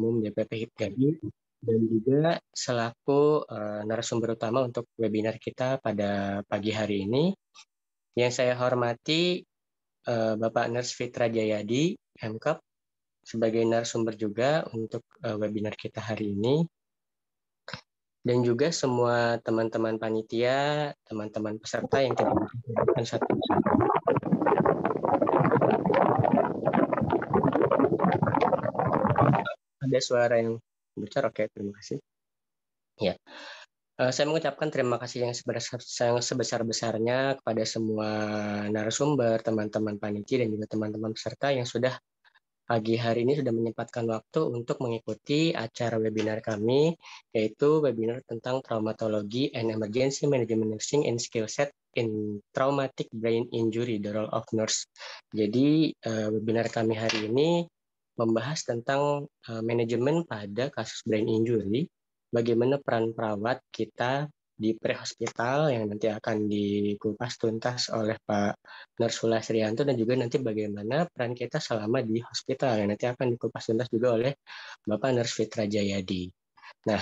Umum ya, iya. DPP HIPKI dan juga selaku uh, narasumber utama untuk webinar kita pada pagi hari ini. Yang saya hormati uh, Bapak Nurse Fitra Jayadi, MKP sebagai narasumber juga untuk uh, webinar kita hari ini. Dan juga semua teman-teman panitia, teman-teman peserta yang tadi satu satu. ada suara yang bocor. Oke, terima kasih. Ya. Eh, saya mengucapkan terima kasih yang sebesar, besarnya kepada semua narasumber, teman-teman panitia dan juga teman-teman peserta yang sudah pagi hari ini sudah menyempatkan waktu untuk mengikuti acara webinar kami, yaitu webinar tentang traumatologi and emergency management nursing and skill set in traumatic brain injury, the role of nurse. Jadi eh, webinar kami hari ini membahas tentang eh, manajemen pada kasus brain injury, bagaimana peran perawat kita di pre-hospital yang nanti akan dikupas tuntas oleh Pak Narsula Srianto dan juga nanti bagaimana peran kita selama di hospital yang nanti akan dikupas tuntas juga oleh Bapak Nurs Fitra Jayadi. Nah,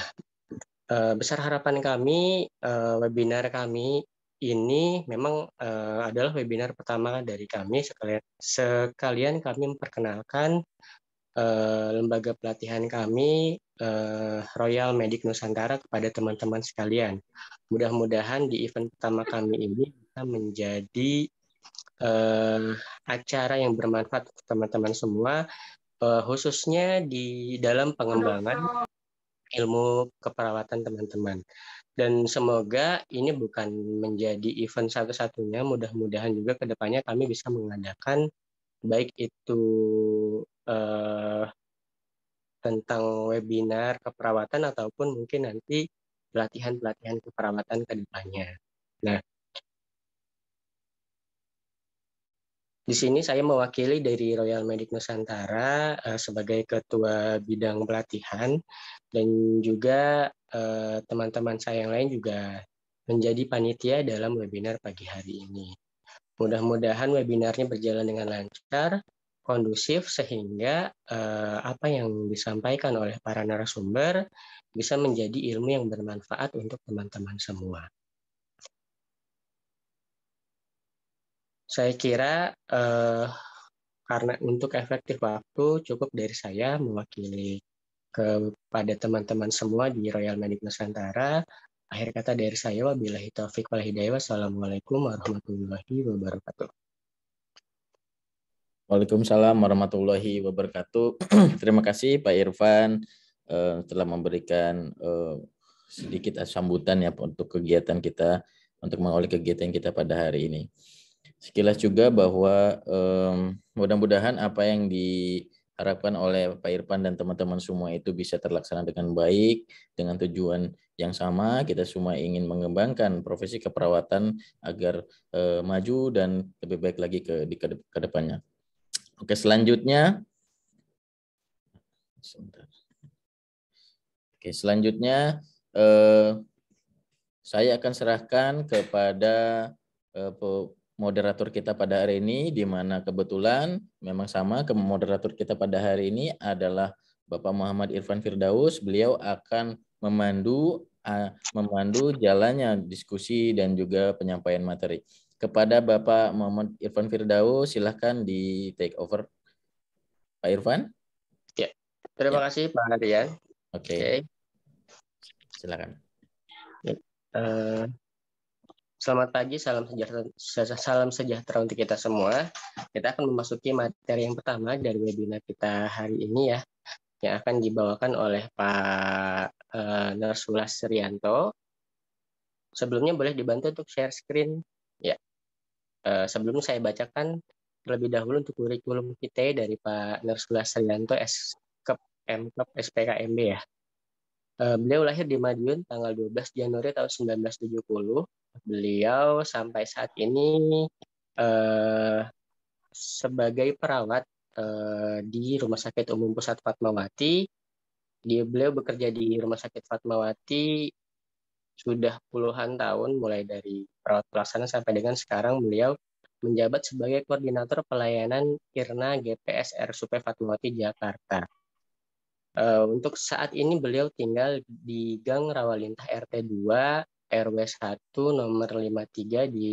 eh, besar harapan kami eh, webinar kami ini memang adalah webinar pertama dari kami sekalian sekalian kami memperkenalkan eh, lembaga pelatihan kami eh, Royal Medik Nusantara kepada teman-teman sekalian. Mudah-mudahan di event pertama kami ini bisa menjadi eh, acara yang bermanfaat untuk teman-teman semua, eh, khususnya di dalam pengembangan ilmu keperawatan teman-teman. Dan semoga ini bukan menjadi event satu-satunya, mudah-mudahan juga kedepannya kami bisa mengadakan baik itu eh, tentang webinar keperawatan ataupun mungkin nanti pelatihan-pelatihan keperawatan ke depannya. Nah, di sini saya mewakili dari Royal Medic Nusantara eh, sebagai ketua bidang pelatihan dan juga eh, teman-teman eh, saya yang lain juga menjadi panitia dalam webinar pagi hari ini. Mudah-mudahan webinarnya berjalan dengan lancar kondusif sehingga eh, apa yang disampaikan oleh para narasumber bisa menjadi ilmu yang bermanfaat untuk teman-teman semua. Saya kira eh, karena untuk efektif waktu cukup dari saya mewakili kepada teman-teman semua di Royal Medical Nusantara. Akhir kata dari saya, wabillahi taufiq wal hidayah. Wassalamualaikum warahmatullahi wabarakatuh. Waalaikumsalam warahmatullahi wabarakatuh. Terima kasih Pak Irfan uh, telah memberikan uh, sedikit sambutan ya untuk kegiatan kita untuk mengawali kegiatan kita pada hari ini. Sekilas juga bahwa um, mudah-mudahan apa yang diharapkan oleh Pak Irfan dan teman-teman semua itu bisa terlaksana dengan baik dengan tujuan yang sama kita semua ingin mengembangkan profesi keperawatan agar uh, maju dan lebih baik lagi ke di ke depannya. Oke, selanjutnya. Oke, selanjutnya eh, saya akan serahkan kepada eh, moderator kita pada hari ini, di mana kebetulan memang sama ke moderator kita pada hari ini adalah Bapak Muhammad Irfan Firdaus. Beliau akan memandu memandu jalannya diskusi dan juga penyampaian materi kepada Bapak Muhammad Irfan Firdaus. Silahkan di take over. Pak Irfan? Ya. Terima ya. kasih Pak Nadia. Oke. Okay. Okay. Silakan. Uh, selamat pagi, salam sejahtera, salam sejahtera untuk kita semua. Kita akan memasuki materi yang pertama dari webinar kita hari ini ya, yang akan dibawakan oleh Pak uh, eh, Narsula Serianto. Sebelumnya boleh dibantu untuk share screen ya. Eh, sebelum saya bacakan terlebih dahulu untuk kurikulum kita ya, dari Pak Nersula Srianto SKEP MKEP SPKMB ya. Eh, beliau lahir di Madiun tanggal 12 Januari tahun 1970. Beliau sampai saat ini eh, sebagai perawat eh, di Rumah Sakit Umum Pusat Fatmawati. Dia beliau bekerja di Rumah Sakit Fatmawati sudah puluhan tahun mulai dari perawat pelaksana sampai dengan sekarang beliau menjabat sebagai koordinator pelayanan irna GPSR Supe Fatmawati Jakarta. Uh, untuk saat ini beliau tinggal di Gang Rawalintah RT 2 RW 1 nomor 53 di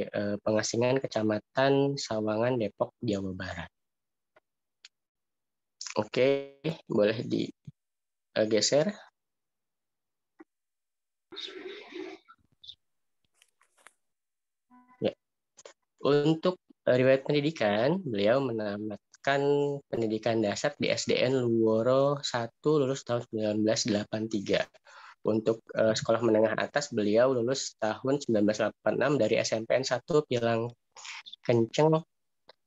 uh, Pengasingan Kecamatan Sawangan Depok Jawa Barat. Oke, okay, boleh digeser. Eh, uh, Ya. Untuk riwayat pendidikan, beliau menamatkan pendidikan dasar di SDN Luworo 1 lulus tahun 1983. Untuk uh, sekolah menengah atas, beliau lulus tahun 1986 dari SMPN 1 Pilang Kenceng.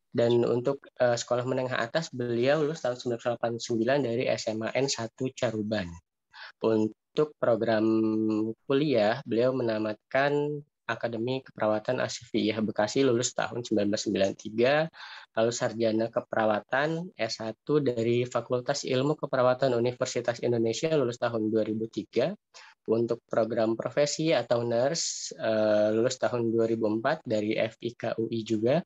Dan untuk uh, sekolah menengah atas, beliau lulus tahun 1989 dari SMAN 1 Caruban. Untuk program kuliah, beliau menamatkan Akademi Keperawatan Asifiyah Bekasi lulus tahun 1993, lalu sarjana keperawatan S1 dari Fakultas Ilmu Keperawatan Universitas Indonesia lulus tahun 2003. Untuk program profesi atau nurse eh, lulus tahun 2004 dari FIKUI juga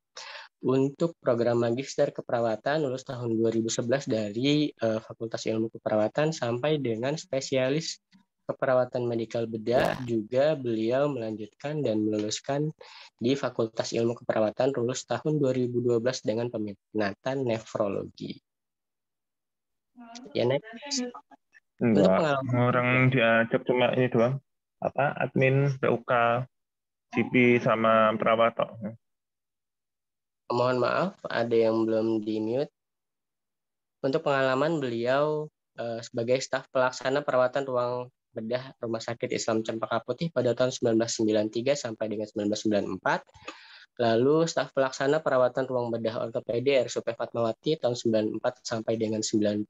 untuk program magister keperawatan lulus tahun 2011 dari uh, Fakultas Ilmu Keperawatan sampai dengan spesialis keperawatan medikal bedah ya. juga beliau melanjutkan dan meluluskan di Fakultas Ilmu Keperawatan lulus tahun 2012 dengan peminatan nefrologi. Ya, next. Enggak, orang diajak cuma ini doang. Apa admin PUK CP sama perawat Mohon maaf, ada yang belum di-mute. Untuk pengalaman beliau eh, sebagai staf pelaksana perawatan ruang bedah Rumah Sakit Islam Cempaka Putih pada tahun 1993 sampai dengan 1994. Lalu staf pelaksana perawatan ruang bedah ortopedi RSUP Fatmawati tahun 94 sampai dengan 96.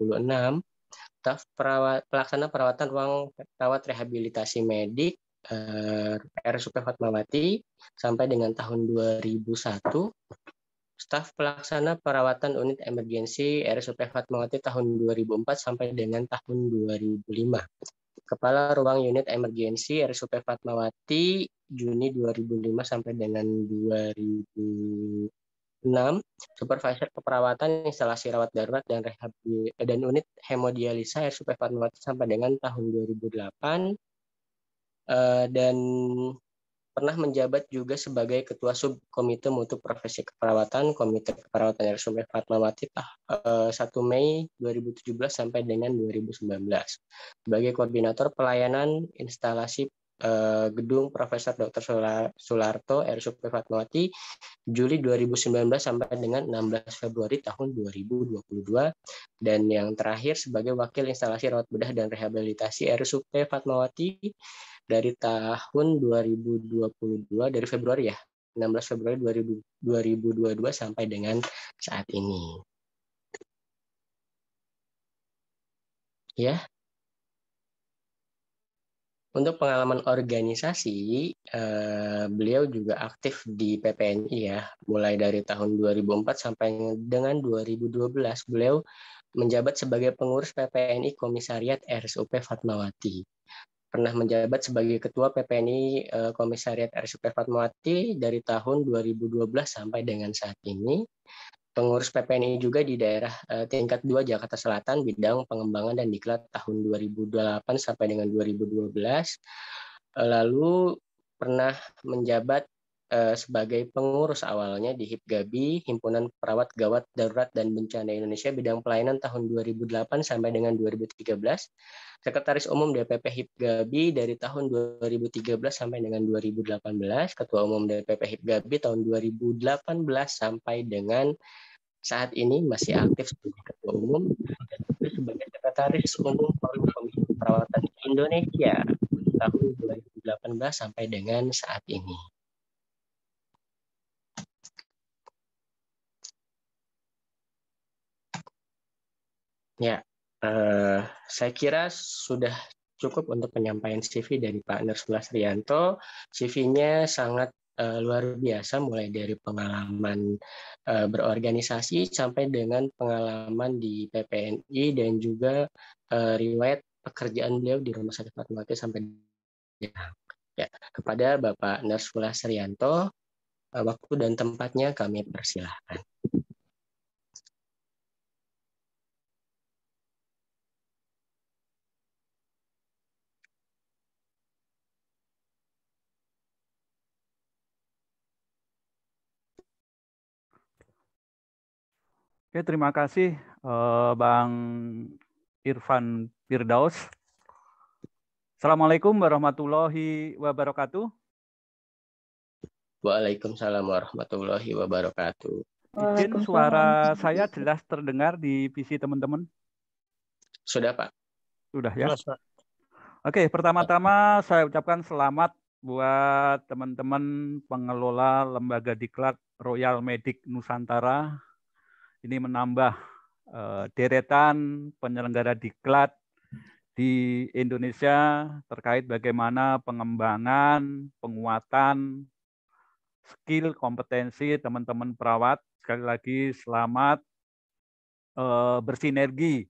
Staf perawat, pelaksana perawatan ruang rawat rehabilitasi medik eh, RSUP Fatmawati sampai dengan tahun 2001 staf pelaksana perawatan unit emergensi RSUP Fatmawati tahun 2004 sampai dengan tahun 2005. Kepala Ruang Unit Emergensi RSUP Fatmawati Juni 2005 sampai dengan 2006. Supervisor Keperawatan Instalasi Rawat Darurat dan Rehab dan Unit Hemodialisa RSUP Fatmawati sampai dengan tahun 2008. Eh, dan pernah menjabat juga sebagai Ketua Subkomite Mutu Profesi Keperawatan Komite Keperawatan RSUM Fatmawati 1 eh, Mei 2017 sampai dengan 2019 sebagai Koordinator Pelayanan Instalasi eh, Gedung Profesor Dr. Sularto RSUD Fatmawati Juli 2019 sampai dengan 16 Februari tahun 2022 dan yang terakhir sebagai Wakil Instalasi Rawat Bedah dan Rehabilitasi RSUP Fatmawati dari tahun 2022 dari Februari ya 16 Februari 2000, 2022 sampai dengan saat ini ya untuk pengalaman organisasi, eh, beliau juga aktif di PPNI ya, mulai dari tahun 2004 sampai dengan 2012 beliau menjabat sebagai pengurus PPNI Komisariat RSUP Fatmawati pernah menjabat sebagai Ketua PPNI eh, Komisariat RSUP Fatmawati dari tahun 2012 sampai dengan saat ini. Pengurus PPNI juga di daerah eh, tingkat 2 Jakarta Selatan bidang pengembangan dan diklat tahun 2008 sampai dengan 2012. Lalu pernah menjabat Eh, sebagai pengurus awalnya di HIPGABI, Himpunan Perawat Gawat Darurat dan Bencana Indonesia bidang pelayanan tahun 2008 sampai dengan 2013, Sekretaris Umum DPP HIPGABI dari tahun 2013 sampai dengan 2018, Ketua Umum DPP HIPGABI tahun 2018 sampai dengan saat ini masih aktif sebagai Ketua Umum dan sebagai Sekretaris Umum Forum Perawatan Indonesia tahun 2018 sampai dengan saat ini. Ya, eh, saya kira sudah cukup untuk penyampaian CV dari Pak Nur Rianto. CV-nya sangat eh, luar biasa, mulai dari pengalaman eh, berorganisasi sampai dengan pengalaman di PPNI dan juga eh, riwayat pekerjaan beliau di Rumah Sakit Fatmawati sampai ya kepada Bapak Nur Sulasrianto. Eh, waktu dan tempatnya kami persilahkan. Oke, terima kasih eh, Bang Irfan Firdaus. Assalamualaikum warahmatullahi wabarakatuh. Waalaikumsalam warahmatullahi wabarakatuh. Izin suara saya jelas terdengar di PC teman-teman. Sudah, Pak. Sudah ya. Sudah, Pak. Oke, pertama-tama saya ucapkan selamat buat teman-teman pengelola lembaga diklat Royal Medik Nusantara ini menambah eh, deretan penyelenggara diklat di Indonesia terkait bagaimana pengembangan, penguatan skill kompetensi teman-teman perawat. Sekali lagi selamat eh, bersinergi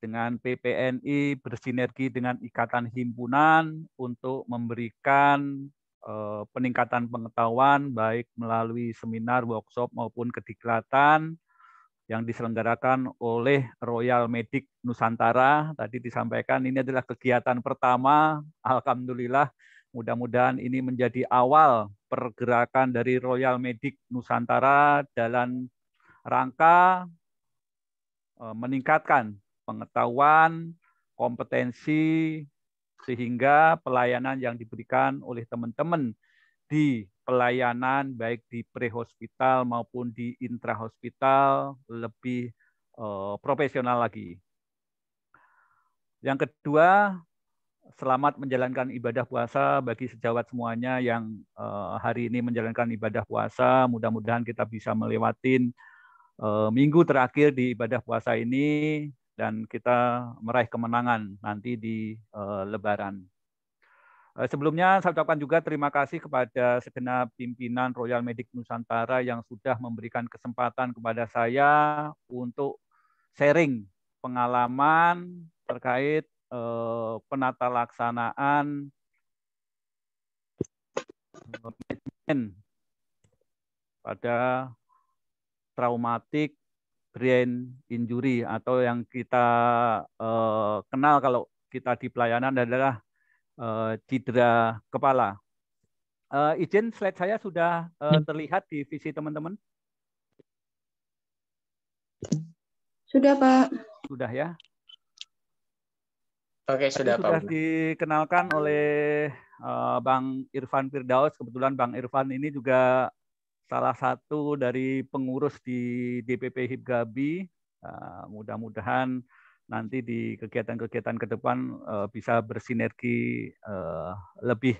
dengan PPNI, bersinergi dengan Ikatan Himpunan untuk memberikan eh, peningkatan pengetahuan baik melalui seminar, workshop maupun kediklatan yang diselenggarakan oleh Royal Medik Nusantara. Tadi disampaikan ini adalah kegiatan pertama, alhamdulillah mudah-mudahan ini menjadi awal pergerakan dari Royal Medik Nusantara dalam rangka e, meningkatkan pengetahuan, kompetensi sehingga pelayanan yang diberikan oleh teman-teman di pelayanan baik di prehospital maupun di intrahospital lebih eh, profesional lagi. Yang kedua, selamat menjalankan ibadah puasa bagi sejawat semuanya yang eh, hari ini menjalankan ibadah puasa. Mudah-mudahan kita bisa melewatin eh, minggu terakhir di ibadah puasa ini dan kita meraih kemenangan nanti di Lebaran. Eh, sebelumnya saya ucapkan juga terima kasih kepada segenap pimpinan Royal Medic Nusantara yang sudah memberikan kesempatan kepada saya untuk sharing pengalaman terkait eh, penata laksanaan manajemen pada traumatik brain injury atau yang kita eh, kenal kalau kita di pelayanan adalah Eh, cedera kepala. Uh, izin slide saya sudah uh, terlihat di visi teman-teman. Sudah Pak. Sudah ya. Oke sudah Pak. Sudah dikenalkan oleh uh, Bang Irfan Firdaus. Kebetulan Bang Irfan ini juga salah satu dari pengurus di DPP Hibgabi. Uh, Mudah-mudahan nanti di kegiatan-kegiatan ke depan uh, bisa bersinergi uh, lebih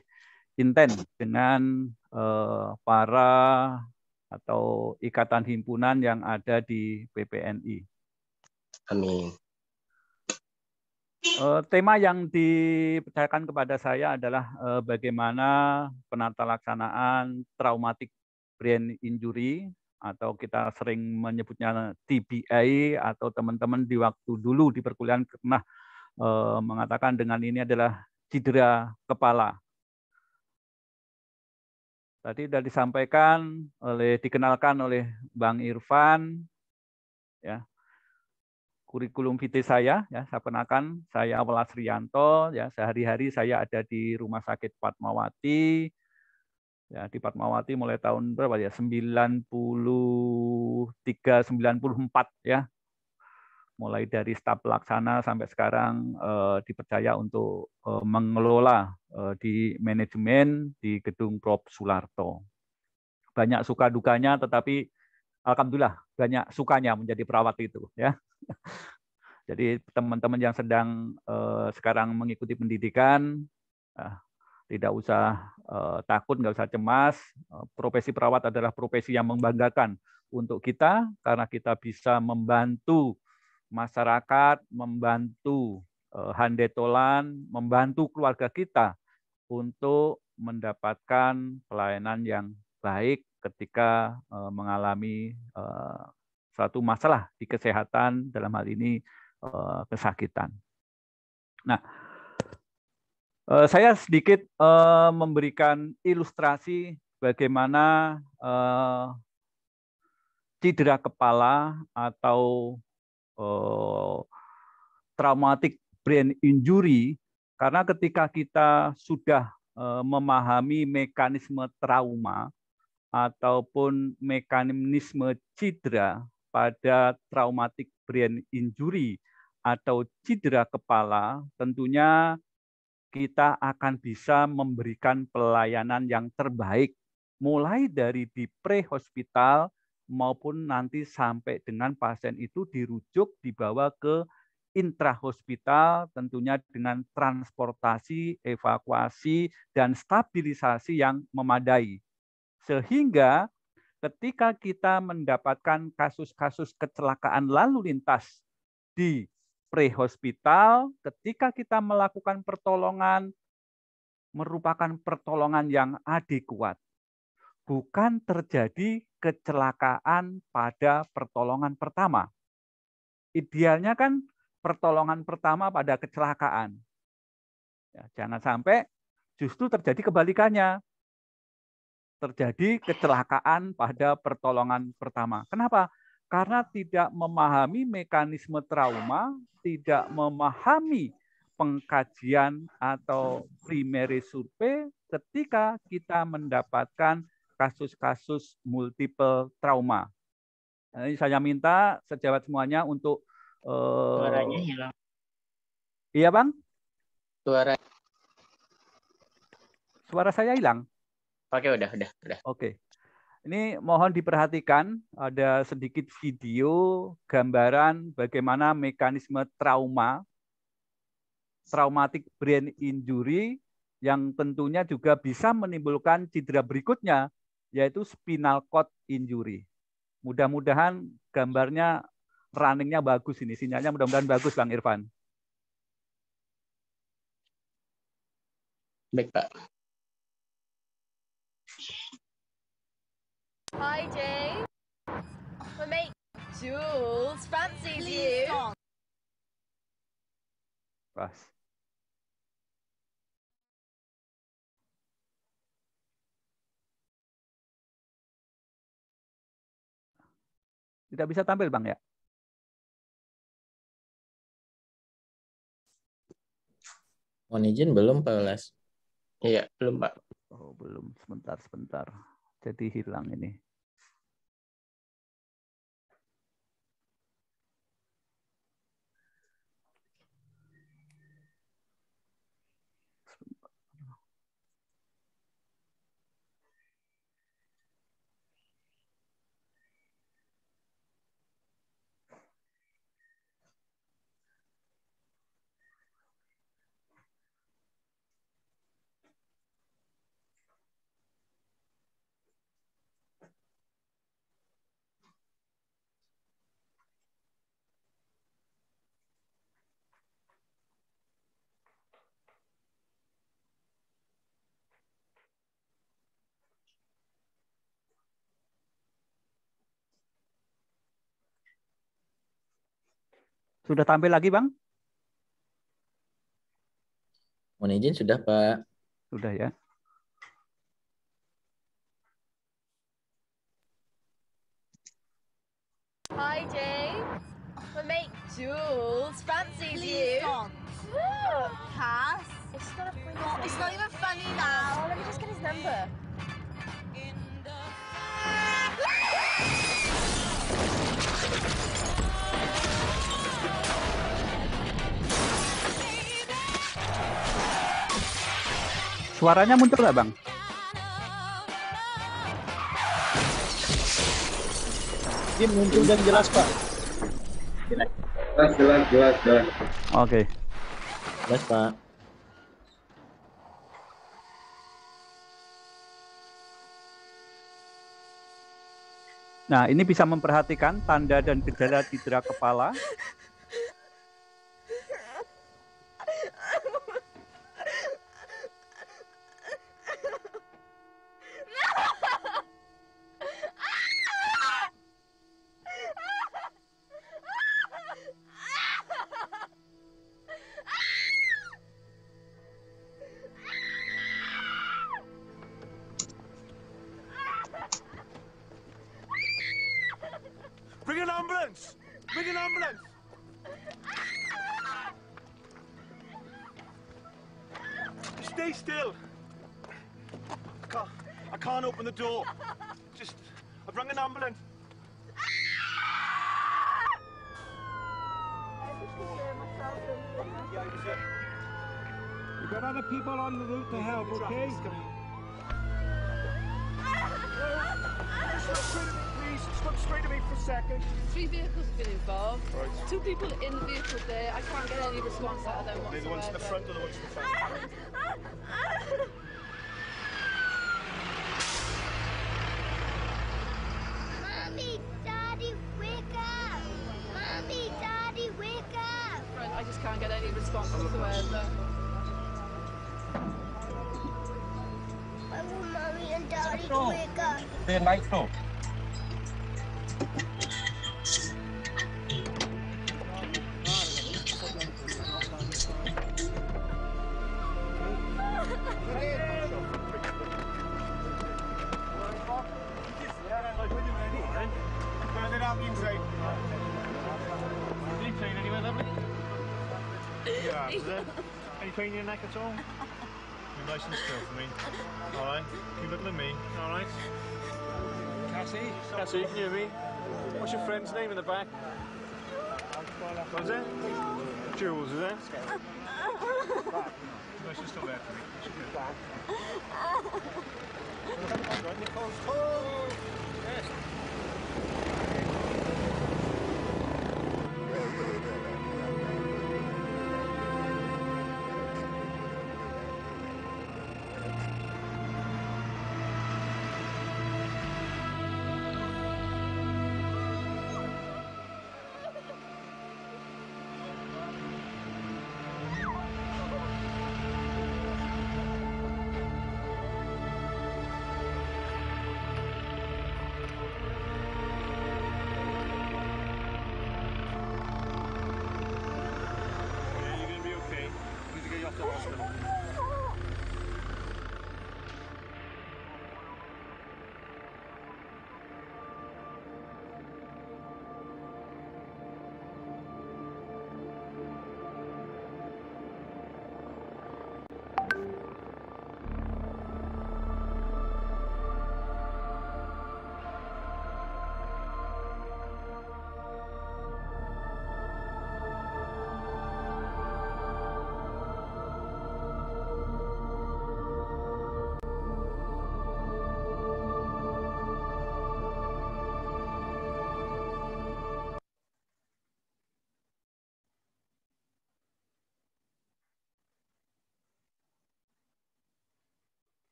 intens dengan uh, para atau ikatan himpunan yang ada di PPNI. Amin. Uh, tema yang dipercayakan kepada saya adalah uh, bagaimana penata laksanaan traumatik brain injury atau kita sering menyebutnya TBI atau teman-teman di waktu dulu di perkuliahan pernah mengatakan dengan ini adalah cedera kepala. Tadi sudah disampaikan oleh dikenalkan oleh Bang Irfan ya. Kurikulum vitae saya ya, saya perkenalkan saya Awal Asrianto ya, sehari-hari saya ada di Rumah Sakit Fatmawati, ya di Fatmawati mulai tahun berapa ya 93 94 ya mulai dari staf pelaksana sampai sekarang eh, dipercaya untuk eh, mengelola eh, di manajemen di gedung Prof Sularto banyak suka dukanya tetapi alhamdulillah banyak sukanya menjadi perawat itu ya jadi teman-teman yang sedang eh, sekarang mengikuti pendidikan eh, tidak usah eh, takut, nggak usah cemas. Eh, profesi perawat adalah profesi yang membanggakan untuk kita karena kita bisa membantu masyarakat, membantu eh, handetolan, membantu keluarga kita untuk mendapatkan pelayanan yang baik ketika mengalami satu suatu masalah di kesehatan dalam hal ini kesakitan. Nah, Uh, saya sedikit uh, memberikan ilustrasi bagaimana uh, cedera kepala atau uh, traumatic brain injury karena ketika kita sudah uh, memahami mekanisme trauma ataupun mekanisme cedera pada traumatik brain injury atau cedera kepala tentunya kita akan bisa memberikan pelayanan yang terbaik mulai dari di pre-hospital maupun nanti sampai dengan pasien itu dirujuk dibawa ke intrahospital tentunya dengan transportasi, evakuasi dan stabilisasi yang memadai. Sehingga ketika kita mendapatkan kasus-kasus kecelakaan lalu lintas di pre-hospital ketika kita melakukan pertolongan merupakan pertolongan yang adekuat. Bukan terjadi kecelakaan pada pertolongan pertama. Idealnya kan pertolongan pertama pada kecelakaan. Ya, jangan sampai justru terjadi kebalikannya. Terjadi kecelakaan pada pertolongan pertama. Kenapa? karena tidak memahami mekanisme trauma, tidak memahami pengkajian atau primary survey ketika kita mendapatkan kasus-kasus multiple trauma. Nah, ini saya minta sejawat semuanya untuk uh, hilang. Iya, Bang? Suara Suara saya hilang. Oke, udah, udah, udah. Oke. Ini mohon diperhatikan ada sedikit video gambaran bagaimana mekanisme trauma traumatic brain injury yang tentunya juga bisa menimbulkan cedera berikutnya yaitu spinal cord injury. Mudah-mudahan gambarnya runningnya bagus ini, sinyalnya mudah-mudahan bagus Bang Irfan. Baik Pak. Hi, Jay. My mate Jules fancies Please you. Don't. Tidak bisa tampil, Bang, ya? Mohon izin belum, Pak Les? Iya, belum, Pak. Oh, belum. Sebentar, sebentar. Jadi hilang ini. Sudah tampil lagi, Bang? Mohon izin sudah, Pak. Sudah ya. Hi, Jay, we make Jules fancy Please you. Don't. Cass. It's not a It's not even funny now. Let me just get his number. Suaranya muncul nggak bang? Ini muncul dan jelas pak. Jelas, jelas, jelas, jelas. Oke. Okay. Jelas pak. Nah, ini bisa memperhatikan tanda dan gejala cedera kepala neck at all? Be nice and still for me. All right? You looking at me, all right? Cassie? Cassie, can you hear me? What's your friend's name in the back? What's it? Jules, is it? nice and still there for me. good. Nicole's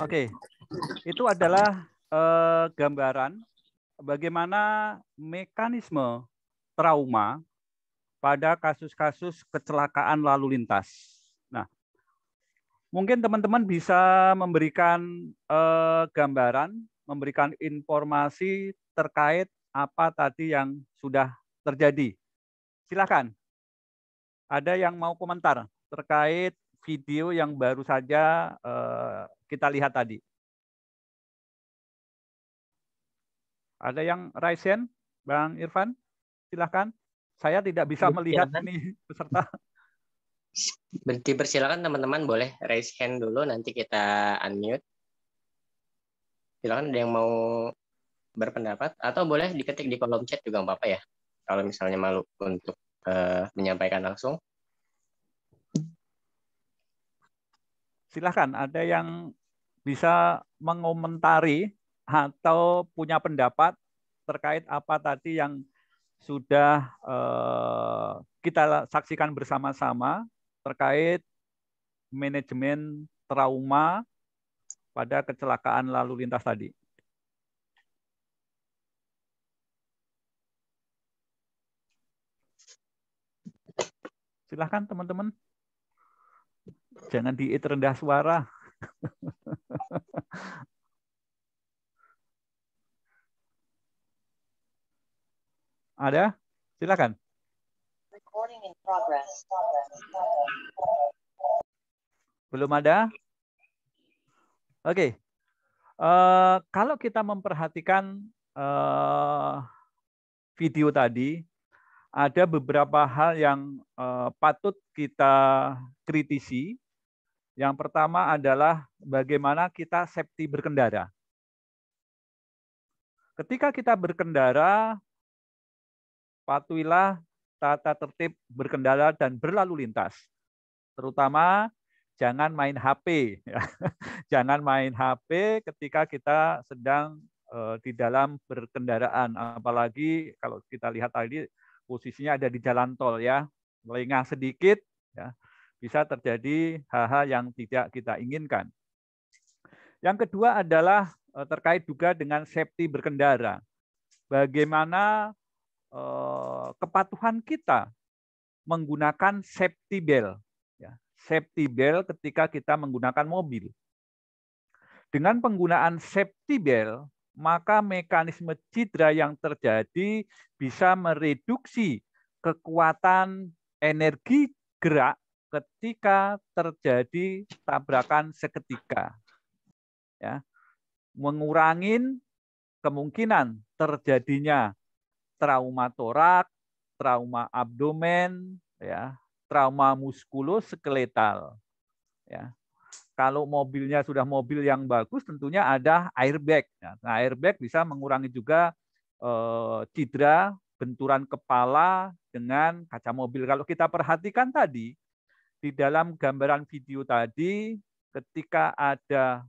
Oke, okay. itu adalah uh, gambaran bagaimana mekanisme trauma pada kasus-kasus kecelakaan lalu lintas. Nah, mungkin teman-teman bisa memberikan uh, gambaran, memberikan informasi terkait apa tadi yang sudah terjadi. Silakan. Ada yang mau komentar terkait video yang baru saja eh, kita lihat tadi. Ada yang raise hand, Bang Irfan? Silahkan. Saya tidak bisa iya, melihat ini kan? peserta. Berarti persilakan teman-teman boleh raise hand dulu, nanti kita unmute. Silahkan ada yang mau berpendapat atau boleh diketik di kolom chat juga nggak apa-apa ya. Kalau misalnya malu untuk uh, menyampaikan langsung. silahkan ada yang bisa mengomentari atau punya pendapat terkait apa tadi yang sudah eh, kita saksikan bersama-sama terkait manajemen trauma pada kecelakaan lalu lintas tadi. Silahkan teman-teman. Jangan di rendah suara. Ada? Silakan. Belum ada? Oke. Okay. Uh, eh, kalau kita memperhatikan uh, video tadi, ada beberapa hal yang uh, patut kita kritisi yang pertama adalah bagaimana kita safety berkendara. Ketika kita berkendara, patuhilah tata tertib berkendara dan berlalu lintas. Terutama jangan main HP. jangan main HP ketika kita sedang eh, di dalam berkendaraan. Apalagi kalau kita lihat tadi posisinya ada di jalan tol ya, lengah sedikit ya bisa terjadi hal-hal yang tidak kita inginkan. Yang kedua adalah eh, terkait juga dengan safety berkendara. Bagaimana eh, kepatuhan kita menggunakan safety belt. Ya. safety belt ketika kita menggunakan mobil. Dengan penggunaan safety belt, maka mekanisme cedera yang terjadi bisa mereduksi kekuatan energi gerak ketika terjadi tabrakan seketika. Ya. Mengurangin kemungkinan terjadinya trauma torak, trauma abdomen, ya, trauma muskuloskeletal. Ya. Kalau mobilnya sudah mobil yang bagus, tentunya ada airbag. Nah, airbag bisa mengurangi juga eh, cedera benturan kepala dengan kaca mobil. Kalau kita perhatikan tadi, di dalam gambaran video tadi, ketika ada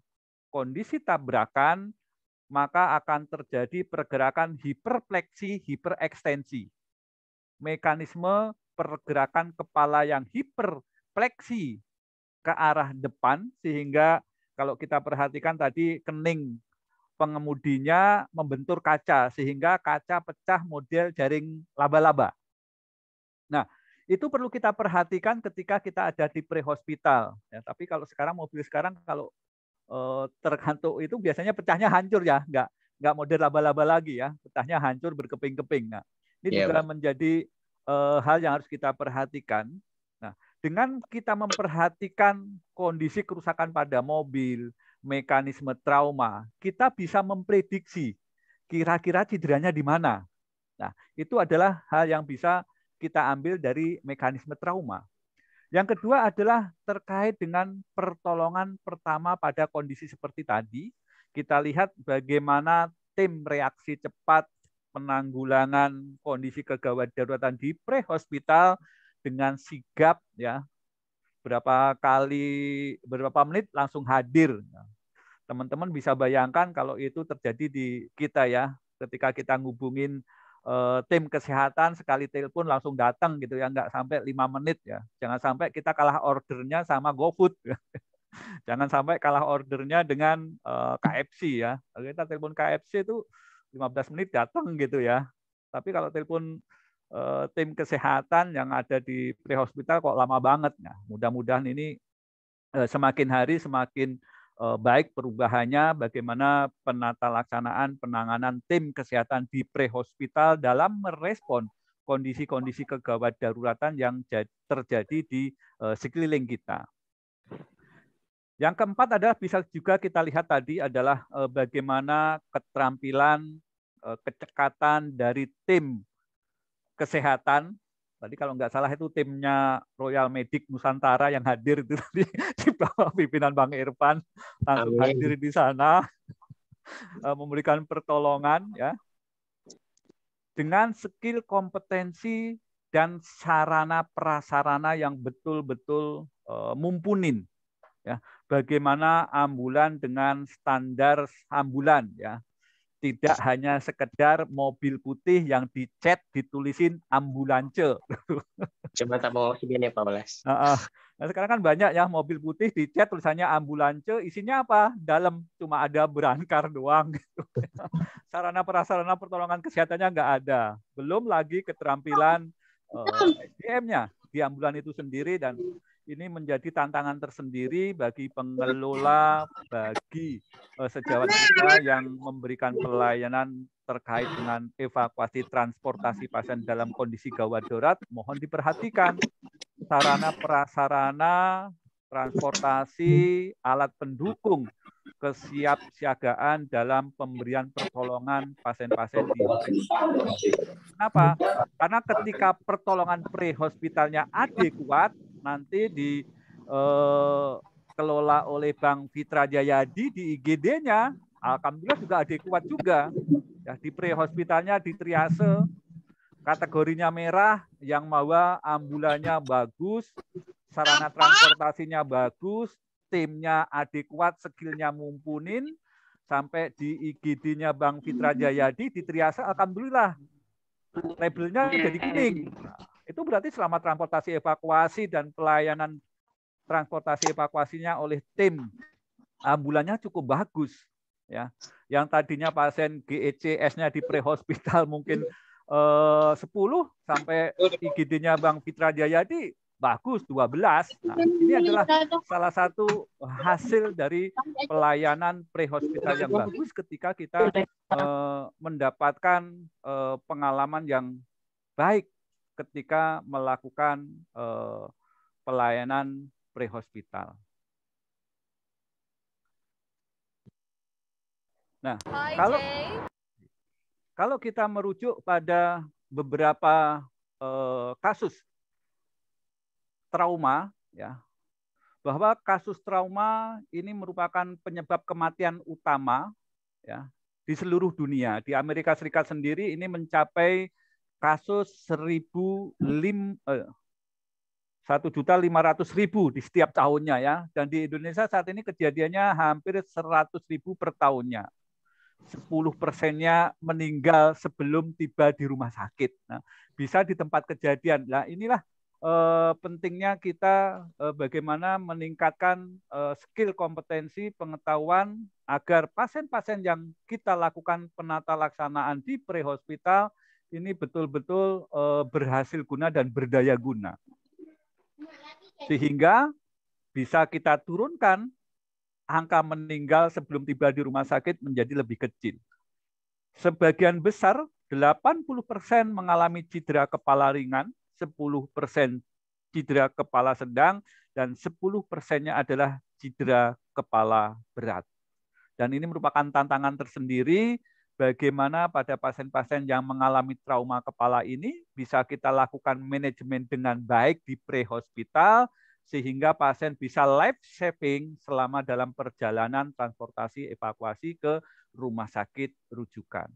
kondisi tabrakan, maka akan terjadi pergerakan hiperpleksi, hiperekstensi. Mekanisme pergerakan kepala yang hiperpleksi ke arah depan, sehingga kalau kita perhatikan tadi kening pengemudinya membentur kaca, sehingga kaca pecah model jaring laba-laba. Itu perlu kita perhatikan ketika kita ada di pre-hospital. Ya, tapi kalau sekarang mobil sekarang kalau eh, tergantung itu biasanya pecahnya hancur ya, nggak nggak model laba-laba lagi ya, pecahnya hancur berkeping-keping. Nah, ini yeah, juga menjadi hal yang harus kita perhatikan. Nah, dengan kita memperhatikan kondisi kerusakan pada mobil, mekanisme trauma, kita bisa memprediksi kira-kira cederanya di mana. Nah, itu adalah hal yang bisa kita ambil dari mekanisme trauma. Yang kedua adalah terkait dengan pertolongan pertama pada kondisi seperti tadi. Kita lihat bagaimana tim reaksi cepat penanggulangan kondisi kegawat daruratan di pre-hospital dengan sigap ya berapa kali berapa menit langsung hadir teman-teman bisa bayangkan kalau itu terjadi di kita ya ketika kita ngubungin Eh, tim kesehatan sekali telepon langsung datang gitu ya nggak sampai lima menit ya jangan sampai kita kalah ordernya sama GoFood jangan sampai kalah ordernya dengan eh, KFC ya kita telepon KFC itu 15 menit datang gitu ya tapi kalau telepon eh, tim kesehatan yang ada di prehospital kok lama banget ya mudah-mudahan ini semakin hari semakin Eh, baik perubahannya, bagaimana penata laksanaan penanganan tim kesehatan di prehospital dalam merespon kondisi-kondisi kegawat daruratan yang terjadi di eh, sekeliling kita. Yang keempat adalah bisa juga kita lihat tadi adalah eh, bagaimana keterampilan, kecekatan dari tim kesehatan Tadi kalau nggak salah itu timnya Royal Medik Nusantara yang hadir itu tadi di bawah pimpinan Bang Irfan langsung Amin. hadir di sana eh, memberikan pertolongan ya dengan skill kompetensi dan sarana prasarana yang betul-betul eh, mumpunin ya bagaimana ambulan dengan standar ambulan ya tidak hanya sekedar mobil putih yang dicat ditulisin ambulance. Coba tak mau sini ya Pak Balas. Uh, uh. Nah, sekarang kan banyak ya mobil putih dicat tulisannya ambulance, isinya apa? Dalam cuma ada berangkar doang. Sarana prasarana pertolongan kesehatannya nggak ada. Belum lagi keterampilan uh, eh, SDM-nya di ambulan itu sendiri dan ini menjadi tantangan tersendiri bagi pengelola, bagi uh, eh, sejawat kita yang memberikan pelayanan terkait dengan evakuasi transportasi pasien dalam kondisi gawat darurat, mohon diperhatikan sarana prasarana transportasi alat pendukung kesiapsiagaan dalam pemberian pertolongan pasien-pasien di Kenapa? Karena ketika pertolongan pre-hospitalnya kuat, nanti dikelola eh, oleh Bang Fitra Jayadi di IGD-nya. Alhamdulillah juga ada kuat juga. Ya, di pre-hospitalnya di triase kategorinya merah yang mawa ambulannya bagus, sarana transportasinya bagus, timnya adekuat, skillnya mumpunin, sampai di IGD-nya Bang Fitra Jayadi di Triase alhamdulillah labelnya iya. jadi kuning. Itu berarti selama transportasi evakuasi dan pelayanan transportasi evakuasinya oleh tim ambulannya cukup bagus ya. Yang tadinya pasien GECS-nya di prehospital mungkin eh, 10 sampai IGD-nya Bang Fitra Jayadi bagus 12. Nah, ini adalah salah satu hasil dari pelayanan prehospital yang bagus ketika kita eh, mendapatkan eh, pengalaman yang baik ketika melakukan eh, pelayanan prehospital. Nah, Hi, kalau Jay. kalau kita merujuk pada beberapa eh, kasus trauma, ya, bahwa kasus trauma ini merupakan penyebab kematian utama, ya, di seluruh dunia. Di Amerika Serikat sendiri ini mencapai kasus seribu lim eh, satu juta lima ratus ribu di setiap tahunnya ya dan di Indonesia saat ini kejadiannya hampir seratus ribu per tahunnya 10 persennya meninggal sebelum tiba di rumah sakit. Nah, bisa di tempat kejadian. Nah, inilah eh, pentingnya kita eh, bagaimana meningkatkan eh, skill kompetensi pengetahuan agar pasien-pasien yang kita lakukan penata laksanaan di prehospital ini betul-betul eh, berhasil guna dan berdaya guna. Sehingga bisa kita turunkan angka meninggal sebelum tiba di rumah sakit menjadi lebih kecil. Sebagian besar, 80 persen mengalami cedera kepala ringan, 10 persen cedera kepala sedang, dan 10 persennya adalah cedera kepala berat. Dan ini merupakan tantangan tersendiri bagaimana pada pasien-pasien yang mengalami trauma kepala ini bisa kita lakukan manajemen dengan baik di pre-hospital sehingga pasien bisa life saving selama dalam perjalanan transportasi evakuasi ke rumah sakit rujukan.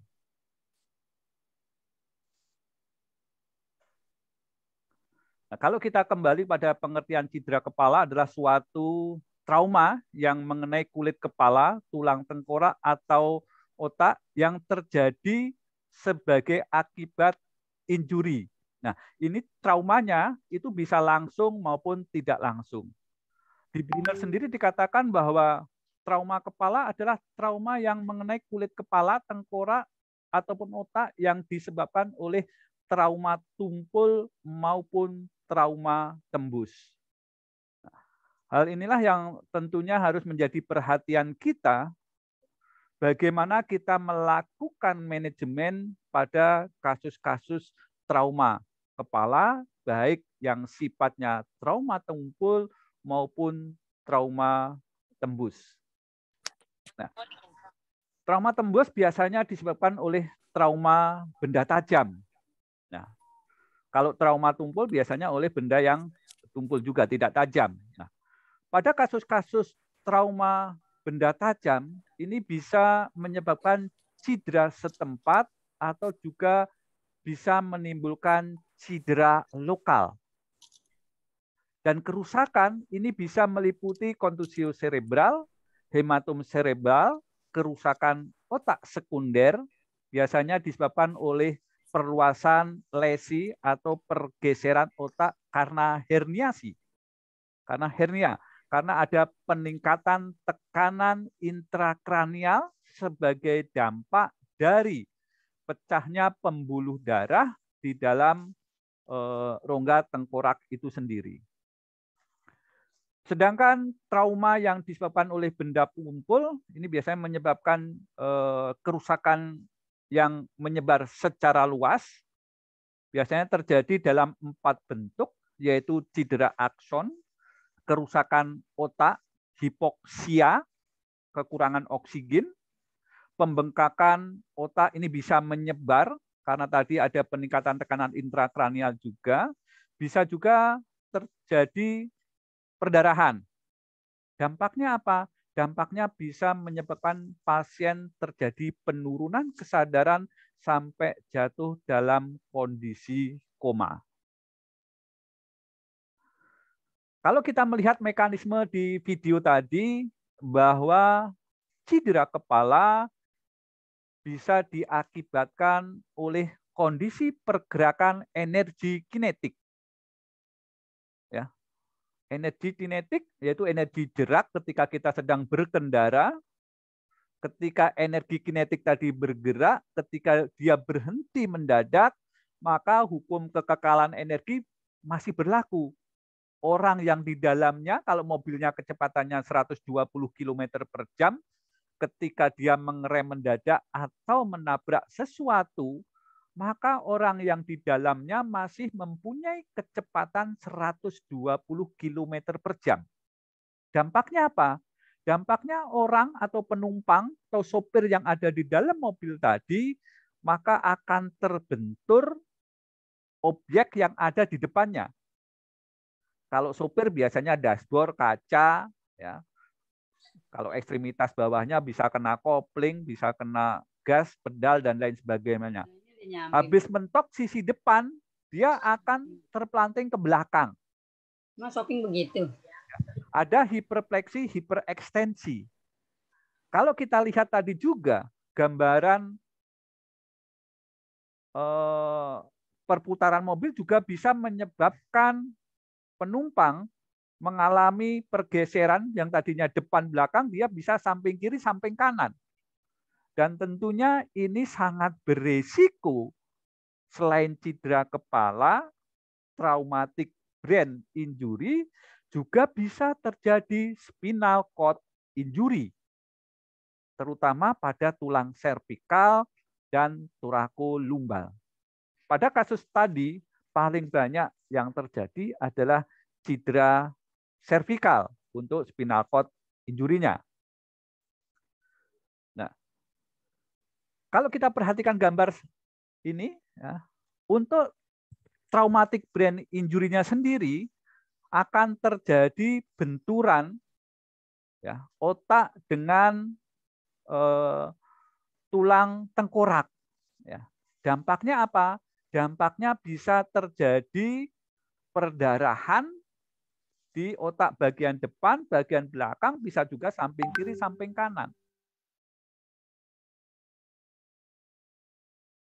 Nah, kalau kita kembali pada pengertian cedera kepala adalah suatu trauma yang mengenai kulit kepala, tulang tengkorak atau otak yang terjadi sebagai akibat injuri. Nah, ini traumanya itu bisa langsung maupun tidak langsung. Di Biner hmm. sendiri dikatakan bahwa trauma kepala adalah trauma yang mengenai kulit kepala, tengkorak, ataupun otak yang disebabkan oleh trauma tumpul maupun trauma tembus. Nah, hal inilah yang tentunya harus menjadi perhatian kita bagaimana kita melakukan manajemen pada kasus-kasus trauma kepala, baik yang sifatnya trauma tumpul maupun trauma tembus. Nah, trauma tembus biasanya disebabkan oleh trauma benda tajam. Nah, kalau trauma tumpul biasanya oleh benda yang tumpul juga tidak tajam. Nah, pada kasus-kasus trauma benda tajam ini bisa menyebabkan cedera setempat atau juga bisa menimbulkan cedera lokal. Dan kerusakan ini bisa meliputi kontusio cerebral, hematom cerebral, kerusakan otak sekunder, biasanya disebabkan oleh perluasan lesi atau pergeseran otak karena herniasi. Karena hernia karena ada peningkatan tekanan intrakranial sebagai dampak dari pecahnya pembuluh darah di dalam eh, rongga tengkorak itu sendiri. Sedangkan trauma yang disebabkan oleh benda pengumpul ini biasanya menyebabkan eh, kerusakan yang menyebar secara luas. Biasanya terjadi dalam empat bentuk, yaitu cedera akson, kerusakan otak, hipoksia, kekurangan oksigen, pembengkakan otak ini bisa menyebar karena tadi ada peningkatan tekanan intrakranial juga, bisa juga terjadi perdarahan. Dampaknya apa? Dampaknya bisa menyebabkan pasien terjadi penurunan kesadaran sampai jatuh dalam kondisi koma. Kalau kita melihat mekanisme di video tadi bahwa cedera kepala bisa diakibatkan oleh kondisi pergerakan energi kinetik. Ya. Energi kinetik yaitu energi gerak ketika kita sedang berkendara ketika energi kinetik tadi bergerak, ketika dia berhenti mendadak, maka hukum kekekalan energi masih berlaku orang yang di dalamnya kalau mobilnya kecepatannya 120 km per jam, ketika dia mengerem mendadak atau menabrak sesuatu, maka orang yang di dalamnya masih mempunyai kecepatan 120 km per jam. Dampaknya apa? Dampaknya orang atau penumpang atau sopir yang ada di dalam mobil tadi maka akan terbentur objek yang ada di depannya. Kalau sopir biasanya dashboard, kaca, ya. Kalau ekstremitas bawahnya bisa kena kopling, bisa kena gas, pedal dan lain sebagainya. Habis mentok sisi depan, dia akan terpelanting ke belakang. Mas shopping begitu. Ada hiperpleksi, hiperekstensi. Kalau kita lihat tadi juga gambaran eh, perputaran mobil juga bisa menyebabkan penumpang mengalami pergeseran yang tadinya depan belakang dia bisa samping kiri samping kanan. Dan tentunya ini sangat beresiko selain cedera kepala, traumatik brain injury, juga bisa terjadi spinal cord injury, terutama pada tulang servikal dan turaku lumbal. Pada kasus tadi, paling banyak yang terjadi adalah cedera cervical untuk spinal cord injurinya. Nah, kalau kita perhatikan gambar ini, ya, untuk traumatik brain injurinya sendiri akan terjadi benturan ya, otak dengan eh, tulang tengkorak. Ya. Dampaknya apa? Dampaknya bisa terjadi perdarahan di otak bagian depan, bagian belakang, bisa juga samping kiri, samping kanan.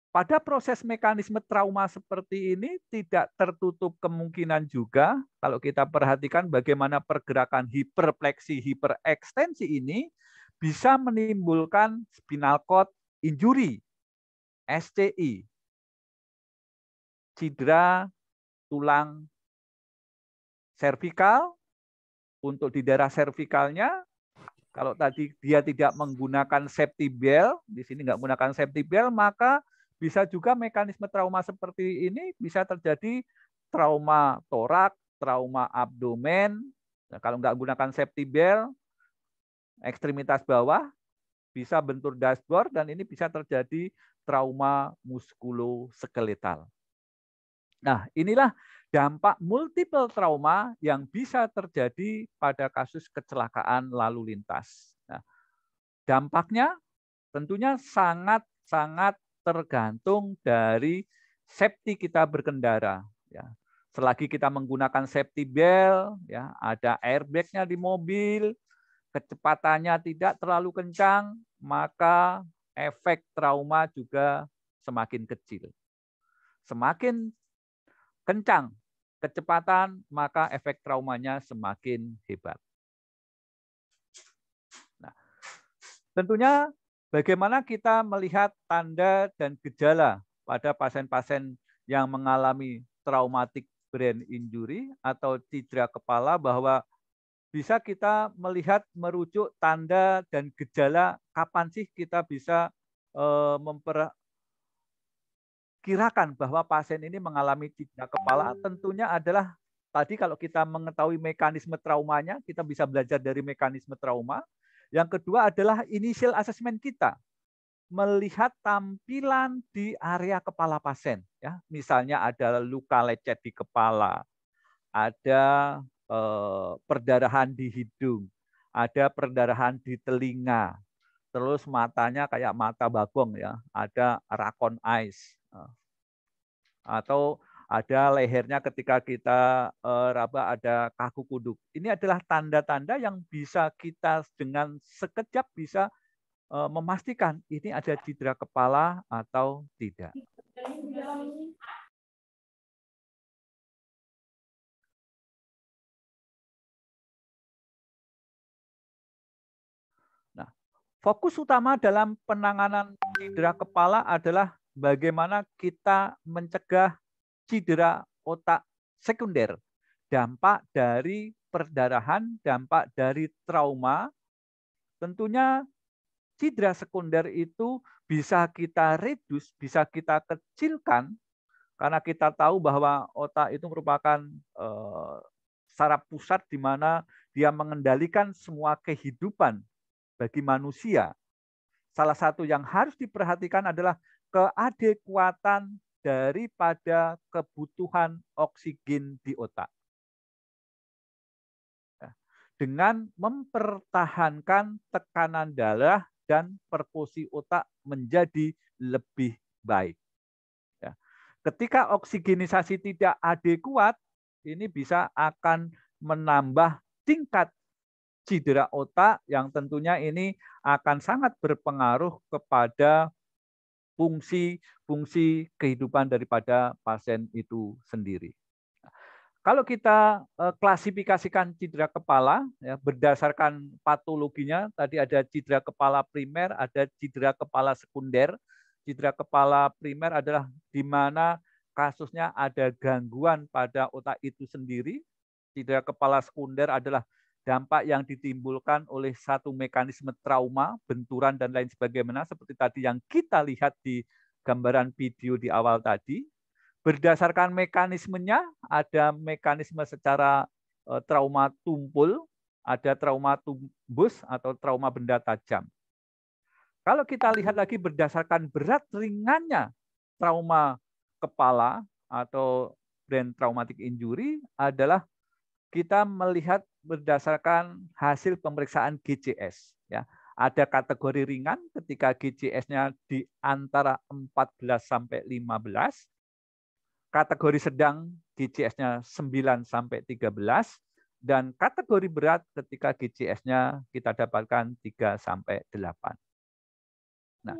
Pada proses mekanisme trauma seperti ini tidak tertutup kemungkinan juga kalau kita perhatikan bagaimana pergerakan hiperpleksi, hiperekstensi ini bisa menimbulkan spinal cord injury, SCI, cedera tulang servikal untuk di daerah servikalnya kalau tadi dia tidak menggunakan safety belt, di sini nggak menggunakan safety belt, maka bisa juga mekanisme trauma seperti ini bisa terjadi trauma torak, trauma abdomen. Nah, kalau nggak menggunakan safety belt, ekstremitas bawah bisa bentur dashboard dan ini bisa terjadi trauma muskuloskeletal. Nah, inilah dampak multiple trauma yang bisa terjadi pada kasus kecelakaan lalu lintas. Nah, dampaknya tentunya sangat-sangat tergantung dari safety kita berkendara. Ya. Selagi kita menggunakan safety belt, ya, ada airbagnya di mobil, kecepatannya tidak terlalu kencang, maka efek trauma juga semakin kecil. Semakin kencang kecepatan, maka efek traumanya semakin hebat. Nah, tentunya bagaimana kita melihat tanda dan gejala pada pasien-pasien yang mengalami traumatik brain injury atau cedera kepala bahwa bisa kita melihat merujuk tanda dan gejala kapan sih kita bisa eh, memper, kirakan bahwa pasien ini mengalami cedera kepala tentunya adalah tadi kalau kita mengetahui mekanisme traumanya, kita bisa belajar dari mekanisme trauma. Yang kedua adalah initial assessment kita melihat tampilan di area kepala pasien ya. Misalnya ada luka lecet di kepala, ada eh, perdarahan di hidung, ada perdarahan di telinga, terus matanya kayak mata bagong ya, ada rakon eyes atau ada lehernya ketika kita raba eh, ada kaku kuduk Ini adalah tanda-tanda yang bisa kita dengan sekejap bisa eh, memastikan ini ada cedera kepala atau tidak. Nah, fokus utama dalam penanganan cedera kepala adalah bagaimana kita mencegah cedera otak sekunder, dampak dari perdarahan, dampak dari trauma. Tentunya cedera sekunder itu bisa kita reduce, bisa kita kecilkan karena kita tahu bahwa otak itu merupakan e, saraf pusat di mana dia mengendalikan semua kehidupan bagi manusia. Salah satu yang harus diperhatikan adalah keadekuatan daripada kebutuhan oksigen di otak. Nah, dengan mempertahankan tekanan darah dan perfusi otak menjadi lebih baik. Ya, ketika oksigenisasi tidak adekuat, ini bisa akan menambah tingkat cedera otak yang tentunya ini akan sangat berpengaruh kepada fungsi-fungsi kehidupan daripada pasien itu sendiri. Kalau kita eh, klasifikasikan cedera kepala ya, berdasarkan patologinya, tadi ada cedera kepala primer, ada cedera kepala sekunder. Cedera kepala primer adalah di mana kasusnya ada gangguan pada otak itu sendiri. Cedera kepala sekunder adalah dampak yang ditimbulkan oleh satu mekanisme trauma, benturan dan lain sebagainya seperti tadi yang kita lihat di gambaran video di awal tadi. Berdasarkan mekanismenya ada mekanisme secara eh, trauma tumpul, ada trauma tumbus atau trauma benda tajam. Kalau kita lihat lagi berdasarkan berat ringannya trauma kepala atau brain traumatic injury adalah kita melihat berdasarkan hasil pemeriksaan GCS ya. Ada kategori ringan ketika GCS-nya di antara 14 sampai 15. Kategori sedang GCS-nya 9 sampai 13 dan kategori berat ketika GCS-nya kita dapatkan 3 sampai 8. Nah,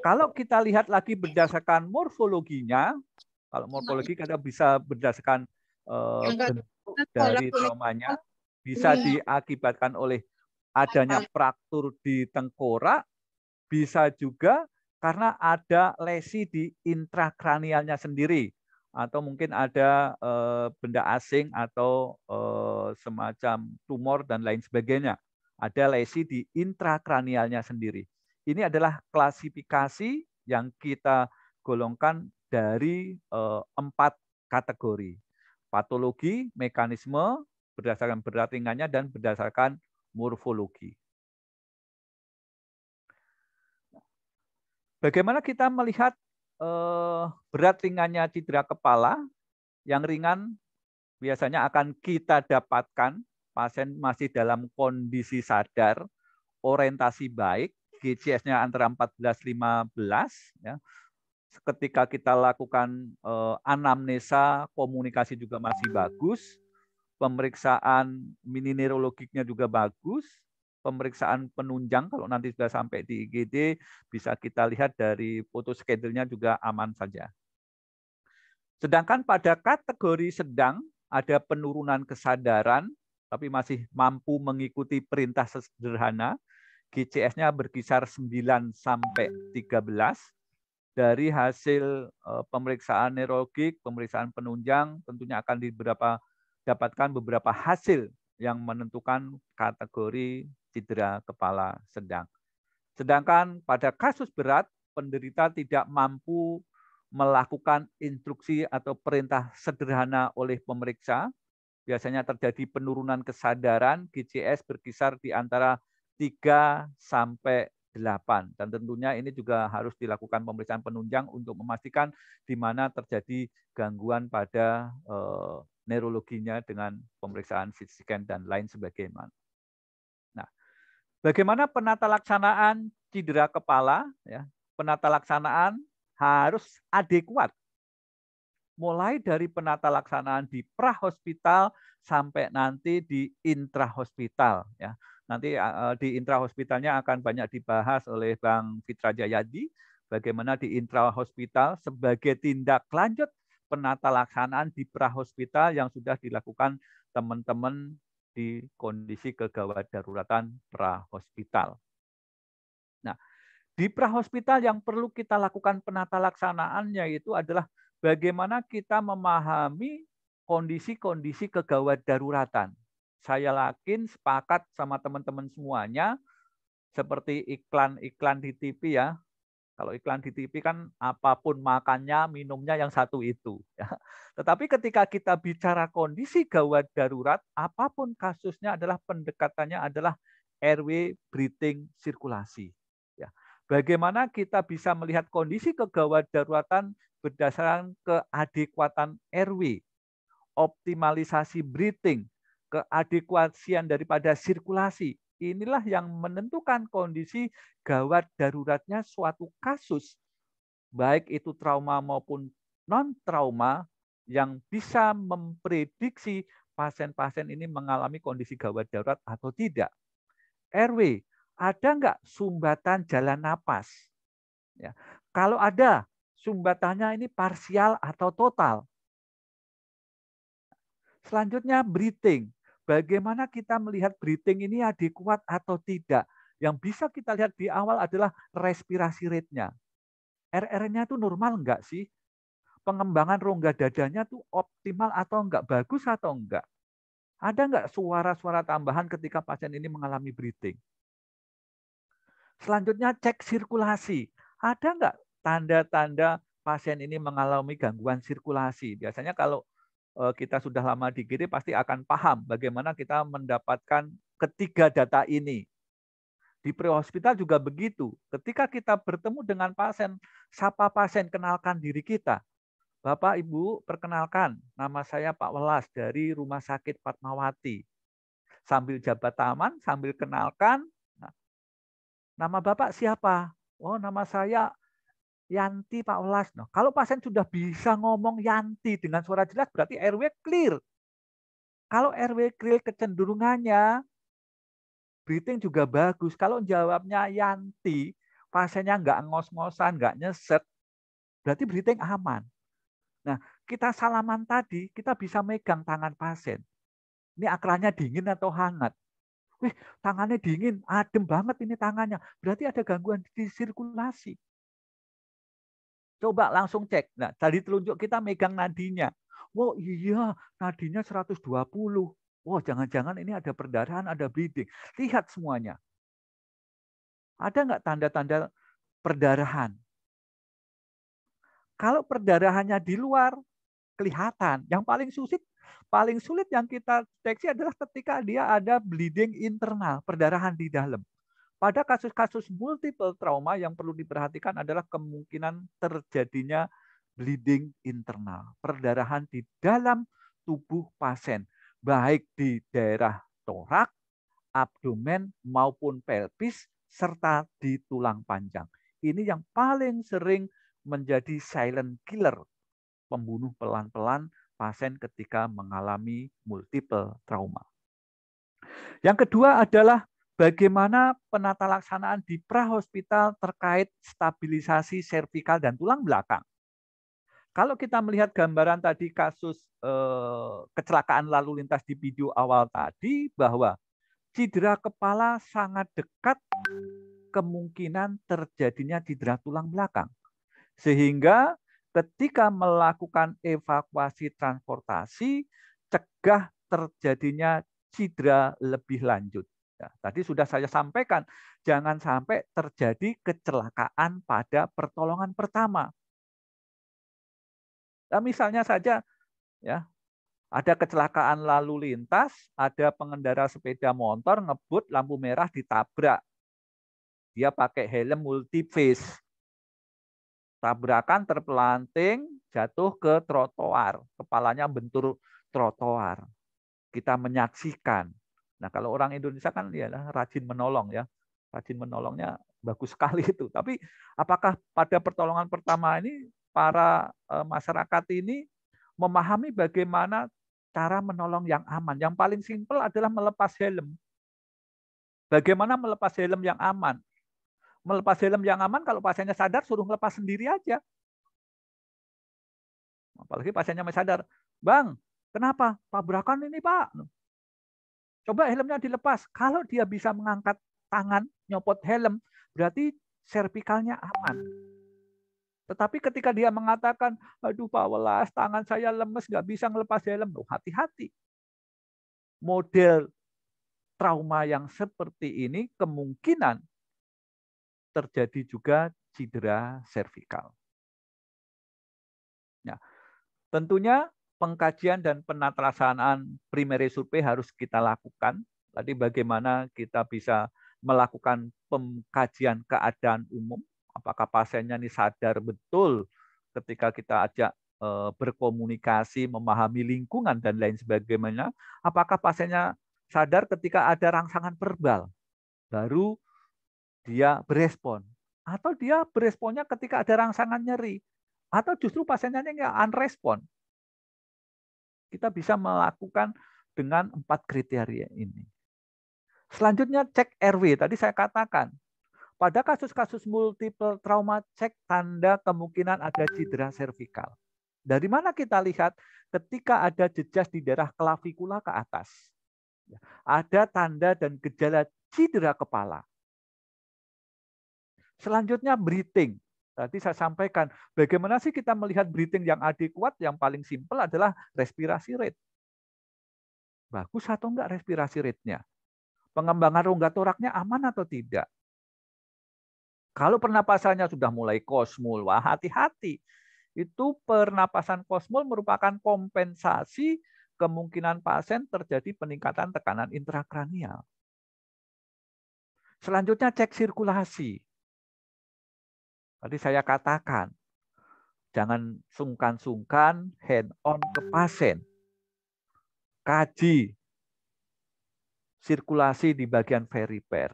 kalau kita lihat lagi berdasarkan morfologinya, kalau morfologi kita bisa berdasarkan uh, dari traumanya bisa iya. diakibatkan oleh adanya fraktur di tengkorak, bisa juga karena ada lesi di intrakranialnya sendiri atau mungkin ada e, benda asing atau e, semacam tumor dan lain sebagainya. Ada lesi di intrakranialnya sendiri. Ini adalah klasifikasi yang kita golongkan dari e, empat kategori patologi, mekanisme, berdasarkan berat ringannya, dan berdasarkan morfologi. Bagaimana kita melihat eh, berat ringannya cedera kepala? Yang ringan biasanya akan kita dapatkan pasien masih dalam kondisi sadar, orientasi baik, GCS-nya antara 14-15, ya, ketika kita lakukan eh, anamnesa, komunikasi juga masih bagus, pemeriksaan mini neurologiknya juga bagus, pemeriksaan penunjang kalau nanti sudah sampai di IGD bisa kita lihat dari foto schedule juga aman saja. Sedangkan pada kategori sedang ada penurunan kesadaran tapi masih mampu mengikuti perintah sederhana. GCS-nya berkisar 9 sampai 13 dari hasil eh, pemeriksaan neurologik, pemeriksaan penunjang tentunya akan beberapa dapatkan beberapa hasil yang menentukan kategori cedera kepala sedang. Sedangkan pada kasus berat penderita tidak mampu melakukan instruksi atau perintah sederhana oleh pemeriksa. Biasanya terjadi penurunan kesadaran GCS berkisar di antara 3 sampai 8. Dan tentunya ini juga harus dilakukan pemeriksaan penunjang untuk memastikan di mana terjadi gangguan pada e, neurologinya dengan pemeriksaan CT scan dan lain sebagainya. Nah, bagaimana penata laksanaan cedera kepala ya? Penata laksanaan harus adekuat mulai dari penata laksanaan di prahospital sampai nanti di intrahospital ya Nanti eh, eh, di intra hospitalnya akan banyak dibahas oleh Bang Fitra Jayadi bagaimana di intra hospital sebagai tindak lanjut penata laksanaan di prahospital yang sudah dilakukan teman-teman di kondisi kegawat daruratan prahospital. Nah, di prahospital yang perlu kita lakukan penata laksanaannya itu adalah bagaimana kita memahami kondisi-kondisi kegawat daruratan saya yakin sepakat sama teman-teman semuanya seperti iklan-iklan di TV ya. Kalau iklan di TV kan apapun makannya, minumnya yang satu itu. Ya. Tetapi ketika kita bicara kondisi gawat darurat, apapun kasusnya adalah pendekatannya adalah RW breathing sirkulasi. Ya. Bagaimana kita bisa melihat kondisi kegawat daruratan berdasarkan keadekuatan RW, optimalisasi breathing, keadekuasian daripada sirkulasi. Inilah yang menentukan kondisi gawat daruratnya suatu kasus, baik itu trauma maupun non-trauma, yang bisa memprediksi pasien-pasien ini mengalami kondisi gawat darurat atau tidak. RW, ada nggak sumbatan jalan napas? Ya. Kalau ada, sumbatannya ini parsial atau total. Selanjutnya breathing bagaimana kita melihat breathing ini adekuat atau tidak. Yang bisa kita lihat di awal adalah respirasi rate-nya. RR-nya itu normal enggak sih? Pengembangan rongga dadanya tuh optimal atau enggak? Bagus atau enggak? Ada enggak suara-suara tambahan ketika pasien ini mengalami breathing? Selanjutnya cek sirkulasi. Ada enggak tanda-tanda pasien ini mengalami gangguan sirkulasi? Biasanya kalau Eh, kita sudah lama di GD pasti akan paham bagaimana kita mendapatkan ketiga data ini. Di hospital juga begitu. Ketika kita bertemu dengan pasien, sapa pasien, kenalkan diri kita. Bapak Ibu, perkenalkan, nama saya Pak Welas dari Rumah Sakit Fatmawati. Sambil jabat taman, sambil kenalkan, nah, nama Bapak siapa? Oh, nama saya Yanti Pak Olas. Nah, kalau pasien sudah bisa ngomong Yanti dengan suara jelas berarti RW clear. Kalau RW clear kecenderungannya breathing juga bagus. Kalau jawabnya Yanti, pasiennya nggak ngos-ngosan, nggak nyeset, berarti breathing aman. Nah, kita salaman tadi, kita bisa megang tangan pasien. Ini akarnya dingin atau hangat? Wih, tangannya dingin, adem banget ini tangannya. Berarti ada gangguan di sirkulasi. Coba langsung cek. Nah, tadi telunjuk kita megang nadinya. Wow, iya, nadinya 120. Wow, jangan-jangan ini ada perdarahan, ada bleeding. Lihat semuanya. Ada nggak tanda-tanda perdarahan? Kalau perdarahannya di luar, kelihatan. Yang paling susit, paling sulit yang kita deteksi adalah ketika dia ada bleeding internal, perdarahan di dalam. Pada kasus-kasus multiple trauma yang perlu diperhatikan adalah kemungkinan terjadinya bleeding internal, perdarahan di dalam tubuh pasien, baik di daerah torak, abdomen maupun pelvis serta di tulang panjang. Ini yang paling sering menjadi silent killer, pembunuh pelan-pelan pasien ketika mengalami multiple trauma. Yang kedua adalah bagaimana penata laksanaan di prahospital terkait stabilisasi servikal dan tulang belakang. Kalau kita melihat gambaran tadi kasus eh, kecelakaan lalu lintas di video awal tadi bahwa cedera kepala sangat dekat kemungkinan terjadinya cedera tulang belakang. Sehingga ketika melakukan evakuasi transportasi cegah terjadinya cedera lebih lanjut. Ya, tadi sudah saya sampaikan, jangan sampai terjadi kecelakaan pada pertolongan pertama. Nah, misalnya saja, ya ada kecelakaan lalu lintas, ada pengendara sepeda motor ngebut lampu merah ditabrak. Dia pakai helm multiface. Tabrakan terpelanting, jatuh ke trotoar, kepalanya bentur trotoar. Kita menyaksikan Nah, kalau orang Indonesia kan ya rajin menolong ya. Rajin menolongnya bagus sekali itu. Tapi apakah pada pertolongan pertama ini para eh, masyarakat ini memahami bagaimana cara menolong yang aman? Yang paling simpel adalah melepas helm. Bagaimana melepas helm yang aman? Melepas helm yang aman kalau pasiennya sadar suruh melepas sendiri aja. Apalagi pasiennya masih sadar, "Bang, kenapa? Pabrakan ini, Pak." Coba helmnya dilepas. Kalau dia bisa mengangkat tangan, nyopot helm, berarti servikalnya aman. Tetapi ketika dia mengatakan, aduh Pak Welas, tangan saya lemes, nggak bisa ngelepas helm. hati-hati. Model trauma yang seperti ini kemungkinan terjadi juga cedera servikal. Nah, tentunya pengkajian dan penatrasanaan primary survei harus kita lakukan. Tadi bagaimana kita bisa melakukan pengkajian keadaan umum, apakah pasiennya ini sadar betul ketika kita ajak eh, berkomunikasi, memahami lingkungan dan lain sebagainya, apakah pasiennya sadar ketika ada rangsangan verbal baru dia berespon atau dia beresponnya ketika ada rangsangan nyeri atau justru pasiennya ini nggak unrespon kita bisa melakukan dengan empat kriteria ini. Selanjutnya cek RW. Tadi saya katakan, pada kasus-kasus multiple trauma cek tanda kemungkinan ada cedera servikal. Dari mana kita lihat ketika ada jejas di daerah klavikula ke atas. Ya, ada tanda dan gejala cedera kepala. Selanjutnya breathing. Tadi saya sampaikan, bagaimana sih kita melihat breathing yang adekuat, yang paling simpel adalah respirasi rate. Bagus atau enggak respirasi rate-nya? Pengembangan rongga toraknya aman atau tidak? Kalau pernapasannya sudah mulai kosmul, wah hati-hati. Itu pernapasan kosmul merupakan kompensasi kemungkinan pasien terjadi peningkatan tekanan intrakranial. Selanjutnya cek sirkulasi. Tadi saya katakan, jangan sungkan-sungkan hand on ke pasien. Kaji sirkulasi di bagian periper.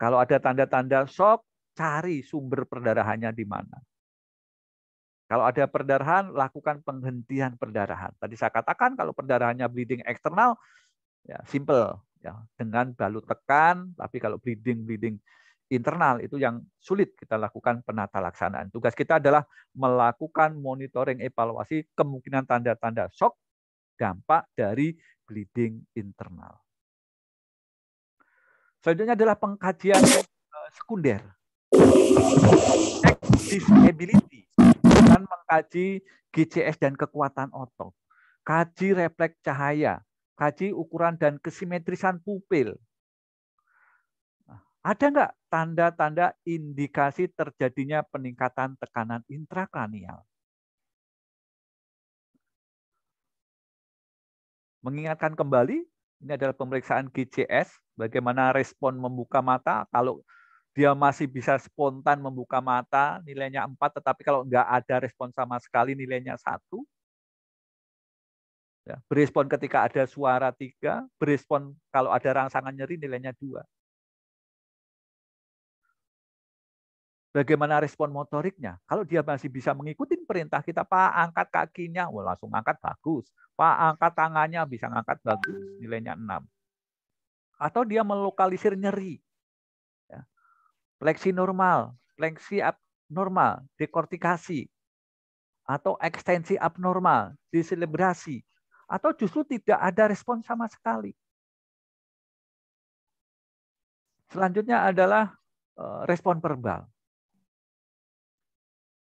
Kalau ada tanda-tanda shock, cari sumber perdarahannya di mana. Kalau ada perdarahan, lakukan penghentian perdarahan. Tadi saya katakan kalau perdarahannya bleeding eksternal, ya simple ya dengan balut tekan. Tapi kalau bleeding bleeding internal itu yang sulit kita lakukan penata laksanaan. Tugas kita adalah melakukan monitoring evaluasi kemungkinan tanda-tanda shock dampak dari bleeding internal. Selanjutnya adalah pengkajian eh, sekunder. Disability dan mengkaji GCS dan kekuatan otot. Kaji refleks cahaya, kaji ukuran dan kesimetrisan pupil, ada nggak tanda-tanda indikasi terjadinya peningkatan tekanan intrakranial? Mengingatkan kembali, ini adalah pemeriksaan GCS, bagaimana respon membuka mata. Kalau dia masih bisa spontan membuka mata, nilainya 4, tetapi kalau nggak ada respon sama sekali, nilainya satu. Ya, berespon ketika ada suara tiga, berespon kalau ada rangsangan nyeri nilainya dua. Bagaimana respon motoriknya? Kalau dia masih bisa mengikuti perintah kita, Pak, angkat kakinya, wah langsung angkat bagus. Pak, angkat tangannya, bisa angkat bagus, nilainya 6. Atau dia melokalisir nyeri. Ya. Fleksi normal, fleksi abnormal, dekortikasi, atau ekstensi abnormal, diselebrasi, atau justru tidak ada respon sama sekali. Selanjutnya adalah eh, respon verbal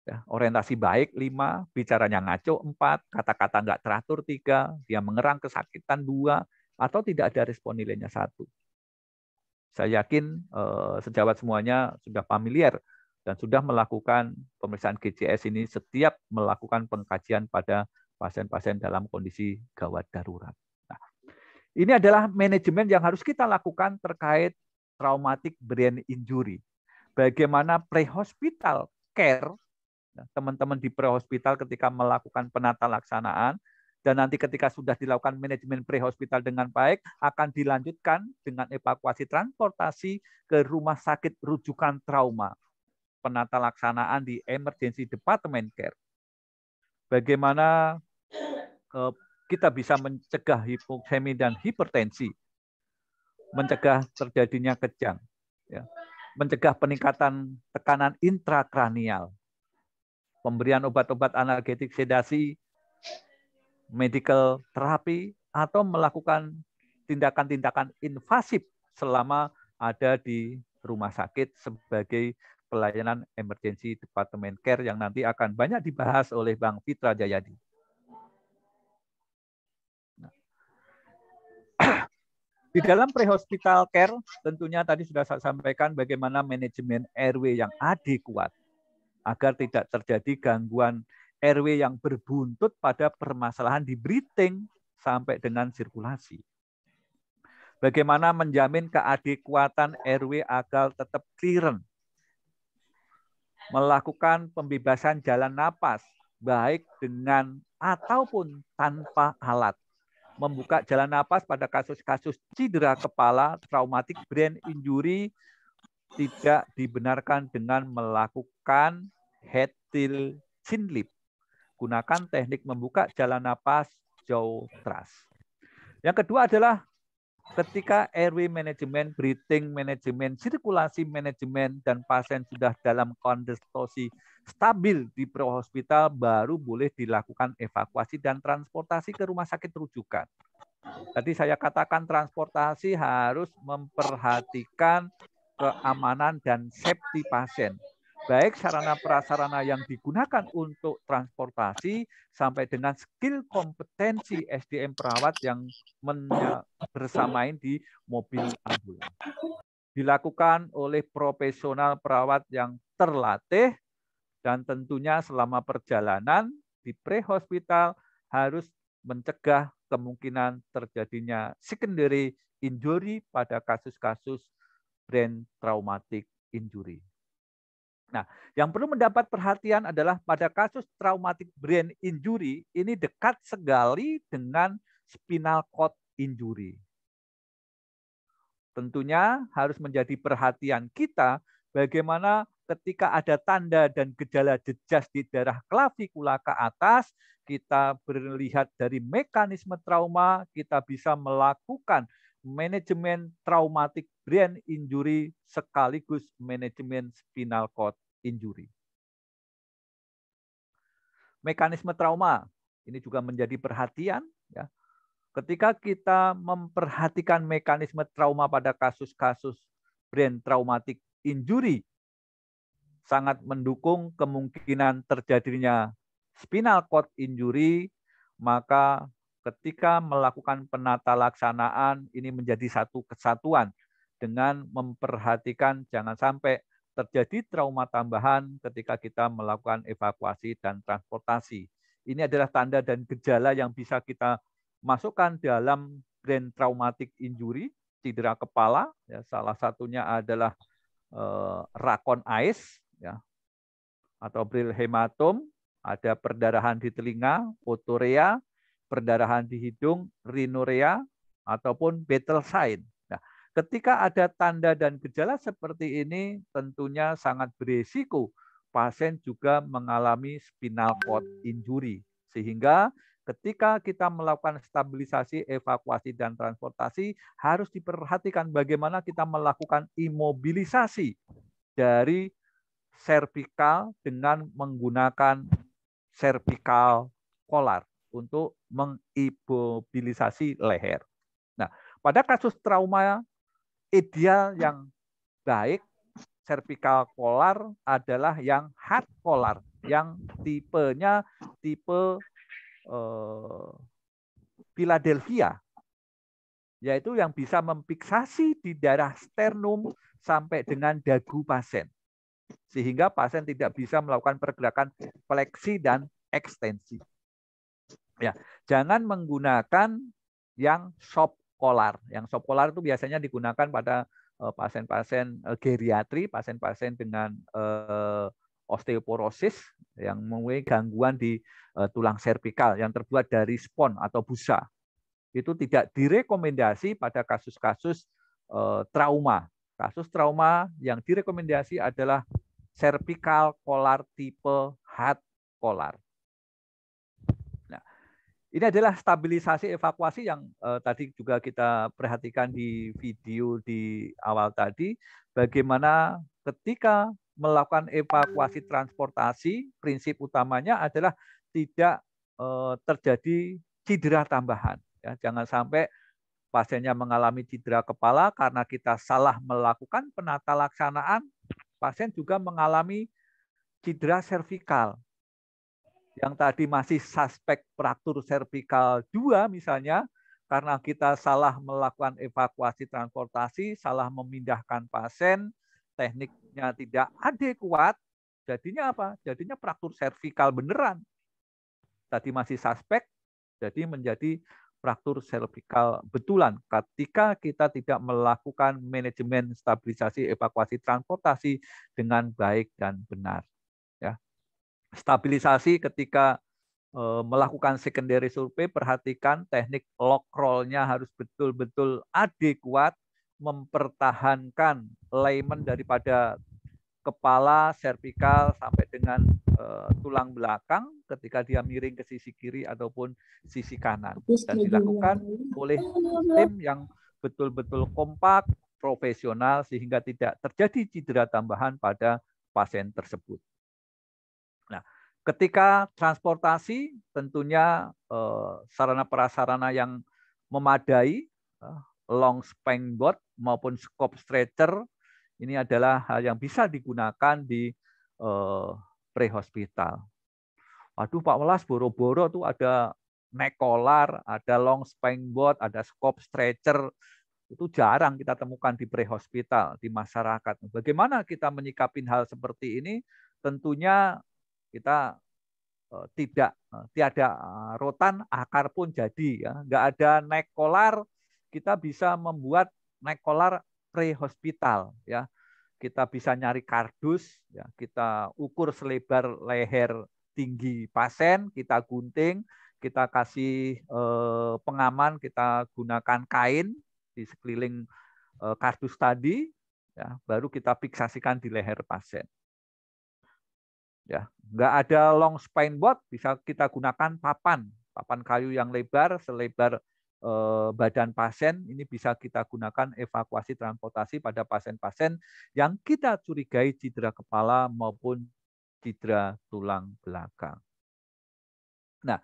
ya, orientasi baik lima, bicaranya ngaco empat, kata-kata nggak teratur tiga, dia mengerang kesakitan dua, atau tidak ada respon nilainya satu. Saya yakin eh, sejawat semuanya sudah familiar dan sudah melakukan pemeriksaan GCS ini setiap melakukan pengkajian pada pasien-pasien dalam kondisi gawat darurat. Nah, ini adalah manajemen yang harus kita lakukan terkait traumatic brain injury. Bagaimana pre-hospital care Ya, teman-teman di prehospital ketika melakukan penata laksanaan dan nanti ketika sudah dilakukan manajemen prehospital dengan baik akan dilanjutkan dengan evakuasi transportasi ke rumah sakit rujukan trauma penata laksanaan di emergency department care. Bagaimana eh, kita bisa mencegah hipoksemi dan hipertensi, mencegah terjadinya kejang, ya. mencegah peningkatan tekanan intrakranial, pemberian obat-obat analgetik sedasi, medical terapi, atau melakukan tindakan-tindakan invasif selama ada di rumah sakit sebagai pelayanan emergency departemen care yang nanti akan banyak dibahas oleh Bang Fitra Jayadi. Nah. Di dalam prehospital care tentunya tadi sudah saya sampaikan bagaimana manajemen RW yang adekuat agar tidak terjadi gangguan RW yang berbuntut pada permasalahan di breathing sampai dengan sirkulasi. Bagaimana menjamin keadekuatan RW agar tetap clearan? melakukan pembebasan jalan napas baik dengan ataupun tanpa alat. Membuka jalan napas pada kasus-kasus cedera kepala, traumatik brain injury tidak dibenarkan dengan melakukan head till chin lift. Gunakan teknik membuka jalan nafas jauh Trust. Yang kedua adalah ketika airway management, breathing management, sirkulasi management dan pasien sudah dalam kondisi stabil di pre-hospital, baru boleh dilakukan evakuasi dan transportasi ke rumah sakit rujukan. Tadi saya katakan transportasi harus memperhatikan keamanan dan safety pasien baik sarana prasarana yang digunakan untuk transportasi sampai dengan skill kompetensi SDM perawat yang bersamain di mobil ambulans Dilakukan oleh profesional perawat yang terlatih dan tentunya selama perjalanan di pre-hospital harus mencegah kemungkinan terjadinya secondary injury pada kasus-kasus brain traumatic injury. Nah, yang perlu mendapat perhatian adalah pada kasus traumatic brain injury ini dekat sekali dengan spinal cord injury. Tentunya harus menjadi perhatian kita bagaimana ketika ada tanda dan gejala jejas di daerah klavikula ke atas, kita berlihat dari mekanisme trauma, kita bisa melakukan manajemen traumatic brain injury sekaligus manajemen spinal cord injury. Mekanisme trauma ini juga menjadi perhatian. Ya. Ketika kita memperhatikan mekanisme trauma pada kasus-kasus brain traumatic injury, sangat mendukung kemungkinan terjadinya spinal cord injury, maka ketika melakukan penata laksanaan ini menjadi satu kesatuan dengan memperhatikan jangan sampai terjadi trauma tambahan ketika kita melakukan evakuasi dan transportasi. Ini adalah tanda dan gejala yang bisa kita masukkan dalam brain traumatic injury, cedera kepala. Ya, salah satunya adalah eh, rakon ais, ya, atau bril hematom, ada perdarahan di telinga, otorea, perdarahan di hidung, rinorea, ataupun battle sign. Ketika ada tanda dan gejala seperti ini, tentunya sangat berisiko pasien juga mengalami spinal cord injury. Sehingga ketika kita melakukan stabilisasi, evakuasi, dan transportasi, harus diperhatikan bagaimana kita melakukan imobilisasi dari cervical dengan menggunakan cervical collar untuk mengimobilisasi leher. Nah, pada kasus trauma ideal yang baik cervical collar adalah yang hard collar yang tipenya tipe eh, Philadelphia yaitu yang bisa memfiksasi di daerah sternum sampai dengan dagu pasien sehingga pasien tidak bisa melakukan pergerakan fleksi dan ekstensi. Ya, jangan menggunakan yang soft kolar. Yang sop kolar itu biasanya digunakan pada eh, pasien-pasien eh, geriatri, pasien-pasien dengan eh, osteoporosis yang mempunyai gangguan di tulang servikal yang terbuat dari spon atau busa. Itu tidak direkomendasi pada kasus-kasus trauma. Kasus trauma yang direkomendasi adalah cervical kolar tipe hard kolar. Ini adalah stabilisasi evakuasi yang eh, tadi juga kita perhatikan di video di awal tadi, bagaimana ketika melakukan evakuasi transportasi, prinsip utamanya adalah tidak eh, terjadi cedera tambahan. Ya, jangan sampai pasiennya mengalami cedera kepala karena kita salah melakukan penata laksanaan, pasien juga mengalami cedera servikal yang tadi masih suspek fraktur cervical 2 misalnya karena kita salah melakukan evakuasi transportasi, salah memindahkan pasien, tekniknya tidak adekuat, jadinya apa? Jadinya fraktur cervical beneran. Tadi masih suspek, jadi menjadi fraktur cervical betulan ketika kita tidak melakukan manajemen stabilisasi evakuasi transportasi dengan baik dan benar. Stabilisasi ketika eh, melakukan secondary survey, perhatikan teknik lock roll-nya harus betul-betul adekuat mempertahankan layman daripada kepala, servikal sampai dengan eh, tulang belakang ketika dia miring ke sisi kiri ataupun sisi kanan dan dilakukan oleh tim yang betul-betul kompak, profesional sehingga tidak terjadi cedera tambahan pada pasien tersebut. Ketika transportasi tentunya eh, sarana prasarana yang memadai, eh, long span board maupun scope stretcher ini adalah hal yang bisa digunakan di eh, pre-hospital. Waduh Pak Welas boro-boro tuh ada neck collar, ada long span board, ada scope stretcher. Itu jarang kita temukan di pre-hospital, di masyarakat. Bagaimana kita menyikapin hal seperti ini? Tentunya kita eh, tidak eh, tiada eh, rotan akar pun jadi ya nggak ada naik kolar kita bisa membuat naik kolar pre-hospital ya kita bisa nyari kardus ya kita ukur selebar leher tinggi pasien kita gunting kita kasih pengaman kita gunakan kain di sekeliling kardus tadi ya baru kita fiksasikan di leher pasien Ya, nggak ada long spine board bisa kita gunakan papan, papan kayu yang lebar selebar eh, badan pasien ini bisa kita gunakan evakuasi transportasi pada pasien-pasien yang kita curigai cedera kepala maupun cedera tulang belakang. Nah,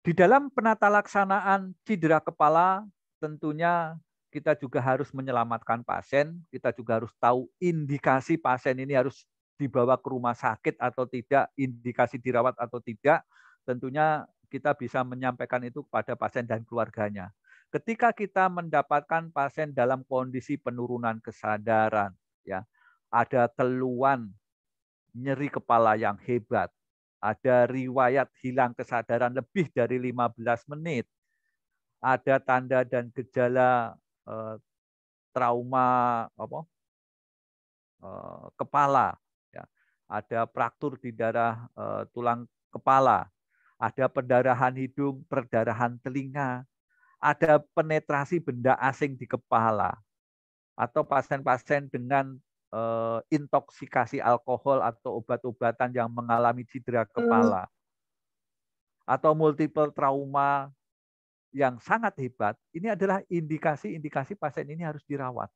di dalam penata laksanaan cedera kepala tentunya kita juga harus menyelamatkan pasien, kita juga harus tahu indikasi pasien ini harus dibawa ke rumah sakit atau tidak, indikasi dirawat atau tidak, tentunya kita bisa menyampaikan itu kepada pasien dan keluarganya. Ketika kita mendapatkan pasien dalam kondisi penurunan kesadaran, ya ada keluhan nyeri kepala yang hebat, ada riwayat hilang kesadaran lebih dari 15 menit, ada tanda dan gejala eh, trauma apa eh, kepala, ada praktur di darah e, tulang kepala, ada perdarahan hidung, perdarahan telinga, ada penetrasi benda asing di kepala, atau pasien-pasien dengan e, intoksikasi alkohol atau obat-obatan yang mengalami cedera hmm. kepala, atau multiple trauma yang sangat hebat, ini adalah indikasi-indikasi pasien ini harus dirawat.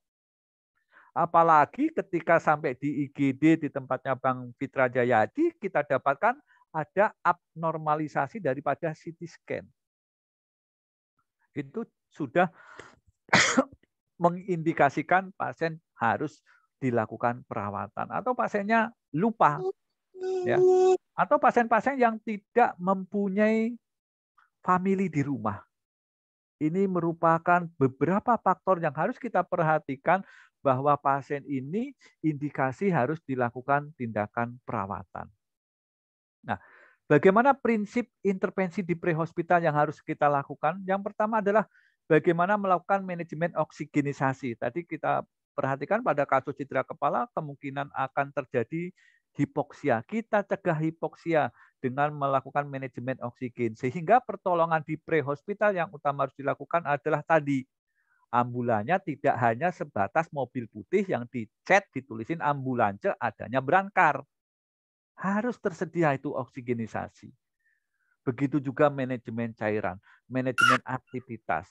Apalagi ketika sampai di IGD di tempatnya Bang Fitra Jayadi, kita dapatkan ada abnormalisasi daripada CT scan. Itu sudah mengindikasikan pasien harus dilakukan perawatan atau pasiennya lupa ya atau pasien-pasien yang tidak mempunyai family di rumah. Ini merupakan beberapa faktor yang harus kita perhatikan bahwa pasien ini indikasi harus dilakukan tindakan perawatan. Nah, bagaimana prinsip intervensi di prehospital yang harus kita lakukan? Yang pertama adalah bagaimana melakukan manajemen oksigenisasi. Tadi kita perhatikan pada kasus cedera kepala kemungkinan akan terjadi hipoksia. Kita cegah hipoksia dengan melakukan manajemen oksigen. Sehingga pertolongan di prehospital yang utama harus dilakukan adalah tadi ambulannya tidak hanya sebatas mobil putih yang dicet ditulisin ambulance adanya berangkar. Harus tersedia itu oksigenisasi. Begitu juga manajemen cairan, manajemen aktivitas.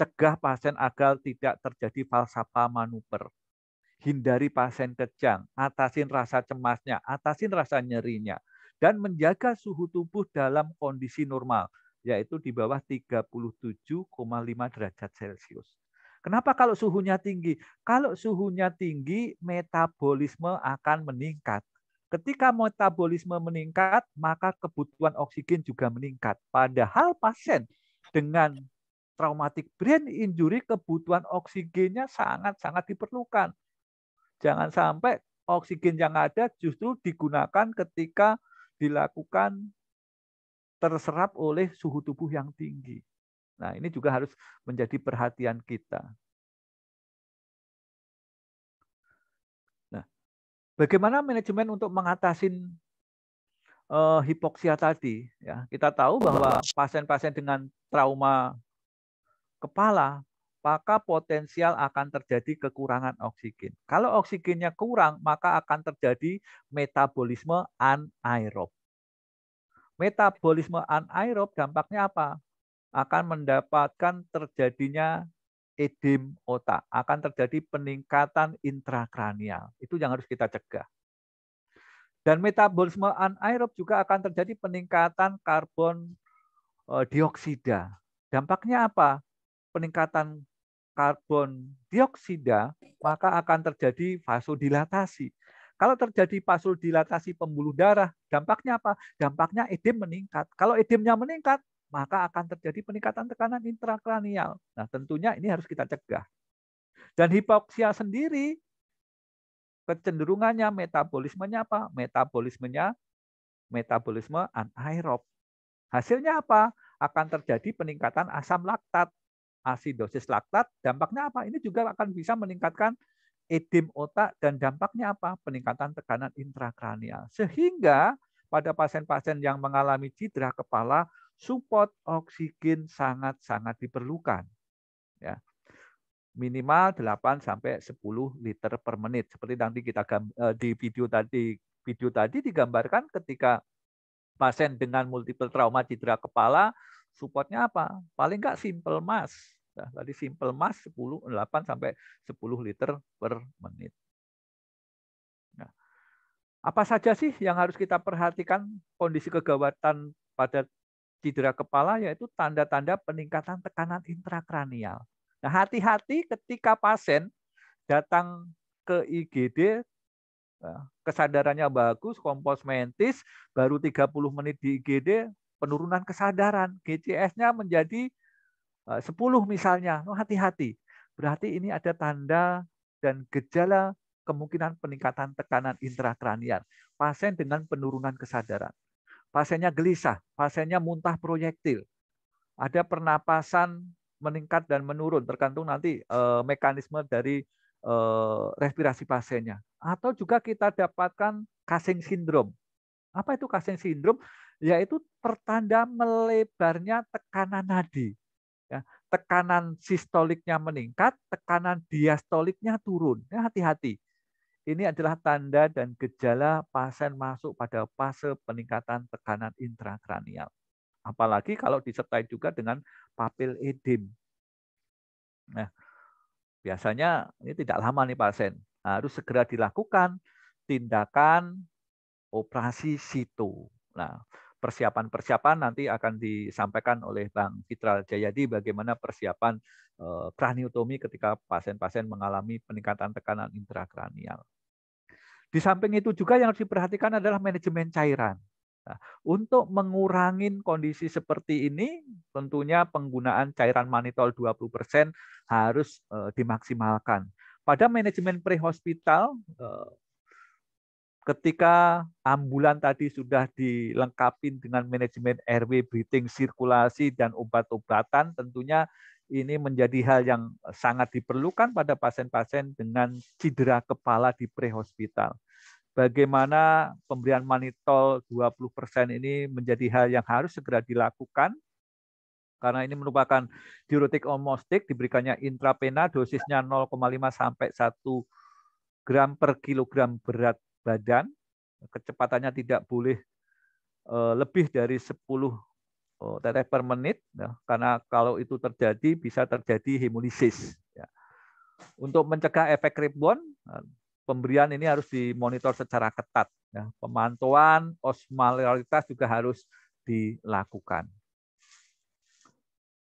Cegah pasien agar tidak terjadi falsafah manuver. Hindari pasien kejang, atasin rasa cemasnya, atasin rasa nyerinya, dan menjaga suhu tubuh dalam kondisi normal, yaitu di bawah 37,5 derajat Celcius. Kenapa kalau suhunya tinggi? Kalau suhunya tinggi, metabolisme akan meningkat. Ketika metabolisme meningkat, maka kebutuhan oksigen juga meningkat. Padahal pasien dengan traumatik brain injury kebutuhan oksigennya sangat-sangat diperlukan. Jangan sampai oksigen yang ada justru digunakan ketika dilakukan terserap oleh suhu tubuh yang tinggi. Nah, ini juga harus menjadi perhatian kita. Nah, bagaimana manajemen untuk mengatasi uh, hipoksia tadi? Ya, kita tahu bahwa pasien-pasien dengan trauma kepala maka potensial akan terjadi kekurangan oksigen. Kalau oksigennya kurang, maka akan terjadi metabolisme anaerob. Metabolisme anaerob dampaknya apa? akan mendapatkan terjadinya edem otak, akan terjadi peningkatan intrakranial. Itu yang harus kita cegah. Dan metabolisme anaerob juga akan terjadi peningkatan karbon eh, dioksida. Dampaknya apa? Peningkatan karbon dioksida, maka akan terjadi vasodilatasi. Kalau terjadi vasodilatasi pembuluh darah, dampaknya apa? Dampaknya edem meningkat. Kalau edemnya meningkat, maka akan terjadi peningkatan tekanan intrakranial. Nah, tentunya ini harus kita cegah. Dan hipoksia sendiri kecenderungannya metabolismenya apa? Metabolismenya metabolisme anaerob. Hasilnya apa? Akan terjadi peningkatan asam laktat, asidosis laktat. Dampaknya apa? Ini juga akan bisa meningkatkan edem otak dan dampaknya apa? Peningkatan tekanan intrakranial. Sehingga pada pasien-pasien yang mengalami cedera kepala support oksigen sangat-sangat diperlukan. Ya. Minimal 8 sampai 10 liter per menit. Seperti nanti kita eh, di video tadi video tadi digambarkan ketika pasien dengan multiple trauma cedera kepala, supportnya apa? Paling nggak simple mas. Nah, ya. tadi simple mas 10, 8 sampai 10 liter per menit. Nah, apa saja sih yang harus kita perhatikan kondisi kegawatan pada cedera kepala yaitu tanda-tanda peningkatan tekanan intrakranial. Nah, hati-hati ketika pasien datang ke IGD nah, kesadarannya bagus, kompos mentis, baru 30 menit di IGD penurunan kesadaran, GCS-nya menjadi 10 eh, misalnya. Nah, hati-hati. Berarti ini ada tanda dan gejala kemungkinan peningkatan tekanan intrakranial. Pasien dengan penurunan kesadaran. Pasiennya gelisah, pasiennya muntah proyektil. Ada pernapasan meningkat dan menurun tergantung nanti e, mekanisme dari e, respirasi pasiennya. Atau juga kita dapatkan Cushing syndrome. Apa itu Cushing syndrome? Yaitu pertanda melebarnya tekanan nadi. Ya, tekanan sistoliknya meningkat, tekanan diastoliknya turun. hati ya, hati-hati. Ini adalah tanda dan gejala pasien masuk pada fase peningkatan tekanan intrakranial. Apalagi kalau disertai juga dengan papil edim. Nah, biasanya ini tidak lama nih pasien. Harus segera dilakukan tindakan operasi situ. Nah, persiapan-persiapan nanti akan disampaikan oleh Bang Fitral Jayadi bagaimana persiapan eh, kraniotomi ketika pasien-pasien mengalami peningkatan tekanan intrakranial. Di samping itu juga yang harus diperhatikan adalah manajemen cairan. Nah, untuk mengurangi kondisi seperti ini, tentunya penggunaan cairan manitol 20% harus e, dimaksimalkan. Pada manajemen prehospital, e, ketika ambulan tadi sudah dilengkapi dengan manajemen airway, breathing, sirkulasi, dan obat-obatan, tentunya ini menjadi hal yang sangat diperlukan pada pasien-pasien dengan cedera kepala di prehospital. Bagaimana pemberian manitol 20% ini menjadi hal yang harus segera dilakukan karena ini merupakan diuretik omostik diberikannya intrapena dosisnya 0,5 sampai 1 gram per kilogram berat badan kecepatannya tidak boleh eh, lebih dari 10 oh, tetes per menit ya, karena kalau itu terjadi bisa terjadi hemolisis. Ya. Untuk mencegah efek rebound, pemberian ini harus dimonitor secara ketat. Ya. Pemantauan osmolaritas juga harus dilakukan.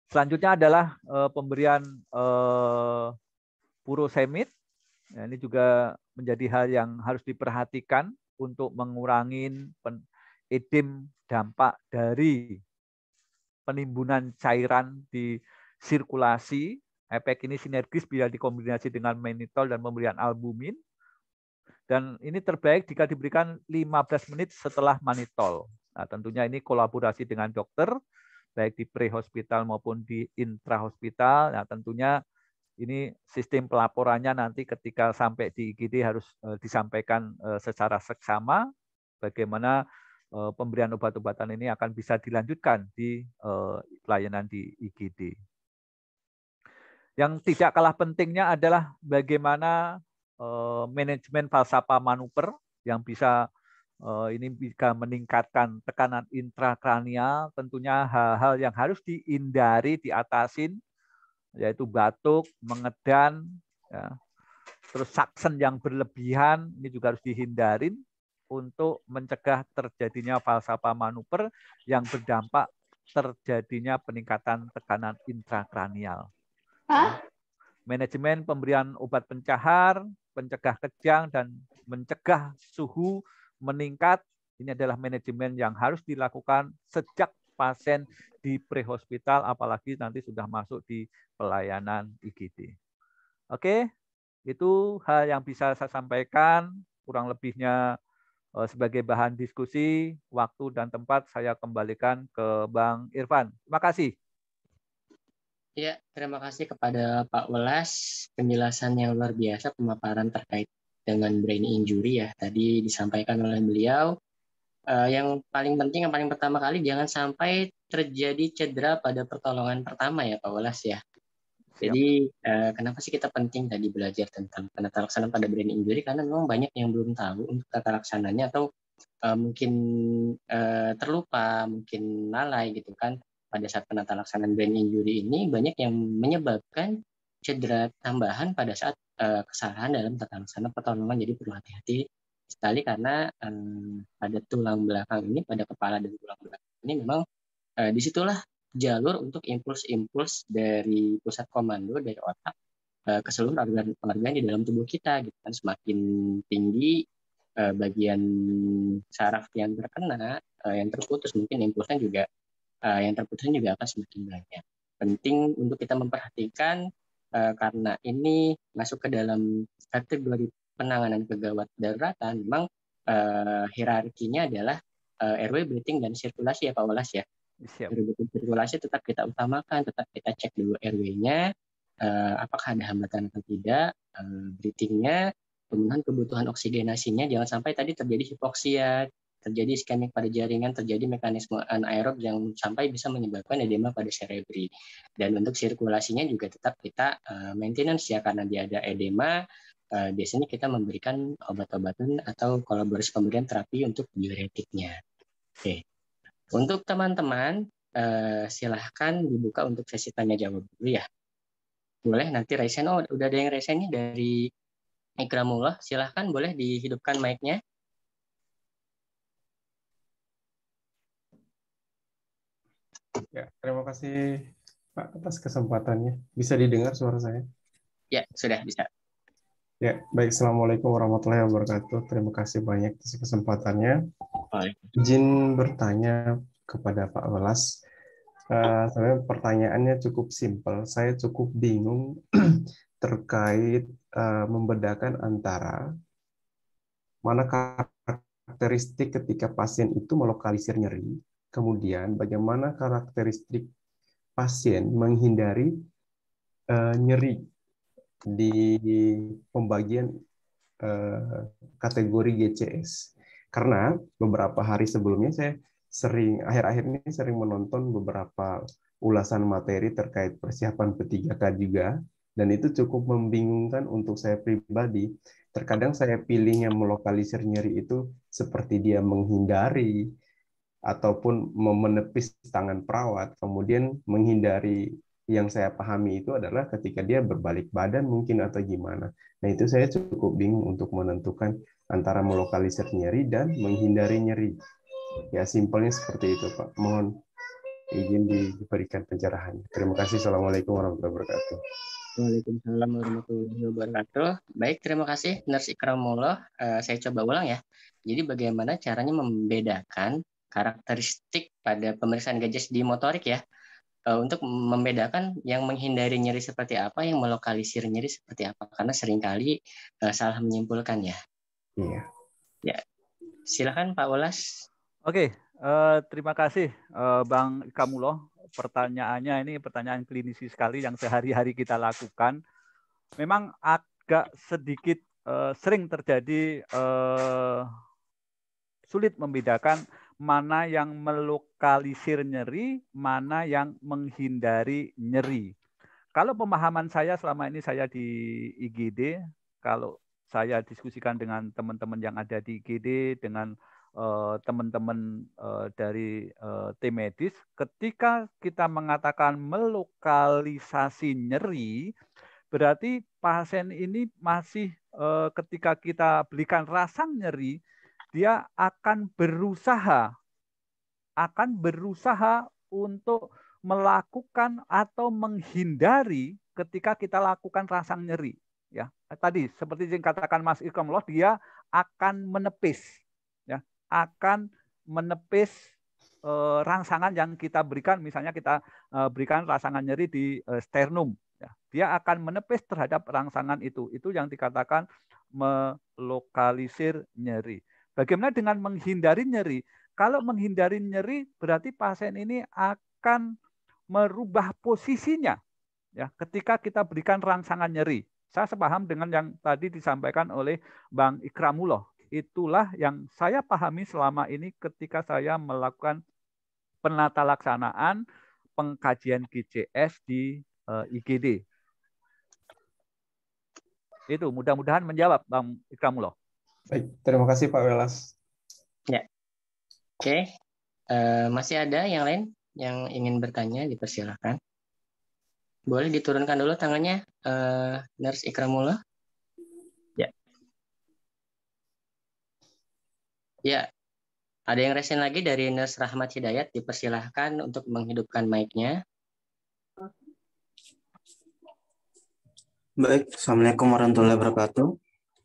Selanjutnya adalah eh, pemberian eh, purosemid. Ya, ini juga menjadi hal yang harus diperhatikan untuk mengurangi edem dampak dari penimbunan cairan di sirkulasi. Efek ini sinergis bila dikombinasi dengan menitol dan pemberian albumin. Dan ini terbaik jika diberikan 15 menit setelah manitol. Nah, tentunya ini kolaborasi dengan dokter, baik di pre-hospital maupun di intra-hospital. Nah, tentunya ini sistem pelaporannya nanti ketika sampai di IGD harus eh, disampaikan eh, secara seksama bagaimana Eh, pemberian obat-obatan ini akan bisa dilanjutkan di pelayanan eh, di IGD. Yang tidak kalah pentingnya adalah bagaimana eh, manajemen falsafah manuver yang bisa ini bisa meningkatkan tekanan intrakranial, tentunya hal-hal yang harus dihindari, diatasin, yaitu batuk, mengedan, ya. terus saksen yang berlebihan, ini juga harus dihindarin, untuk mencegah terjadinya falsafah manuver yang berdampak terjadinya peningkatan tekanan intrakranial. Hah? Manajemen pemberian obat pencahar, pencegah kejang, dan mencegah suhu meningkat. Ini adalah manajemen yang harus dilakukan sejak pasien di prehospital, apalagi nanti sudah masuk di pelayanan IGD. Oke, itu hal yang bisa saya sampaikan. Kurang lebihnya Eh, sebagai bahan diskusi, waktu dan tempat saya kembalikan ke Bang Irfan. Terima kasih. Ya, terima kasih kepada Pak Welas penjelasan yang luar biasa pemaparan terkait dengan brain injury ya tadi disampaikan oleh beliau. Uh, yang paling penting yang paling pertama kali jangan sampai terjadi cedera pada pertolongan pertama ya Pak Welas ya. Jadi uh, kenapa sih kita penting tadi belajar tentang tata laksana pada brain injury karena memang banyak yang belum tahu untuk tata laksananya atau uh, mungkin uh, terlupa, mungkin lalai gitu kan pada saat penata laksanaan brain injury ini banyak yang menyebabkan cedera tambahan pada saat uh, kesalahan dalam tata laksana pertolongan jadi perlu hati-hati sekali karena um, pada tulang belakang ini pada kepala dan tulang belakang ini memang uh, disitulah jalur untuk impuls-impuls dari pusat komando dari otak eh, ke seluruh organ-organ di dalam tubuh kita gitu kan semakin tinggi eh, bagian saraf yang terkena eh, yang terputus mungkin impulsnya juga yang terputus juga akan semakin banyak penting untuk kita memperhatikan karena ini masuk ke dalam kategori penanganan kegawat daruratan memang hierarkinya adalah airway breathing dan sirkulasi ya Pak Walas ya Siap. Regulasi tetap kita utamakan, tetap kita cek dulu RW-nya, uh, eh, apakah ada hambatan atau tidak, uh, breathing-nya, pemenuhan kebutuhan oksigenasinya, jangan sampai tadi terjadi hipoksia, terjadi iskemik pada jaringan, terjadi mekanisme anaerob yang sampai bisa menyebabkan edema pada serebri. Dan untuk sirkulasinya juga tetap kita uh, maintenance ya karena dia ada edema, uh, biasanya kita memberikan obat-obatan atau kolaborasi pemberian terapi untuk diuretiknya. Oke. Okay. Untuk teman-teman, eh, silahkan dibuka untuk sesi tanya jawab dulu ya. Boleh nanti resen, oh udah ada yang resennya dari Ikramullah, silahkan boleh dihidupkan mic-nya. Ya, terima kasih Pak atas kesempatannya. Bisa didengar suara saya? Ya, sudah bisa. Ya, baik. Assalamualaikum warahmatullahi wabarakatuh. Terima kasih banyak atas kesempatannya. Baik. Izin bertanya kepada Pak Welas. Uh, pertanyaannya cukup simpel. Saya cukup bingung terkait uh, membedakan antara mana karakteristik ketika pasien itu melokalisir nyeri, kemudian bagaimana karakteristik pasien menghindari uh, nyeri di pembagian eh, kategori GCS karena beberapa hari sebelumnya saya sering akhir-akhir ini sering menonton beberapa ulasan materi terkait persiapan P3K juga dan itu cukup membingungkan untuk saya pribadi terkadang saya pilihnya melokalisir nyeri itu seperti dia menghindari ataupun menepis tangan perawat kemudian menghindari yang saya pahami itu adalah ketika dia berbalik badan mungkin atau gimana. Nah itu saya cukup bingung untuk menentukan antara melokalisir nyeri dan menghindari nyeri. Ya simpelnya seperti itu Pak. Mohon izin diberikan pencerahan. Terima kasih. Assalamualaikum warahmatullahi wabarakatuh. Waalaikumsalam warahmatullahi wabarakatuh. Baik, terima kasih Nurse Ikramullah. Eh, saya coba ulang ya. Jadi bagaimana caranya membedakan karakteristik pada pemeriksaan gajah di motorik ya Eh, untuk membedakan yang menghindari nyeri seperti apa, yang melokalisir nyeri seperti apa, karena seringkali uh, salah menyimpulkan ya. Iya. Ya, silakan Pak Welas. Oke, uh, terima kasih uh, Bang Kamuloh. Pertanyaannya ini pertanyaan klinisi sekali yang sehari-hari kita lakukan. Memang agak sedikit uh, sering terjadi uh, sulit membedakan mana yang melokalisir nyeri, mana yang menghindari nyeri. Kalau pemahaman saya selama ini saya di IGD, kalau saya diskusikan dengan teman-teman yang ada di IGD, dengan eh, teman-teman uh, uh, dari uh, tim medis, ketika kita mengatakan melokalisasi nyeri, berarti pasien ini masih uh, ketika kita belikan rasa nyeri, dia akan berusaha akan berusaha untuk melakukan atau menghindari ketika kita lakukan rasa nyeri ya tadi seperti yang katakan Mas Ikomloh dia akan menepis ya akan menepis e, rangsangan yang kita berikan misalnya kita e, berikan rangsangan nyeri di e, sternum ya dia akan menepis terhadap rangsangan itu itu yang dikatakan melokalisir nyeri Bagaimana dengan menghindari nyeri? Kalau menghindari nyeri berarti pasien ini akan merubah posisinya ya ketika kita berikan rangsangan nyeri. Saya sepaham dengan yang tadi disampaikan oleh Bang Ikramullah. Itulah yang saya pahami selama ini ketika saya melakukan penata laksanaan pengkajian GCS di eh, IGD. Itu mudah-mudahan menjawab Bang Ikramullah. Baik, terima kasih Pak Welas. Ya. Oke. Uh, masih ada yang lain yang ingin bertanya dipersilahkan. Boleh diturunkan dulu tangannya uh, Nurse Ikramullah. Ya. Ya. Ada yang resen lagi dari Nurse Rahmat Hidayat dipersilahkan untuk menghidupkan mic-nya. Baik, Assalamualaikum warahmatullahi wabarakatuh.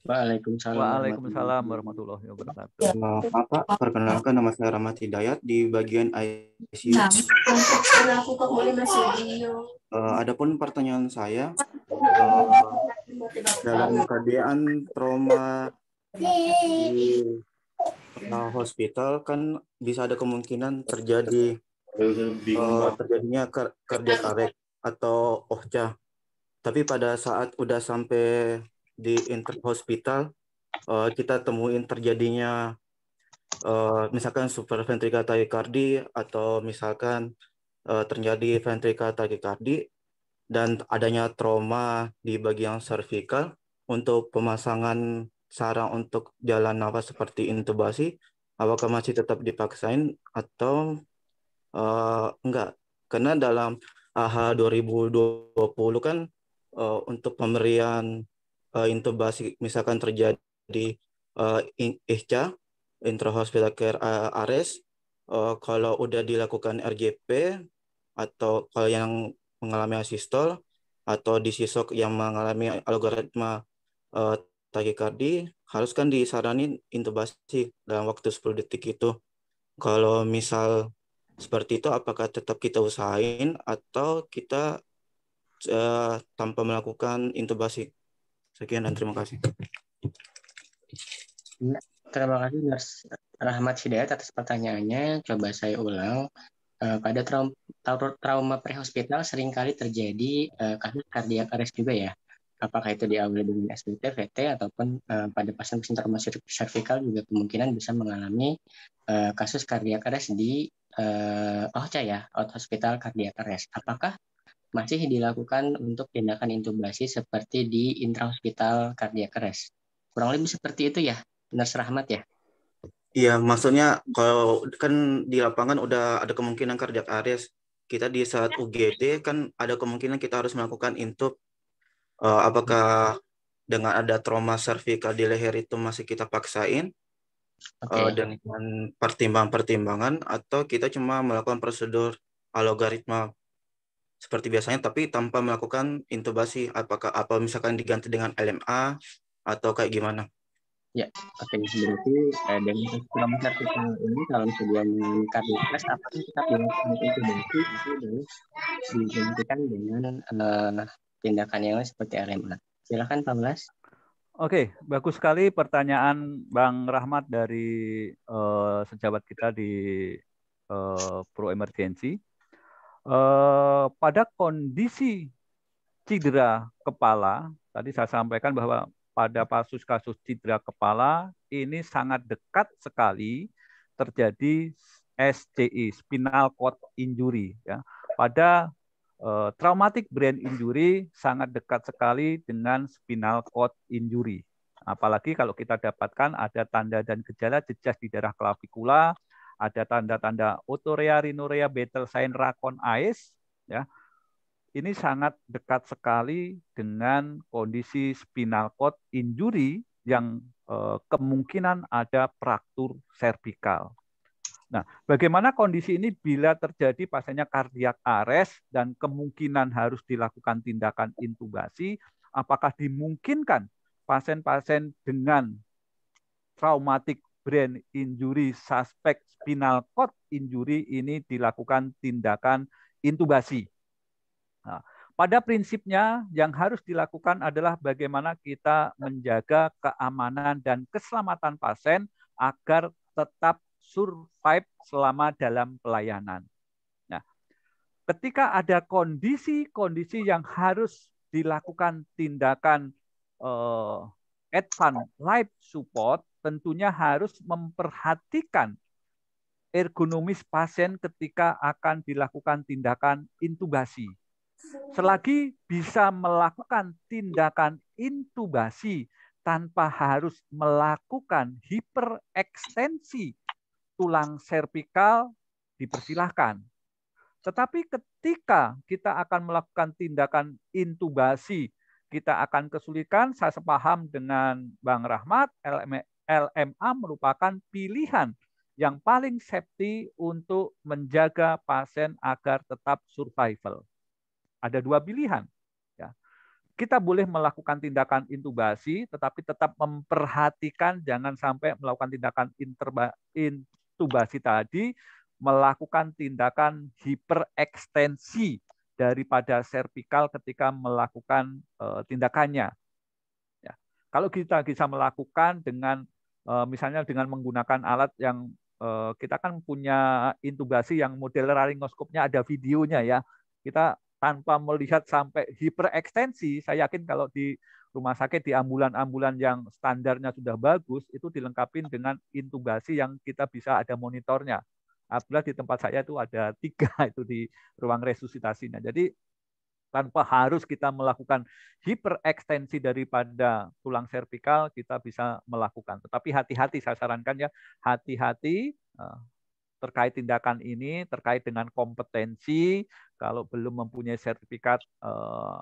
Waalaikumsalam. Waalaikumsalam warahmatullahi wabarakatuh. Maaf, Pak, perkenalkan nama saya Rahmat Hidayat di bagian ICU. Nah, uh, adapun pertanyaan saya uh, dalam keadaan trauma di uh, hospital kan bisa ada kemungkinan terjadi uh, terjadinya kerja karet atau ohca. Tapi pada saat udah sampai di interhospital uh, eh, kita temuin terjadinya uh, misalkan supraventrika takikardi atau misalkan uh, terjadi ventrika takikardi dan adanya trauma di bagian cervical untuk pemasangan sarang untuk jalan nafas seperti intubasi apakah masih tetap dipaksain atau uh, enggak karena dalam AHA 2020 kan uh, untuk pemberian uh, intubasi misalkan terjadi uh, eh, IHCA intrahospital care uh, eh, arrest uh, kalau udah dilakukan RGP atau kalau yang mengalami asistol atau di yang mengalami algoritma uh, tachycardi harus kan disaranin intubasi dalam waktu 10 detik itu. Kalau misal seperti itu apakah tetap kita usahain atau kita uh, tanpa melakukan intubasi? Sekian dan terima kasih. Nah, terima kasih Nurse Rahmat Hidayat atas pertanyaannya. Coba saya ulang. Eh, pada trauma, prehospital seringkali terjadi eh, kasus kardiak arrest juga ya. Apakah itu diawali dengan SBT, VT, ataupun eh, pada pasien-pasien trauma cervical juga kemungkinan bisa mengalami kasus kardiak arrest di OHCA ya, out hospital cardiac arrest. Apakah masih dilakukan untuk tindakan intubasi seperti di intrahospital cardiac arrest. Kurang lebih seperti itu ya, benar serahmat ya? Iya, maksudnya kalau kan di lapangan udah ada kemungkinan cardiac arrest, kita di saat UGD kan ada kemungkinan kita harus melakukan intub. Eh, apakah dengan ada trauma cervical di leher itu masih kita paksain okay. Eh, dengan pertimbangan-pertimbangan atau kita cuma melakukan prosedur algoritma seperti biasanya tapi tanpa melakukan intubasi apakah apa misalkan diganti dengan LMA atau kayak gimana? Ya, oke okay. berarti eh, dari program kita ini kalau sebelum kardiopres apa yang kita pilih intubasi itu adalah digantikan dengan uh, tindakan yang lain seperti LMA. Silakan Pak Blas. Oke, okay, bagus sekali pertanyaan Bang Rahmat dari uh, sejabat kita di uh, Pro Emergency Eh, pada kondisi cedera kepala, tadi saya sampaikan bahwa pada kasus-kasus cedera kepala ini sangat dekat sekali terjadi SCI, spinal cord injury. Ya. Pada eh, traumatic brain injury sangat dekat sekali dengan spinal cord injury. Apalagi kalau kita dapatkan ada tanda dan gejala jejas di daerah klavikula, ada tanda-tanda otorea, rinorea, betel sign, rakon, ais, ya. Ini sangat dekat sekali dengan kondisi spinal cord injury yang eh, kemungkinan ada fraktur cervical. Nah, bagaimana kondisi ini bila terjadi pasiennya kardiak arrest dan kemungkinan harus dilakukan tindakan intubasi? Apakah dimungkinkan pasien-pasien dengan traumatik brain injury suspek spinal cord injury ini dilakukan tindakan intubasi. Nah, pada prinsipnya yang harus dilakukan adalah bagaimana kita menjaga keamanan dan keselamatan pasien agar tetap survive selama dalam pelayanan. Nah, ketika ada kondisi-kondisi yang harus dilakukan tindakan eh, advanced life support, tentunya harus memperhatikan ergonomis pasien ketika akan dilakukan tindakan intubasi. Selagi bisa melakukan tindakan intubasi tanpa harus melakukan hiperekstensi tulang servikal dipersilahkan. Tetapi ketika kita akan melakukan tindakan intubasi, kita akan kesulitan, saya sepaham dengan Bang Rahmat, LMA merupakan pilihan yang paling safety untuk menjaga pasien agar tetap survival. Ada dua pilihan. Ya. Kita boleh melakukan tindakan intubasi, tetapi tetap memperhatikan jangan sampai melakukan tindakan intubasi tadi melakukan tindakan hiperekstensi daripada servikal ketika melakukan eh, tindakannya. Ya. Kalau kita bisa melakukan dengan Eh, misalnya dengan menggunakan alat yang eh, kita kan punya intubasi yang model laringoskopnya ada videonya ya. Kita tanpa melihat sampai hiperekstensi, saya yakin kalau di rumah sakit di ambulan-ambulan yang standarnya sudah bagus itu dilengkapi dengan intubasi yang kita bisa ada monitornya. Apalagi di tempat saya itu ada tiga itu di ruang resusitasinya. Jadi tanpa harus kita melakukan hiperekstensi daripada tulang servikal kita bisa melakukan. Tetapi hati-hati saya sarankan ya, hati-hati eh, terkait tindakan ini terkait dengan kompetensi kalau belum mempunyai sertifikat eh,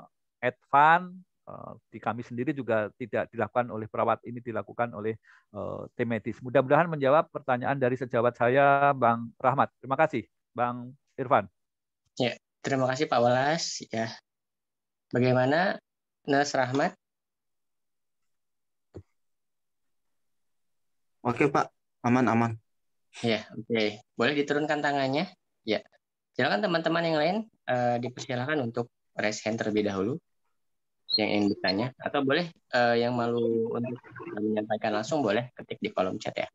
advance eh, di kami sendiri juga tidak dilakukan oleh perawat ini dilakukan oleh tim medis. Mudah-mudahan menjawab pertanyaan dari sejawat saya Bang Rahmat. Terima kasih Bang Irfan. Yeah. Terima kasih Pak Welas. Ya. Bagaimana Nas Rahmat? Oke Pak, aman aman. Ya, oke. Okay. Boleh diturunkan tangannya? Ya. Silakan teman-teman yang lain uh, dipersilakan untuk raise hand terlebih dahulu yang ingin bertanya atau boleh uh, yang malu untuk menyampaikan langsung boleh ketik di kolom chat ya.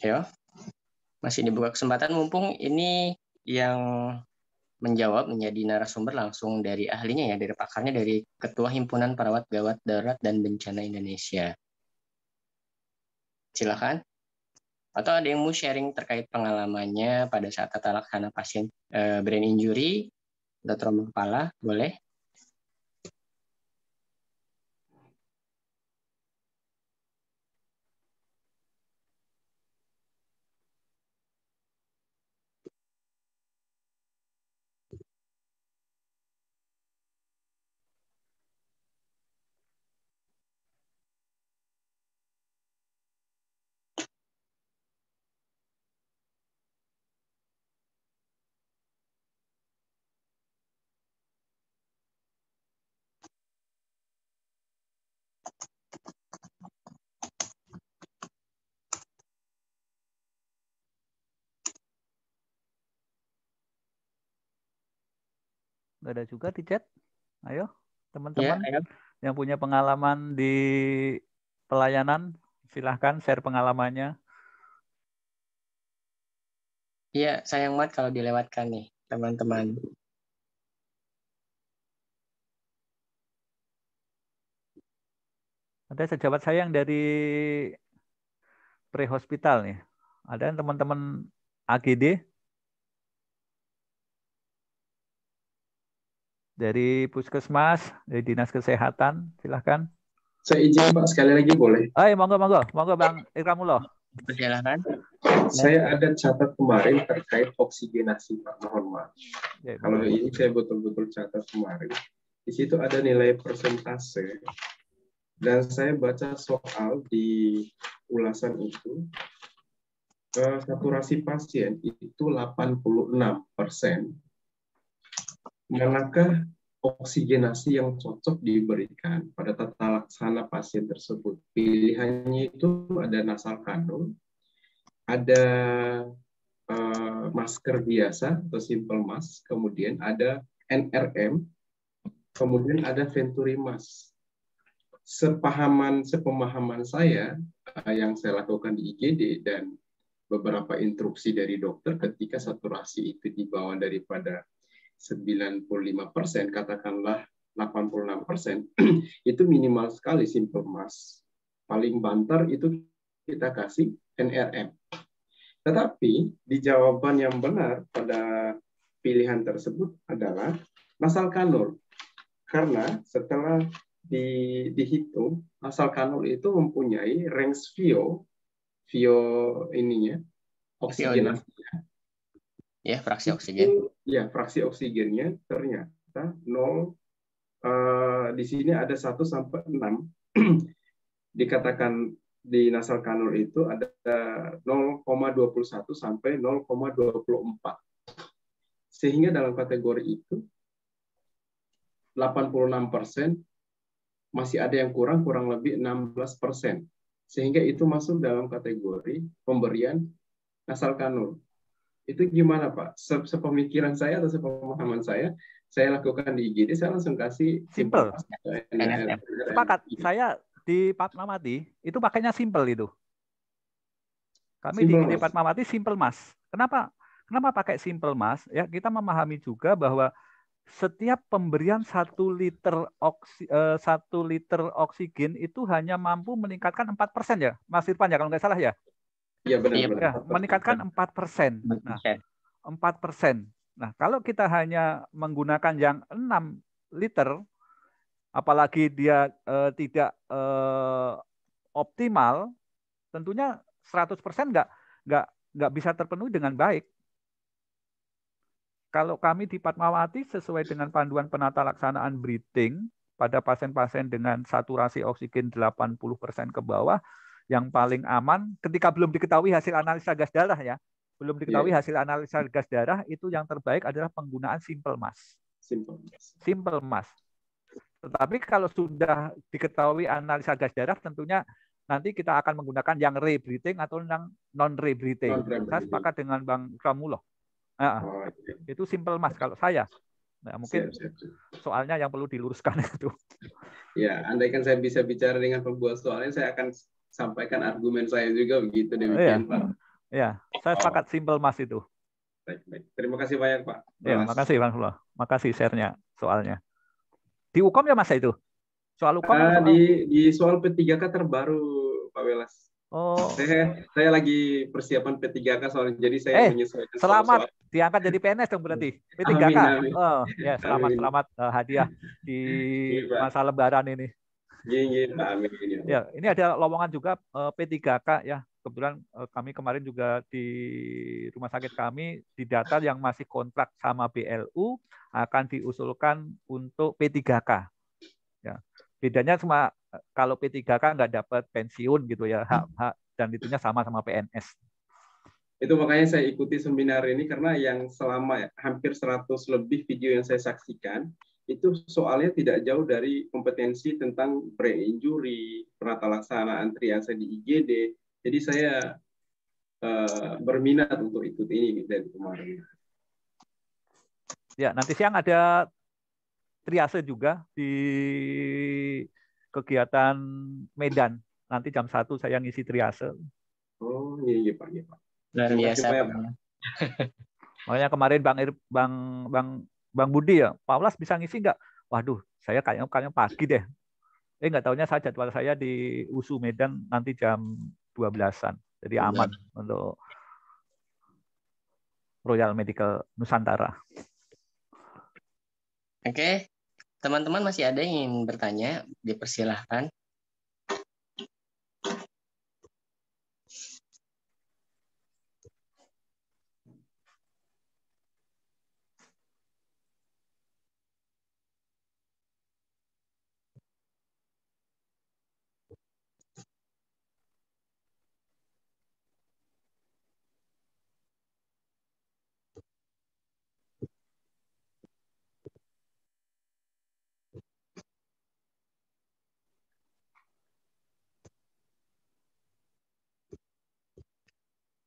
Theo masih dibuka kesempatan mumpung ini yang menjawab menjadi narasumber langsung dari ahlinya ya dari pakarnya dari Ketua Himpunan Perawat Gawat Darat dan Bencana Indonesia. Silakan. Atau ada yang mau sharing terkait pengalamannya pada saat tata laksana pasien eh, brain injury atau trauma kepala, boleh. ada juga di chat ayo teman-teman ya, ya, yang punya pengalaman di pelayanan silahkan share pengalamannya Iya, sayang banget kalau dilewatkan nih, teman-teman. Ada sejawat saya yang dari pre-hospital nih. Ada teman-teman AGD dari Puskesmas, dari Dinas Kesehatan, silahkan. Saya izin Pak sekali lagi boleh. Hai, monggo monggo, monggo Bang Ikramullah. Perjalanan. Saya ada catat kemarin terkait oksigenasi Pak, mohon maaf. Ya, Kalau ini saya betul-betul catat kemarin. Di situ ada nilai persentase. Dan saya baca soal di ulasan itu eh, saturasi pasien itu 86 persen manakah oksigenasi yang cocok diberikan pada tata laksana pasien tersebut. Pilihannya itu ada nasal kanul, ada uh, masker biasa atau simple mask, kemudian ada NRM, kemudian ada venturi mask. Sepahaman, sepemahaman saya uh, yang saya lakukan di IGD dan beberapa instruksi dari dokter ketika saturasi itu dibawa daripada 95 persen, katakanlah 86 persen, itu minimal sekali simple mass. Paling banter itu kita kasih NRM. Tetapi di jawaban yang benar pada pilihan tersebut adalah nasal kanul. Karena setelah di, dihitung, nasal kanul itu mempunyai range VO, VO ininya, oksigenasi. Ya, fraksi oksigen. Itu ya fraksi oksigennya ternyata 0 uh, eh, di sini ada 1 sampai 6 dikatakan di Nasal Kanul itu ada 0,21 sampai 0,24. Sehingga dalam kategori itu 86% persen masih ada yang kurang kurang lebih 16%. persen Sehingga itu masuk dalam kategori pemberian Nasal Kanul itu gimana Pak? Se Sepemikiran saya atau sepemahaman saya, saya lakukan di IGD, saya langsung kasih simple. Sepakat. Iya. Saya di Patmawati itu pakainya simple itu. Kami simple di IGD Patmawati simple mas. Kenapa? Kenapa pakai simple mas? Ya kita memahami juga bahwa setiap pemberian satu liter oksi, eh, satu liter oksigen itu hanya mampu meningkatkan empat persen ya, Mas Irfan ya kalau nggak salah ya. Iya, iya benar. Ya, benar. meningkatkan empat persen. Nah, empat persen. Nah, kalau kita hanya menggunakan yang 6 liter, apalagi dia eh, tidak eh, optimal, tentunya 100 persen nggak nggak nggak bisa terpenuhi dengan baik. Kalau kami di Padmawati sesuai dengan panduan penata laksanaan breathing pada pasien-pasien dengan saturasi oksigen 80 persen ke bawah, yang paling aman ketika belum diketahui hasil analisa gas darah ya. Belum diketahui yeah. hasil analisa gas darah itu yang terbaik adalah penggunaan simple mass. Simple mass. Simple mass. Tetapi kalau sudah diketahui analisa gas darah tentunya nanti kita akan menggunakan yang rebreathing atau yang non rebreathing. Saya sepakat dengan Bang Kamulo Nah, oh, yeah. Itu simple mas kalau saya. Nah, mungkin siap, siap, siap. soalnya yang perlu diluruskan itu. Ya, andaikan saya bisa bicara dengan pembuat soalnya, saya akan sampaikan argumen saya juga begitu iya. demikian, oh, iya. Pak. Iya, saya sepakat oh. simpel Mas itu. Baik, baik. Terima kasih banyak, Pak. Mas. Ya, makasih Bang Sulo. Makasih share-nya soalnya. Di UKOM ya Mas ya, itu? Soal UKOM? Uh, ah, di di soal P3K terbaru, Pak Welas. Oh. Saya saya lagi persiapan P3K soalnya jadi saya eh, menyesuaikan. Selamat soal -soal. diangkat jadi PNS dong berarti. P3K. Amin, Oh, ya selamat amin. selamat uh, hadiah di iya, masa lebaran ini. Iya, iya. Ya, ini ada lowongan juga eh, P3K ya. Kebetulan eh, kami kemarin juga di rumah sakit kami di data yang masih kontrak sama BLU akan diusulkan untuk P3K. Ya. Bedanya cuma eh, kalau P3K nggak dapat pensiun gitu ya, hak, hak dan itunya sama sama PNS. Itu makanya saya ikuti seminar ini karena yang selama hampir 100 lebih video yang saya saksikan, itu soalnya tidak jauh dari kompetensi tentang brain injury, penata laksanaan triase di IGD. Jadi saya uh, berminat untuk ikut ini dari kemarin. Ya, nanti siang ada triase juga di kegiatan Medan. Nanti jam satu saya ngisi triase. Oh, iya, iya Pak. Iya, Pak. Luar biasa. Makanya kemarin Bang Ir, Bang Bang Bang Budi ya, Pak Paulas bisa ngisi nggak? Waduh, saya kayaknya kayaknya pagi deh. Eh nggak tahunya saya jadwal saya di USU Medan nanti jam 12-an. Jadi iya. aman Benar. untuk Royal Medical Nusantara. Oke, teman-teman masih ada yang ingin bertanya, dipersilahkan.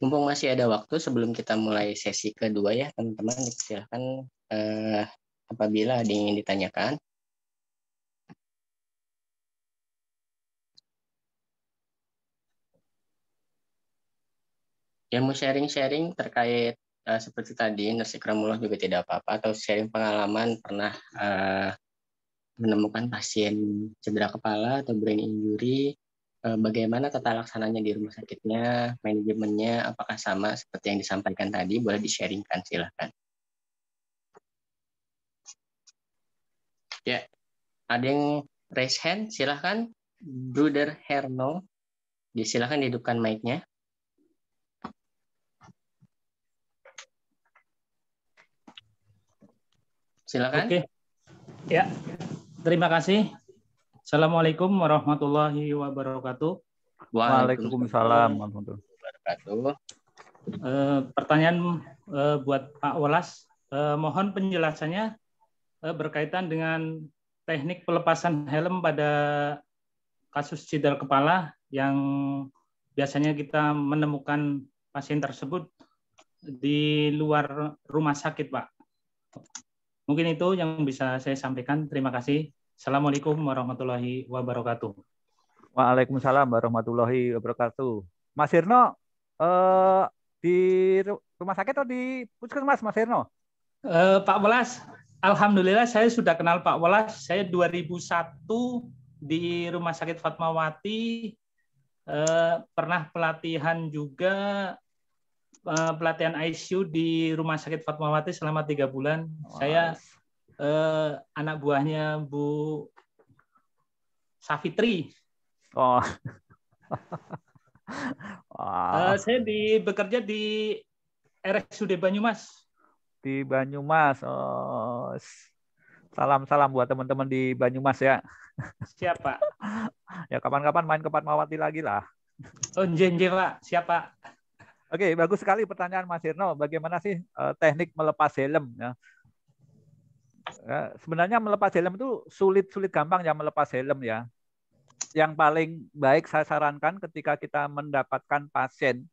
mumpung masih ada waktu sebelum kita mulai sesi kedua ya teman-teman silahkan eh, apabila ada yang ingin ditanyakan ya mau sharing-sharing terkait eh, seperti tadi nasi Kramullah juga tidak apa-apa atau sharing pengalaman pernah eh, menemukan pasien cedera kepala atau brain injury Eh, bagaimana tata laksananya di rumah sakitnya, manajemennya, apakah sama seperti yang disampaikan tadi, boleh di-sharingkan silahkan. Ya, ada yang raise hand, silahkan. Brother Herno, ya, silahkan dihidupkan mic-nya. Silakan. Oke. Ya, terima kasih. Assalamualaikum warahmatullahi wabarakatuh. Waalaikumsalam warahmatullahi wabarakatuh. E, pertanyaan e, buat Pak Welas, e, eh, mohon penjelasannya berkaitan dengan teknik pelepasan helm pada kasus cedera kepala yang biasanya kita menemukan pasien tersebut di luar rumah sakit, Pak. Mungkin itu yang bisa saya sampaikan. Terima kasih. Assalamualaikum warahmatullahi wabarakatuh. Waalaikumsalam warahmatullahi wabarakatuh. Mas Hirno, eh, di rumah sakit atau di puskesmas Mas Hirno? Eh, Pak Welas, Alhamdulillah saya sudah kenal Pak Welas. Saya 2001 di Rumah Sakit Fatmawati, eh, pernah pelatihan juga eh, pelatihan ICU di Rumah Sakit Fatmawati selama tiga bulan. Wow. Saya eh, anak buahnya Bu Safitri. Oh. Wow. Uh, eh, saya di bekerja di RSUD Banyumas. Di Banyumas. Oh. Salam-salam buat teman-teman di Banyumas ya. Siapa? ya kapan-kapan main ke Fatmawati lagi lah. Oh, jenje, Pak. Siapa? Oke, bagus sekali pertanyaan Mas Irno. Bagaimana sih uh, teknik melepas helm ya? Eh, sebenarnya melepas helm itu sulit-sulit gampang ya melepas helm ya. Yang paling baik saya sarankan ketika kita mendapatkan pasien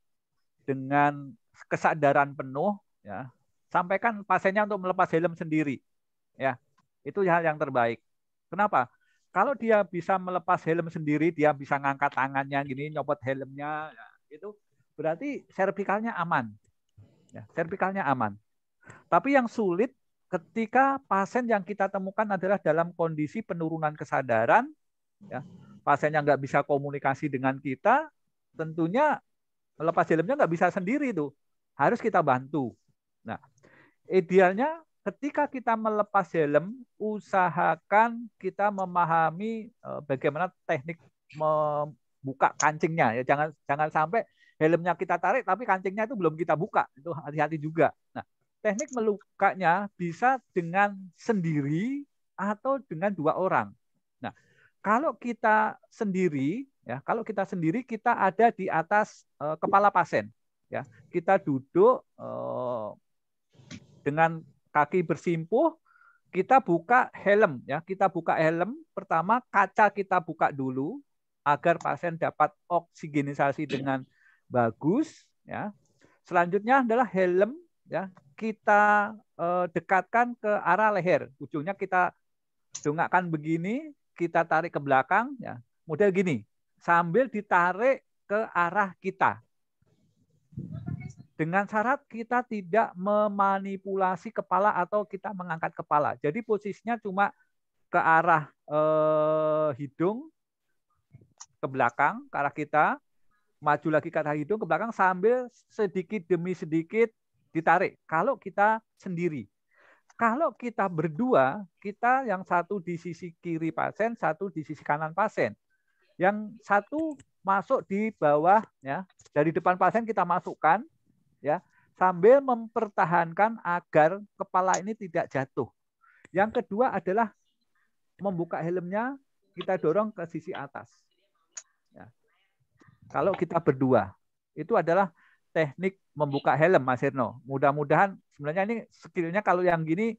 dengan kesadaran penuh ya, sampaikan pasiennya untuk melepas helm sendiri. Ya, itu hal yang terbaik. Kenapa? Kalau dia bisa melepas helm sendiri, dia bisa ngangkat tangannya gini, nyopot helmnya, ya, itu berarti servikalnya aman. Ya, servikalnya aman. Tapi yang sulit ketika pasien yang kita temukan adalah dalam kondisi penurunan kesadaran, ya, pasien yang nggak bisa komunikasi dengan kita, tentunya melepas helmnya nggak bisa sendiri itu, harus kita bantu. Nah, idealnya ketika kita melepas helm, usahakan kita memahami eh, bagaimana teknik membuka kancingnya. Ya, jangan jangan sampai helmnya kita tarik tapi kancingnya itu belum kita buka, itu hati-hati juga. Nah, teknik melukanya bisa dengan sendiri atau dengan dua orang. Nah, kalau kita sendiri, ya, kalau kita sendiri kita ada di atas eh, kepala pasien, ya. Kita duduk eh, dengan kaki bersimpuh, kita buka helm, ya. Kita buka helm. Pertama kaca kita buka dulu agar pasien dapat oksigenisasi dengan bagus, ya. Selanjutnya adalah helm, ya kita uh, dekatkan ke arah leher. Ujungnya kita dongakkan begini, kita tarik ke belakang, ya, model gini, sambil ditarik ke arah kita. Dengan syarat kita tidak memanipulasi kepala atau kita mengangkat kepala. Jadi posisinya cuma ke arah eh, hidung, ke belakang, ke arah kita, maju lagi ke arah hidung, ke belakang, sambil sedikit demi sedikit ditarik. Kalau kita sendiri, kalau kita berdua, kita yang satu di sisi kiri pasien, satu di sisi kanan pasien. Yang satu masuk di bawah ya, dari depan pasien kita masukkan ya, sambil mempertahankan agar kepala ini tidak jatuh. Yang kedua adalah membuka helmnya, kita dorong ke sisi atas. Ya. Kalau kita berdua, itu adalah teknik membuka helm Mas Herno. Mudah-mudahan sebenarnya ini skillnya kalau yang gini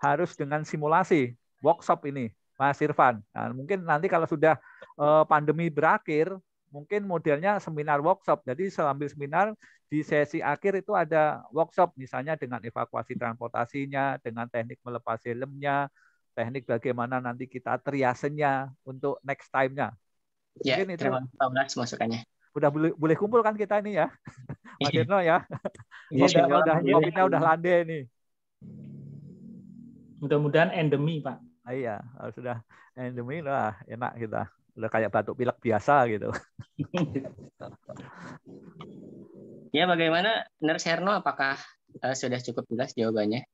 harus dengan simulasi workshop ini Mas Irfan. Nah, mungkin nanti kalau sudah eh, pandemi berakhir mungkin modelnya seminar workshop. Jadi sambil seminar di sesi akhir itu ada workshop misalnya dengan evakuasi transportasinya, dengan teknik melepas helmnya, teknik bagaimana nanti kita triasenya untuk next time-nya. Ya, itu. terima kasih masukannya udah boleh, boleh kumpul kan kita ini ya. Mas Irno ya. kita udah, udah, iya. covid udah landai nih. Mudah-mudahan endemi, Pak. ah, iya, sudah endemi lah enak kita. Udah kayak batuk pilek biasa gitu. ya, bagaimana Nurse Herno apakah uh, sudah cukup jelas jawabannya?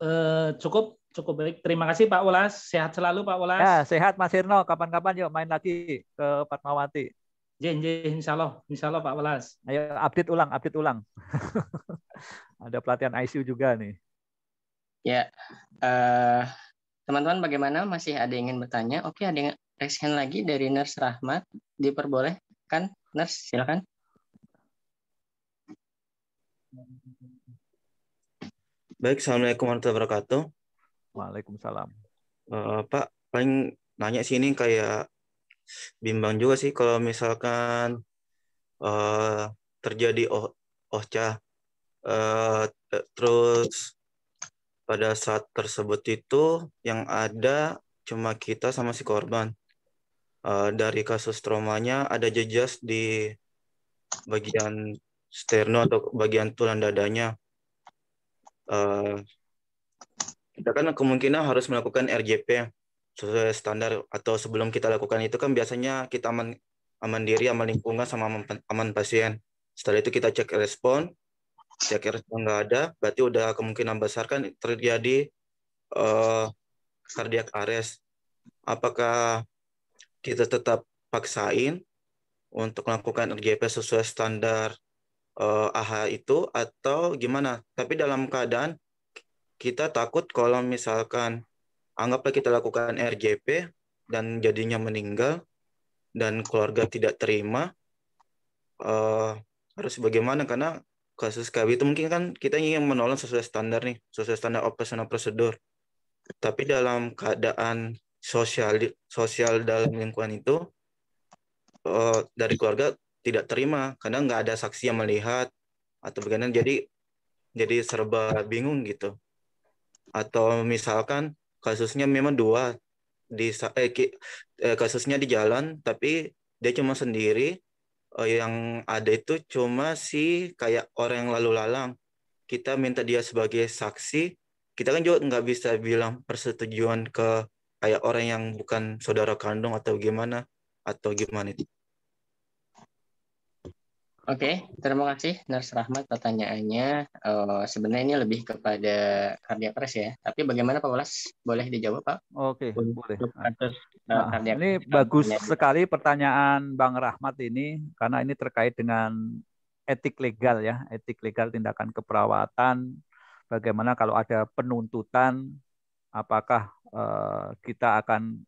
Uh, cukup cukup baik. Terima kasih Pak Ulas. Sehat selalu Pak Ulas. Ya, sehat Mas Herno. Kapan-kapan yuk main lagi ke Fatmawati. Jih, jih, insya Allah, insya Allah Pak Welas. Ayo update ulang, update ulang. Ada pelatihan ICU juga nih. Ya, uh, teman-teman bagaimana? Masih ada yang ingin bertanya? Oke, ada yang raise hand lagi dari Nurse Rahmat. Diperbolehkan, Nurse, silakan. Baik, Assalamualaikum warahmatullahi wabarakatuh. Waalaikumsalam. Uh, Pak, paling nanya ini kayak bimbang juga sih kalau misalkan uh, terjadi oh ohca uh, terus pada saat tersebut itu yang ada cuma kita sama si korban uh, dari kasus traumanya ada jejas di bagian sterno atau bagian tulang dadanya uh, kita kan kemungkinan harus melakukan RJP sesuai standar atau sebelum kita lakukan itu kan biasanya kita aman aman diri, aman lingkungan, sama aman, aman pasien. Setelah itu kita cek respon, cek respon nggak ada, berarti udah kemungkinan besar kan terjadi uh, cardiac arrest. Apakah kita tetap paksain untuk melakukan RGP sesuai standar uh, eh, AHA itu atau gimana? Tapi dalam keadaan kita takut kalau misalkan anggaplah kita lakukan RJP dan jadinya meninggal dan keluarga tidak terima uh, harus bagaimana karena kasus KB itu mungkin kan kita ingin menolong sesuai standar nih sesuai standar operasional prosedur tapi dalam keadaan sosial sosial dalam lingkungan itu uh, dari keluarga tidak terima karena nggak ada saksi yang melihat atau bagaimana jadi jadi serba bingung gitu atau misalkan kasusnya memang dua di eh, eh, kasusnya di jalan tapi dia cuma sendiri eh, yang ada itu cuma si kayak orang yang lalu lalang kita minta dia sebagai saksi kita kan juga nggak bisa bilang persetujuan ke kayak orang yang bukan saudara kandung atau gimana atau gimana itu Oke, okay, terima kasih Nars Rahmat pertanyaannya. Uh, sebenarnya ini lebih kepada cardiac arrest ya. Tapi bagaimana Pak Welas? Boleh dijawab Pak? Oke, okay, boleh. Ah. Kasus, eh, nah, ini ini bagus iya. sekali pertanyaan Bang Rahmat ini karena ini terkait dengan etik legal ya, etik legal tindakan keperawatan. Bagaimana kalau ada penuntutan apakah uh, kita akan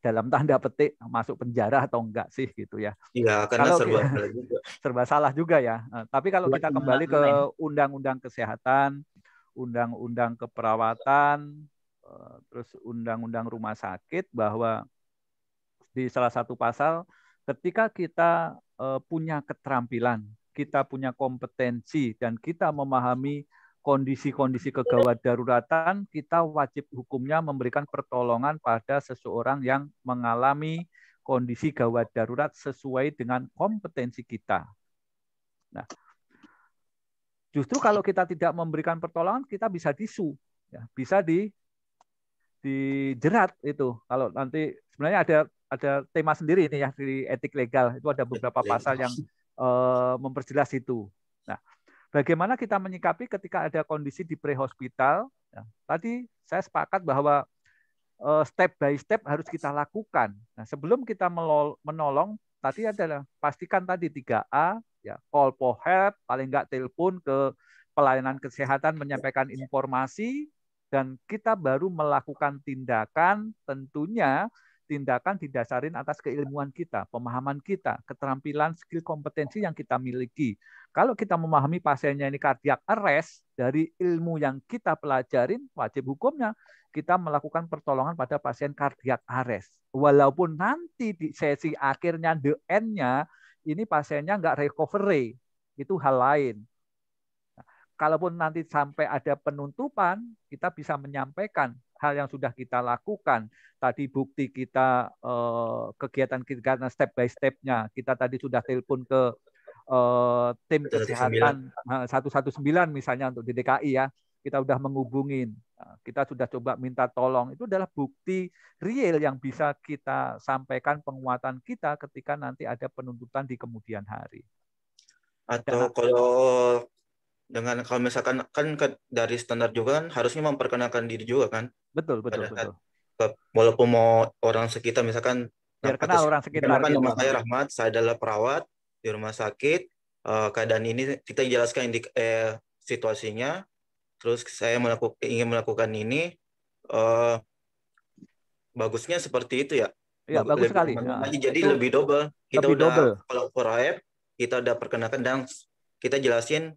dalam tanda petik masuk penjara atau enggak sih gitu ya. Iya, karena kalau, serba salah juga. serba salah juga ya. Eh, tapi kalau iya, kita iya, kembali ke undang-undang kesehatan, undang-undang keperawatan, eh, terus undang-undang rumah sakit bahwa di salah satu pasal ketika kita eh, punya keterampilan, kita punya kompetensi dan kita memahami kondisi-kondisi kegawat daruratan, kita wajib hukumnya memberikan pertolongan pada seseorang yang mengalami kondisi gawat darurat sesuai dengan kompetensi kita. Nah, justru kalau kita tidak memberikan pertolongan, kita bisa disu, ya, bisa di dijerat itu. Kalau nanti sebenarnya ada ada tema sendiri ini ya di etik legal itu ada beberapa pasal yang uh, memperjelas itu. Nah, Bagaimana kita menyikapi ketika ada kondisi di prehospital? Ya, tadi saya sepakat bahwa eh, step by step harus kita lakukan. Nah, sebelum kita menolong, tadi adalah pastikan tadi 3A, ya call for help, paling nggak telepon ke pelayanan kesehatan menyampaikan informasi, dan kita baru melakukan tindakan tentunya tindakan didasarin atas keilmuan kita, pemahaman kita, keterampilan, skill, kompetensi yang kita miliki. Kalau kita memahami pasiennya ini kardiak arrest dari ilmu yang kita pelajarin, wajib hukumnya kita melakukan pertolongan pada pasien kardiak arrest. Walaupun nanti di sesi akhirnya the end-nya ini pasiennya nggak recovery, itu hal lain. Nah, kalaupun nanti sampai ada penutupan kita bisa menyampaikan hal yang sudah kita lakukan tadi bukti kita eh, kegiatan kegiatan step by stepnya kita tadi sudah telepon ke eh, tim kesehatan 119 eh, misalnya untuk di DKI ya kita sudah menghubungin nah, kita sudah coba minta tolong itu adalah bukti real yang bisa kita sampaikan penguatan kita ketika nanti ada penuntutan di kemudian hari atau kalau dengan kalau misalkan kan dari standar juga kan harusnya memperkenalkan diri juga kan betul betul Pada betul walaupun mau orang sekitar misalkan biar kenal kenal orang sekitar kan nama iya, saya Rahmat saya adalah perawat di rumah sakit uh, keadaan ini kita jelaskan di eh, situasinya terus saya melakukan ingin melakukan ini uh, bagusnya seperti itu ya ya bagus lebih, sekali nah, jadi lebih double kita lebih udah double. kalau perawat kita udah perkenalkan dan kita jelasin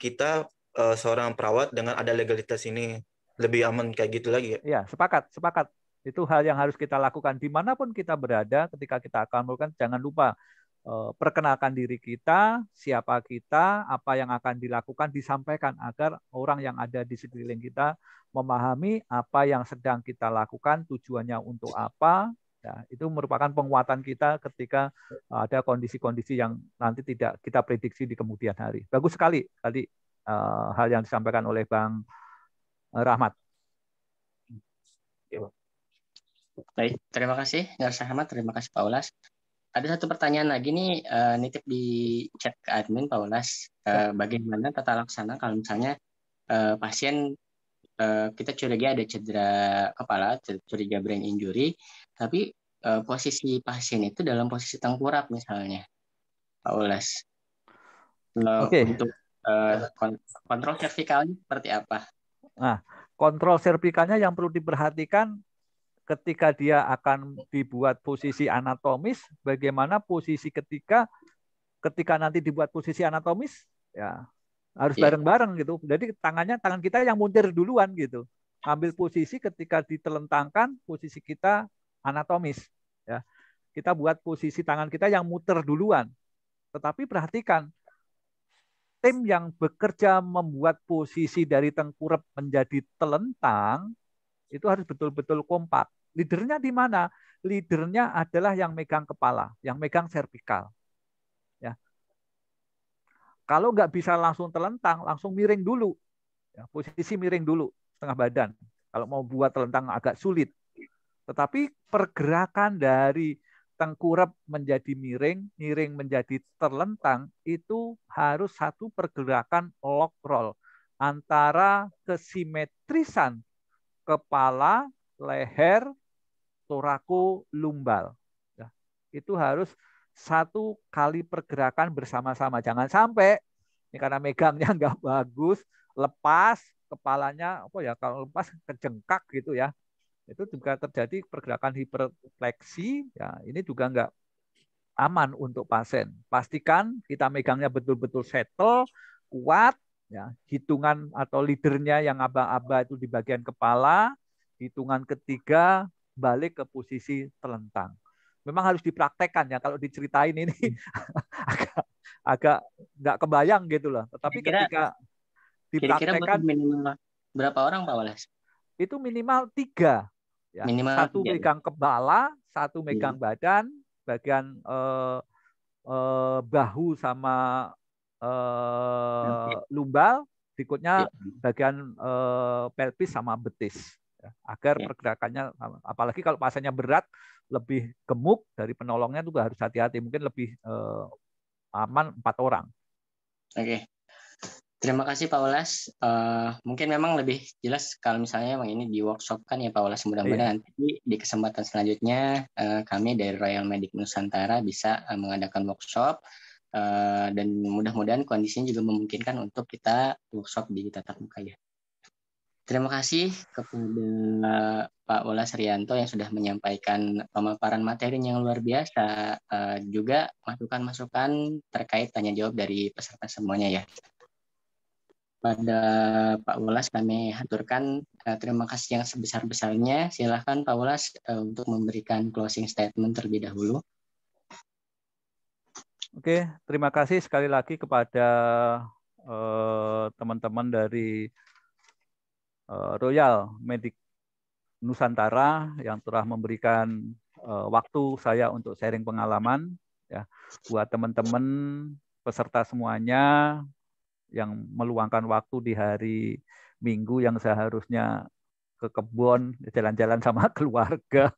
kita uh, seorang perawat dengan ada legalitas ini lebih aman kayak gitu lagi ya? Iya, sepakat, sepakat. Itu hal yang harus kita lakukan dimanapun kita berada ketika kita akan melakukan jangan lupa uh, perkenalkan diri kita, siapa kita, apa yang akan dilakukan disampaikan agar orang yang ada di sekeliling kita memahami apa yang sedang kita lakukan, tujuannya untuk apa, Ya, itu merupakan penguatan kita ketika eh, ada kondisi-kondisi yang nanti tidak kita prediksi di kemudian hari. Bagus sekali tadi uh, hal yang disampaikan oleh Bang eh, Rahmat. Iya, Baik, terima kasih Garsa Rahmat, terima kasih Pak Ulas. Ada satu pertanyaan lagi nih, uh, nitip di chat ke admin Pak Ulas. Uh, bagaimana tata laksana kalau misalnya uh, pasien Eh, kita curiga ada cedera kepala, curiga brain injury, tapi uh, posisi pasien itu dalam posisi tengkurap misalnya, Pak Ulas. Uh, okay. Untuk uh, kontrol cervikalnya seperti apa? Nah, kontrol cervikalnya yang perlu diperhatikan ketika dia akan dibuat posisi anatomis, bagaimana posisi ketika ketika nanti dibuat posisi anatomis, ya harus iya. bareng-bareng yeah. gitu. Jadi tangannya tangan kita yang muntir duluan gitu. Ambil posisi ketika ditelentangkan posisi kita anatomis ya. Kita buat posisi tangan kita yang muter duluan. Tetapi perhatikan tim yang bekerja membuat posisi dari tengkurap menjadi telentang itu harus betul-betul kompak. Leadernya di mana? Leadernya adalah yang megang kepala, yang megang servikal. Kalau nggak bisa langsung telentang, langsung miring dulu. Ya, posisi miring dulu, setengah badan. Kalau mau buat telentang agak sulit. Tetapi pergerakan dari tengkurap menjadi miring, miring menjadi terlentang, itu harus satu pergerakan lock roll antara kesimetrisan kepala, leher, toraku, lumbal. Ya, itu harus satu kali pergerakan bersama-sama. Jangan sampai ini karena megangnya nggak bagus, lepas kepalanya apa oh ya kalau lepas kejengkak gitu ya. Itu juga terjadi pergerakan hiperfleksi ya. Ini juga nggak aman untuk pasien. Pastikan kita megangnya betul-betul settle, kuat ya. Hitungan atau leadernya yang aba-aba itu di bagian kepala, hitungan ketiga balik ke posisi telentang memang harus dipraktekkan ya kalau diceritain ini hmm. agak agak nggak kebayang gitu loh. Tetapi kira, ketika dipraktekkan minimal berapa orang Pak Wales? Itu minimal tiga. Ya. Minimal satu tiga. Ya? megang kepala, satu hmm. megang hmm. badan, bagian eh, eh, bahu sama eh, lumbal, berikutnya ya. bagian eh, pelvis sama betis. Ya. agar ya. pergerakannya apalagi kalau pasiennya berat lebih gemuk dari penolongnya juga harus hati-hati mungkin lebih eh, aman empat orang. Oke. Terima kasih Pak Olas. Uh, eh, mungkin memang lebih jelas kalau misalnya memang ini di workshop kan ya Pak Olas. Mudah-mudahan iya. nanti di kesempatan selanjutnya uh, kami dari Royal Medic Nusantara bisa uh, mengadakan workshop uh, dan mudah-mudahan kondisinya juga memungkinkan untuk kita workshop di tatap muka ya. Terima kasih kepada Pak Ola Srianto yang sudah menyampaikan pemaparan materi yang luar biasa. Eh, juga masukan-masukan terkait tanya jawab dari peserta semuanya ya. Pada Pak Wolas kami haturkan eh, terima kasih yang sebesar-besarnya. Silakan Pak Wolas eh, untuk memberikan closing statement terlebih dahulu. Oke, terima kasih sekali lagi kepada teman-teman uh, teman -teman dari Eh, Royal Medik Nusantara yang telah memberikan eh, waktu saya untuk sharing pengalaman ya buat teman-teman peserta semuanya yang meluangkan waktu di hari Minggu yang seharusnya ke kebun, jalan-jalan sama keluarga,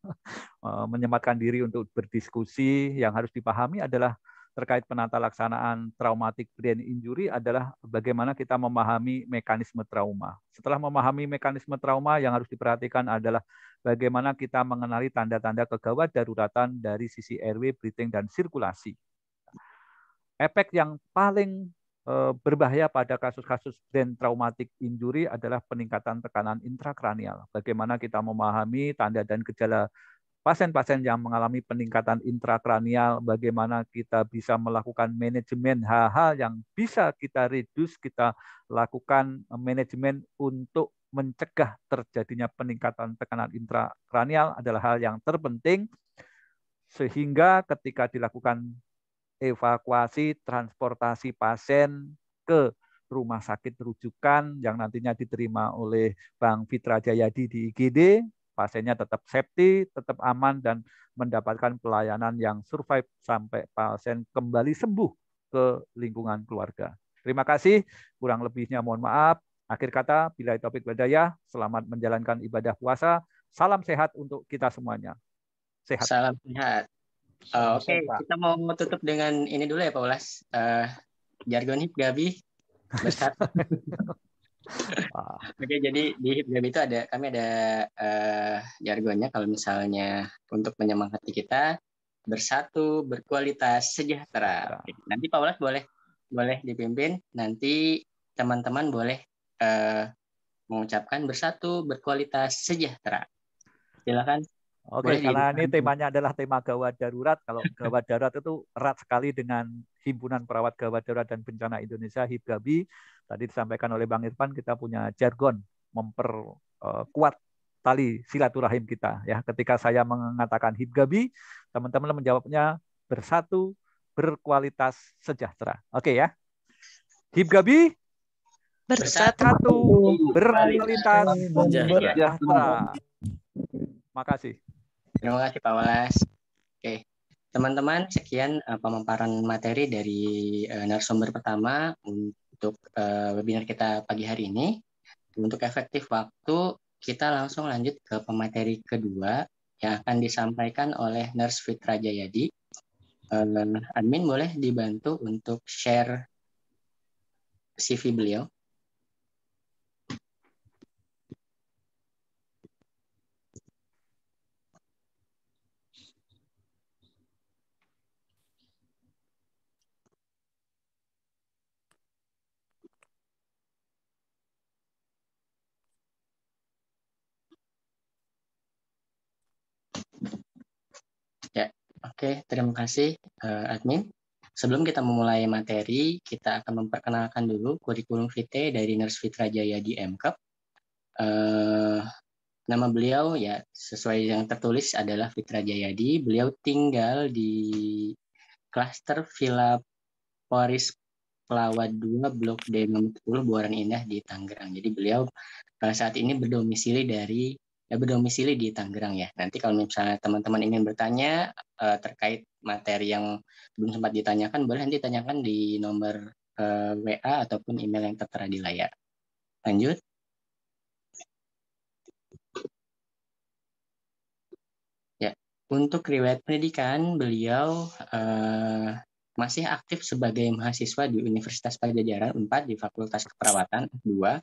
eh, menyematkan diri untuk berdiskusi. Yang harus dipahami adalah terkait penata laksanaan traumatik brain injury adalah bagaimana kita memahami mekanisme trauma. Setelah memahami mekanisme trauma, yang harus diperhatikan adalah bagaimana kita mengenali tanda-tanda kegawat daruratan dari sisi rw breathing, dan sirkulasi. Efek yang paling eh, berbahaya pada kasus-kasus brain traumatic injury adalah peningkatan tekanan intrakranial. Bagaimana kita memahami tanda dan gejala pasien-pasien yang mengalami peningkatan intrakranial, bagaimana kita bisa melakukan manajemen hal-hal yang bisa kita reduce, kita lakukan manajemen untuk mencegah terjadinya peningkatan tekanan intrakranial adalah hal yang terpenting sehingga ketika dilakukan evakuasi transportasi pasien ke rumah sakit rujukan yang nantinya diterima oleh Bang Fitra Jayadi di IGD pasiennya tetap safety, tetap aman dan mendapatkan pelayanan yang survive sampai pasien kembali sembuh ke lingkungan keluarga. Terima kasih, kurang lebihnya mohon maaf. Akhir kata, bila topik berdaya, selamat menjalankan ibadah puasa. Salam sehat untuk kita semuanya. Sehat. Salam sehat. Uh, Oke, okay. kita mau tutup dengan ini dulu ya Pak Ulas. Uh, jargon hip Gabi. Besar. Oke, jadi di HipGram itu ada kami ada uh, jargonnya kalau misalnya untuk menyemangati kita bersatu, berkualitas, sejahtera. Okay. Nanti Pak Walas boleh boleh dipimpin. Nanti teman-teman boleh uh, mengucapkan bersatu, berkualitas, sejahtera. Silakan Oke, okay, karena ini temanya adalah tema gawat darurat. Kalau gawat darurat itu erat sekali dengan himpunan perawat gawat darurat dan bencana Indonesia HIPGABI. Tadi disampaikan oleh Bang Irfan kita punya jargon memperkuat eh, tali silaturahim kita ya. Ketika saya mengatakan HIPGABI, teman-teman menjawabnya bersatu, berkualitas, sejahtera. Oke okay, ya. HIPGABI bersatu, berkualitas, sejahtera. Makasih. Terima kasih Pak Walas. Oke, teman-teman sekian uh, pemaparan materi dari uh, narasumber pertama untuk uh, webinar kita pagi hari ini. Untuk efektif waktu, kita langsung lanjut ke pemateri kedua yang akan disampaikan oleh Nurse Fitra Jayadi. Uh, admin boleh dibantu untuk share CV beliau. Oke, terima kasih eh, admin. Sebelum kita memulai materi, kita akan memperkenalkan dulu kurikulum vitae dari Nurse Fitra Jaya di MCAP. Uh, eh, nama beliau ya sesuai yang tertulis adalah Fitra Jayadi. Beliau tinggal di klaster Villa Poris Pelawat 2 Blok D 10 Buaran Indah di Tangerang. Jadi beliau pada eh, saat ini berdomisili dari Ya berdomisili di Tangerang ya. Nanti kalau misalnya teman-teman ingin bertanya uh, terkait materi yang belum sempat ditanyakan, boleh nanti tanyakan di nomor uh, eh, WA ataupun email yang tertera di layar. Lanjut. Ya, untuk riwayat pendidikan, beliau uh, masih aktif sebagai mahasiswa di Universitas Pajajaran 4 di Fakultas Keperawatan 2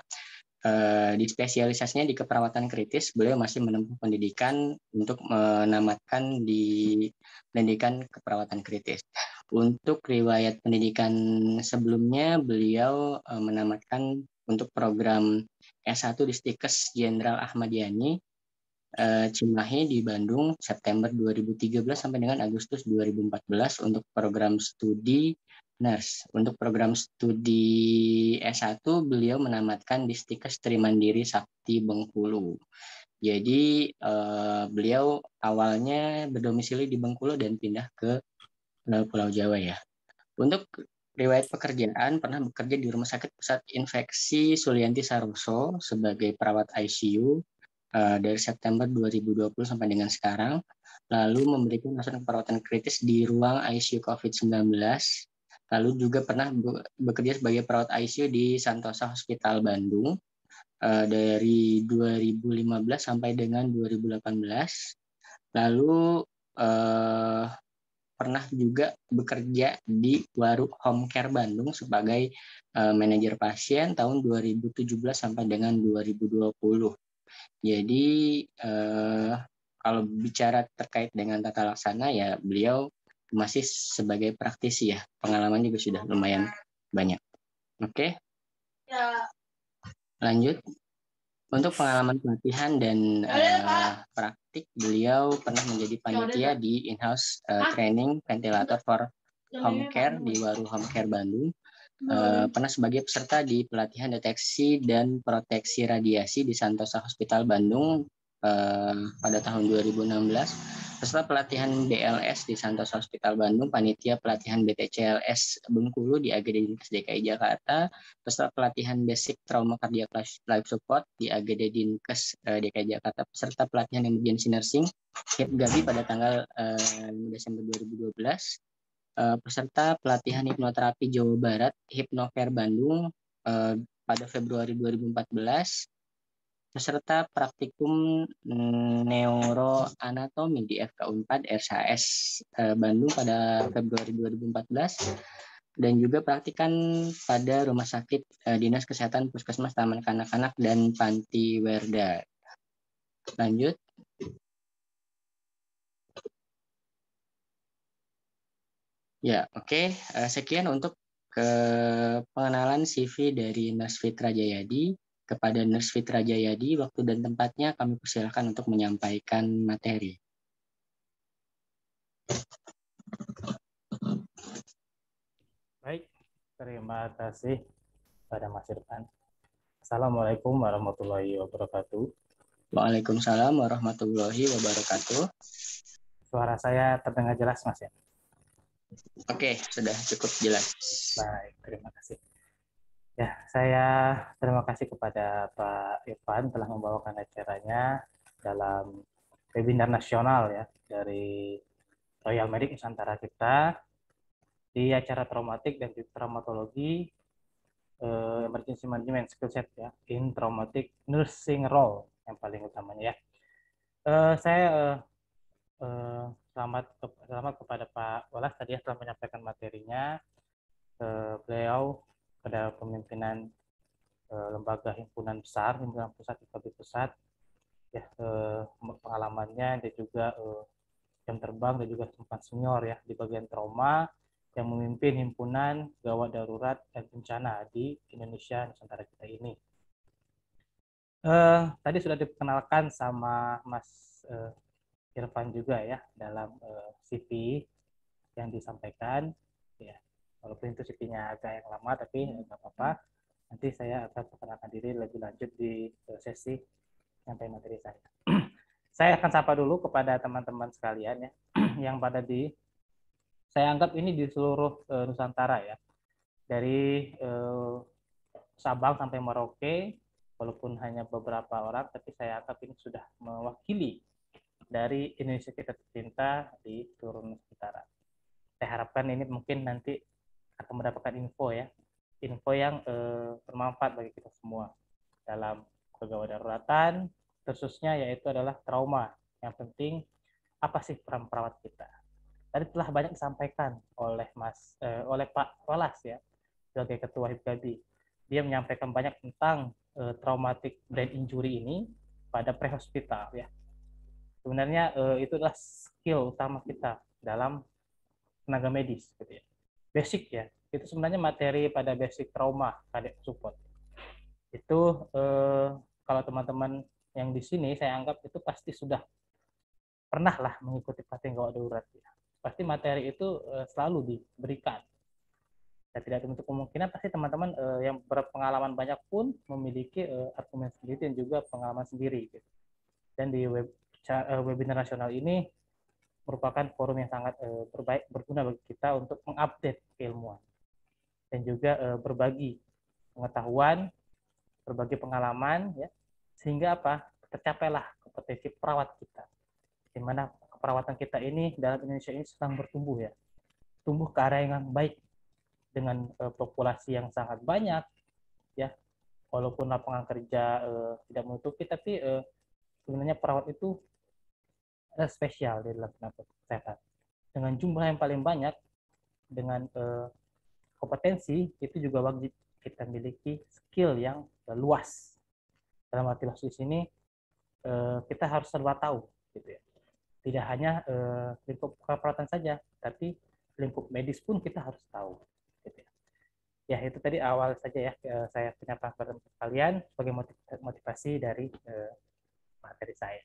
Eh, di spesialisasinya di keperawatan kritis, beliau masih menempuh pendidikan untuk menamatkan di pendidikan keperawatan kritis. Untuk riwayat pendidikan sebelumnya, beliau eh, menamatkan untuk program S1 di Stikes Jenderal Ahmad Yani eh, Cimahi di Bandung September 2013 sampai dengan Agustus 2014 untuk program studi Nurse. Untuk program studi S1, beliau menamatkan di Stikes Trimandiri Sakti Bengkulu. Jadi eh, beliau awalnya berdomisili di Bengkulu dan pindah ke Pulau Jawa ya. Untuk riwayat pekerjaan pernah bekerja di Rumah Sakit Pusat Infeksi Sulianti Saroso sebagai perawat ICU eh, dari September 2020 sampai dengan sekarang lalu memberikan masukan perawatan kritis di ruang ICU COVID-19 Lalu juga pernah bekerja sebagai perawat ICU di Santosa Hospital Bandung eh, dari 2015 sampai dengan 2018. Lalu eh, pernah juga bekerja di Waru Home Care Bandung sebagai eh, manajer pasien tahun 2017 sampai dengan 2020. Jadi kalau bicara terkait dengan tata laksana ya beliau masih sebagai praktisi ya pengalaman juga sudah lumayan banyak oke okay? Ya. lanjut untuk pengalaman pelatihan dan uh, praktik beliau pernah menjadi ya, panitia di in-house uh, training ventilator for home care di Waru Home Care Bandung Uh, pernah sebagai peserta di pelatihan deteksi dan proteksi radiasi di Santosa Hospital Bandung uh, pada tahun 2016 Peserta pelatihan BLS di Santos Hospital Bandung, panitia pelatihan BTCLS Bengkulu di AGD Dinkes DKI Jakarta, peserta pelatihan Basic Trauma Cardiac Life Support di AGD Dinkes eh, DKI Jakarta, peserta pelatihan Emergency Nursing HIP Gabi pada tanggal 5 eh, Desember 2012, eh, peserta pelatihan hipnoterapi Jawa Barat HIPNOCARE Bandung pada Februari 2014, peserta praktikum neuroanatomi di FK4 RSHS e, Bandung pada Februari 2014 dan juga praktikan pada Rumah Sakit e, Dinas Kesehatan Puskesmas Taman Kanak-Kanak dan Panti Werda. Lanjut. Ya, oke. Okay. E, sekian untuk ke pengenalan CV dari Mas Fitra Jayadi. Kepada Nurse Fitra Jayadi, waktu dan tempatnya kami persilahkan untuk menyampaikan materi. Baik, terima kasih pada Mas Irfan. Assalamualaikum warahmatullahi wabarakatuh. Waalaikumsalam warahmatullahi wabarakatuh. Suara saya terdengar jelas, Mas ya? Oke, sudah cukup jelas. Baik, terima kasih. Ya, saya terima kasih kepada Pak Irfan telah membawakan acaranya dalam webinar nasional ya dari Royal Medic Nusantara kita di acara traumatik dan traumatologi eh, emergency management skill set ya in traumatic nursing role yang paling utamanya ya. Eh, saya eh, eh selamat selamat kepada Pak Walas tadi ya telah menyampaikan materinya. ke beliau pada pemimpinan eh, lembaga himpunan besar, himpunan pusat IKB pusat, ya eh, pengalamannya dia juga eh, jam terbang dan juga tempat senior ya di bagian trauma yang memimpin himpunan gawat darurat dan bencana di Indonesia Nusantara kita ini. Eh, tadi sudah diperkenalkan sama Mas eh, Irfan juga ya dalam CV yang disampaikan walaupun itu CV-nya agak yang lama tapi hmm. nggak apa-apa hmm. nanti saya akan perkenalkan diri lebih lanjut di sesi sampai materi saya saya akan sapa dulu kepada teman-teman sekalian ya yang pada di saya anggap ini di seluruh e, Nusantara ya dari e, Sabang sampai Merauke walaupun hanya beberapa orang tapi saya anggap ini sudah mewakili dari Indonesia kita tercinta di seluruh Nusantara saya harapkan ini mungkin nanti akan mendapatkan info ya info yang eh, bermanfaat bagi kita semua dalam daruratan khususnya yaitu adalah trauma yang penting apa sih peran perawat kita tadi telah banyak disampaikan oleh Mas eh, oleh Pak Walas ya sebagai ketua HIBGADI. dia menyampaikan banyak tentang eh, traumatic brain injury ini pada prehospital ya sebenarnya eh, itu adalah skill utama kita dalam tenaga medis gitu ya basic ya itu sebenarnya materi pada basic trauma cardiac support itu eh, kalau teman-teman yang di sini saya anggap itu pasti sudah pernah lah mengikuti pelatihan gawat darurat ya. pasti materi itu eh, selalu diberikan dan tidak menutup kemungkinan pasti teman-teman eh, yang berpengalaman banyak pun memiliki eh, argumen sendiri dan juga pengalaman sendiri gitu. dan di web, eh, webinar nasional ini merupakan forum yang sangat uh, eh, berbaik berguna bagi kita untuk mengupdate keilmuan dan juga uh, berbagi pengetahuan, berbagi pengalaman ya. Sehingga apa? tercapailah kompetensi perawat kita. Di mana keperawatan kita ini dalam Indonesia ini sedang bertumbuh ya. Tumbuh ke arah yang baik dengan uh, populasi yang sangat banyak ya. Walaupun lapangan kerja uh, tidak menutupi tapi uh, sebenarnya perawat itu ada spesial di dalam tenaga kesehatan. Dengan jumlah yang paling banyak, dengan uh, kompetensi itu juga wajib kita miliki skill yang uh, luas. Dalam arti luas di sini eh, kita harus serba tahu, gitu ya. Tidak hanya uh, lingkup keperawatan saja, tapi lingkup medis pun kita harus tahu. Gitu ya. ya itu tadi awal saja ya uh, saya punya kepada kalian sebagai motivasi dari uh, materi saya.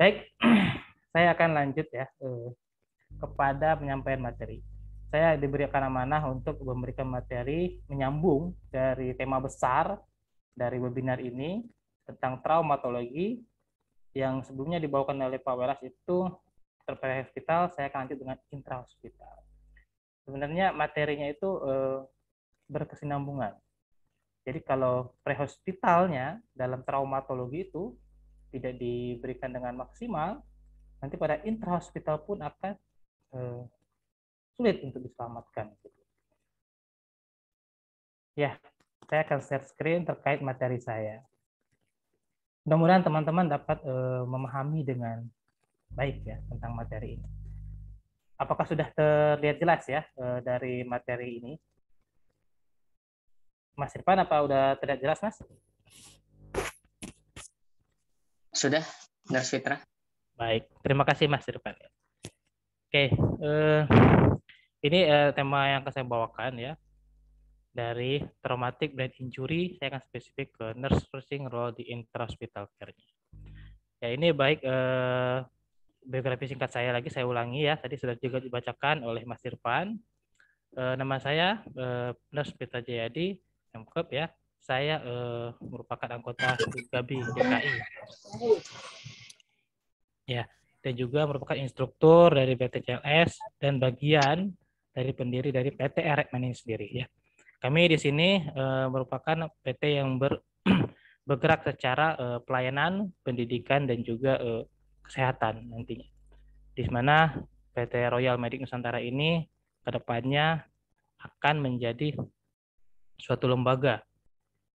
Baik, saya akan lanjut ya eh, kepada penyampaian materi. Saya diberikan amanah untuk memberikan materi menyambung dari tema besar dari webinar ini tentang traumatologi yang sebelumnya dibawakan oleh Pak Welas itu hospital, saya akan lanjut dengan intrahospital. Sebenarnya materinya itu eh, berkesinambungan. Jadi kalau prehospitalnya dalam traumatologi itu tidak diberikan dengan maksimal, nanti pada intrahospital pun akan eh, sulit untuk diselamatkan. Ya, saya akan share screen terkait materi saya. Mudah-mudahan teman-teman dapat eh, memahami dengan baik ya tentang materi ini. Apakah sudah terlihat jelas ya eh, dari materi ini? Mas Irfan, apa udah terlihat jelas, Mas? Sudah, Nurse Fitra. Baik, terima kasih Mas Irfan. Ya. Oke, eh, ini eh, tema yang akan saya bawakan ya. Dari traumatic brain injury, saya akan spesifik ke nurse nursing role di intrahospital care-nya. Ya, ini baik eh, biografi singkat saya lagi, saya ulangi ya. Tadi sudah juga dibacakan oleh Mas Irfan. Eh, nama saya eh, Nurse fitra Jayadi, MKEP ya saya uh, merupakan anggota Gabi DKI. Ya, dan juga merupakan instruktur dari PT CLS dan bagian dari pendiri dari PT Erek ini sendiri ya. Kami di sini uh, merupakan PT yang ber, bergerak secara uh, pelayanan, pendidikan dan juga uh, kesehatan nantinya. Di mana PT Royal Medik Nusantara ini kedepannya akan menjadi suatu lembaga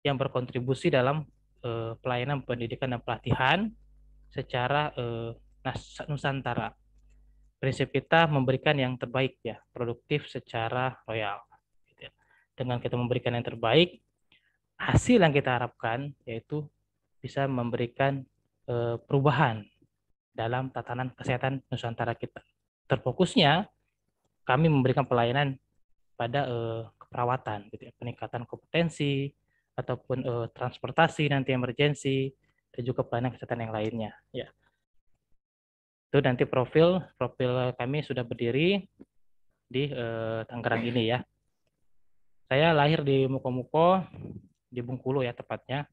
yang berkontribusi dalam uh, pelayanan pendidikan dan pelatihan secara uh, Nusantara. Prinsip kita memberikan yang terbaik ya, produktif secara loyal. Gitu ya. Dengan kita memberikan yang terbaik, hasil yang kita harapkan yaitu bisa memberikan uh, perubahan dalam tatanan kesehatan Nusantara kita. Terfokusnya kami memberikan pelayanan pada uh, keperawatan, gitu ya, peningkatan kompetensi, ataupun uh, transportasi nanti emergensi dan juga pelayanan kesehatan yang lainnya ya itu nanti profil profil kami sudah berdiri di uh, Tangerang ini ya saya lahir di Mukomuko di Bungkulu ya tepatnya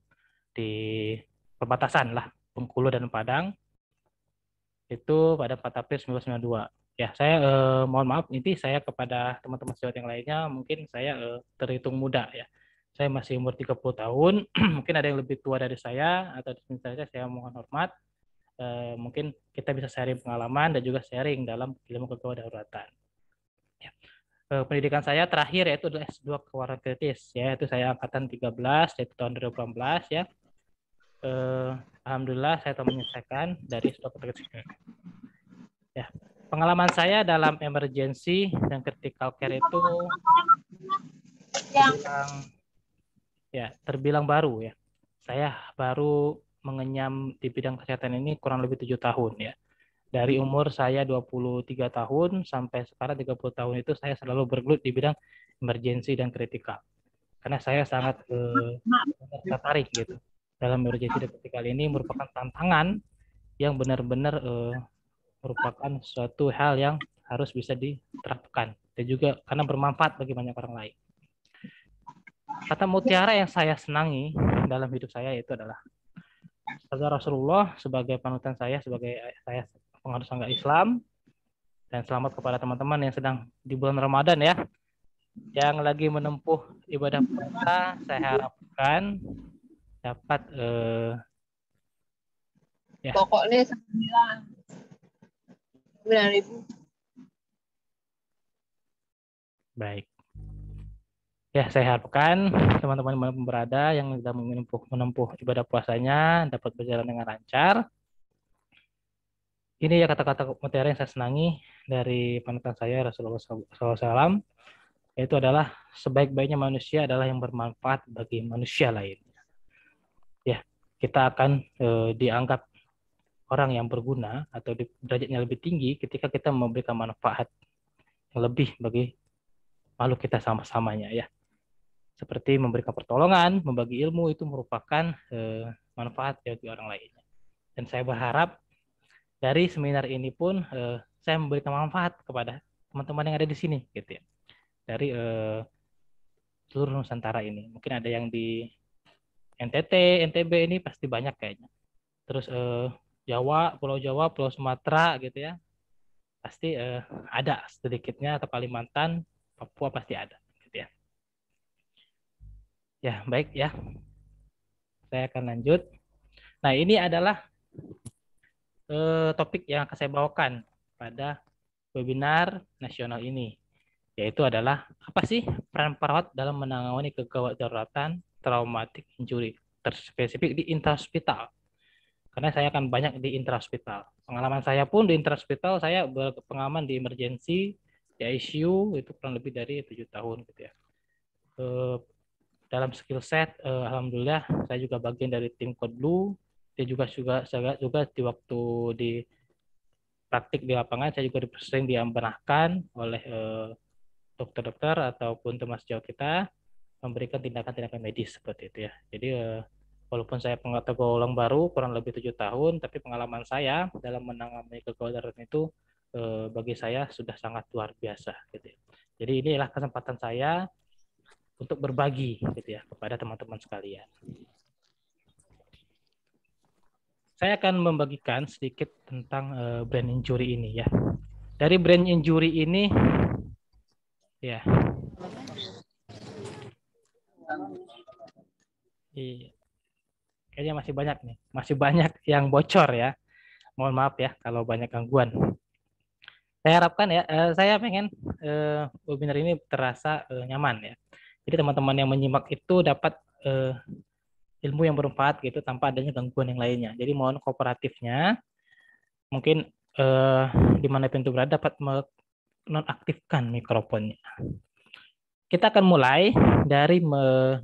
di perbatasan lah Bengkulu dan Padang itu pada 4 April 1992. Ya, saya eh, mohon maaf ini saya kepada teman-teman sejawat yang lainnya mungkin saya eh, terhitung muda ya saya masih umur 30 tahun, mungkin ada yang lebih tua dari saya atau di saya, saya mohon hormat. E, mungkin kita bisa sharing pengalaman dan juga sharing dalam ilmu kegawatdaruratan Ya. E, pendidikan saya terakhir yaitu adalah S2 kritis, ya, yaitu saya angkatan 13 yaitu tahun 2018 ya. E, Alhamdulillah saya telah menyelesaikan dari S2 kritis. Ya. Pengalaman saya dalam emergency dan critical care itu yang ya terbilang baru ya. Saya baru mengenyam di bidang kesehatan ini kurang lebih tujuh tahun ya. Dari umur saya 23 tahun sampai sekarang 30 tahun itu saya selalu bergelut di bidang emergensi dan kritikal. Karena saya sangat eh, tertarik gitu dalam emergensi dan kritikal ini merupakan tantangan yang benar-benar eh, merupakan suatu hal yang harus bisa diterapkan dan juga karena bermanfaat bagi banyak orang lain. Kata mutiara yang saya senangi dalam hidup saya itu adalah sabda Rasulullah sebagai panutan saya sebagai saya pengharus sangga Islam dan selamat kepada teman-teman yang sedang di bulan Ramadan ya yang lagi menempuh ibadah puasa saya harapkan dapat uh, ya. pokoknya sembilan sembilan ribu baik Ya, saya harapkan teman-teman yang berada yang sudah menempuh, menempuh ibadah puasanya dapat berjalan dengan lancar. Ini ya kata-kata materi yang saya senangi dari panutan saya Rasulullah SAW, yaitu adalah sebaik-baiknya manusia adalah yang bermanfaat bagi manusia lain. Ya, kita akan e, dianggap orang yang berguna atau di, derajatnya lebih tinggi ketika kita memberikan manfaat yang lebih bagi makhluk kita sama-samanya ya seperti memberikan pertolongan, membagi ilmu itu merupakan eh, manfaat bagi orang lain. Dan saya berharap dari seminar ini pun eh, saya memberikan manfaat kepada teman-teman yang ada di sini, gitu ya. Dari eh, seluruh Nusantara ini, mungkin ada yang di NTT, NTB ini pasti banyak kayaknya. Terus Jawa, Pulau Jawa, Pulau Sumatera, gitu ya, pasti ada sedikitnya atau Kalimantan, Papua pasti ada. Ya, baik ya. Saya akan lanjut. Nah, ini adalah eh, topik yang akan saya bawakan pada webinar nasional ini, yaitu adalah apa sih peran perawat dalam menangani daruratan traumatik injury, terspesifik di intraspital. Karena saya akan banyak di intraspital. Pengalaman saya pun di intraspital saya berpengalaman di emergency, di ICU, itu kurang lebih dari tujuh tahun gitu ya. Eh, dalam skill set uh, alhamdulillah saya juga bagian dari tim Code Blue. Dia juga juga saya juga di waktu di praktik di lapangan saya juga sering diamanahkan oleh dokter eh, dokter-dokter ataupun teman sejauh kita memberikan tindakan-tindakan medis seperti itu ya. Jadi uh, walaupun saya tergolong baru kurang lebih tujuh tahun, tapi pengalaman saya dalam menangani kegawatan itu bagi saya sudah sangat luar biasa. Gitu. Ya. Jadi inilah kesempatan saya untuk berbagi gitu ya kepada teman-teman sekalian. Saya akan membagikan sedikit tentang uh, brand injury ini ya. Dari brand injury ini ya. Iya. Kayaknya masih banyak nih, masih banyak yang bocor ya. Mohon maaf ya kalau banyak gangguan saya harapkan ya, eh, saya pengen eh, webinar ini terasa nyaman ya. Jadi teman-teman yang menyimak itu dapat uh, ilmu yang bermanfaat gitu tanpa adanya gangguan yang lainnya. Jadi mohon kooperatifnya, mungkin uh, di mana pintu berada dapat menonaktifkan mikrofonnya. Kita akan mulai dari me,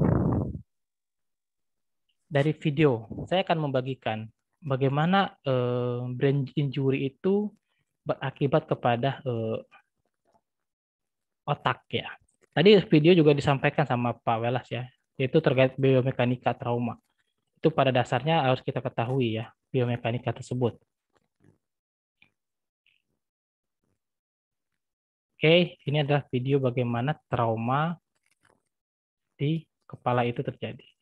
dari video. Saya akan membagikan bagaimana uh, eh, brain injury itu berakibat kepada uh, otak ya. Tadi video juga disampaikan sama Pak Welas ya, yaitu terkait biomekanika trauma. Itu pada dasarnya harus kita ketahui ya, biomekanika tersebut. Oke, ini adalah video bagaimana trauma di kepala itu terjadi.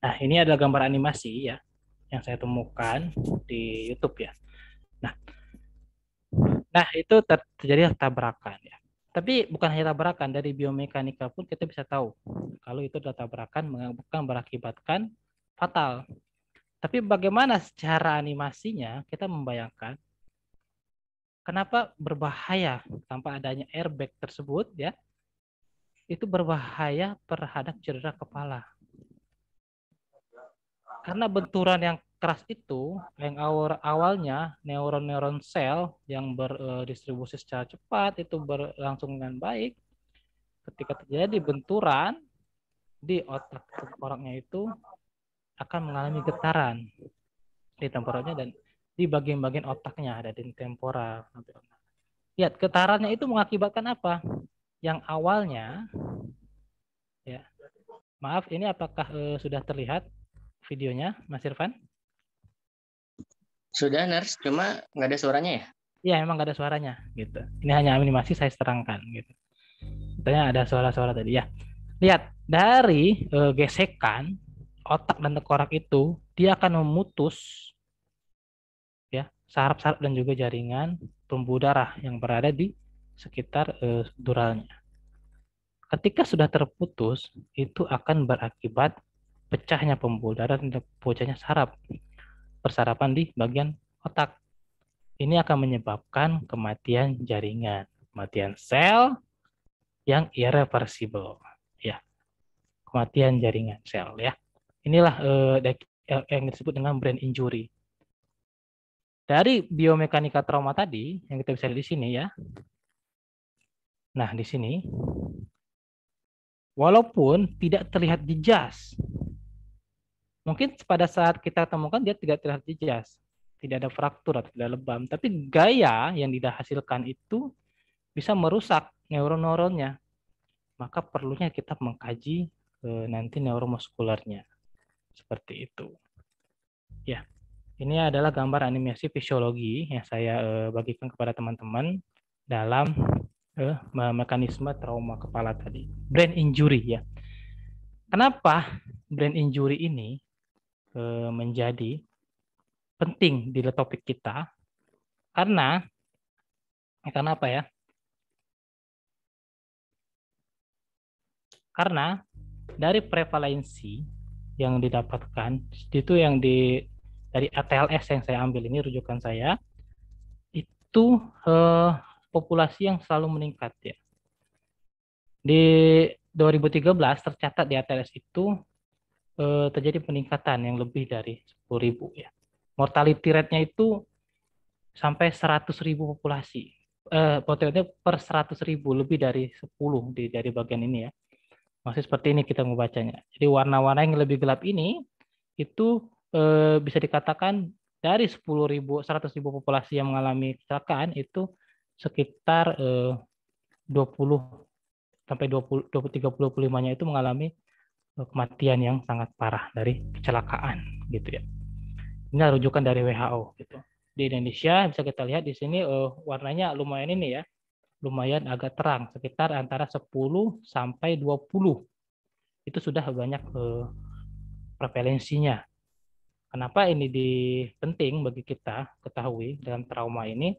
Nah, ini adalah gambar animasi ya yang saya temukan di YouTube ya. Nah, nah itu ter terjadi tabrakan ya. Tapi bukan hanya tabrakan, dari biomekanika pun kita bisa tahu kalau itu adalah tabrakan bukan berakibatkan fatal. Tapi bagaimana secara animasinya kita membayangkan kenapa berbahaya tanpa adanya airbag tersebut ya? Itu berbahaya terhadap cedera kepala karena benturan yang keras itu yang awal awalnya neuron-neuron sel yang berdistribusi eh, secara cepat itu berlangsung dengan baik ketika terjadi benturan di otak orangnya itu akan mengalami getaran di temporalnya dan di bagian-bagian otaknya ada di temporal. Lihat getarannya itu mengakibatkan apa? Yang awalnya ya. Maaf, ini apakah e, sudah terlihat? videonya, Mas Irfan? Sudah, Nurse. Cuma nggak ada suaranya ya? Iya, emang nggak ada suaranya. gitu. Ini hanya animasi saya terangkan. Gitu. Tanya ada suara-suara tadi. Ya, lihat dari e, gesekan otak dan tengkorak itu, dia akan memutus ya saraf-saraf dan juga jaringan pembuluh darah yang berada di sekitar e, duralnya. Ketika sudah terputus, itu akan berakibat pecahnya pembuluh darah dan pecahnya saraf persarapan di bagian otak. Ini akan menyebabkan kematian jaringan, kematian sel yang irreversible, ya. Kematian jaringan sel, ya. Inilah eh, eh, yang disebut dengan brain injury. Dari biomekanika trauma tadi yang kita bisa lihat di sini ya. Nah, di sini walaupun tidak terlihat di jas, Mungkin pada saat kita temukan dia tidak terlihat jelas tidak ada fraktur atau tidak lebam, tapi gaya yang dihasilkan itu bisa merusak neuron-neuronnya. Maka perlunya kita mengkaji eh, nanti neuromuskulernya. Seperti itu. Ya. Ini adalah gambar animasi fisiologi yang saya eh, bagikan kepada teman-teman dalam eh, mekanisme trauma kepala tadi. Brain injury ya. Kenapa brain injury ini Eh, menjadi penting di topik kita karena karena apa ya? Karena dari prevalensi yang didapatkan itu yang di dari ATLS yang saya ambil ini rujukan saya itu eh, populasi yang selalu meningkat ya. Di 2013 tercatat di ATLS itu eh, terjadi peningkatan yang lebih dari ribu ya. Mortality rate-nya itu sampai ribu populasi. Eh, potensinya per ribu lebih dari 10 di dari bagian ini ya. Masih seperti ini kita membacanya. Jadi warna-warna yang lebih gelap ini itu eh, bisa dikatakan dari ribu 10.000 ribu populasi yang mengalami kecelakaan itu sekitar eh, 20 sampai 20 30 25-nya itu mengalami Eh, kematian yang sangat parah dari kecelakaan gitu ya. Ini rujukan dari WHO gitu. Di Indonesia bisa kita lihat di sini uh, warnanya lumayan ini ya. Lumayan agak terang sekitar antara 10 sampai 20. Itu sudah banyak uh, prevalensinya. Kenapa ini di, penting bagi kita ketahui dalam trauma ini?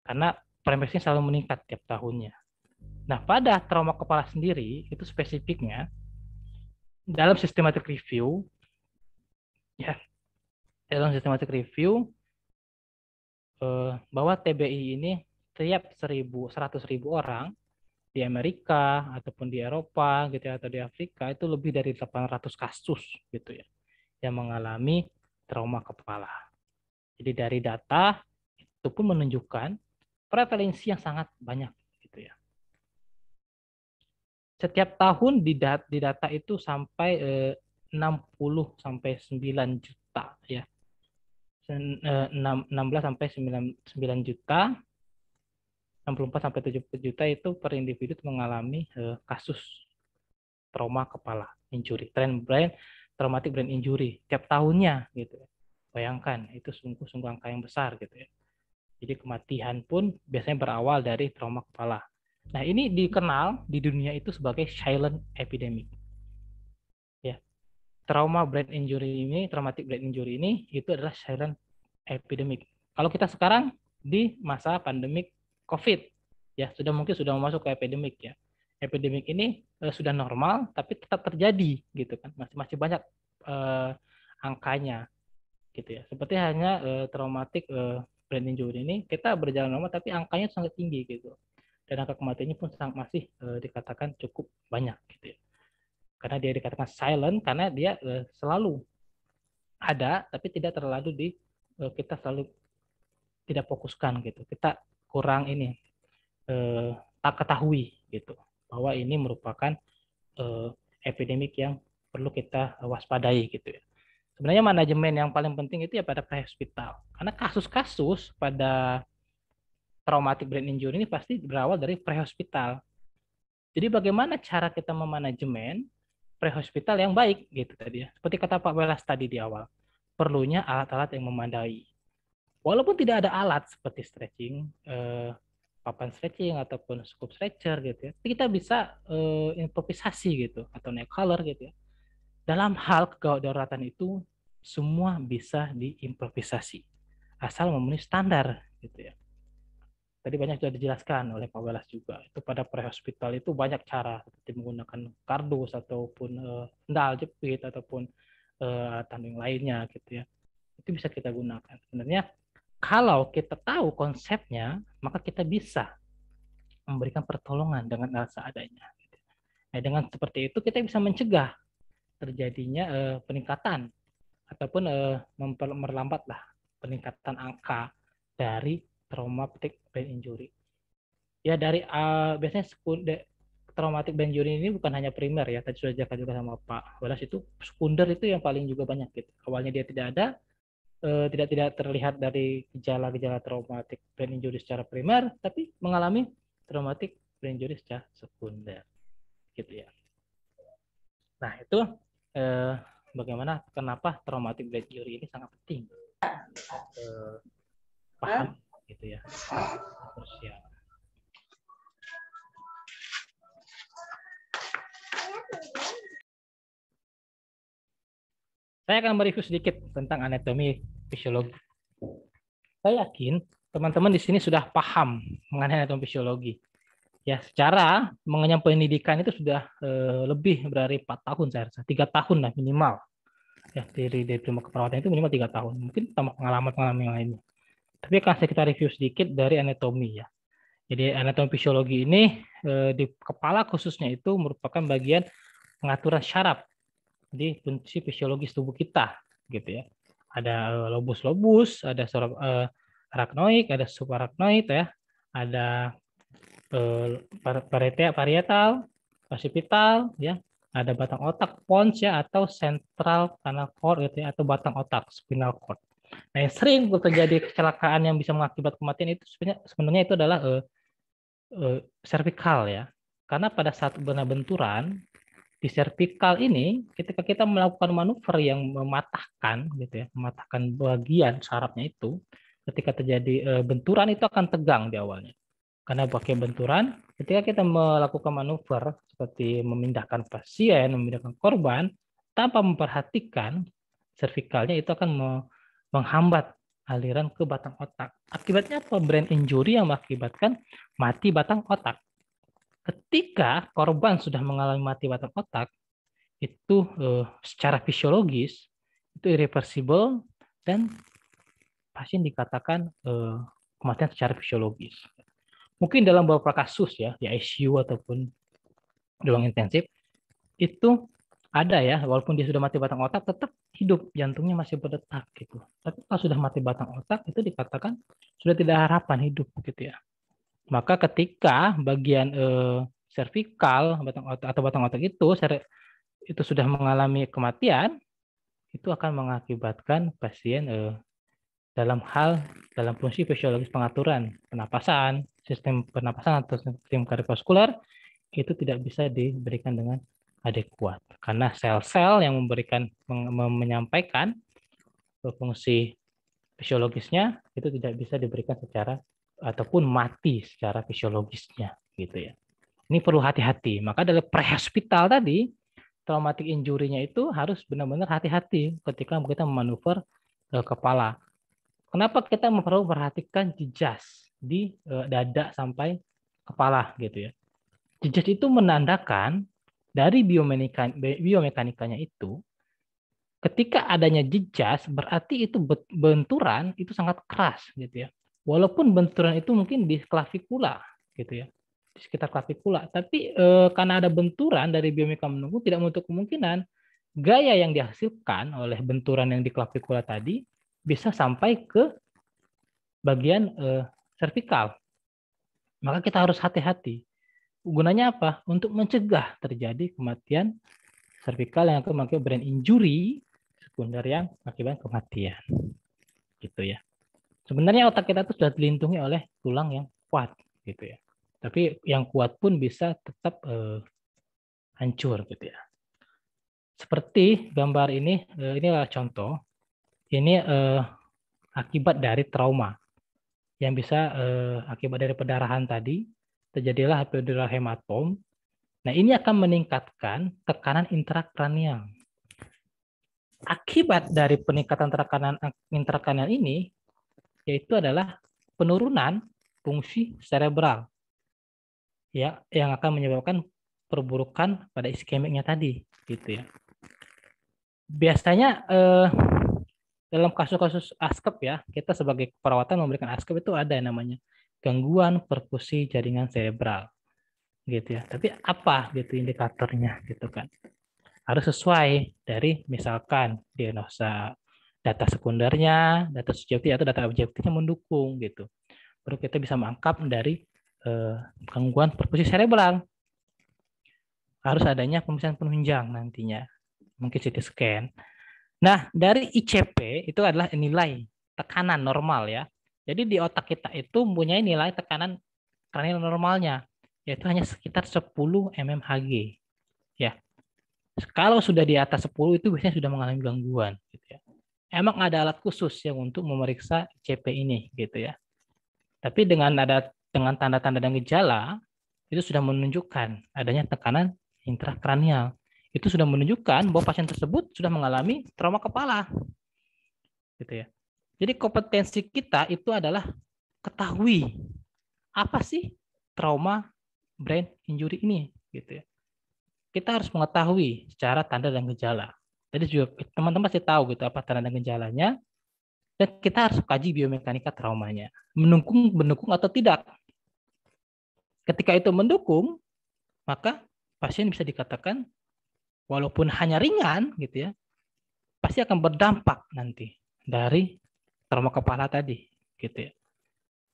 Karena prevalensinya selalu meningkat tiap tahunnya. Nah, pada trauma kepala sendiri itu spesifiknya dalam systematic review ya dalam systematic review eh, bahwa TBI ini setiap seribu seratus ribu orang di Amerika ataupun di Eropa gitu ya, atau di Afrika itu lebih dari 800 kasus gitu ya yang mengalami trauma kepala. Jadi dari data itu pun menunjukkan prevalensi yang sangat banyak setiap tahun di data, di data itu sampai eh, 60 sampai 9 juta ya. 16 eh, sampai 9, 9 juta 64 sampai 70 juta itu per individu mengalami eh, kasus trauma kepala injury, trend brain traumatic brain injury tiap tahunnya gitu. Ya. Bayangkan itu sungguh-sungguh angka yang besar gitu ya. Jadi kematian pun biasanya berawal dari trauma kepala. Nah, ini dikenal di dunia itu sebagai silent epidemic. Ya. Trauma brain injury ini, traumatic brain injury ini itu adalah silent epidemic. Kalau kita sekarang di masa pandemik COVID, ya sudah mungkin sudah masuk ke epidemik ya. Epidemik ini eh, sudah normal tapi tetap terjadi gitu kan. Masih masih banyak eh, angkanya gitu ya. Seperti hanya eh, traumatic eh, brain injury ini kita berjalan normal tapi angkanya sangat tinggi gitu dan angka kematiannya pun sangat masih uh, dikatakan cukup banyak gitu ya. Karena dia dikatakan silent karena dia uh, selalu ada tapi tidak terlalu di uh, kita selalu tidak fokuskan gitu. Kita kurang ini eh, tak ketahui gitu bahwa ini merupakan eh, epidemik yang perlu kita waspadai gitu ya. Sebenarnya manajemen yang paling penting itu ya pada pre-hospital. Karena kasus-kasus pada traumatik brain injury ini pasti berawal dari prehospital. Jadi bagaimana cara kita memanajemen prehospital yang baik gitu tadi ya. Seperti kata Pak Welas tadi di awal, perlunya alat-alat yang memadai. Walaupun tidak ada alat seperti stretching, eh, papan stretching ataupun scoop stretcher gitu ya, kita bisa eh, improvisasi gitu atau naik color gitu ya. Dalam hal kedaruratan itu semua bisa diimprovisasi asal memenuhi standar gitu ya tadi banyak sudah dijelaskan oleh Pak Welas juga. Itu pada prehospital itu banyak cara seperti menggunakan kardus ataupun uh, sendal jepit ataupun uh, tanding lainnya gitu ya. Itu bisa kita gunakan. Sebenarnya kalau kita tahu konsepnya, maka kita bisa memberikan pertolongan dengan alat seadanya. Nah, dengan seperti itu kita bisa mencegah terjadinya uh, peningkatan ataupun uh, memperlambat peningkatan angka dari traumatic brain injury. Ya dari uh, biasanya sekunder traumatic brain injury ini bukan hanya primer ya, tadi sudah dijelaskan juga sama Pak Welas itu sekunder itu yang paling juga banyak gitu. Awalnya dia tidak ada uh, tidak tidak terlihat dari gejala-gejala traumatic brain injury secara primer, tapi mengalami traumatic brain injury secara sekunder. Gitu ya. Nah, itu eh, bagaimana kenapa traumatic brain injury ini sangat penting. Eh, paham gitu ya. ya saya akan mereview sedikit tentang anatomi fisiologi. Saya yakin teman-teman di sini sudah paham mengenai anatomi fisiologi. Ya, secara mengenyam pendidikan itu sudah eh, lebih dari 4 tahun saya rasa, 3 tahun lah minimal. Ya, dari dari keperawatan itu minimal tiga tahun. Mungkin tambah pengalaman-pengalaman yang lainnya. Tapi kasih kita review sedikit dari anatomi ya. Jadi anatomi fisiologi ini eh, di kepala khususnya itu merupakan bagian pengaturan syaraf di fungsi fisiologis tubuh kita gitu ya. Ada eh, lobus-lobus, ada sorab, eh, arachnoid, ada subarachnoid ya, ada eh, parietal, parietal, occipital ya, ada batang otak pons ya atau central canal cord gitu ya, atau batang otak spinal cord. Nah, yang sering terjadi kecelakaan yang bisa mengakibat kematian itu sebenarnya sebenarnya itu adalah uh, eh, uh, eh, cervical ya. Karena pada saat benar benturan di cervical ini ketika kita melakukan manuver yang mematahkan gitu ya, mematahkan bagian sarafnya itu ketika terjadi uh, benturan itu akan tegang di awalnya. Karena pakai benturan ketika kita melakukan manuver seperti memindahkan pasien, memindahkan korban tanpa memperhatikan cervicalnya itu akan menghambat aliran ke batang otak. Akibatnya apa? Brain injury yang mengakibatkan mati batang otak. Ketika korban sudah mengalami mati batang otak, itu eh, secara fisiologis itu irreversible dan pasien dikatakan eh, kematian secara fisiologis. Mungkin dalam beberapa kasus ya di ICU ataupun di ruang intensif itu ada ya, walaupun dia sudah mati batang otak, tetap hidup, jantungnya masih berdetak gitu. Tapi kalau sudah mati batang otak, itu dikatakan sudah tidak harapan hidup gitu ya. Maka ketika bagian eh, cervical batang otak atau batang otak itu itu sudah mengalami kematian, itu akan mengakibatkan pasien eh, dalam hal dalam fungsi fisiologis pengaturan penapasan, sistem pernapasan atau sistem kardiovaskular itu tidak bisa diberikan dengan adekuat karena sel-sel yang memberikan menyampaikan fungsi fisiologisnya itu tidak bisa diberikan secara ataupun mati secara fisiologisnya gitu ya. Ini perlu hati-hati. Maka dari prehospital tadi traumatic injury-nya itu harus benar-benar hati-hati ketika kita memanuver eh, kepala. Kenapa kita perlu perhatikan jejas di eh, dada sampai kepala gitu ya. Jejas itu menandakan dari biomekanika, biomekanikanya itu ketika adanya jejas berarti itu benturan itu sangat keras gitu ya. Walaupun benturan itu mungkin di klavikula gitu ya. Di sekitar klavikula, tapi e, karena ada benturan dari biomekanika menunggu tidak menutup kemungkinan gaya yang dihasilkan oleh benturan yang di klavikula tadi bisa sampai ke bagian e, Maka kita harus hati-hati gunanya apa? Untuk mencegah terjadi kematian cervical yang akibat brain injury sekunder yang akibat kematian. Gitu ya. Sebenarnya otak kita itu sudah dilindungi oleh tulang yang kuat gitu ya. Tapi yang kuat pun bisa tetap eh, hancur gitu ya. Seperti gambar ini, eh, adalah contoh. Ini eh, akibat dari trauma yang bisa eh, akibat dari pendarahan tadi terjadilah epidural hematom. Nah, ini akan meningkatkan tekanan intrakranial. Akibat dari peningkatan tekanan intrakranial ini yaitu adalah penurunan fungsi cerebral. Ya, yang akan menyebabkan perburukan pada iskemiknya tadi, gitu ya. Biasanya eh, dalam kasus-kasus askep ya, kita sebagai perawatan memberikan askep itu ada yang namanya gangguan perkusi jaringan cerebral gitu ya tapi apa gitu indikatornya gitu kan harus sesuai dari misalkan diagnosa data sekundernya, data subjektif atau data objektifnya mendukung gitu. Baru kita bisa mengangkap dari eh, gangguan perkusi cerebral. Harus adanya pemeriksaan penunjang nantinya, mungkin CT scan. Nah, dari ICP itu adalah nilai tekanan normal ya. Jadi di otak kita itu mempunyai nilai tekanan kranial normalnya, yaitu hanya sekitar 10 mmHg. Ya. Kalau sudah di atas 10 itu biasanya sudah mengalami gangguan. Gitu ya. Emang ada alat khusus yang untuk memeriksa CP ini, gitu ya. Tapi dengan ada dengan tanda-tanda dan gejala itu sudah menunjukkan adanya tekanan intrakranial. Itu sudah menunjukkan bahwa pasien tersebut sudah mengalami trauma kepala. Gitu ya. Jadi kompetensi kita itu adalah ketahui apa sih trauma brain injury ini gitu ya. Kita harus mengetahui secara tanda dan gejala. Jadi juga teman-teman pasti tahu gitu apa tanda dan gejalanya dan kita harus kaji biomekanika traumanya. Mendukung mendukung atau tidak. Ketika itu mendukung, maka pasien bisa dikatakan walaupun hanya ringan gitu ya, pasti akan berdampak nanti dari trauma kepala tadi gitu ya.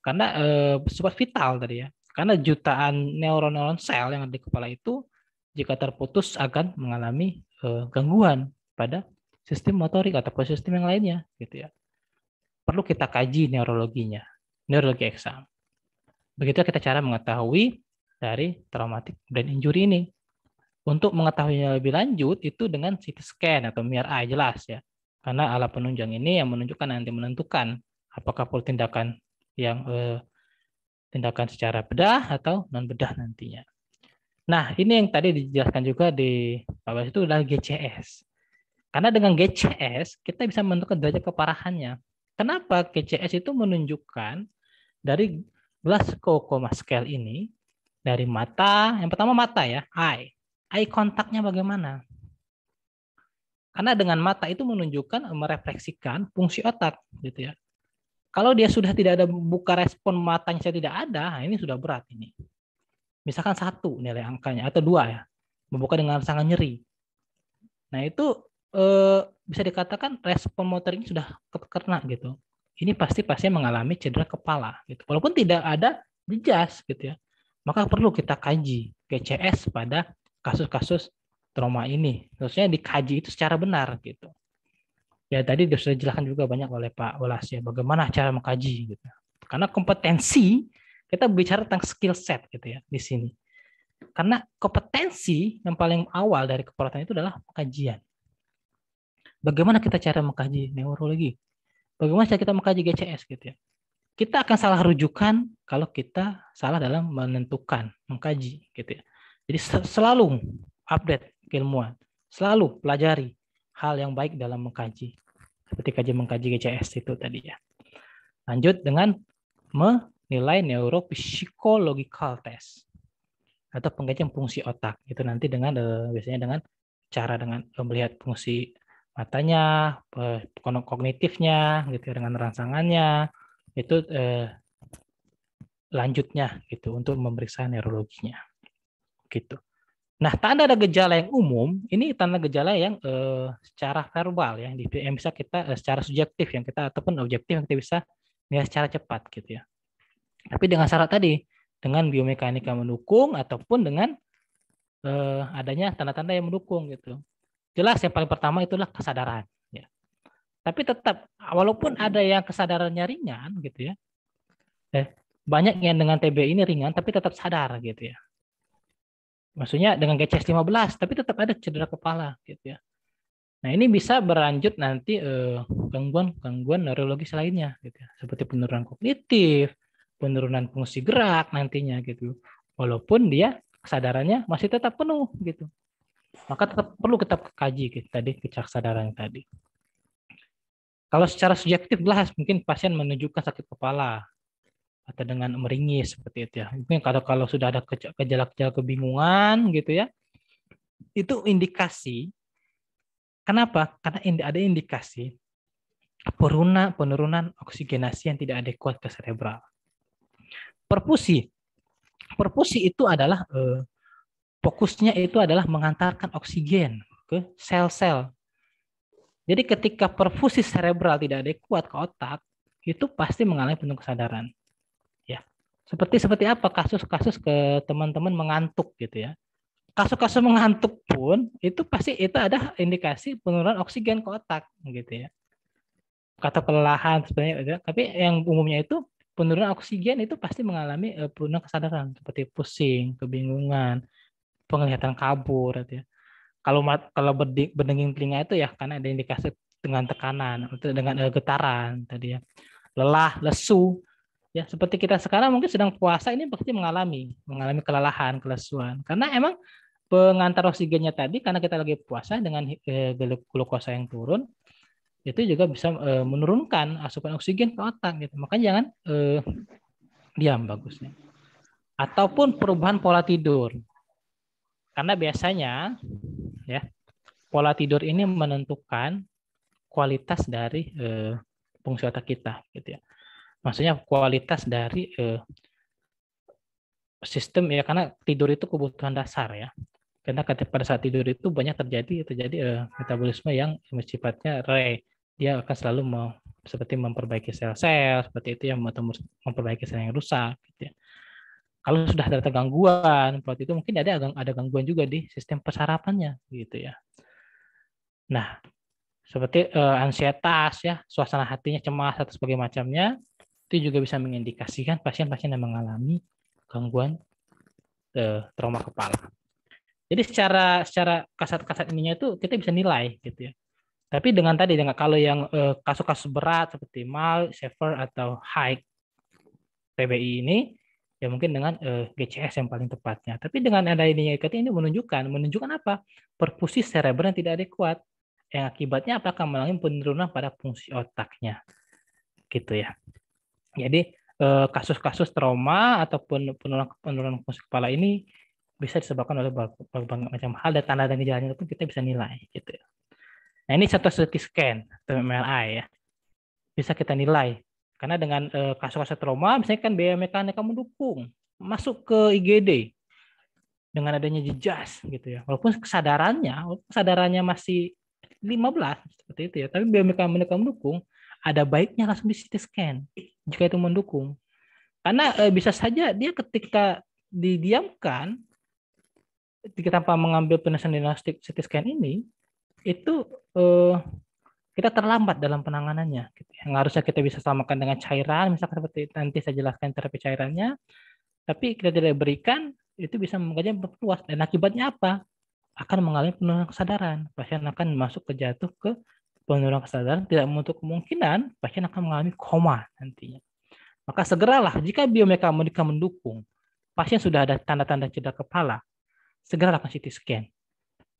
Karena eh, sifat vital tadi ya. Karena jutaan neuron-neuron sel yang ada di kepala itu jika terputus akan mengalami eh, gangguan pada sistem motorik ataupun sistem yang lainnya gitu ya. Perlu kita kaji neurologinya, neurologi exam. Begitu kita cara mengetahui dari traumatik, brain injury ini. Untuk mengetahuinya lebih lanjut itu dengan CT scan atau MRI jelas ya. Karena alat penunjang ini yang menunjukkan nanti menentukan apakah full tindakan yang eh, tindakan secara bedah atau non bedah nantinya. Nah, ini yang tadi dijelaskan juga di Pak itu adalah GCS. Karena dengan GCS kita bisa menentukan derajat keparahannya. Kenapa GCS itu menunjukkan dari Glasgow Coma Scale ini dari mata, yang pertama mata ya, eye. Eye kontaknya bagaimana? Karena dengan mata itu menunjukkan merefleksikan fungsi otak gitu ya. Kalau dia sudah tidak ada buka respon matanya saya tidak ada, nah ini sudah berat ini. Misalkan satu nilai angkanya atau dua ya, membuka dengan sangat nyeri. Nah itu eh, bisa dikatakan respon motor ini sudah terkena gitu. Ini pasti pasti mengalami cedera kepala gitu. Walaupun tidak ada jejas gitu ya. Maka perlu kita kaji GCS pada kasus-kasus trauma ini. Terusnya dikaji itu secara benar gitu. Ya tadi sudah dijelaskan juga banyak oleh Pak Olas ya bagaimana cara mengkaji gitu. Karena kompetensi kita bicara tentang skill set gitu ya di sini. Karena kompetensi yang paling awal dari kepelatihan itu adalah pengkajian. Bagaimana kita cara mengkaji neurologi? Bagaimana cara kita mengkaji GCS gitu ya? Kita akan salah rujukan kalau kita salah dalam menentukan, mengkaji gitu ya. Jadi selalu update keilmuan. Selalu pelajari hal yang baik dalam mengkaji. Seperti kaji mengkaji GCS itu tadi ya. Lanjut dengan menilai neuropsychological test atau pengkajian fungsi otak itu nanti dengan eh, biasanya dengan cara dengan melihat fungsi matanya, eh, kognitifnya, gitu ya, dengan rangsangannya, itu eh, lanjutnya gitu untuk memeriksa neurologinya, gitu. Nah, tanda ada gejala yang umum ini tanda gejala yang uh, secara verbal ya yang bisa kita uh, secara subjektif yang kita ataupun objektif yang kita bisa lihat secara cepat gitu ya. Tapi dengan syarat tadi dengan biomekanika mendukung ataupun dengan uh, adanya tanda-tanda yang mendukung gitu. Jelas yang paling pertama itulah kesadaran ya. Tapi tetap walaupun ada yang kesadarannya ringan gitu ya. Eh, banyak yang dengan TB ini ringan tapi tetap sadar gitu ya Maksudnya dengan GCS 15 tapi tetap ada cedera kepala gitu ya. Nah, ini bisa berlanjut nanti eh, gangguan-gangguan eh, neurologis lainnya gitu ya. Seperti penurunan kognitif, penurunan fungsi gerak nantinya gitu. Walaupun dia kesadarannya masih tetap penuh gitu. Maka tetap perlu kita kaji gitu, tadi kesadaran tadi. Kalau secara subjektif jelas mungkin pasien menunjukkan sakit kepala, atau dengan meringis seperti itu ya. Mungkin kalau kalau sudah ada gejala-gejala kebingungan gitu ya, itu indikasi. Kenapa? Karena ada indikasi penurunan penurunan oksigenasi yang tidak adekuat ke serebral. Perfusi, perfusi itu adalah eh, fokusnya itu adalah mengantarkan oksigen ke sel-sel. Jadi ketika perfusi serebral tidak adekuat ke otak, itu pasti mengalami penurunan kesadaran. Seperti seperti apa kasus-kasus ke teman-teman mengantuk gitu ya. Kasus-kasus mengantuk pun itu pasti itu ada indikasi penurunan oksigen ke otak gitu ya. Kata kelelahan sebenarnya tapi yang umumnya itu penurunan oksigen itu pasti mengalami eh, penurunan kesadaran seperti pusing, kebingungan, penglihatan kabur gitu ya. Kalau kalau berdenging telinga itu ya karena ada indikasi dengan tekanan atau dengan eh, getaran tadi ya lelah lesu ya seperti kita sekarang mungkin sedang puasa ini pasti mengalami mengalami kelelahan kelesuan karena emang pengantar oksigennya tadi karena kita lagi puasa dengan eh, glukosa yang turun itu juga bisa eh, menurunkan asupan oksigen ke otak gitu makanya jangan eh, diam bagusnya ataupun perubahan pola tidur karena biasanya ya pola tidur ini menentukan kualitas dari eh, fungsi otak kita gitu ya maksudnya kualitas dari eh, sistem ya karena tidur itu kebutuhan dasar ya karena pada saat tidur itu banyak terjadi terjadi eh, metabolisme yang sifatnya re dia akan selalu mau seperti memperbaiki sel-sel seperti itu yang memperbaiki sel yang rusak gitu ya. Kalau sudah ada gangguan buat itu mungkin ada ada gangguan juga di sistem persarapannya gitu ya. Nah, seperti uh, eh, ansietas ya, suasana hatinya cemas atau sebagainya macamnya itu juga bisa mengindikasikan pasien-pasien yang mengalami gangguan eh, trauma kepala. Jadi secara secara kasat-kasat ininya itu kita bisa nilai gitu ya. Tapi dengan tadi dengan kalau yang kasus eh, kasus-kasus berat seperti mal, sever atau high TBI ini ya mungkin dengan eh, GCS yang paling tepatnya. Tapi dengan ada adanya ikat ini menunjukkan menunjukkan apa? Perfusi cerebral yang tidak adekuat yang akibatnya apakah mengalami penurunan pada fungsi otaknya. Gitu ya. Jadi eh, kasus-kasus trauma ataupun penurunan penurunan fungsi kepala ini bisa disebabkan oleh berbagai macam hal dan tanda dan gejalanya pun kita bisa nilai gitu. Ya. Nah ini satu CT scan atau MRI ya bisa kita nilai karena dengan eh, kasus-kasus trauma misalnya kan biaya kamu dukung masuk ke IGD dengan adanya jejas gitu ya walaupun kesadarannya walaupun kesadarannya masih 15 seperti itu ya tapi biaya mekanik kamu dukung ada baiknya langsung di CT scan jika itu mendukung. Karena eh, bisa saja dia ketika didiamkan ketika tanpa mengambil penelitian diagnostik CT scan ini itu eh, kita terlambat dalam penanganannya. Gitu Yang harusnya kita bisa samakan dengan cairan, misalkan seperti nanti saya jelaskan terapi cairannya, tapi kita tidak berikan, itu bisa mengajak berluas. Dan akibatnya apa? Akan mengalami penurunan kesadaran. Pasien akan masuk ke jatuh ke penurunan kesadaran tidak menutup kemungkinan pasien akan mengalami koma nantinya. Maka segeralah jika biomekanika mendukung, pasien sudah ada tanda-tanda cedera kepala, segera lakukan CT scan.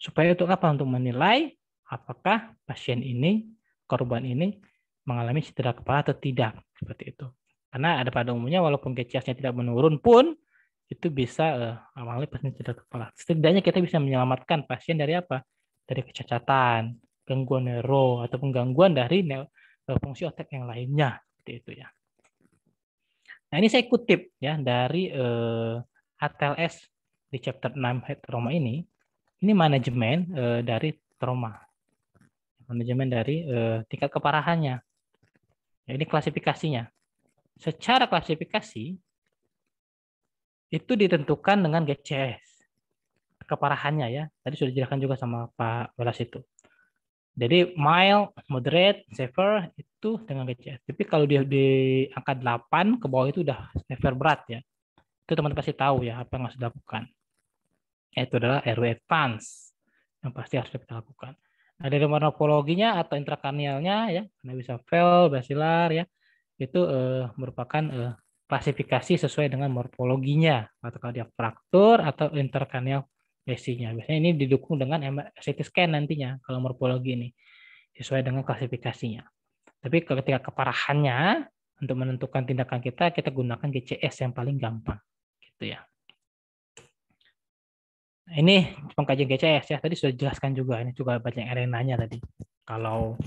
Supaya untuk apa? Untuk menilai apakah pasien ini, korban ini mengalami cedera kepala atau tidak. Seperti itu. Karena ada pada umumnya walaupun gcs tidak menurun pun, itu bisa eh, mengalami pasien cedera kepala. Setidaknya kita bisa menyelamatkan pasien dari apa? Dari kecacatan, gangguan neuro ataupun gangguan dari eh, fungsi otak yang lainnya seperti itu ya. Nah, ini saya kutip ya dari eh, ATLS di chapter 6 head trauma ini. Ini manajemen eh, dari trauma. Manajemen dari eh, tingkat keparahannya. Ya, ini klasifikasinya. Secara klasifikasi itu ditentukan dengan GCS keparahannya ya. Tadi sudah dijelaskan juga sama Pak Welas itu. Jadi mild, moderate, severe itu dengan kecil. Tapi kalau di, di angka 8 ke bawah itu udah severe berat ya. Itu teman-teman pasti tahu ya apa yang harus dilakukan. Itu adalah airway advance yang pasti harus kita lakukan. Nah, dari morfologinya atau intrakranialnya ya, karena bisa fail, basilar ya, itu eh, merupakan eh, klasifikasi sesuai dengan morfologinya atau kalau dia fraktur atau intrakranial lesinya. Biasanya ini didukung dengan CT scan nantinya kalau morfologi ini sesuai dengan klasifikasinya. Tapi ketika keparahannya untuk menentukan tindakan kita kita gunakan GCS yang paling gampang gitu ya. Nah, ini pengkajian GCS ya tadi sudah jelaskan juga ini juga banyak arenanya tadi. Kalau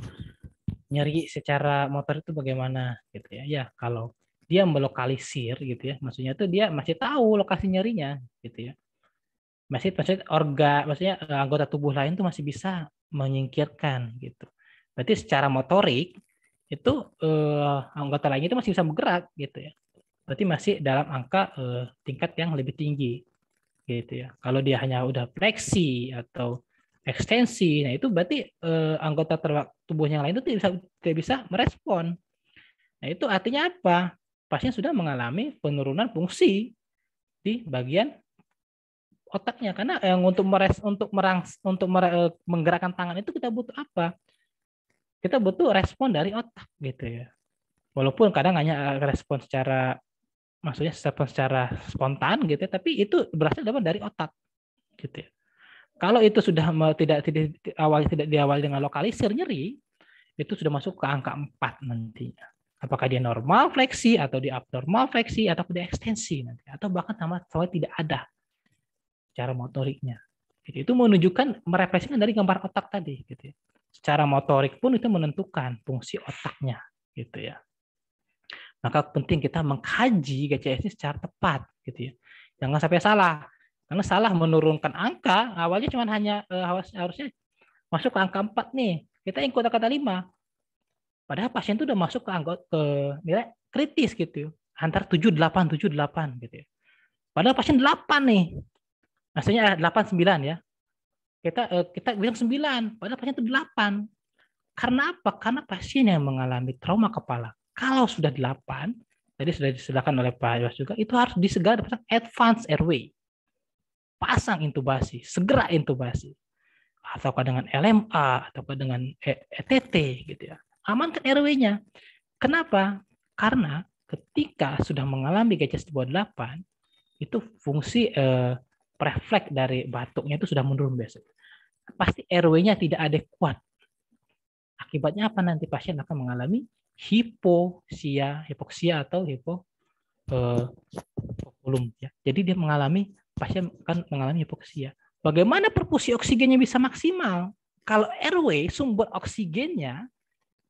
nyeri secara motor itu bagaimana gitu ya. Ya kalau dia melokalisir gitu ya, maksudnya itu dia masih tahu lokasi nyerinya gitu ya masih maksudnya organ e, maksudnya anggota tubuh lain tuh masih bisa menyingkirkan gitu. Berarti secara motorik itu eh, anggota lainnya itu masih bisa bergerak gitu ya. Berarti masih dalam angka eh, tingkat yang lebih tinggi gitu ya. Kalau dia hanya udah fleksi atau ekstensi, nah itu berarti eh, anggota tubuh yang lain itu tidak bisa tidak bisa merespon. Nah itu artinya apa? Pasien sudah mengalami penurunan fungsi di bagian otaknya karena yang eh, untuk meres untuk merangs untuk mer, eh, menggerakkan tangan itu kita butuh apa kita butuh respon dari otak gitu ya walaupun kadang hanya eh, respon secara maksudnya respon secara spontan gitu ya, tapi itu berasal dari otak gitu ya kalau itu sudah tidak tidak awal tidak diawali dengan lokalisir nyeri itu sudah masuk ke angka 4 nantinya apakah dia normal fleksi atau di abnormal fleksi atau di ekstensi nanti atau bahkan sama sekali tidak ada cara motoriknya. Gitu. Itu menunjukkan merefleksikan dari gambar otak tadi. Gitu. Ya. Secara motorik pun itu menentukan fungsi otaknya, gitu ya. Maka penting kita mengkaji GCS ini secara tepat, gitu ya. Jangan sampai salah. Karena salah menurunkan angka, awalnya cuma hanya eh, harusnya masuk ke angka 4 nih. Kita ikut kata 5. Padahal pasien itu udah masuk ke angka ke nilai kritis gitu. Antar 7 8 7 8 gitu ya. Padahal pasien 8 nih hasilnya 8 9 ya. Kita eh, kita bilang 9, padahal pasien itu 8. Karena apa? Karena pasien yang mengalami trauma kepala. Kalau sudah 8, tadi sudah disediakan oleh Pak Yos juga, itu harus disegera pasang advance airway. Pasang intubasi, segera intubasi. Ataukah dengan LMA, ataukah dengan ETT e gitu ya. Amankan airway-nya. Kenapa? Karena ketika sudah mengalami GCS di bawah itu fungsi eh, refleks dari batuknya itu sudah menurun biasanya. Pasti airway nya tidak adekuat. Akibatnya apa nanti pasien akan mengalami hiposia, hipoksia atau hipo eh, ya. Jadi dia mengalami pasien akan mengalami hipoksia. Bagaimana perfusi oksigennya bisa maksimal? Kalau airway sumber oksigennya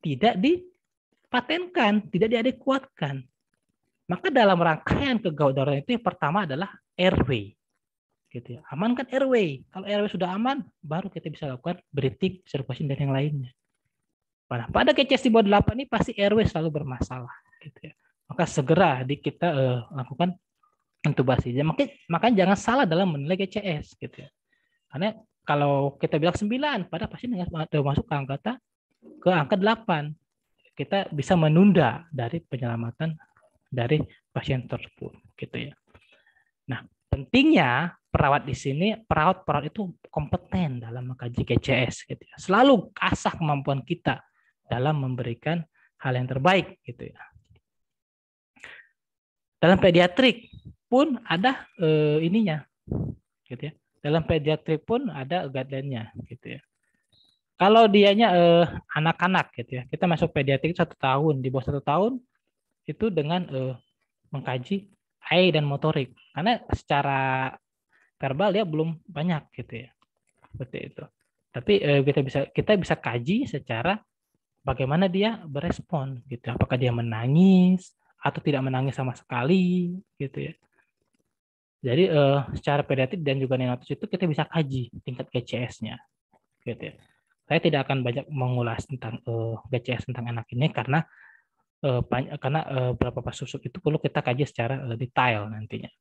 tidak dipatenkan, tidak diadekuatkan. Maka dalam rangkaian darurat itu yang pertama adalah airway gitu ya. Amankan airway. Kalau airway sudah aman, baru kita bisa lakukan beritik circulation dan yang lainnya. Pada pada KCS di bawah 8 ini pasti airway selalu bermasalah gitu ya. Maka segera di kita uh, lakukan intubasi. Jadi, maka maka jangan salah dalam menilai KCS gitu ya. Karena kalau kita bilang 9, pada pasti sudah masuk ke angka ke angka 8. Kita bisa menunda dari penyelamatan dari pasien tersebut gitu ya. Nah, pentingnya perawat di sini perawat-perawat itu kompeten dalam mengkaji KCS gitu ya. Selalu asah kemampuan kita dalam memberikan hal yang terbaik gitu ya. Dalam pediatrik pun ada e, ininya gitu ya. Dalam pediatrik pun ada guideline-nya gitu ya. Kalau dianya anak eh, anak-anak gitu ya. Kita masuk pediatrik satu tahun, di bawah satu tahun itu dengan eh, mengkaji eye dan motorik karena secara verbal dia belum banyak gitu ya seperti itu tapi eh, kita bisa kita bisa kaji secara bagaimana dia berespon gitu apakah dia menangis atau tidak menangis sama sekali gitu ya jadi eh, secara pediatrik dan juga neonatus itu kita bisa kaji tingkat GCS-nya gitu ya saya tidak akan banyak mengulas tentang uh, eh, GCS tentang anak ini karena Eh, karena beberapa eh, pasus itu perlu kita kaji secara eh, detail nantinya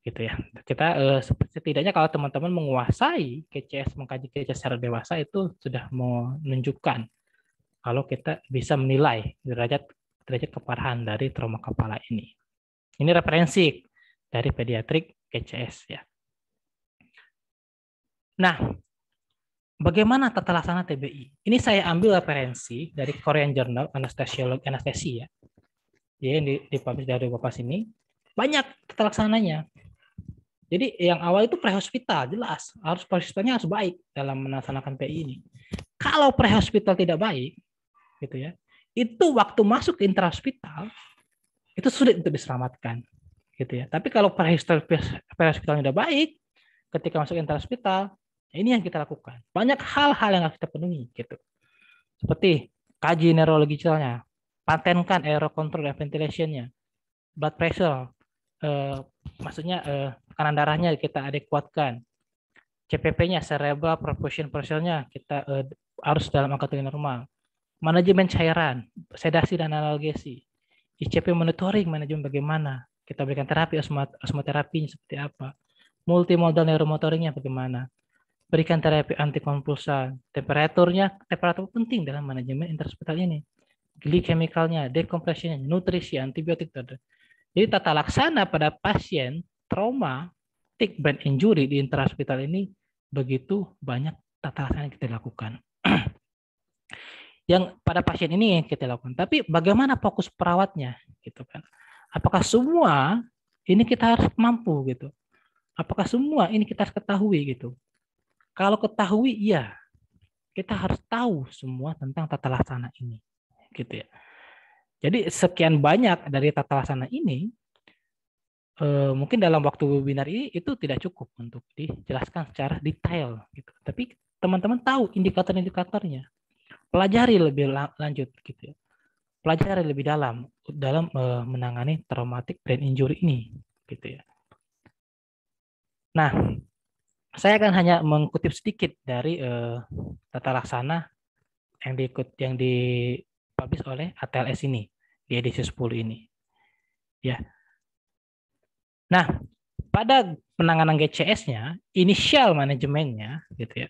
gitu ya kita setidaknya kalau teman-teman menguasai KCS mengkaji KCS secara dewasa itu sudah menunjukkan kalau kita bisa menilai derajat derajat keparahan dari trauma kepala ini ini referensi dari pediatrik KCS ya nah bagaimana tata laksana TBI? Ini saya ambil referensi dari Korean Journal Anesthesiology Anestesia. Ya, yang dipublish dari Bapak sini. Banyak tata laksananya. Jadi yang awal itu prehospital jelas harus prehospitalnya harus baik dalam melaksanakan PI ini. Kalau prehospital tidak baik, gitu ya, itu waktu masuk ke intrahospital itu sulit untuk diselamatkan, gitu ya. Tapi kalau prehospital prehospitalnya sudah baik, ketika masuk intrahospital Nah, ini yang kita lakukan. Banyak hal-hal yang harus kita penuhi gitu. Seperti kaji neurologisalnya, patenkan aero control dan ventilationnya, blood pressure, eh, maksudnya eh, tekanan darahnya kita adekuatkan, CPP-nya, cerebral proportion pressure-nya kita eh, harus dalam angka normal, manajemen cairan, sedasi dan analgesi, ICP monitoring manajemen bagaimana, kita berikan terapi osmoterapinya seperti apa, multimodal neuromotoringnya bagaimana, Berikan terapi anti antikonvulsan. Temperaturnya, temperatur penting dalam manajemen interspital ini. Glikemikalnya, dekompresinya, nutrisi, antibiotik. Tadi. Jadi tata laksana pada pasien trauma, tick, brain injury di interhospital ini begitu banyak tata laksana yang kita lakukan. yang pada pasien ini yang kita lakukan. Tapi bagaimana fokus perawatnya gitu kan? Apakah semua ini kita harus mampu gitu? Apakah semua ini kita harus ketahui gitu? Kalau ketahui, iya. Kita harus tahu semua tentang tata laksana ini. Gitu ya. Jadi sekian banyak dari tata laksana ini, eh, mungkin dalam waktu webinar ini itu tidak cukup untuk dijelaskan secara detail. Gitu. Tapi teman-teman tahu indikator-indikatornya. Pelajari lebih lanjut. gitu ya. Pelajari lebih dalam dalam eh, menangani traumatik brain injury ini. gitu ya. Nah, saya akan hanya mengkutip sedikit dari uh, tata laksana yang diikut yang dipublish oleh ATLS ini di edisi 10 ini. Ya. Nah, pada penanganan GCS-nya, inisial manajemennya gitu ya.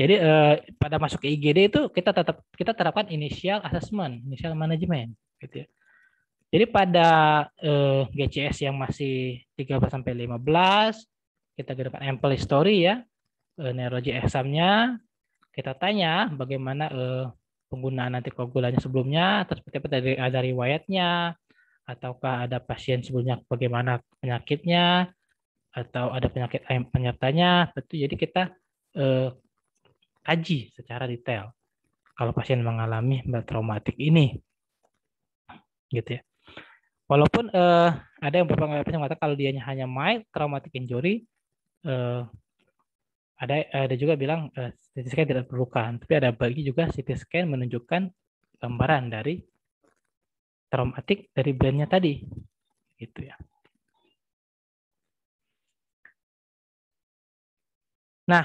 Jadi eh, pada masuk ke IGD itu kita tetap kita terapkan inisial assessment, inisial manajemen gitu ya. Jadi pada eh, GCS yang masih 13 sampai 15 kita gunakan ample history ya uh, examnya kita tanya bagaimana uh, penggunaan antikoagulannya sebelumnya terus seperti apa dari ada riwayatnya ataukah ada pasien sebelumnya bagaimana penyakitnya atau ada penyakit penyertanya itu jadi kita eh, kaji secara detail kalau pasien mengalami traumatik ini gitu ya walaupun eh, ada yang beberapa pasien mengatakan kalau dia hanya mild traumatic injury uh, ada ada juga bilang uh, eh, CT scan tidak diperlukan, tapi ada bagi juga CT scan menunjukkan gambaran dari traumatik dari brandnya tadi, gitu ya. Nah,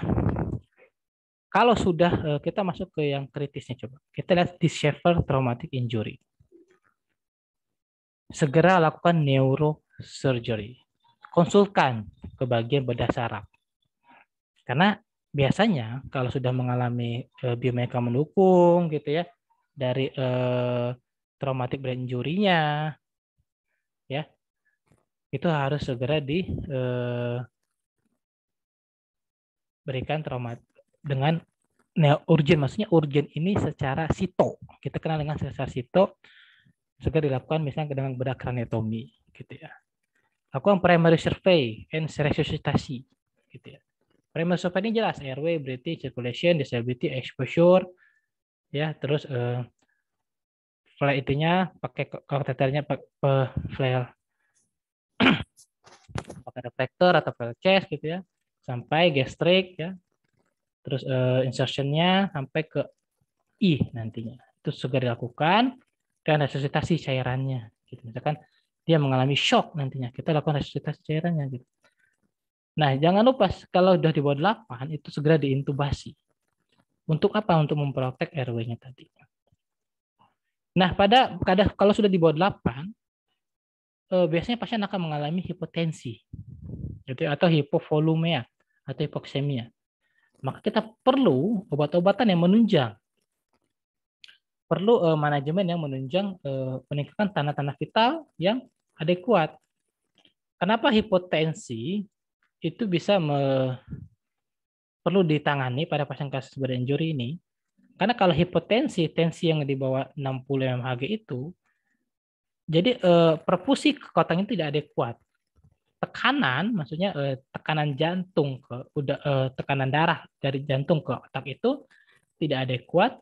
kalau sudah eh, kita masuk ke yang kritisnya coba. Kita lihat dissever traumatic injury. Segera lakukan neurosurgery konsulkan ke bagian bedah saraf. Karena biasanya kalau sudah mengalami e, biomeka mendukung gitu ya dari e, traumatic brain injury-nya ya itu harus segera diberikan e, trauma dengan neo urgent maksudnya urgent ini secara sito kita kenal dengan secara sito segera dilakukan misalnya dengan bedah kraniotomi gitu ya lakukan primary survey and resusitasi, gitu ya. Primary survey ini jelas airway, breathing, circulation, disability, exposure ya, terus eh, flare itunya pakai kateternya pakai flare pakai reflektor atau flare chest gitu ya sampai gastrik ya terus uh, insertionnya sampai ke I nantinya itu segera dilakukan dan resusitasi cairannya gitu misalkan dia mengalami shock nantinya. Kita lakukan resusitasi cairannya gitu. Nah, jangan lupa kalau sudah di bawah 8 itu segera diintubasi. Untuk apa? Untuk memprotek airway-nya tadi. Nah, pada kadang kalau sudah di bawah 8 eh, biasanya pasien akan mengalami hipotensi. Gitu, ya, atau hipovolumia atau hipoksemia. Maka kita perlu obat-obatan yang menunjang. Perlu eh, manajemen yang menunjang eh, peningkatan tanah-tanah vital yang adekuat. Kenapa hipotensi itu bisa me, perlu ditangani pada pasien kasus brain injury ini? Karena kalau hipotensi, tensi yang di bawah 60 mmHg itu, jadi eh, perfusi ke kotak itu tidak adekuat. Tekanan, maksudnya eh, tekanan jantung ke udah eh, tekanan darah dari jantung ke otak itu tidak adekuat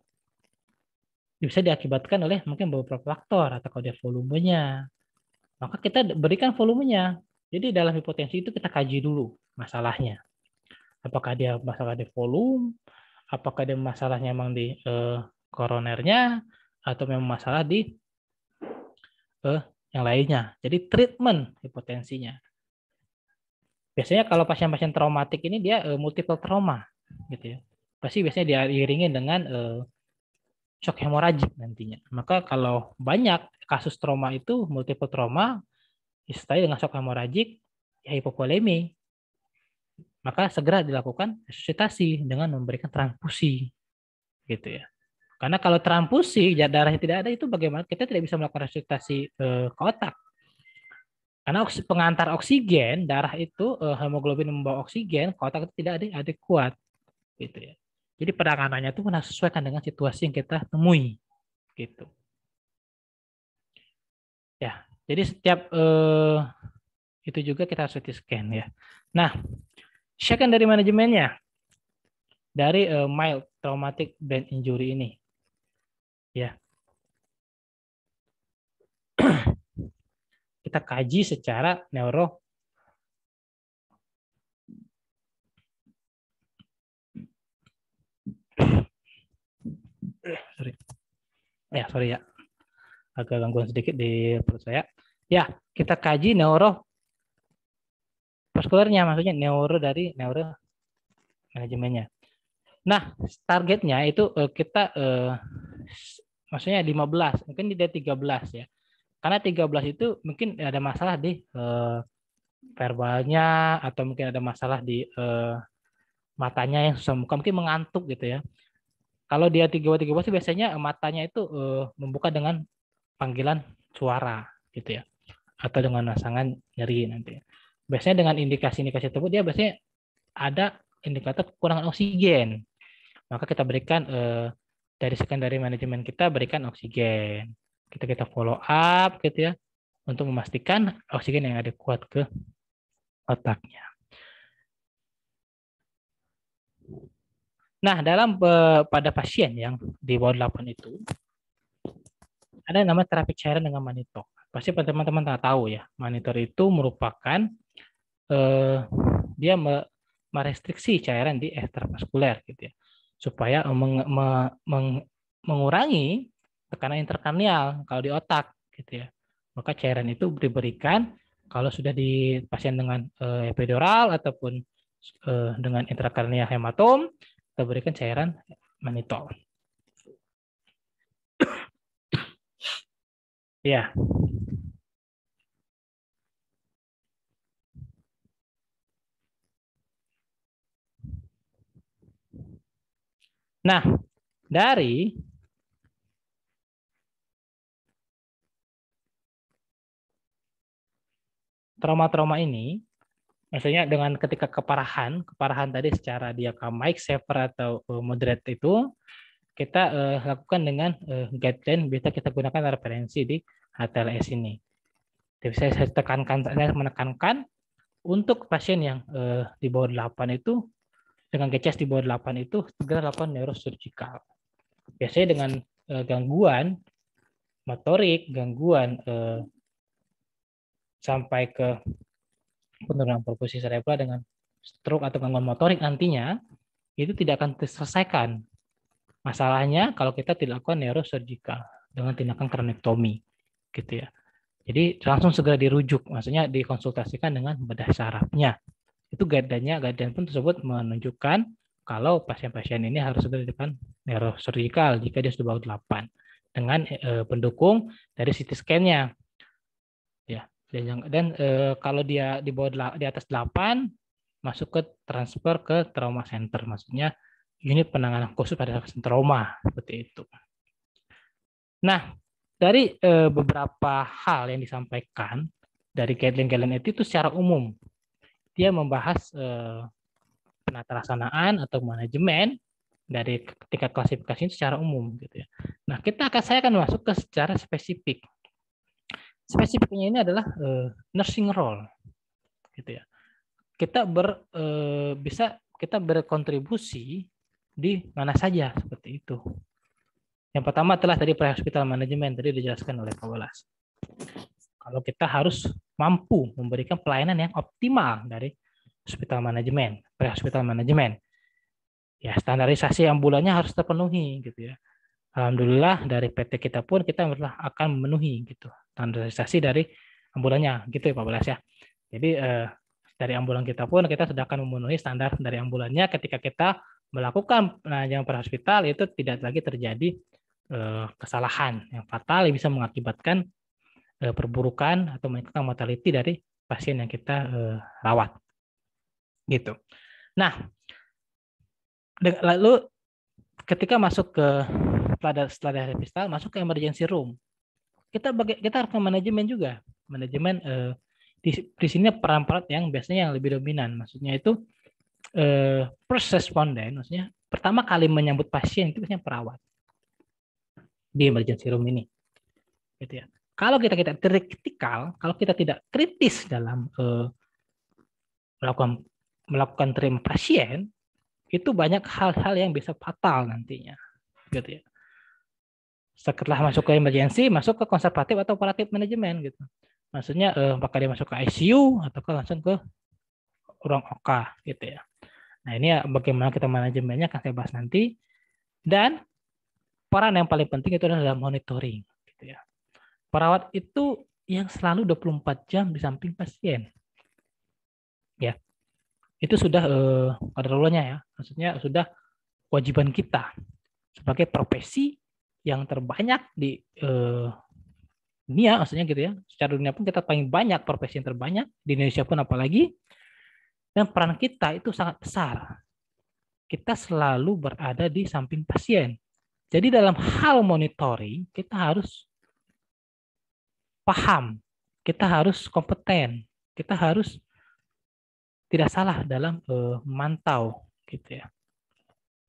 bisa diakibatkan oleh mungkin beberapa faktor atau kalau dia volumenya maka kita berikan volumenya. Jadi dalam hipotensi itu kita kaji dulu masalahnya. Apakah dia masalah di volume, apakah dia masalahnya memang di eh, koronernya, atau memang masalah di eh, yang lainnya. Jadi treatment hipotensinya. Biasanya kalau pasien-pasien traumatik ini dia eh, multiple trauma, gitu ya. Pasti biasanya diiringin dengan eh, shock hemorrhagic nantinya. Maka kalau banyak kasus trauma itu multiple trauma disertai dengan shock hemorrhagic ya Maka segera dilakukan resusitasi dengan memberikan transfusi. Gitu ya. Karena kalau transfusi darahnya tidak ada itu bagaimana kita tidak bisa melakukan resusitasi eh, ke otak. Karena pengantar oksigen darah itu eh, hemoglobin membawa oksigen ke otak itu tidak ada adekuat gitu ya. Jadi penanganannya itu harus sesuaikan dengan situasi yang kita temui, gitu. Ya, jadi setiap eh, itu juga kita harus scan ya. Nah, second dari manajemennya dari eh, mild traumatic brain injury ini, ya. kita kaji secara neuro sorry. Ya, sorry ya. Agak gangguan sedikit di perut saya. Ya, kita kaji neuro vaskulernya maksudnya neuro dari neuro manajemennya. Nah, targetnya itu eh, kita eh, maksudnya 15, mungkin di 13 ya. Karena 13 itu mungkin ada masalah di eh, verbalnya atau mungkin ada masalah di eh, matanya yang susah muka, mungkin mengantuk gitu ya. Kalau dia tiga tiga sih biasanya eh, matanya itu uh, membuka dengan panggilan suara gitu ya, atau dengan rasangan nyeri nanti. Biasanya dengan indikasi-indikasi tersebut dia biasanya ada indikator kekurangan oksigen. Maka kita berikan eh, dari secondary manajemen kita berikan oksigen. Kita kita follow up gitu ya untuk memastikan oksigen yang ada kuat ke otaknya. Nah, dalam pada pasien yang di bawah 8 itu ada yang namanya terapi cairan dengan manitor. Pasti teman-teman tahu ya, manitor itu merupakan eh, dia merestriksi cairan di ekstravaskuler gitu ya. Supaya meng, meng, mengurangi tekanan intrakranial kalau di otak gitu ya. Maka cairan itu diberikan kalau sudah di pasien dengan eh, epidural ataupun eh, dengan intrakranial hematom kita berikan cairan manitol. ya. Nah, dari trauma-trauma ini maksudnya dengan ketika keparahan, keparahan tadi secara dia ke mic saver atau eh, moderate itu kita uh, lakukan dengan uh, guideline bisa kita gunakan referensi di HTLS ini. Jadi saya, saya tekankan saya menekankan untuk pasien yang uh, di bawah 8 itu dengan GCS di bawah 8 itu segera lakukan neurosurgical. Biasanya dengan uh, gangguan motorik, gangguan uh, sampai ke penurunan perfusi cerebral dengan stroke atau gangguan motorik nantinya itu tidak akan terselesaikan. Masalahnya kalau kita tidak lakukan neurosurgical dengan tindakan kronektomi. gitu ya. Jadi langsung segera dirujuk, maksudnya dikonsultasikan dengan bedah sarafnya. Itu gadanya, gadan pun tersebut menunjukkan kalau pasien-pasien ini harus segera dilakukan neurosurgical jika dia sudah bawah 8 dengan eh, pendukung dari CT scan-nya dan yang dan eh, kalau dia di bawah di atas 8 masuk ke transfer ke trauma center maksudnya unit penanganan khusus pada pasien trauma seperti itu. Nah, dari eh, beberapa hal yang disampaikan dari guideline-guideline itu secara umum dia membahas eh, penatarasanaan atau manajemen dari tingkat klasifikasi itu secara umum gitu ya. Nah, kita akan saya akan masuk ke secara spesifik spesifiknya ini adalah uh, nursing role gitu ya kita ber uh, bisa kita berkontribusi di mana saja seperti itu yang pertama telah tadi pre-hospital management tadi dijelaskan oleh Pak Welas kalau kita harus mampu memberikan pelayanan yang optimal dari hospital management, pre-hospital management. Ya, standarisasi ambulannya harus terpenuhi gitu ya. Alhamdulillah dari PT kita pun kita akan memenuhi gitu standarisasi dari ambulannya gitu ya Pak Belas ya. Jadi eh, dari ambulan kita pun kita sudah akan memenuhi standar dari ambulannya ketika kita melakukan penanganan per hospital itu tidak lagi terjadi eh, kesalahan yang fatal yang bisa mengakibatkan eh, perburukan atau meningkatkan mortality dari pasien yang kita eh, rawat. Gitu. Nah, lalu ketika masuk ke setelah dari hospital masuk ke emergency room kita bagi, kita harus manajemen juga manajemen eh, di, di sini peran-peran yang biasanya yang lebih dominan maksudnya itu eh, first responden maksudnya pertama kali menyambut pasien itu biasanya perawat di emergency room ini gitu ya kalau kita kita kritikal kalau kita tidak kritis dalam eh, melakukan melakukan treatment pasien itu banyak hal-hal yang bisa fatal nantinya gitu ya setelah masuk ke emergency masuk ke konservatif atau operatif manajemen gitu maksudnya eh, apakah dia masuk ke ICU atau ke langsung ke ruang OKA gitu ya nah ini ya bagaimana kita manajemennya akan saya bahas nanti dan peran yang paling penting itu adalah monitoring gitu ya perawat itu yang selalu 24 jam di samping pasien ya itu sudah eh, ada ya maksudnya sudah kewajiban kita sebagai profesi yang terbanyak di eh, dunia maksudnya gitu ya secara dunia pun kita paling banyak profesi yang terbanyak di Indonesia pun apalagi dan peran kita itu sangat besar kita selalu berada di samping pasien jadi dalam hal monitoring kita harus paham kita harus kompeten kita harus tidak salah dalam eh, gitu ya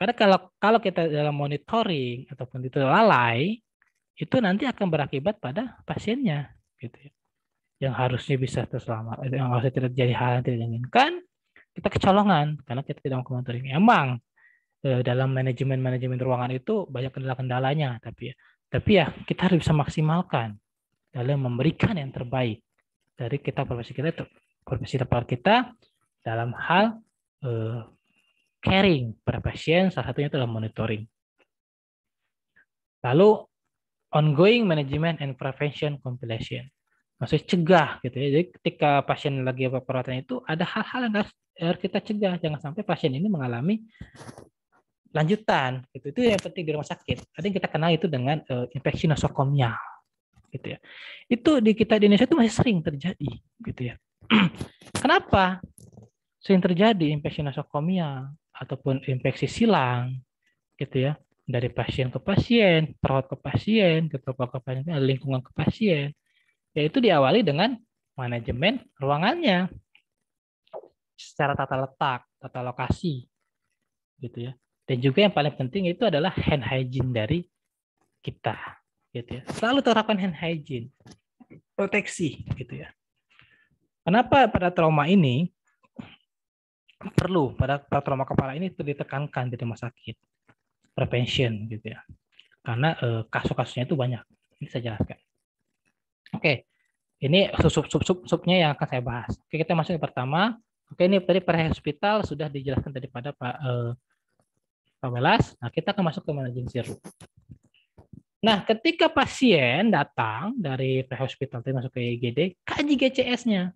karena kalau kalau kita dalam monitoring ataupun itu lalai, itu nanti akan berakibat pada pasiennya, gitu ya. Yang harusnya bisa terselamat, eh, yang harusnya tidak jadi hal yang tidak diinginkan, kita kecolongan karena kita tidak mau monitoring. Emang eh, dalam manajemen manajemen ruangan itu banyak kendala-kendalanya, tapi ya, tapi ya kita harus bisa maksimalkan dalam memberikan yang terbaik dari kita profesi kita itu profesi depan kita dalam hal eh, caring pada pasien, salah satunya adalah monitoring. Lalu ongoing management and prevention compilation. Maksudnya cegah gitu ya. Jadi ketika pasien lagi apa perawatan itu ada hal-hal yang harus, kita cegah jangan sampai pasien ini mengalami lanjutan gitu. Itu yang penting di rumah sakit. Ada yang kita kenal itu dengan uh, infeksi nosokomial gitu ya. Itu di kita di Indonesia itu masih sering terjadi gitu ya. Kenapa sering terjadi infeksi nosokomial? ataupun infeksi silang gitu ya dari pasien ke pasien, perawat ke pasien, ke ke pasien, eh, lingkungan ke pasien, yaitu diawali dengan manajemen ruangannya secara tata letak, tata lokasi, gitu ya. Dan juga yang paling penting itu adalah hand hygiene dari kita, gitu ya. Selalu terapkan hand hygiene, proteksi, gitu ya. Kenapa pada trauma ini perlu pada trauma kepala ini itu ditekankan di rumah sakit prevention gitu ya karena eh, kasus-kasusnya itu banyak ini saya jelaskan oke ini sub sub sub subnya yang akan saya bahas oke kita masuk yang pertama oke ini tadi per hospital sudah dijelaskan pada pak eh, pak Welas nah kita akan masuk ke manajemen zero Nah, ketika pasien datang dari pre-hospital tadi masuk ke IGD, kaji GCS-nya.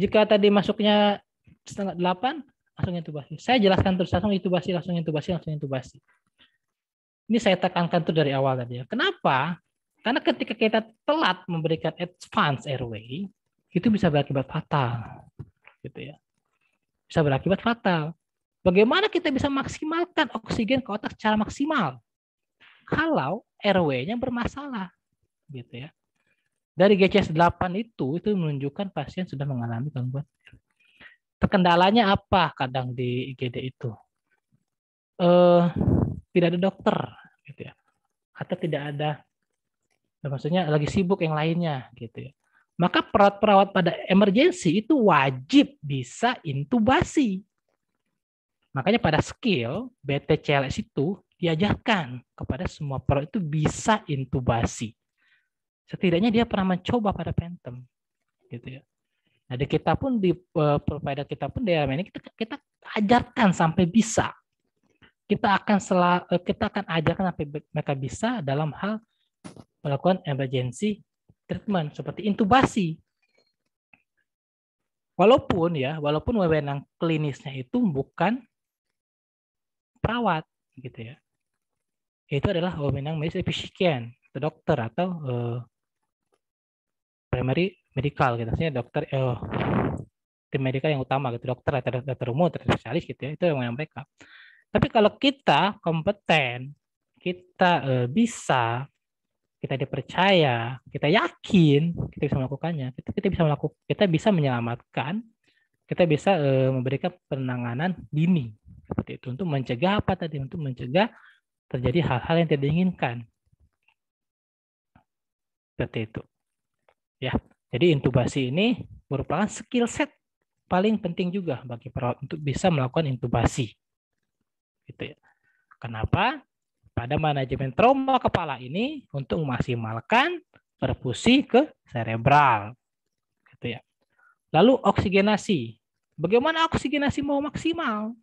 Jika tadi masuknya setengah delapan langsung intubasi. Saya jelaskan terus langsung intubasi, langsung intubasi, langsung intubasi. Ini saya tekankan tuh dari awal tadi ya. Kenapa? Karena ketika kita telat memberikan advance airway, itu bisa berakibat fatal. Gitu ya. Bisa berakibat fatal. Bagaimana kita bisa maksimalkan oksigen ke otak secara maksimal? Kalau airway-nya bermasalah. Gitu ya. Dari GCS 8 itu itu menunjukkan pasien sudah mengalami gangguan terkendalanya apa kadang di IGD itu eh, tidak ada dokter gitu ya atau tidak ada ya, maksudnya lagi sibuk yang lainnya gitu ya maka perawat-perawat pada emergency itu wajib bisa intubasi. Makanya pada skill BTCLS itu diajarkan kepada semua perawat itu bisa intubasi. Setidaknya dia pernah mencoba pada phantom, Gitu ya. Nah, di kita pun di uh, provider kita pun di AMN ini kita kita ajarkan sampai bisa. Kita akan eh, kita akan ajarkan sampai mereka bisa dalam hal melakukan emergency treatment seperti intubasi. Walaupun ya, walaupun wewenang klinisnya itu bukan perawat gitu ya. Itu adalah wewenang medis efisien, dokter atau uh, primary medical gitu maksudnya dokter eh, tim medical yang utama gitu dokter atau dokter umum atau spesialis gitu ya itu yang mereka tapi kalau kita kompeten kita eh, bisa kita dipercaya kita yakin kita bisa melakukannya kita, kita bisa melakukan kita bisa menyelamatkan kita bisa eh, memberikan penanganan dini seperti itu untuk mencegah apa tadi untuk mencegah terjadi hal-hal yang tidak diinginkan seperti itu ya jadi intubasi ini merupakan skill set paling penting juga bagi perawat untuk bisa melakukan intubasi. Gitu ya. Kenapa? Pada manajemen trauma kepala ini untuk memaksimalkan perfusi ke cerebral. Gitu ya. Lalu oksigenasi. Bagaimana oksigenasi mau maksimal?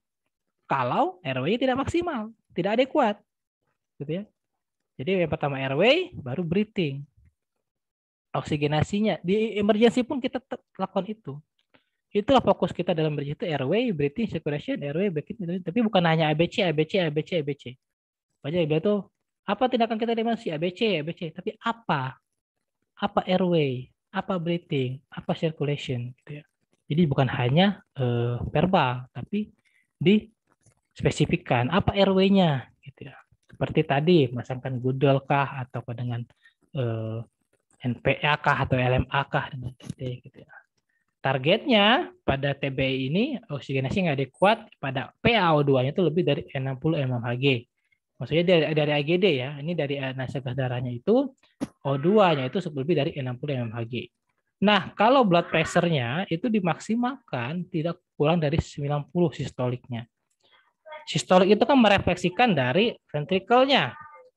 Kalau RW tidak maksimal, tidak adekuat. Gitu ya. Jadi yang pertama RW baru breathing oksigenasinya di emergency pun kita lakukan itu itulah fokus kita dalam berjaya itu airway breathing circulation airway breathing tapi bukan hanya ABC ABC ABC ABC banyak yang itu apa tindakan kita di si ABC ABC tapi apa apa airway apa breathing apa circulation gitu ya jadi bukan hanya eh, verbal tapi di spesifikan apa airway-nya gitu ya seperti tadi masangkan gudel kah atau dengan eh, NPA kah atau LMA kah dan gitu ya. Targetnya pada TBI ini oksigenasi nggak adekuat pada PaO2-nya itu lebih dari 60 mmHg. Maksudnya dari, dari AGD ya, ini dari nasabah darahnya itu O2-nya itu lebih dari 60 mmHg. Nah, kalau blood pressure-nya itu dimaksimalkan tidak kurang dari 90 sistoliknya. Sistolik itu kan merefleksikan dari ventrikelnya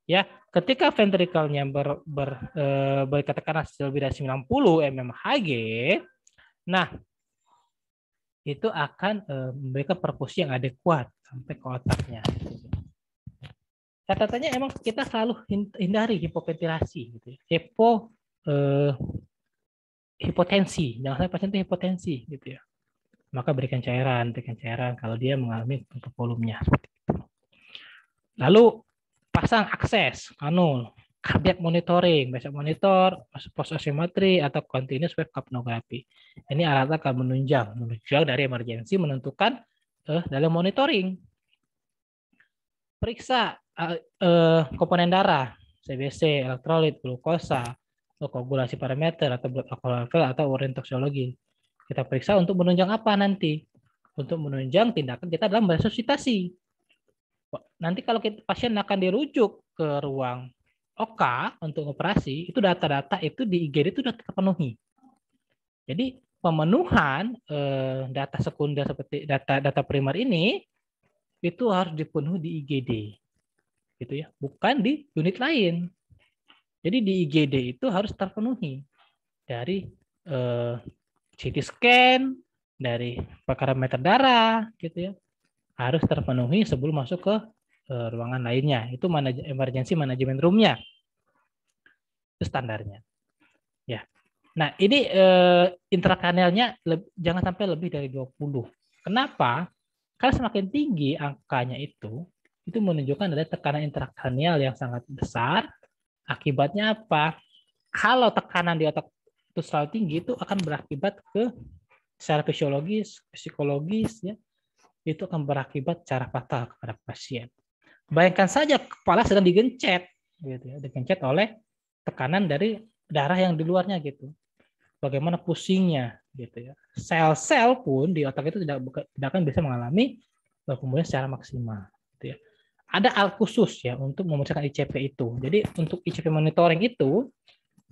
ya ketika ventrikelnya ber, ber, e, eh, tekanan lebih dari 90 mmHg nah itu akan e, eh, memberikan perfusi yang adekuat sampai ke otaknya catatannya emang kita selalu hindari hipoventilasi gitu ya, hipo eh, hipotensi jangan sampai pasien itu hipotensi gitu ya maka berikan cairan berikan cairan kalau dia mengalami untuk volumenya lalu pasang akses manual cardiac monitoring, bisa monitor, post oximetry atau continuous wave capnography. Ini alat akan menunjang, menunjang dari emergensi menentukan eh, dalam monitoring. Periksa eh, eh, komponen darah, CBC, elektrolit, glukosa, koagulasi parameter atau blood alcohol level atau urin toksiologi. Kita periksa untuk menunjang apa nanti? Untuk menunjang tindakan kita dalam resusitasi Nanti kalau kita, pasien akan dirujuk ke ruang OK untuk operasi, itu data-data itu di IGD itu sudah terpenuhi. Jadi pemenuhan eh, data sekunder seperti data data primer ini itu harus dipenuhi di IGD. Gitu ya, bukan di unit lain. Jadi di IGD itu harus terpenuhi dari eh, CT scan, dari parameter darah gitu ya harus terpenuhi sebelum masuk ke ruangan lainnya. Itu manaj emergency management roomnya. Itu standarnya. Ya. Nah, ini e, eh, intrakranialnya jangan sampai lebih dari 20. Kenapa? Karena semakin tinggi angkanya itu, itu menunjukkan ada tekanan intrakranial yang sangat besar. Akibatnya apa? Kalau tekanan di otak itu selalu tinggi, itu akan berakibat ke secara fisiologis, psikologis, ya, itu akan berakibat cara fatal kepada pasien. Bayangkan saja kepala sedang digencet, gitu ya, digencet oleh tekanan dari darah yang di luarnya gitu. Bagaimana pusingnya, gitu ya. Sel-sel pun di otak itu tidak tidak akan bisa mengalami kemudian secara maksimal, gitu ya. Ada alat khusus ya untuk memeriksa ICP itu. Jadi untuk ICP monitoring itu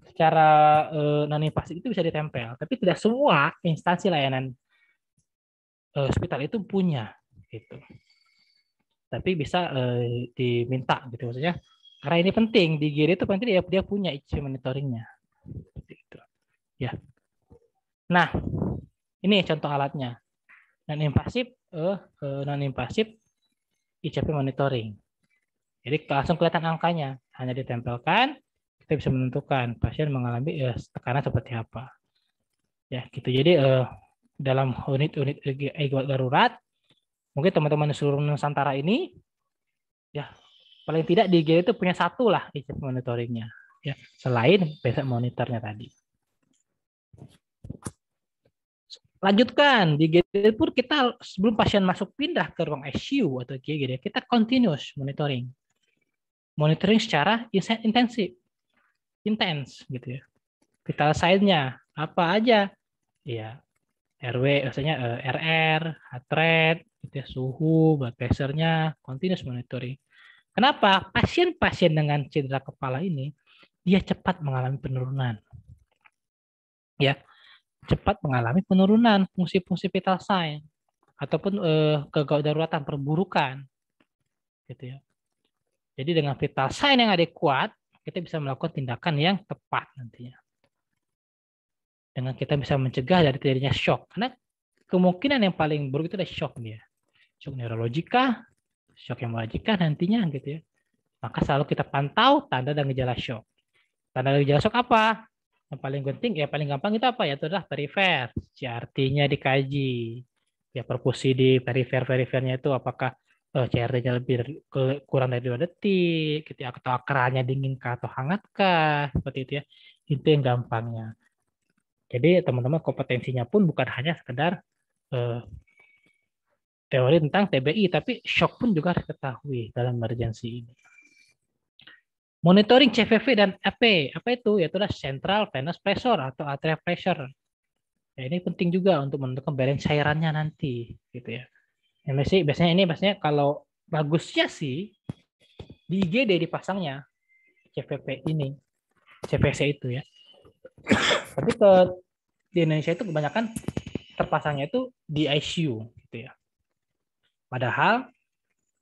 secara eh, non invasif itu bisa ditempel, tapi tidak semua instansi layanan Eh, hospital itu punya gitu tapi bisa eh, diminta gitu maksudnya karena ini penting di Giri itu penting dia dia punya IC monitoringnya seperti ya nah ini contoh alatnya non invasif e, eh, eh non invasif ICP monitoring jadi langsung kelihatan angkanya hanya ditempelkan kita bisa menentukan pasien mengalami tekanan seperti apa ya gitu jadi dalam unit-unit gawat darurat. Mungkin teman-teman seluruh Nusantara ini ya paling tidak di igd itu punya satu lah ikut monitoringnya ya selain basic monitornya tadi. Lanjutkan di IGD pun kita sebelum pasien masuk pindah ke ruang ICU atau IGD kita continuous monitoring. Monitoring secara intensif. Intens gitu ya. Vital sign-nya apa aja? Ya, RW, maksudnya uh, eh, RR, heart rate, gitu ya, suhu, blood pressure-nya, continuous monitoring. Kenapa? Pasien-pasien dengan cedera kepala ini dia cepat mengalami penurunan. Ya, cepat mengalami penurunan fungsi-fungsi vital sign ataupun eh, kegawatdaruratan daruratan perburukan. Gitu ya. Jadi dengan vital sign yang adekuat, kita bisa melakukan tindakan yang tepat nantinya dengan kita bisa mencegah dari terjadinya shock. Karena kemungkinan yang paling buruk itu adalah shock ya. Shock neurologika, shock yang nantinya gitu ya. Maka selalu kita pantau tanda dan gejala shock. Tanda dan gejala shock apa? Yang paling penting ya paling gampang itu apa ya? Itu adalah perifer. CRT-nya dikaji. Ya perkusi di perifer-perifernya itu apakah eh, CRT-nya lebih kurang dari dua detik, gitu ya, atau akarnya dinginkah atau hangatkah, seperti itu ya. Itu yang gampangnya. Jadi teman-teman kompetensinya pun bukan hanya sekedar eh, teori tentang TBI, tapi shock pun juga harus ketahui dalam emergency ini. Monitoring CVV dan AP, apa itu? Yaitu adalah central venous pressure atau atrial pressure. Ya, ini penting juga untuk menentukan balance cairannya nanti, gitu ya. Yang biasanya, biasanya ini biasanya kalau bagusnya sih di IGD dipasangnya CVP ini, CVC itu ya tapi ke di Indonesia itu kebanyakan terpasangnya itu di ICU gitu ya. Padahal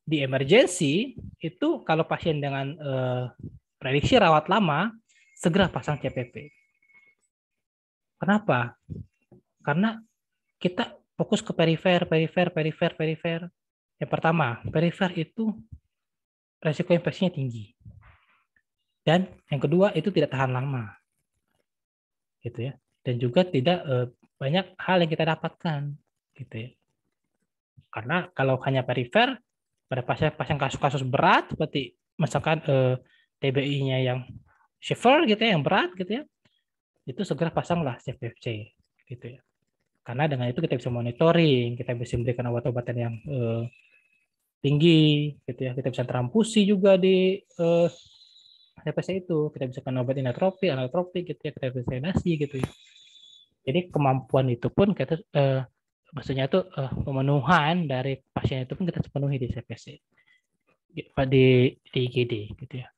di emergency itu kalau pasien dengan eh, prediksi rawat lama segera pasang CPP. Kenapa? Karena kita fokus ke perifer, perifer, perifer, perifer. Yang pertama, perifer itu resiko infeksinya tinggi. Dan yang kedua itu tidak tahan lama gitu ya dan juga tidak uh, banyak hal yang kita dapatkan gitu ya karena kalau hanya perifer pada pasien-pasien kasus-kasus berat seperti misalkan uh, eh, TBI-nya yang shiver gitu ya yang berat gitu ya itu segera pasanglah CPFC gitu ya karena dengan itu kita bisa monitoring kita bisa memberikan obat-obatan yang uh, tinggi gitu ya kita bisa terampusi juga di uh, TPC itu kita bisa obat inotropi, anotropi gitu ya, kita bisa nasi gitu ya. Jadi kemampuan itu pun kita eh, maksudnya itu eh, pemenuhan dari pasien itu pun kita penuhi di CPC di di IGD gitu ya.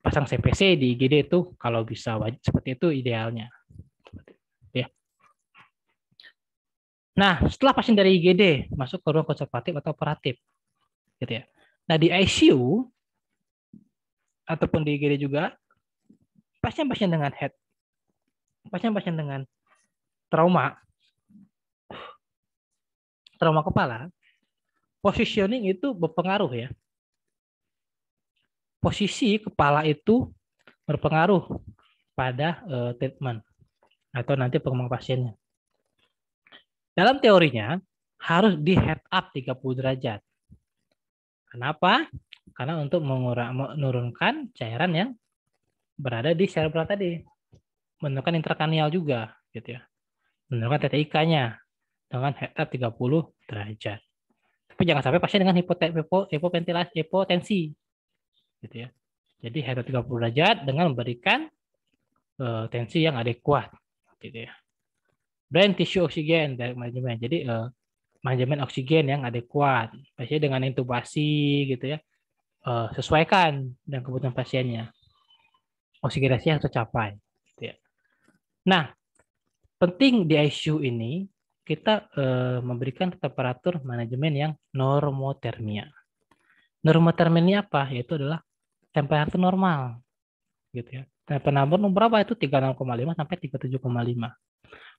Pasang CPC di IGD itu kalau bisa wajib seperti itu idealnya. ya. Nah, setelah pasien dari IGD masuk ke ruang konservatif atau operatif gitu ya. Nah, di ICU ataupun di IGD juga pasien-pasien dengan head pasien-pasien dengan trauma trauma kepala positioning itu berpengaruh ya posisi kepala itu berpengaruh pada uh, treatment atau nanti pengembang pasiennya. Dalam teorinya harus di head up 30 derajat. Kenapa? Karena untuk mengurang, menurunkan cairan yang berada di cerebral tadi. Menurunkan intrakranial juga gitu ya. Menurunkan TTIK-nya dengan hektar 30 derajat. Tapi jangan sampai pasien dengan hipoventilasi hipotensi gitu ya. Jadi hektar 30 derajat dengan memberikan uh, tensi yang adekuat gitu ya. Brain tissue oksigen dari manajemen. Jadi uh, manajemen oksigen yang adekuat. pasien dengan intubasi gitu ya uh, sesuaikan dengan kebutuhan pasiennya. Oksigenasi yang tercapai. Gitu ya. Nah, penting di ICU ini kita uh, memberikan temperatur manajemen yang normotermia. Normotermia ini apa? Yaitu adalah temperatur normal. Gitu ya. Temperatur berapa itu 36,5 sampai 37,5.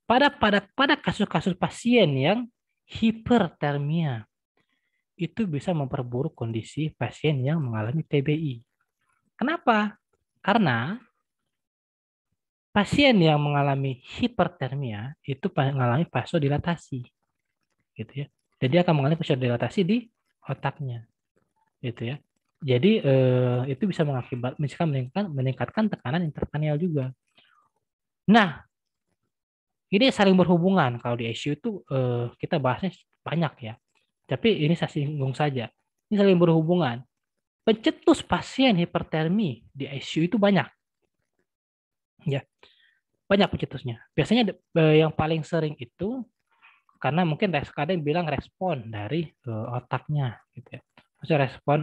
Pada pada pada kasus-kasus pasien yang hipertermia itu bisa memperburuk kondisi pasien yang mengalami TBI. Kenapa? Karena pasien yang mengalami hipertermia itu mengalami vasodilatasi. Gitu ya. Jadi akan mengalami vasodilatasi di otaknya. Gitu ya. Jadi eh, itu bisa mengakibat misalkan meningkatkan, meningkatkan tekanan intrakranial juga. Nah, ini saling berhubungan. Kalau di ICU itu eh, kita bahasnya banyak ya. Tapi ini saya singgung saja. Ini saling berhubungan. Pencetus pasien hipertermi di ICU itu banyak. Ya. Banyak pencetusnya. Biasanya eh, yang paling sering itu karena mungkin kadang bilang respon dari eh, otaknya gitu ya. Maksudnya respon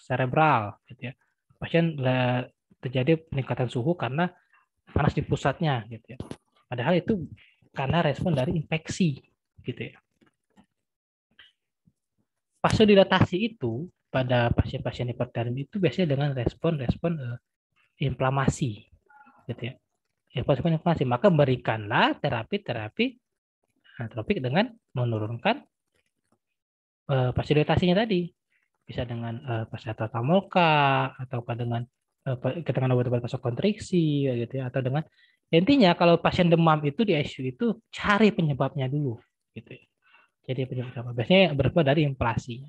cerebral eh, gitu ya. Pasien terjadi peningkatan suhu karena panas di pusatnya gitu ya. Padahal itu karena respon dari infeksi gitu ya vasodilatasi itu pada pasien-pasien hipertermi itu biasanya dengan respon-respon eh, inflamasi gitu ya. ya respon inflamasi maka berikanlah terapi-terapi antropik eh, dengan menurunkan eh, fasilitasnya tadi bisa dengan eh, paracetamolka ataukah dengan eh, dengan obat-obat vasokontriksi gitu ya atau dengan intinya kalau pasien demam itu di ICU itu cari penyebabnya dulu gitu ya. Jadi penyebab utama. Biasanya berubah dari inflasi.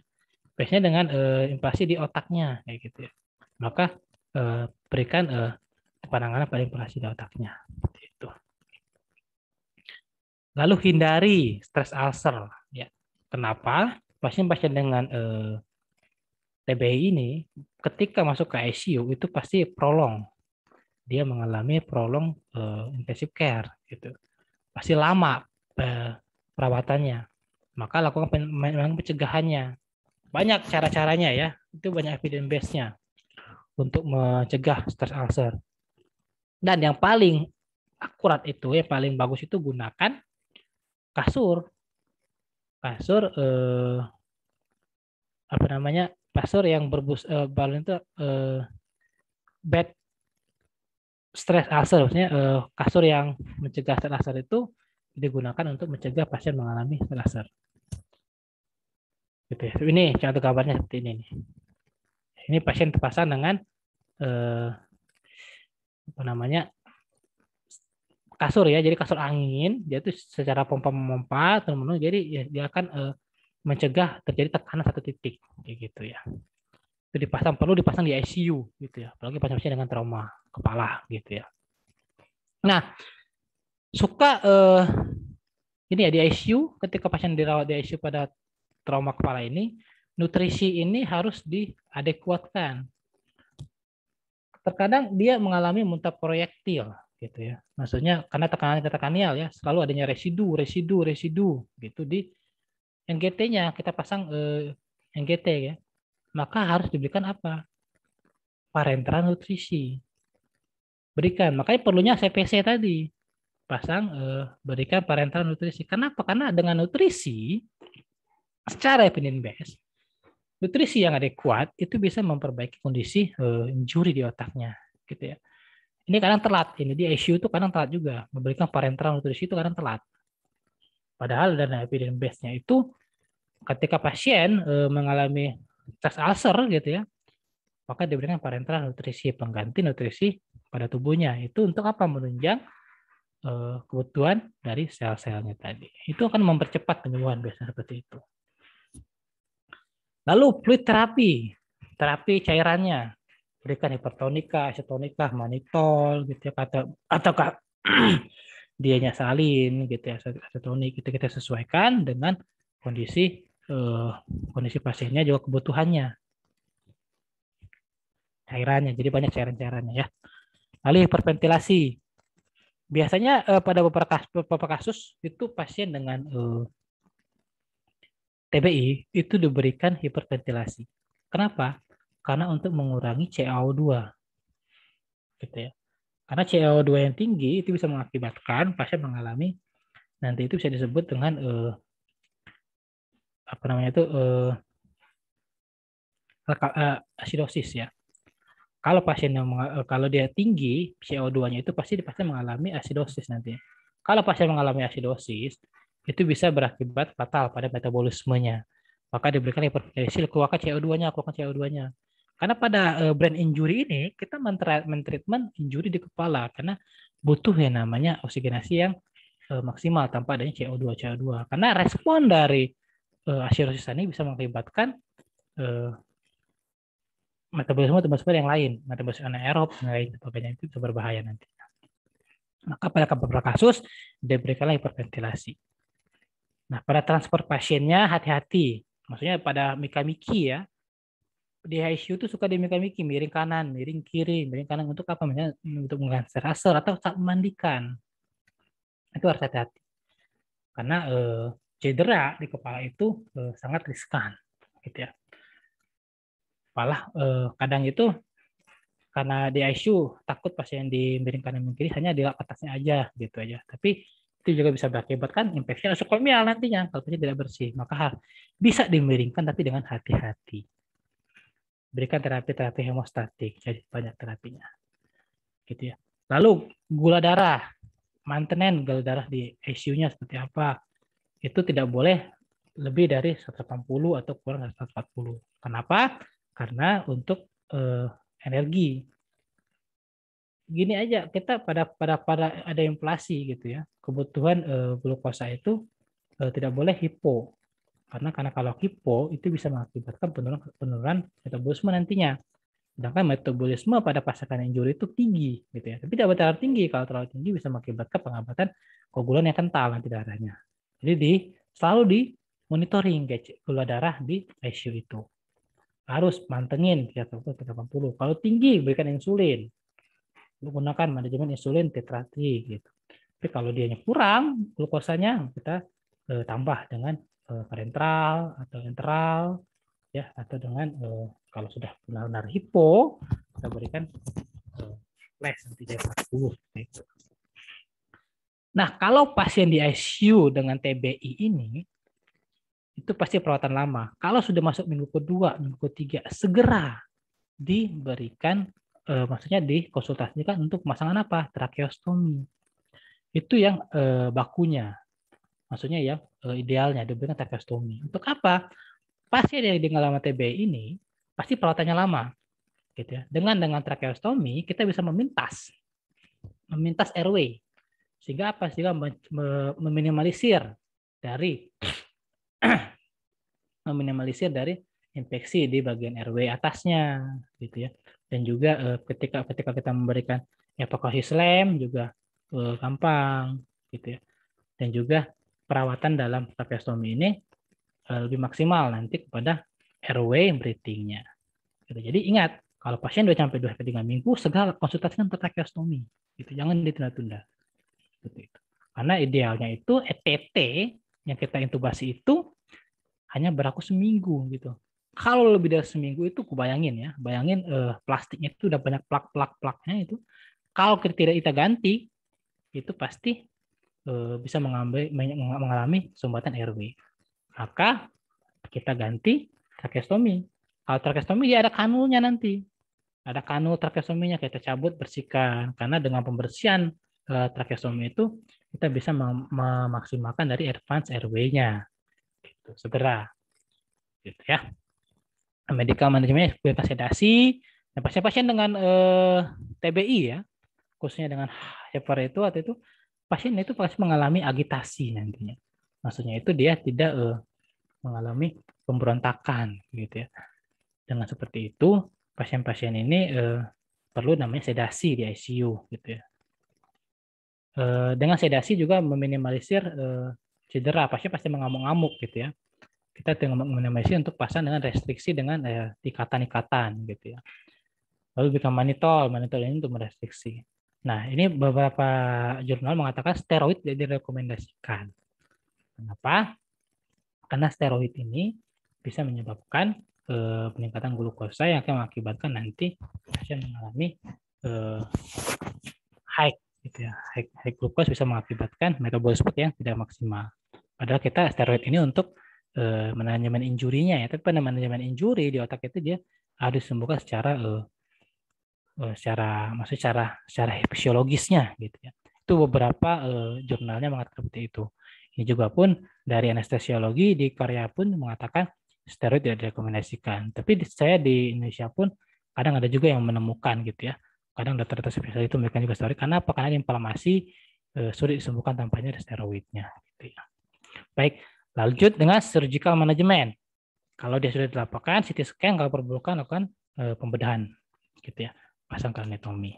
Biasanya dengan eh, inflasi di otaknya kayak gitu ya. Maka eh, berikan eh, pandangan penanganan pada inflasi di otaknya. Itu. Lalu hindari stres ulcer. Ya. Kenapa? Pasien-pasien dengan eh, TBI ini ketika masuk ke ICU itu pasti prolong. Dia mengalami prolong eh, intensive care gitu. Pasti lama perawatannya maka lakukan memang pencegahannya. Banyak cara-caranya ya, itu banyak evidence base-nya untuk mencegah stress ulcer. Dan yang paling akurat itu, yang paling bagus itu gunakan kasur. Kasur eh, apa namanya? Kasur yang berbus eh, balon itu eh, bed stress ulcer maksudnya eh, kasur yang mencegah stress ulcer itu digunakan untuk mencegah pasien mengalami laser. Gitu ya. Ini contoh gambarnya seperti ini. Ini pasien terpasang dengan eh, apa namanya kasur ya, jadi kasur angin, dia itu secara pompa memompa terus jadi ya, dia akan eh, mencegah terjadi tekanan satu titik, kayak gitu ya. Itu dipasang perlu dipasang di ICU gitu ya, apalagi pasien-pasien dengan trauma kepala gitu ya. Nah, suka eh, ini ya di ICU ketika pasien dirawat di ICU pada trauma kepala ini nutrisi ini harus diadekuatkan. Terkadang dia mengalami muntah proyektil gitu ya. Maksudnya karena tekanan tekanial ya, selalu adanya residu, residu, residu gitu di NGT-nya kita pasang eh, NGT ya. Maka harus diberikan apa? Parenteral nutrisi. Berikan. Makanya perlunya CPC tadi pasang eh, berikan parental nutrisi. Kenapa? Karena dengan nutrisi secara evidence based nutrisi yang adekuat itu bisa memperbaiki kondisi eh, injury di otaknya gitu ya. Ini kadang telat. Ini di ICU itu kadang telat juga. Memberikan parental nutrisi itu kadang telat. Padahal dana evidence base-nya itu ketika pasien eh, mengalami tes ulcer gitu ya, maka diberikan parental nutrisi pengganti nutrisi pada tubuhnya. Itu untuk apa? Menunjang Eh, kebutuhan dari sel-selnya tadi. Itu akan mempercepat penyembuhan biasanya seperti itu. Lalu fluid terapi, terapi cairannya berikan hipertonika, isotonika, manitol gitu ya atau ataukah dianya salin gitu ya isotonik itu kita sesuaikan dengan kondisi eh, kondisi pasiennya juga kebutuhannya cairannya jadi banyak cairan-cairannya ya lalu hiperventilasi biasanya eh, pada beberapa kasus, beberapa kasus itu pasien dengan eh, TBI itu diberikan hiperventilasi. Kenapa? Karena untuk mengurangi CO2. Gitu ya. Karena CO2 yang tinggi itu bisa mengakibatkan pasien mengalami nanti itu bisa disebut dengan eh, apa namanya itu eh, asidosis eh, ya kalau pasien yang eh, kalau dia tinggi CO2-nya itu pasti pasti mengalami asidosis nanti. Kalau pasien mengalami asidosis itu bisa berakibat fatal pada metabolismenya. Maka diberikan hipertensi keluarkan CO2-nya, keluarkan CO2-nya. Karena pada eh, brain injury ini kita men-trait men-treatment injury di kepala karena butuh yang namanya oksigenasi yang eh, maksimal tanpa adanya CO2 CO2. Karena respon dari acidosis asidosis ini bisa mengakibatkan metabolisme-metabolisme yang lain, metabolisme anaerob yang lain sebagainya itu bisa berbahaya nanti. Maka pada beberapa kasus diberikanlah hiperventilasi. Nah, pada transport pasiennya hati-hati. Maksudnya pada mika ya. Di ICU itu suka di mika miring kanan, miring kiri, miring kanan untuk apa? Misalnya untuk mengganser asal atau saat memandikan. Itu harus hati-hati. Karena eh, cedera di kepala itu eh, sangat riskan. Gitu ya malah eh, kadang itu karena di ICU takut pasien di miring kanan miring kiri hanya di atasnya aja gitu aja tapi itu juga bisa berakibat kan infeksi nosokomial nantinya kalau pasien tidak bersih maka bisa dimiringkan tapi dengan hati-hati berikan terapi-terapi hemostatik jadi banyak terapinya gitu ya lalu gula darah maintenance gula darah di ICU-nya seperti apa itu tidak boleh lebih dari 180 atau kurang dari 140 kenapa karena untuk uh, energi. Gini aja kita pada pada pada ada inflasi gitu ya. Kebutuhan uh, glukosa itu uh, tidak boleh hipo karena karena kalau hipo itu bisa mengakibatkan penurunan penurunan metabolisme nantinya. Sedangkan metabolisme pada pasakan injuri itu tinggi gitu ya. Tapi tidak terlalu tinggi kalau terlalu tinggi bisa mengakibatkan pengobatan koagulan yang kental nanti darahnya. Jadi di selalu di monitoring gula darah di ICU itu harus mantengin 300 ke 80. Kalau tinggi berikan insulin. Lu gunakan manajemen insulin tetrati gitu. Tapi kalau dia kurang glukosanya kita e, tambah dengan e, parenteral atau enteral ya atau dengan e, kalau sudah benar-benar hipo kita berikan less flash nanti dia Nah, kalau pasien di ICU dengan TBI ini itu pasti perawatan lama. Kalau sudah masuk minggu kedua, minggu ketiga, segera diberikan, e, maksudnya kan untuk pemasangan apa? Tracheostomi. Itu yang e, bakunya, maksudnya yang e, idealnya diberikan tracheostomi. Untuk apa? Pasti ada yang dengan lama TBI ini, pasti perawatannya lama. Gitu ya. Dengan dengan tracheostomi kita bisa memintas, memintas airway, sehingga apa? Sehingga meminimalisir dari meminimalisir dari infeksi di bagian RW atasnya gitu ya. Dan juga eh, ketika ketika kita memberikan evakuasi slam juga eh, gampang gitu ya. Dan juga perawatan dalam tracheostomy ini eh, lebih maksimal nanti kepada RW breathingnya. Gitu. Jadi ingat, kalau pasien 2 sampai 2 3 minggu segala konsultasikan ke tracheostomy. Gitu. Jangan ditunda-tunda. Gitu, gitu. Karena idealnya itu ETT yang kita intubasi itu hanya berlaku seminggu gitu. Kalau lebih dari seminggu itu kubayangin ya, bayangin eh, plastiknya itu udah banyak plak-plak-plaknya itu. Kalau kriteria kita ganti, itu pasti eh, bisa mengambil, mengalami sumbatan rw Maka kita ganti trakeostomi. Kalau trakeostomi dia ya ada kanulnya nanti. Ada kanul trakeostominya kita cabut bersihkan karena dengan pembersihan eh, trakeostomi itu kita bisa memaksimalkan dari advance airway-nya segera gitu ya nah, medical management bebas sedasi nah, pasien-pasien dengan eh, TBI ya khususnya dengan hyper itu atau itu pasien itu pasti mengalami agitasi nantinya maksudnya itu dia tidak eh, mengalami pemberontakan gitu ya dengan seperti itu pasien-pasien ini eh, perlu namanya sedasi di ICU gitu ya. eh, dengan sedasi juga meminimalisir eh, cedera pasti pasti mengamuk amuk gitu ya kita menamai untuk pasang dengan restriksi dengan ikatan eh, ikatan-ikatan gitu ya lalu kita manitol manitol ini untuk merestriksi nah ini beberapa jurnal mengatakan steroid tidak direkomendasikan kenapa karena steroid ini bisa menyebabkan eh, peningkatan glukosa yang akan mengakibatkan nanti pasien mengalami eh, high gitu ya. High, high glucose bisa mengakibatkan metabolisme yang tidak maksimal. Padahal kita steroid ini untuk uh, manajemen injurinya ya. Tapi pada manajemen injuri di otak itu dia harus disembuhkan secara uh, secara maksud secara secara fisiologisnya gitu ya. Itu beberapa uh, jurnalnya mengatakan seperti itu. Ini juga pun dari anestesiologi di Korea pun mengatakan steroid tidak direkomendasikan. Tapi saya di Indonesia pun kadang ada juga yang menemukan gitu ya. Kadang dokter-dokter spesialis itu memberikan juga steroid. Karena apa? Karena inflamasi eh, sulit disembuhkan tanpa ada steroidnya. Gitu ya. Baik, lanjut dengan surgical management. Kalau dia sudah dilaporkan, CT scan kalau perburukan lakukan e, pembedahan, gitu ya, pasang kraniotomi.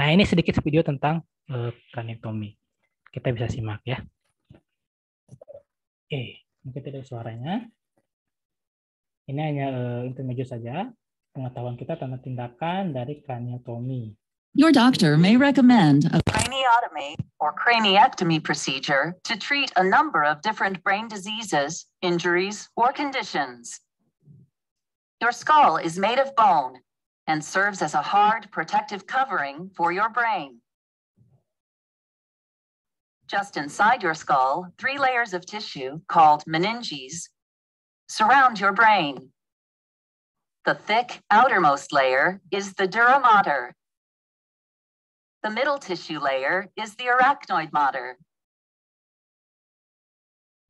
Nah ini sedikit video tentang e, eh, kraniotomi. Kita bisa simak ya. Oke, mungkin tidak suaranya. Ini hanya e, intermezzo saja pengetahuan kita tentang tindakan dari kraniotomi. Your doctor may recommend a craniotomy or craniectomy procedure to treat a number of different brain diseases, injuries, or conditions. Your skull is made of bone and serves as a hard protective covering for your brain. Just inside your skull, three layers of tissue called meninges surround your brain. The thick outermost layer is the dura mater the middle tissue layer is the arachnoid mater.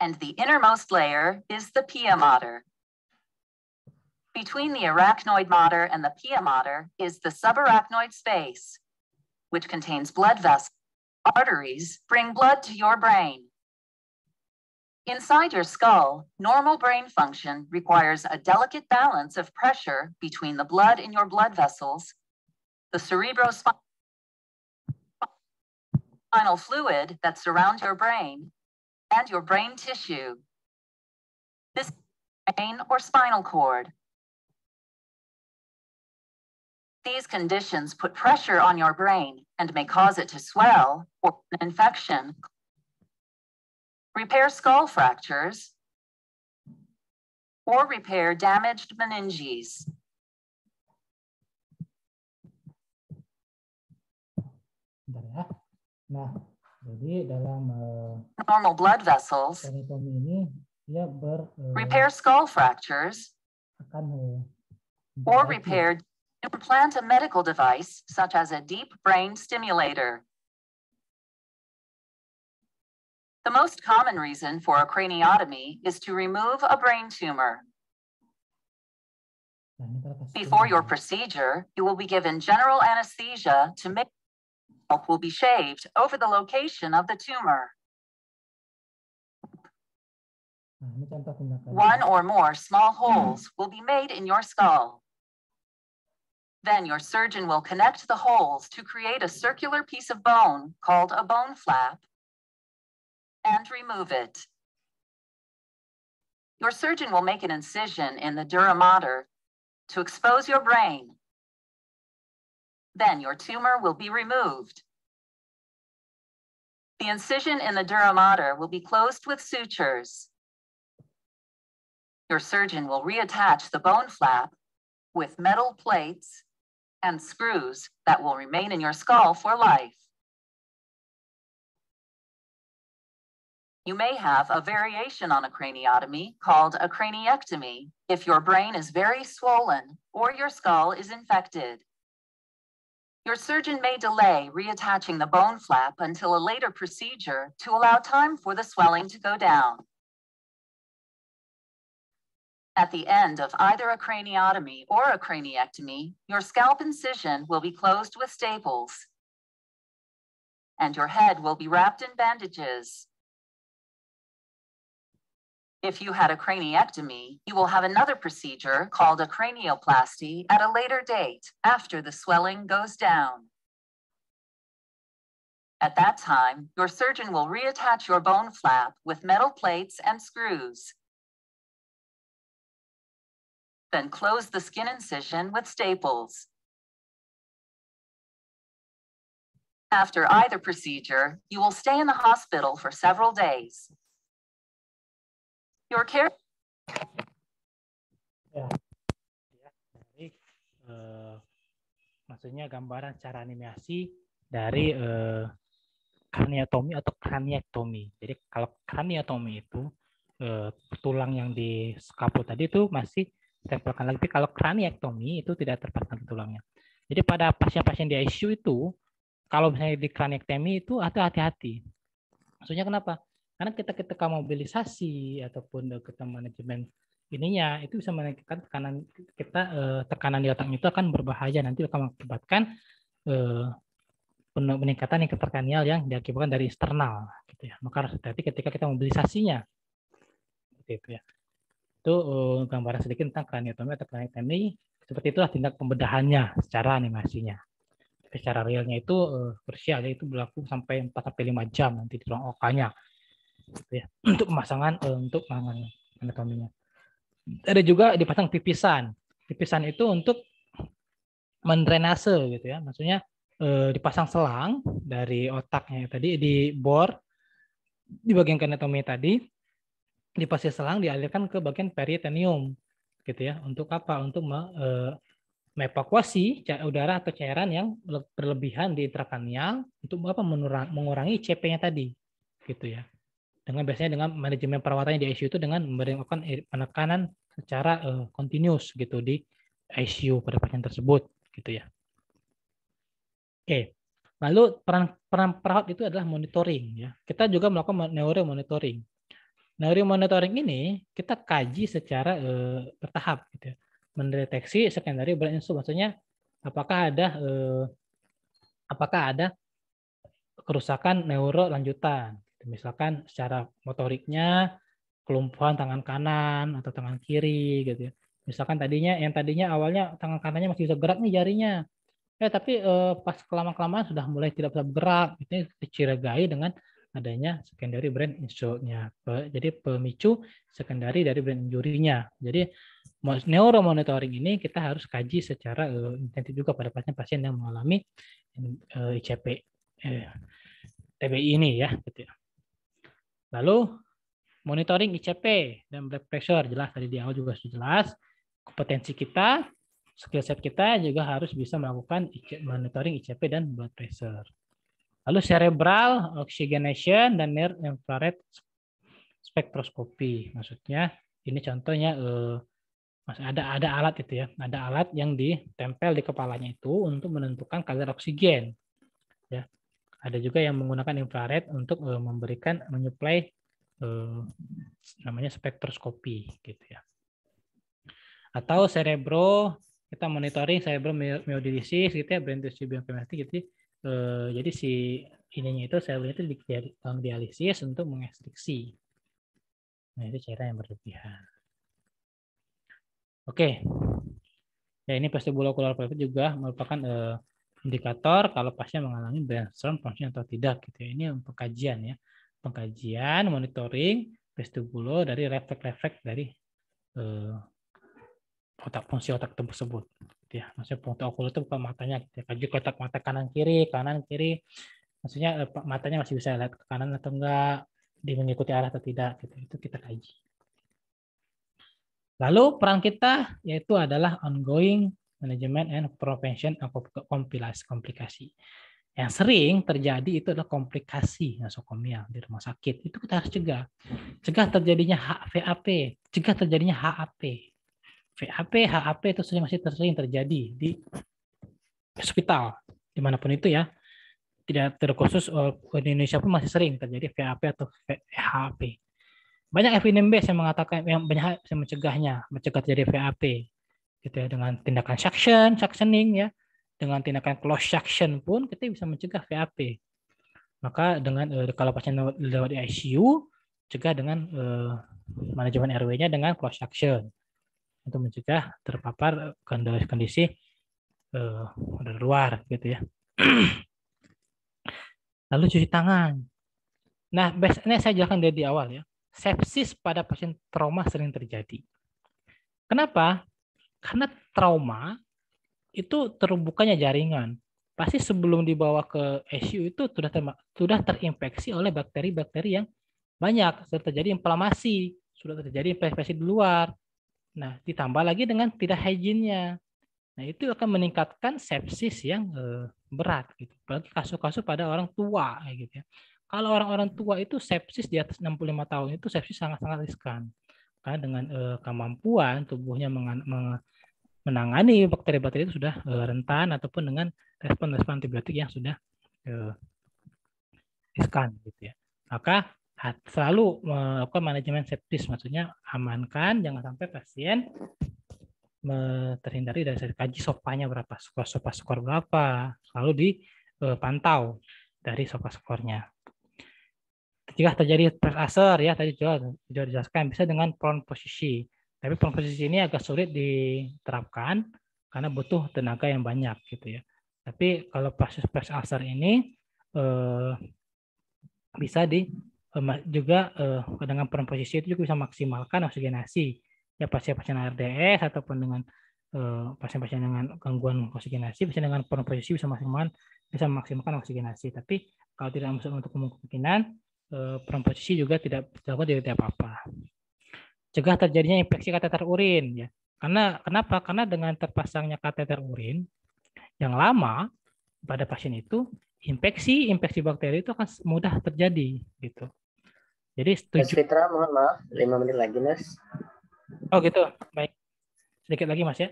And the innermost layer is the pia mater. Between the arachnoid mater and the pia mater is the subarachnoid space, which contains blood vessels. Arteries bring blood to your brain. Inside your skull, normal brain function requires a delicate balance of pressure between the blood in your blood vessels, the cerebrospinal spinal fluid that surrounds your brain and your brain tissue. This brain or spinal cord. These conditions put pressure on your brain and may cause it to swell or an infection. Repair skull fractures or repair damaged meninges. Yeah. Nah, jadi dalam uh, normal blood vessels ini dia ber, uh, repair skull fractures akan, uh, or repair implant a medical device such as a deep brain stimulator. The most common reason for a craniotomy is to remove a brain tumor. Before your procedure, you will be given general anesthesia to make scalp will be shaved over the location of the tumor. One or more small holes will be made in your skull. Then your surgeon will connect the holes to create a circular piece of bone called a bone flap and remove it. Your surgeon will make an incision in the dura mater to expose your brain then your tumor will be removed. The incision in the dura mater will be closed with sutures. Your surgeon will reattach the bone flap with metal plates and screws that will remain in your skull for life. You may have a variation on a craniotomy called a craniectomy if your brain is very swollen or your skull is infected. Your surgeon may delay reattaching the bone flap until a later procedure to allow time for the swelling to go down. At the end of either a craniotomy or a craniectomy, your scalp incision will be closed with staples and your head will be wrapped in bandages. If you had a craniectomy, you will have another procedure called a cranioplasty at a later date after the swelling goes down. At that time, your surgeon will reattach your bone flap with metal plates and screws. Then close the skin incision with staples. After either procedure, you will stay in the hospital for several days. your care. Ya, ya dari uh, maksudnya gambaran secara animasi dari uh, kraniatomi atau kraniektomi. Jadi kalau kraniatomi itu uh, tulang yang di skapul tadi itu masih tempelkan lagi. Tapi kalau kraniektomi itu tidak terpasang ke tulangnya. Jadi pada pasien-pasien di ICU itu, kalau misalnya di kraniektomi itu hati-hati. Maksudnya kenapa? Karena kita ketika mobilisasi ataupun eh, kita manajemen ininya itu bisa menaikkan tekanan kita eh, tekanan di otak itu akan berbahaya nanti akan mengakibatkan eh, peningkatan yang keterkanial yang diakibatkan dari eksternal gitu ya maka harus hati-hati ketika kita mobilisasinya seperti itu ya itu eh, gambaran sedikit tentang kraniotomi atau kraniotomi seperti itulah tindak pembedahannya secara animasinya secara realnya itu eh, krusial ya. itu berlaku sampai 4 sampai 5 jam nanti di ruang OK-nya OK gitu ya untuk pemasangan eh, untuk pemasangan anatominya ada juga dipasang pipisan pipisan itu untuk mendrenase gitu ya maksudnya uh, dipasang selang dari otaknya tadi di bor di bagian anatomi tadi dipasang selang dialirkan ke bagian peritoneum gitu ya untuk apa untuk me, eh, mengevakuasi udara atau cairan yang berlebihan di intrakranial untuk apa mengurangi CP-nya tadi gitu ya dengan biasanya dengan manajemen perawatannya di ICU itu dengan memberikan penekanan secara uh, continuous gitu di ICU pada pasien tersebut gitu ya. Oke. Okay. Lalu peran peran perawat itu adalah monitoring ya. Kita juga melakukan neuro monitoring. Neuro monitoring ini kita kaji secara uh, bertahap gitu ya. Mendeteksi secondary brain insult maksudnya apakah ada uh, apakah ada kerusakan neuro lanjutan. Gitu. Misalkan secara motoriknya kelumpuhan tangan kanan atau tangan kiri gitu ya. Misalkan tadinya yang tadinya awalnya tangan kanannya masih bisa gerak nih jarinya. Eh tapi eh, pas kelamaan kelamaan sudah mulai tidak bisa bergerak. Itu ya. dicurigai dengan adanya secondary brain injury-nya. Jadi pemicu secondary dari brain injury-nya. Jadi neuromonitoring ini kita harus kaji secara eh, intensif juga pada pasien-pasien yang mengalami eh, ICP eh, TBI ini ya gitu ya. Lalu monitoring ICP dan blood pressure jelas tadi di awal juga sudah jelas. Kompetensi kita, skill set kita juga harus bisa melakukan monitoring ICP dan blood pressure. Lalu cerebral oxygenation dan near infrared spektroskopi. Maksudnya ini contohnya eh, ada ada alat itu ya, ada alat yang ditempel di kepalanya itu untuk menentukan kadar oksigen. Ya, ada juga yang menggunakan infrared untuk eh, memberikan menyuplai eh, namanya spektroskopi gitu ya. Atau cerebro kita monitoring cerebro myodisis gitu ya, brain tissue biochemistry gitu. Ya. Eh, jadi si ininya itu cerebro itu dialisis untuk mengekstriksi. Nah, itu cara yang berlebihan. Oke. Okay. Ya ini vestibulokular private juga merupakan indikator kalau pasien mengalami brainstorm function atau tidak gitu ya. Ini pengkajian ya. Pengkajian, monitoring, vestibulo dari refleks-refleks dari eh, otak fungsi otak tersebut gitu ya. Maksudnya fungsi okular itu bukan matanya gitu ya. Kaji kotak mata kanan kiri, kanan kiri. Maksudnya eh, matanya masih bisa lihat ke kanan atau enggak, dia mengikuti arah atau tidak gitu. Itu kita kaji. Lalu peran kita yaitu adalah ongoing Management and Prevention Kompilasi Komplikasi. Yang sering terjadi itu adalah komplikasi nosokomial di rumah sakit. Itu kita harus cegah. Cegah terjadinya HVAP, cegah terjadinya HAP. VAP, HAP itu sering masih tersering terjadi di hospital dimanapun itu ya. Tidak terkhusus eh, di Indonesia pun masih sering terjadi VAP atau HAP. Banyak evidence yang mengatakan yang banyak yang mencegahnya, mencegah terjadi VAP gitu ya dengan tindakan suction, suctioning ya, dengan tindakan close suction pun kita bisa mencegah VAP. Maka dengan eh, kalau pasien lewat di ICU, cegah dengan eh, manajemen RW-nya dengan close suction untuk mencegah terpapar kondisi eh, dari luar gitu ya. Lalu cuci tangan. Nah, biasanya saya jelaskan dari di awal ya. Sepsis pada pasien trauma sering terjadi. Kenapa? karena trauma itu terbukanya jaringan. Pasti sebelum dibawa ke ICU itu sudah ter, sudah terinfeksi oleh bakteri-bakteri yang banyak, sudah terjadi inflamasi, sudah terjadi infeksi di luar. Nah, ditambah lagi dengan tidak higiennya Nah, itu akan meningkatkan sepsis yang eh, berat gitu. Kasus-kasus pada orang tua gitu ya. Kalau orang-orang tua itu sepsis di atas 65 tahun itu sepsis sangat-sangat riskan. Karena dengan eh, kemampuan tubuhnya menangani bakteri-bakteri itu sudah eh, rentan ataupun dengan respon-respon antibiotik yang sudah riskan eh, gitu ya. Maka selalu melakukan eh, manajemen septis, maksudnya amankan jangan sampai pasien terhindari dari kaji sopanya berapa skor sopa skor berapa selalu dipantau dari sopa skornya jika terjadi press ya tadi juga sudah dijelaskan bisa dengan prone posisi tapi proses ini agak sulit diterapkan karena butuh tenaga yang banyak gitu ya. Tapi kalau proses press ulcer ini eh, bisa di eh, juga eh, dengan proses itu juga bisa maksimalkan oksigenasi ya pasien-pasien RDS ataupun dengan eh, pasien-pasien eh, dengan gangguan oksigenasi bisa dengan proses bisa maksimalkan bisa memaksimalkan oksigenasi. Tapi kalau tidak masuk untuk kemungkinan eh, juga tidak dilakukan tidak apa-apa cegah terjadinya infeksi kateter urin ya. Karena kenapa? Karena dengan terpasangnya kateter urin yang lama pada pasien itu infeksi infeksi bakteri itu akan mudah terjadi gitu. Jadi setuju. Fitra, mohon maaf, 5 menit lagi, nes Oh gitu, baik. Sedikit lagi, Mas ya.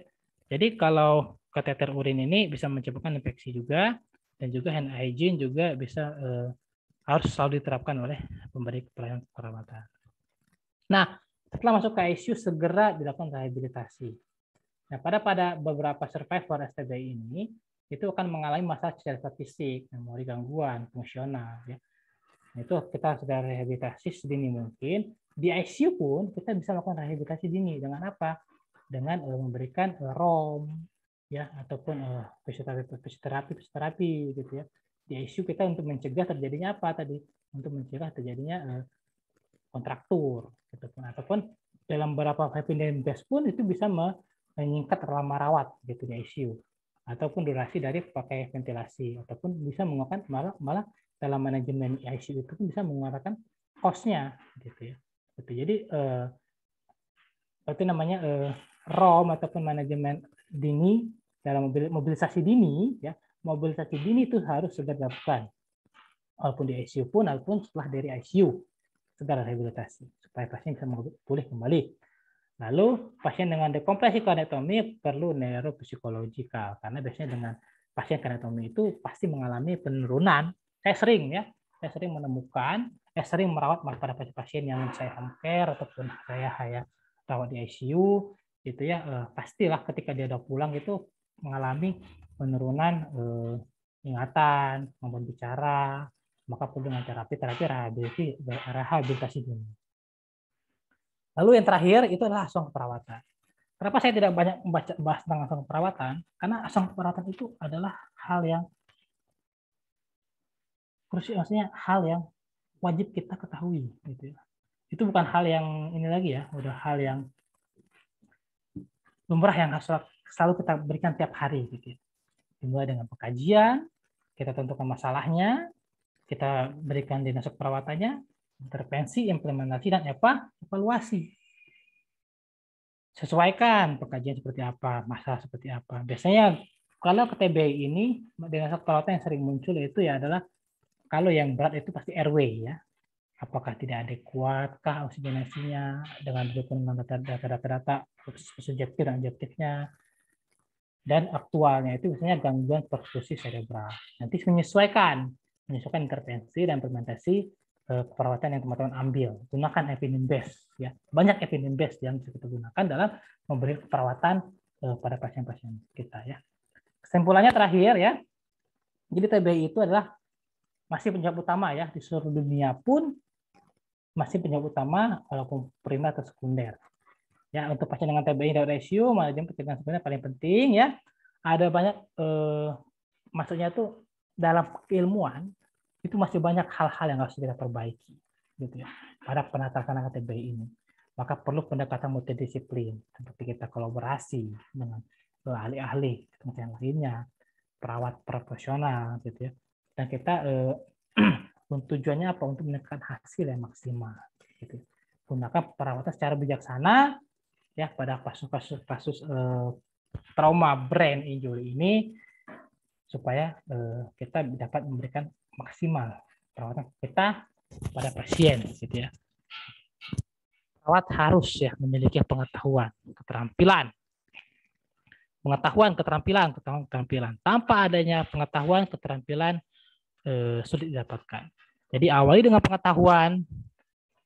Jadi kalau kateter urin ini bisa menyebabkan infeksi juga, dan juga hand hygiene juga bisa eh, harus selalu diterapkan oleh pemberi pelayanan perawatan Nah, setelah masuk ke ICU, segera dilakukan rehabilitasi. Nah, pada pada beberapa survivor STD ini, itu akan mengalami masalah secara fisik, memori gangguan, fungsional. Ya. Nah, itu kita sudah rehabilitasi sedini mungkin. Di ICU pun kita bisa melakukan rehabilitasi dini dengan apa? Dengan eh, memberikan eh, ROM, ya ataupun uh, fisioterapi fisioterapi fisioterapi gitu ya di ICU kita untuk mencegah terjadinya apa tadi untuk mencegah terjadinya uh, kontraktur ataupun gitu ataupun dalam beberapa vaping base pun itu bisa menyingkat lama rawat gitu di ICU ataupun durasi dari pakai ventilasi ataupun bisa mengeluarkan malah malah dalam manajemen ICU itu pun bisa mengeluarkan costnya gitu ya gitu. jadi eh, itu namanya eh, ROM ataupun manajemen dini dalam mobilisasi dini ya mobilisasi dini itu harus segera dilakukan walaupun di ICU pun walaupun setelah dari ICU segera rehabilitasi supaya pasien bisa pulih kembali. Lalu pasien dengan dekompresi kardiotomi perlu neuropsikologikal karena biasanya dengan pasien kardiotomi itu pasti mengalami penurunan. Saya sering ya, saya sering menemukan, saya sering merawat pada pasien yang saya care ataupun saya saya rawat di ICU gitu ya, eh, pastilah ketika dia udah pulang itu mengalami penurunan eh, ingatan, kemampuan bicara, maka perlu dengan terapi terapi rehabilitasi, rehabilitasi dini. Lalu yang terakhir itu adalah asong keperawatan. Kenapa saya tidak banyak membaca bahas tentang asong keperawatan? Karena asong keperawatan itu adalah hal yang krusial, maksudnya hal yang wajib kita ketahui. Gitu ya. Itu bukan hal yang ini lagi ya, udah hal yang lumrah yang harus selalu kita berikan tiap hari. Gitu. Ya. Dimulai dengan pengkajian, kita tentukan masalahnya, kita berikan dinas perawatannya intervensi, implementasi, dan apa evaluasi. Sesuaikan pekerjaan seperti apa, masalah seperti apa. Biasanya kalau ke TBI ini dengan sorotan yang sering muncul itu ya adalah kalau yang berat itu pasti RW ya. Apakah tidak ada kuatkah oksigenasinya dengan dukungan data-data subjektif dan objektifnya dan aktualnya itu biasanya gangguan perkusi cerebral. Nanti menyesuaikan, menyesuaikan intervensi dan implementasi Eh, keperawatan yang teman-teman ambil. Gunakan evidence base, ya. Banyak evidence base yang bisa kita gunakan dalam memberi perawatan eh, pada pasien-pasien kita ya. Kesimpulannya terakhir ya. Jadi TBI itu adalah masih penyebab utama ya di seluruh dunia pun masih penyebab utama walaupun eh, primer atau sekunder. Ya, untuk pasien dengan TBI dan ICU, manajemen pencegahan sebenarnya paling penting ya. Ada banyak eh, maksudnya tuh dalam keilmuan itu masih banyak hal-hal yang harus kita perbaiki gitu ya pada penataan KTBI ini maka perlu pendekatan multidisiplin seperti kita kolaborasi dengan ahli-ahli yang lainnya perawat profesional gitu ya dan kita eh, tujuannya apa untuk menekan hasil yang maksimal gitu ya. gunakan perawatan secara bijaksana ya pada kasus-kasus kasus eh, trauma brain injury ini supaya eh, kita dapat memberikan maksimal perawatan kita pada pasien gitu ya. Perawat harus ya memiliki pengetahuan, keterampilan. Pengetahuan, keterampilan, keterampilan. Tanpa adanya pengetahuan, keterampilan eh, sulit didapatkan. Jadi awali dengan pengetahuan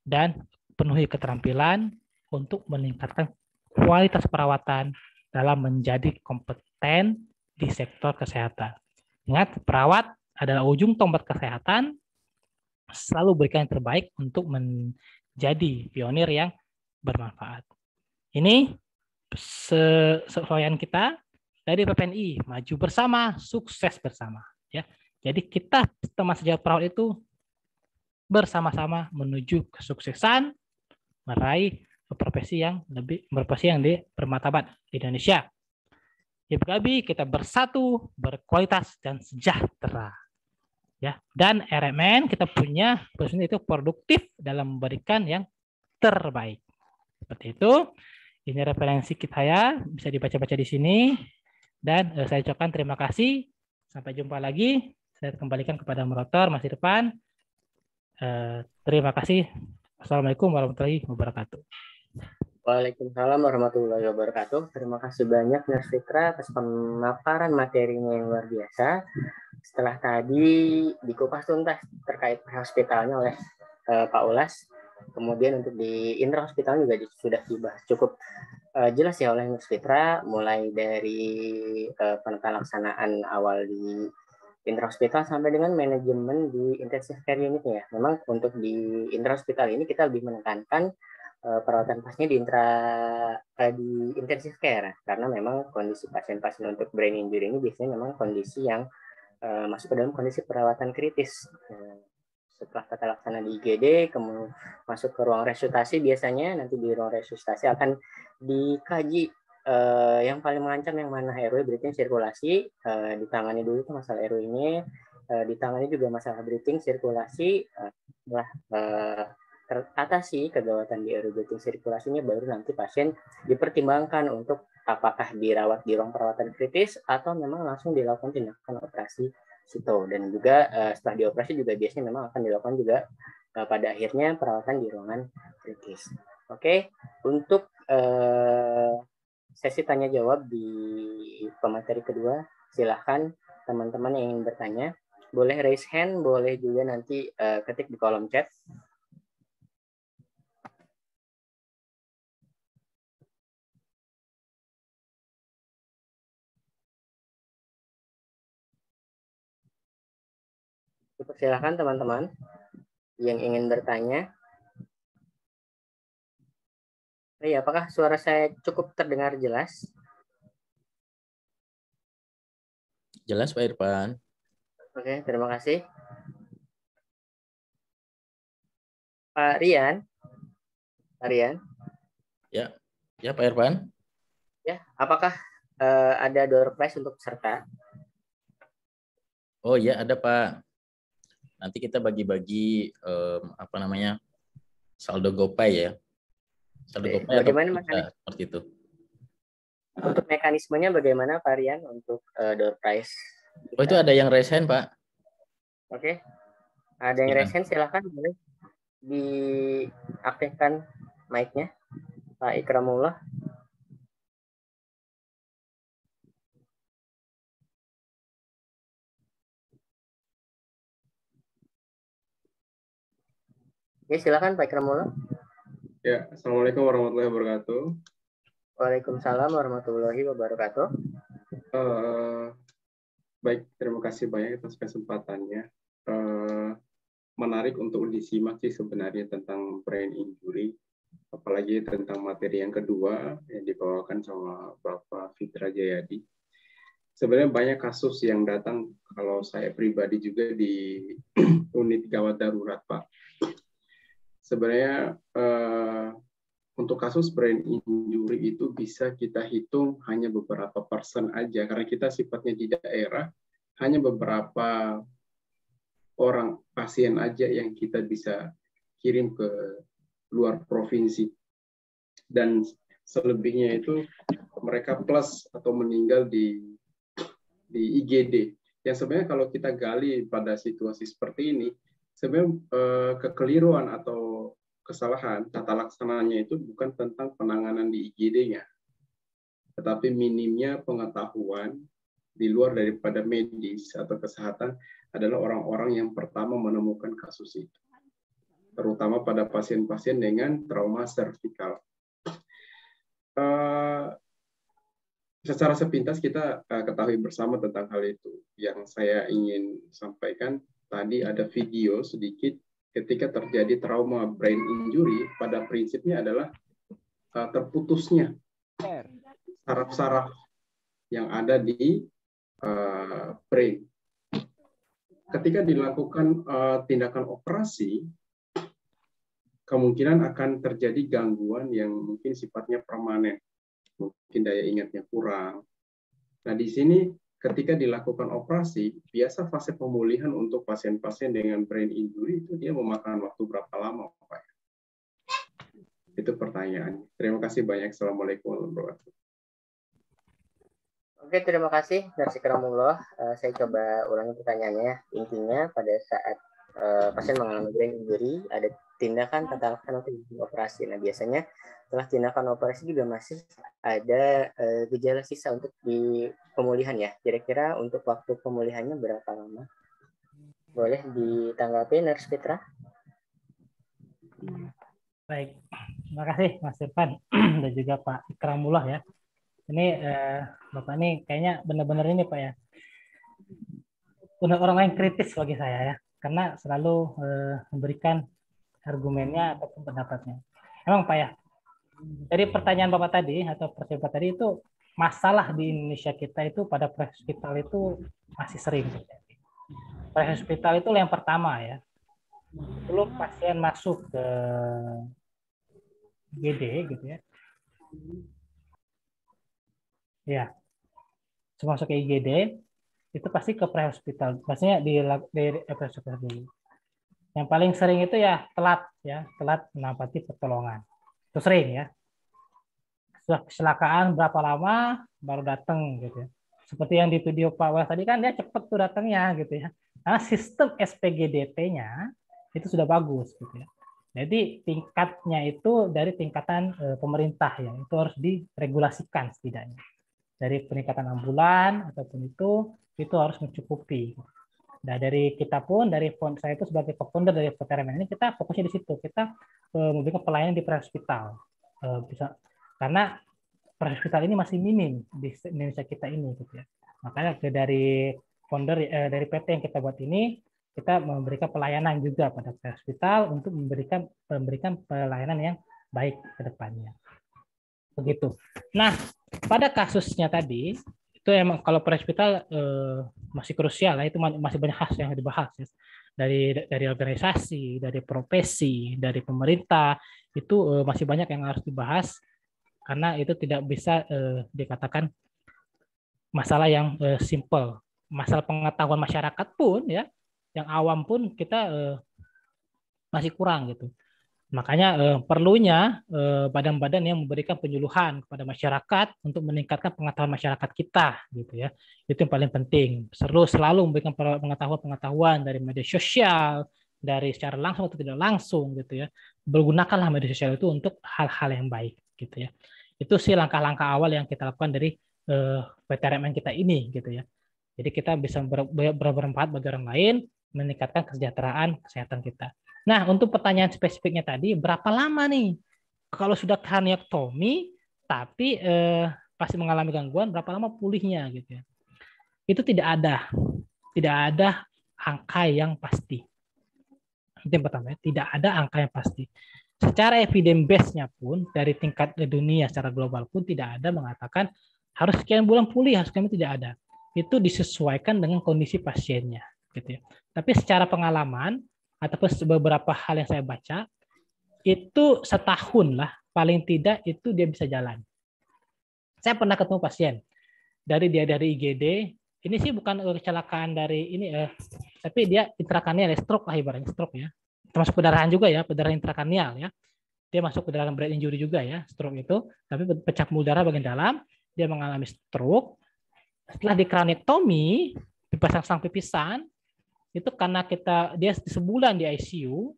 dan penuhi keterampilan untuk meningkatkan kualitas perawatan dalam menjadi kompeten di sektor kesehatan. Ingat, perawat adalah ujung tombak kesehatan, selalu berikan yang terbaik untuk menjadi pionir yang bermanfaat. Ini sesuaian kita dari PPNI, maju bersama, sukses bersama. Ya, jadi kita teman sejawat perawat itu bersama-sama menuju kesuksesan, meraih profesi yang lebih profesi yang di bermartabat di Indonesia. Ypkabi kita bersatu, berkualitas dan sejahtera ya dan RMN kita punya posisi itu produktif dalam memberikan yang terbaik seperti itu ini referensi kita ya bisa dibaca-baca di sini dan eh, saya ucapkan terima kasih sampai jumpa lagi saya kembalikan kepada moderator masih depan. eh, terima kasih Assalamualaikum warahmatullahi wabarakatuh Waalaikumsalam warahmatullahi wabarakatuh. Terima kasih banyak Nurse Fitra atas pemaparan materinya yang luar biasa. Setelah tadi dikupas tuntas terkait hospitalnya oleh uh, Pak Ulas, kemudian untuk di intra hospital juga di, sudah dibahas cukup uh, jelas ya oleh Nurse Fitra, mulai dari uh, eh, penata awal di hospital sampai dengan manajemen di intensive care unitnya. Memang untuk di hospital ini kita lebih menekankan Eh, perawatan pasnya di intra eh, di intensive care karena memang kondisi pasien-pasien untuk brain injury ini biasanya memang kondisi yang uh, masuk ke dalam kondisi perawatan kritis nah, setelah tata laksana di IGD kemudian masuk ke ruang resusitasi biasanya nanti di ruang resusitasi akan dikaji uh, yang paling mengancam yang mana RW breathing sirkulasi uh, ditangani dulu itu masalah RW ini ditangani juga masalah breathing sirkulasi setelah teratasi kegawatan di aerobating sirkulasinya baru nanti pasien dipertimbangkan untuk apakah dirawat di ruang perawatan kritis atau memang langsung dilakukan tindakan operasi sito dan juga uh, setelah dioperasi juga biasanya memang akan dilakukan juga uh, pada akhirnya perawatan di ruangan kritis. Oke, okay? untuk uh, sesi tanya jawab di pemateri kedua silahkan teman-teman yang ingin bertanya boleh raise hand, boleh juga nanti uh, ketik di kolom chat. Dipersilahkan teman-teman yang ingin bertanya. Oh iya, apakah suara saya cukup terdengar jelas? Jelas, Pak Irfan. Oke, terima kasih. Pak Rian. Pak Rian. Ya, ya Pak Irfan. Ya, apakah uh, ada door prize untuk peserta? Oh iya, ada Pak. Nanti kita bagi-bagi um, apa namanya saldo GoPay ya. Saldo Oke. GoPay bagaimana kita, ya, seperti itu. Untuk mekanismenya bagaimana varian untuk uh, door kita? Oh itu ada yang raise hand Pak. Oke. Ada yang ya. raise silahkan boleh diaktifkan mic-nya Pak Ikramullah. Ya silakan Pak Kramola. Ya, assalamualaikum warahmatullahi wabarakatuh. Waalaikumsalam warahmatullahi wabarakatuh. Uh, baik, terima kasih banyak atas kesempatannya. Uh, menarik untuk disimak sih sebenarnya tentang brain injury, apalagi tentang materi yang kedua yang dibawakan sama Bapak Fitra Jayadi. Sebenarnya banyak kasus yang datang kalau saya pribadi juga di unit gawat darurat, Pak sebenarnya uh, untuk kasus brain injury itu bisa kita hitung hanya beberapa persen aja karena kita sifatnya di daerah hanya beberapa orang pasien aja yang kita bisa kirim ke luar provinsi dan selebihnya itu mereka plus atau meninggal di di IGD yang sebenarnya kalau kita gali pada situasi seperti ini sebenarnya eh, kekeliruan atau kesalahan tata laksananya itu bukan tentang penanganan di IGD-nya, tetapi minimnya pengetahuan di luar daripada medis atau kesehatan adalah orang-orang yang pertama menemukan kasus itu, terutama pada pasien-pasien dengan trauma cervical. Uh, secara sepintas kita uh, ketahui bersama tentang hal itu. Yang saya ingin sampaikan tadi ada video sedikit ketika terjadi trauma brain injury pada prinsipnya adalah uh, terputusnya saraf-saraf yang ada di uh, brain. Ketika dilakukan uh, tindakan operasi, kemungkinan akan terjadi gangguan yang mungkin sifatnya permanen, mungkin daya ingatnya kurang. Nah di sini ketika dilakukan operasi, biasa fase pemulihan untuk pasien-pasien dengan brain injury itu dia memakan waktu berapa lama, Pak? Itu pertanyaannya. Terima kasih banyak. Assalamualaikum warahmatullahi wabarakatuh. Oke, terima kasih Narsi Karamullah. Eh, uh, saya coba ulangi pertanyaannya. Intinya pada saat uh, pasien mengalami brain injury, ada tindakan tata atau operasi. Nah, biasanya setelah tindakan operasi juga masih ada uh, gejala sisa untuk di pemulihan ya. Kira-kira untuk waktu pemulihannya berapa lama? Boleh ditanggapi Nurse Fitra? Baik, terima kasih Mas Irfan dan juga Pak Ikramullah ya. Ini uh, Bapak ini kayaknya benar-benar ini Pak ya. Untuk orang lain kritis bagi saya ya, karena selalu uh, memberikan argumennya ataupun pendapatnya. Emang Pak ya, jadi pertanyaan Bapak tadi atau pertanyaan tadi itu masalah di Indonesia kita itu pada prehospital itu masih sering terjadi. itu yang pertama ya. Sebelum pasien masuk ke GD gitu ya. Ya. Sebelum masuk ke IGD itu pasti ke prehospital. hospital Maksudnya di, di eh, prehospital pre dulu. Yang paling sering itu ya telat ya, telat menapati pertolongan itu sering ya sudah kecelakaan berapa lama baru datang gitu ya seperti yang di video Pak Wel tadi kan dia cepet tuh datangnya gitu ya karena sistem spgdt nya itu sudah bagus gitu ya jadi tingkatnya itu dari tingkatan e, pemerintah ya, itu harus diregulasikan setidaknya. Dari peningkatan ambulan ataupun itu itu harus mencukupi. Nah, dari kita pun, dari fond, saya itu sebagai founder dari Veteran ini, kita fokusnya di situ. Kita uh, eh, memberikan pelayanan di prehospital. Uh, eh, bisa, karena prehospital ini masih minim di Indonesia kita ini. Gitu ya. Makanya dari founder, uh, dari PT yang kita buat ini, kita memberikan pelayanan juga pada hospital untuk memberikan memberikan pelayanan yang baik ke depannya. Begitu. Nah, pada kasusnya tadi, itu emang kalau per eh, masih krusial lah itu masih banyak khas yang dibahas ya. dari dari organisasi dari profesi dari pemerintah itu eh, masih banyak yang harus dibahas karena itu tidak bisa eh, dikatakan masalah yang eh, simple masalah pengetahuan masyarakat pun ya yang awam pun kita eh, masih kurang gitu Makanya eh, perlunya badan eh, badan-badan yang memberikan penyuluhan kepada masyarakat untuk meningkatkan pengetahuan masyarakat kita, gitu ya. Itu yang paling penting. Selalu selalu memberikan pengetahuan-pengetahuan dari media sosial, dari secara langsung atau tidak langsung, gitu ya. Bergunakanlah media sosial itu untuk hal-hal yang baik, gitu ya. Itu sih langkah-langkah awal yang kita lakukan dari eh, PTRMN kita ini, gitu ya. Jadi kita bisa ber, ber, bermanfaat bagi orang lain, meningkatkan kesejahteraan kesehatan kita. Nah, untuk pertanyaan spesifiknya tadi, berapa lama nih kalau sudah kraniotomi, tapi eh, pasti mengalami gangguan, berapa lama pulihnya gitu ya. Itu tidak ada. Tidak ada angka yang pasti. Itu yang pertama, ya. tidak ada angka yang pasti. Secara evidence base-nya pun dari tingkat dunia secara global pun tidak ada mengatakan harus sekian bulan pulih, harus kami tidak ada. Itu disesuaikan dengan kondisi pasiennya gitu ya. Tapi secara pengalaman ataupun beberapa hal yang saya baca itu setahun lah paling tidak itu dia bisa jalan. Saya pernah ketemu pasien dari dia dari IGD. Ini sih bukan kecelakaan dari ini eh tapi dia intrakranial ya, stroke lah ibaratnya stroke ya. Termasuk pendarahan juga ya, pendarahan intrakranial ya. Dia masuk ke dalam brain injury juga ya, stroke itu, tapi pecah pembuluh darah bagian dalam, dia mengalami stroke. Setelah dikranektomi, dipasang sang pipisan, itu karena kita dia sebulan di ICU,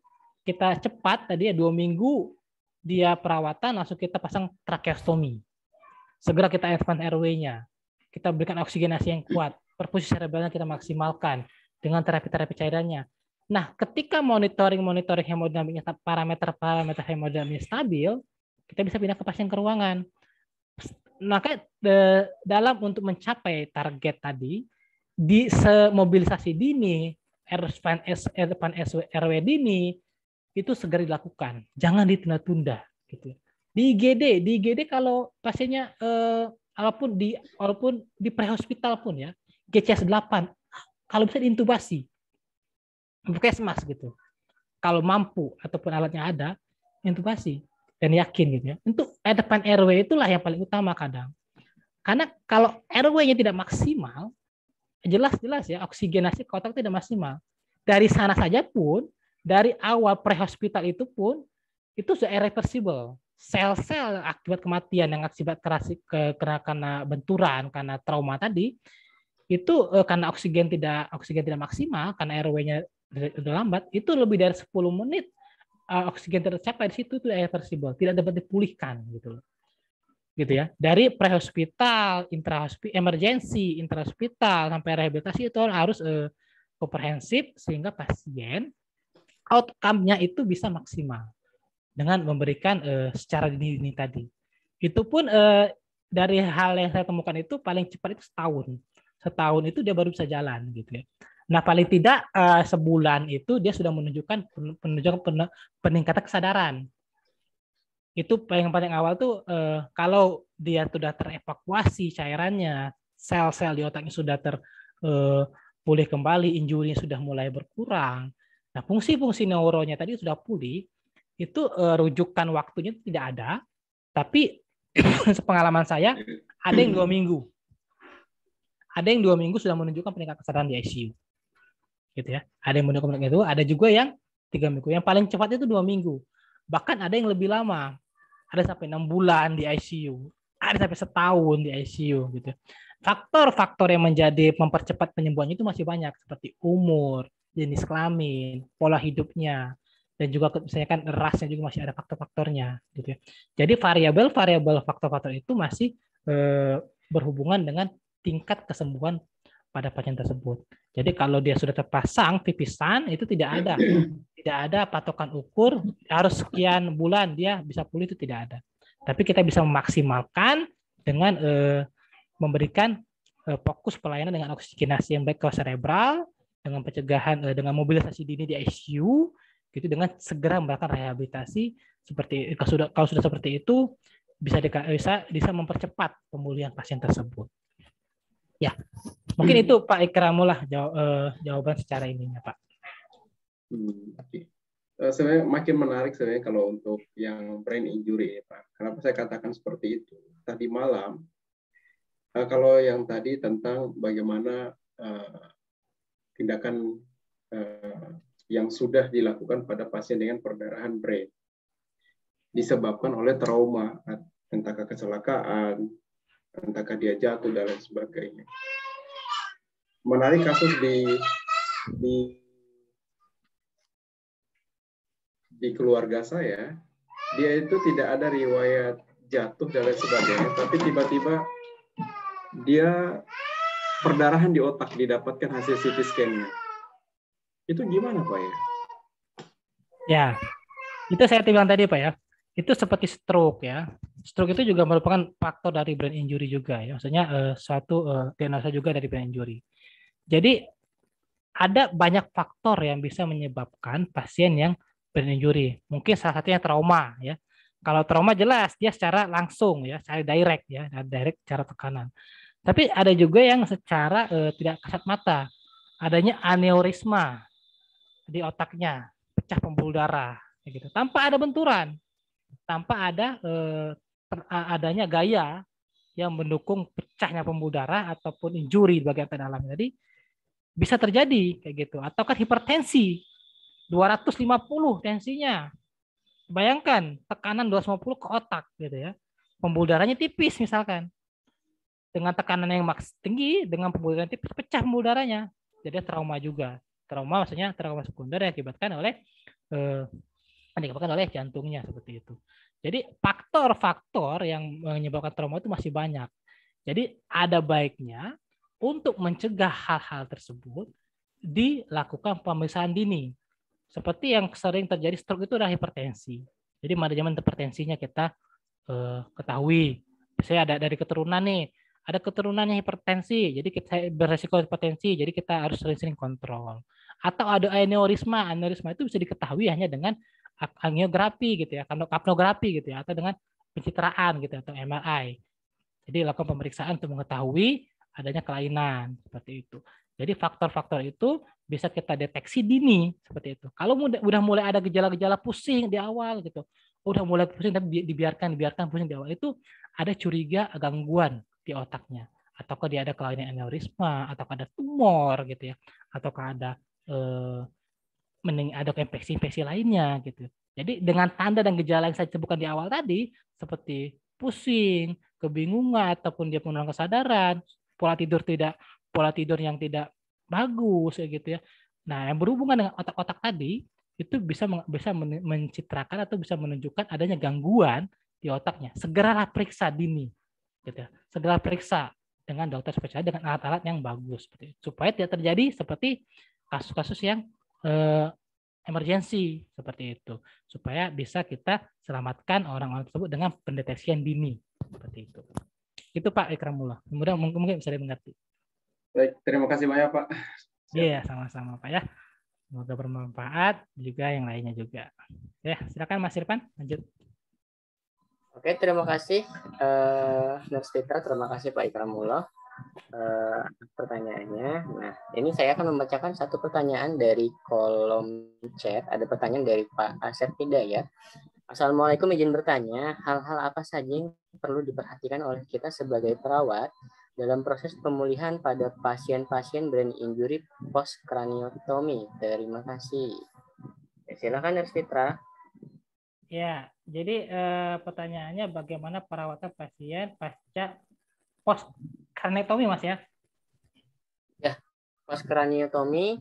kita cepat tadi ya dua minggu dia perawatan langsung kita pasang tracheostomy. Segera kita advance rw nya Kita berikan oksigenasi yang kuat. Perfusi cerebralnya kita maksimalkan dengan terapi-terapi cairannya. Nah, ketika monitoring-monitoring hemodinamiknya parameter-parameter hemodinamiknya stabil, kita bisa pindah ke pasien ke ruangan. Maka de, dalam untuk mencapai target tadi, di semobilisasi dini Erpan RW dini itu segera dilakukan, jangan ditunda-tunda gitu. Di IGD, di IGD kalau pasiennya eh, walaupun di walaupun di prehospital pun ya, GCS 8 kalau bisa diintubasi. Puskesmas gitu. Kalau mampu ataupun alatnya ada, intubasi dan yakin gitu ya. Untuk depan RW itulah yang paling utama kadang. Karena kalau RW-nya tidak maksimal, jelas-jelas ya oksigenasi kotak tidak maksimal. Dari sana saja pun, dari awal prehospital itu pun, itu sudah irreversible. Sel-sel akibat kematian yang akibat kerasi, ke, karena, karena benturan, karena trauma tadi, itu eh, karena oksigen tidak oksigen tidak maksimal, karena airway-nya sudah lambat, itu lebih dari 10 menit eh, oksigen tercapai di situ itu irreversible, tidak dapat dipulihkan gitu loh gitu ya. Dari prehospital, intrahospital, emergensi, intrahospital sampai rehabilitasi itu harus eh, komprehensif sehingga pasien outcome-nya itu bisa maksimal dengan memberikan eh, secara dini, dini tadi. Itu pun eh, dari hal yang saya temukan itu paling cepat itu setahun. Setahun itu dia baru bisa jalan gitu ya. Nah paling tidak eh, sebulan itu dia sudah menunjukkan menunjukkan peningkatan kesadaran itu yang paling awal tuh eh, kalau dia sudah terevakuasi cairannya, sel-sel di otaknya sudah ter eh, pulih kembali, injurinya sudah mulai berkurang. Nah, fungsi-fungsi neuronya tadi sudah pulih, itu eh, rujukan waktunya tidak ada, tapi sepengalaman saya ada yang dua minggu, ada yang dua minggu sudah menunjukkan peningkatan kesadaran di ICU, gitu ya. Ada yang menunjukkan itu, ada juga yang tiga minggu. Yang paling cepat itu dua minggu bahkan ada yang lebih lama ada sampai enam bulan di ICU, ada sampai setahun di ICU gitu. Faktor-faktor yang menjadi mempercepat penyembuhan itu masih banyak seperti umur, jenis kelamin, pola hidupnya, dan juga misalnya kan rasnya juga masih ada faktor-faktornya gitu ya. Jadi variabel-variabel faktor-faktor itu masih eh, berhubungan dengan tingkat kesembuhan pada pasien tersebut. Jadi kalau dia sudah terpasang pipisan itu tidak ada. Tidak ada patokan ukur harus sekian bulan dia bisa pulih itu tidak ada. Tapi kita bisa memaksimalkan dengan eh, memberikan eh, fokus pelayanan dengan oksigenasi yang baik ke cerebral dengan pencegahan eh, dengan mobilisasi dini di ICU gitu dengan segera melakukan rehabilitasi seperti kalau sudah kalau sudah seperti itu bisa bisa bisa mempercepat pemulihan pasien tersebut. Ya, mungkin itu Pak lah jawab, eh, jawaban secara ininya Pak. Hmm, okay. uh, eh, sebenarnya makin menarik sebenarnya kalau untuk yang brain injury ya Pak. Kenapa saya katakan seperti itu? Tadi malam uh, kalau yang tadi tentang bagaimana uh, tindakan uh, yang sudah dilakukan pada pasien dengan perdarahan brain disebabkan oleh trauma entah kecelakaan Entahkah dia jatuh dan lain sebagainya. Menarik kasus di di di keluarga saya, dia itu tidak ada riwayat jatuh dan lain sebagainya, tapi tiba-tiba dia perdarahan di otak didapatkan hasil CT scan-nya. Itu gimana, Pak ya? Ya. Itu saya bilang tadi, Pak ya. Itu seperti stroke ya stroke itu juga merupakan faktor dari brain injury juga ya. Maksudnya uh, satu uh, eh, diagnosa juga dari brain injury. Jadi ada banyak faktor yang bisa menyebabkan pasien yang brain injury. Mungkin salah satunya trauma ya. Kalau trauma jelas dia secara langsung ya, secara direct ya, nah, direct secara tekanan. Tapi ada juga yang secara uh, tidak kasat mata. Adanya aneurisma di otaknya, pecah pembuluh darah gitu. Tanpa ada benturan, tanpa ada eh, adanya gaya yang mendukung pecahnya pembuluh darah ataupun injuri di bagian organ Jadi tadi bisa terjadi kayak gitu atau kan hipertensi 250 tensinya bayangkan tekanan 250 ke otak gitu ya pembuluh darahnya tipis misalkan dengan tekanan yang maks tinggi dengan pembuluh darah tipis pecah pembuluh darahnya jadi trauma juga trauma maksudnya trauma sekunder yang diakibatkan oleh eh, yang diakibatkan oleh jantungnya seperti itu jadi faktor-faktor yang menyebabkan trauma itu masih banyak. Jadi ada baiknya untuk mencegah hal-hal tersebut dilakukan pemeriksaan dini. Seperti yang sering terjadi stroke itu adalah hipertensi. Jadi manajemen hipertensinya kita eh, ketahui. Saya ada dari keturunan nih, ada keturunannya hipertensi, jadi kita beresiko hipertensi, jadi kita harus sering-sering kontrol. Atau ada aneurisma, aneurisma itu bisa diketahui hanya dengan angiografi gitu ya, kapnografi gitu ya, atau dengan pencitraan gitu atau MRI. Jadi lakukan pemeriksaan untuk mengetahui adanya kelainan seperti itu. Jadi faktor-faktor itu bisa kita deteksi dini seperti itu. Kalau udah mulai ada gejala-gejala pusing di awal gitu, oh, udah mulai pusing tapi dibiarkan dibiarkan pusing di awal itu ada curiga gangguan di otaknya. Ataukah dia ada kelainan aneurisma, ataukah ada tumor gitu ya, ataukah ada eh, mending ada infeksi-infeksi lainnya gitu. Jadi dengan tanda dan gejala yang saya sebutkan di awal tadi seperti pusing, kebingungan ataupun dia penurunan kesadaran, pola tidur tidak pola tidur yang tidak bagus ya gitu ya. Nah, yang berhubungan dengan otak-otak tadi itu bisa bisa mencitrakan atau bisa menunjukkan adanya gangguan di otaknya. Segeralah periksa dini gitu ya. Segera periksa dengan dokter spesialis dengan alat-alat yang bagus supaya tidak terjadi seperti kasus-kasus yang uh, eh, emergensi seperti itu supaya bisa kita selamatkan orang-orang tersebut dengan pendeteksian dini seperti itu. Itu Pak Ikramullah. Kemudian mungkin, bisa dimengerti. Baik, terima kasih banyak Pak. Iya, yeah, sama-sama Pak ya. Semoga bermanfaat juga yang lainnya juga. Ya, silakan Mas Irfan lanjut. Oke, terima kasih uh, terima kasih Pak Ikramullah uh, pertanyaannya. Nah, ini saya akan membacakan satu pertanyaan dari kolom chat. Ada pertanyaan dari Pak Asep tidak ya? Assalamualaikum izin bertanya, hal-hal apa saja yang perlu diperhatikan oleh kita sebagai perawat dalam proses pemulihan pada pasien-pasien brain injury post craniotomy? Terima kasih. Ya, silakan Nurse Fitra. Ya, jadi e, pertanyaannya bagaimana perawatan pasien pasca post kraniotomi mas ya ya mas kraniotomi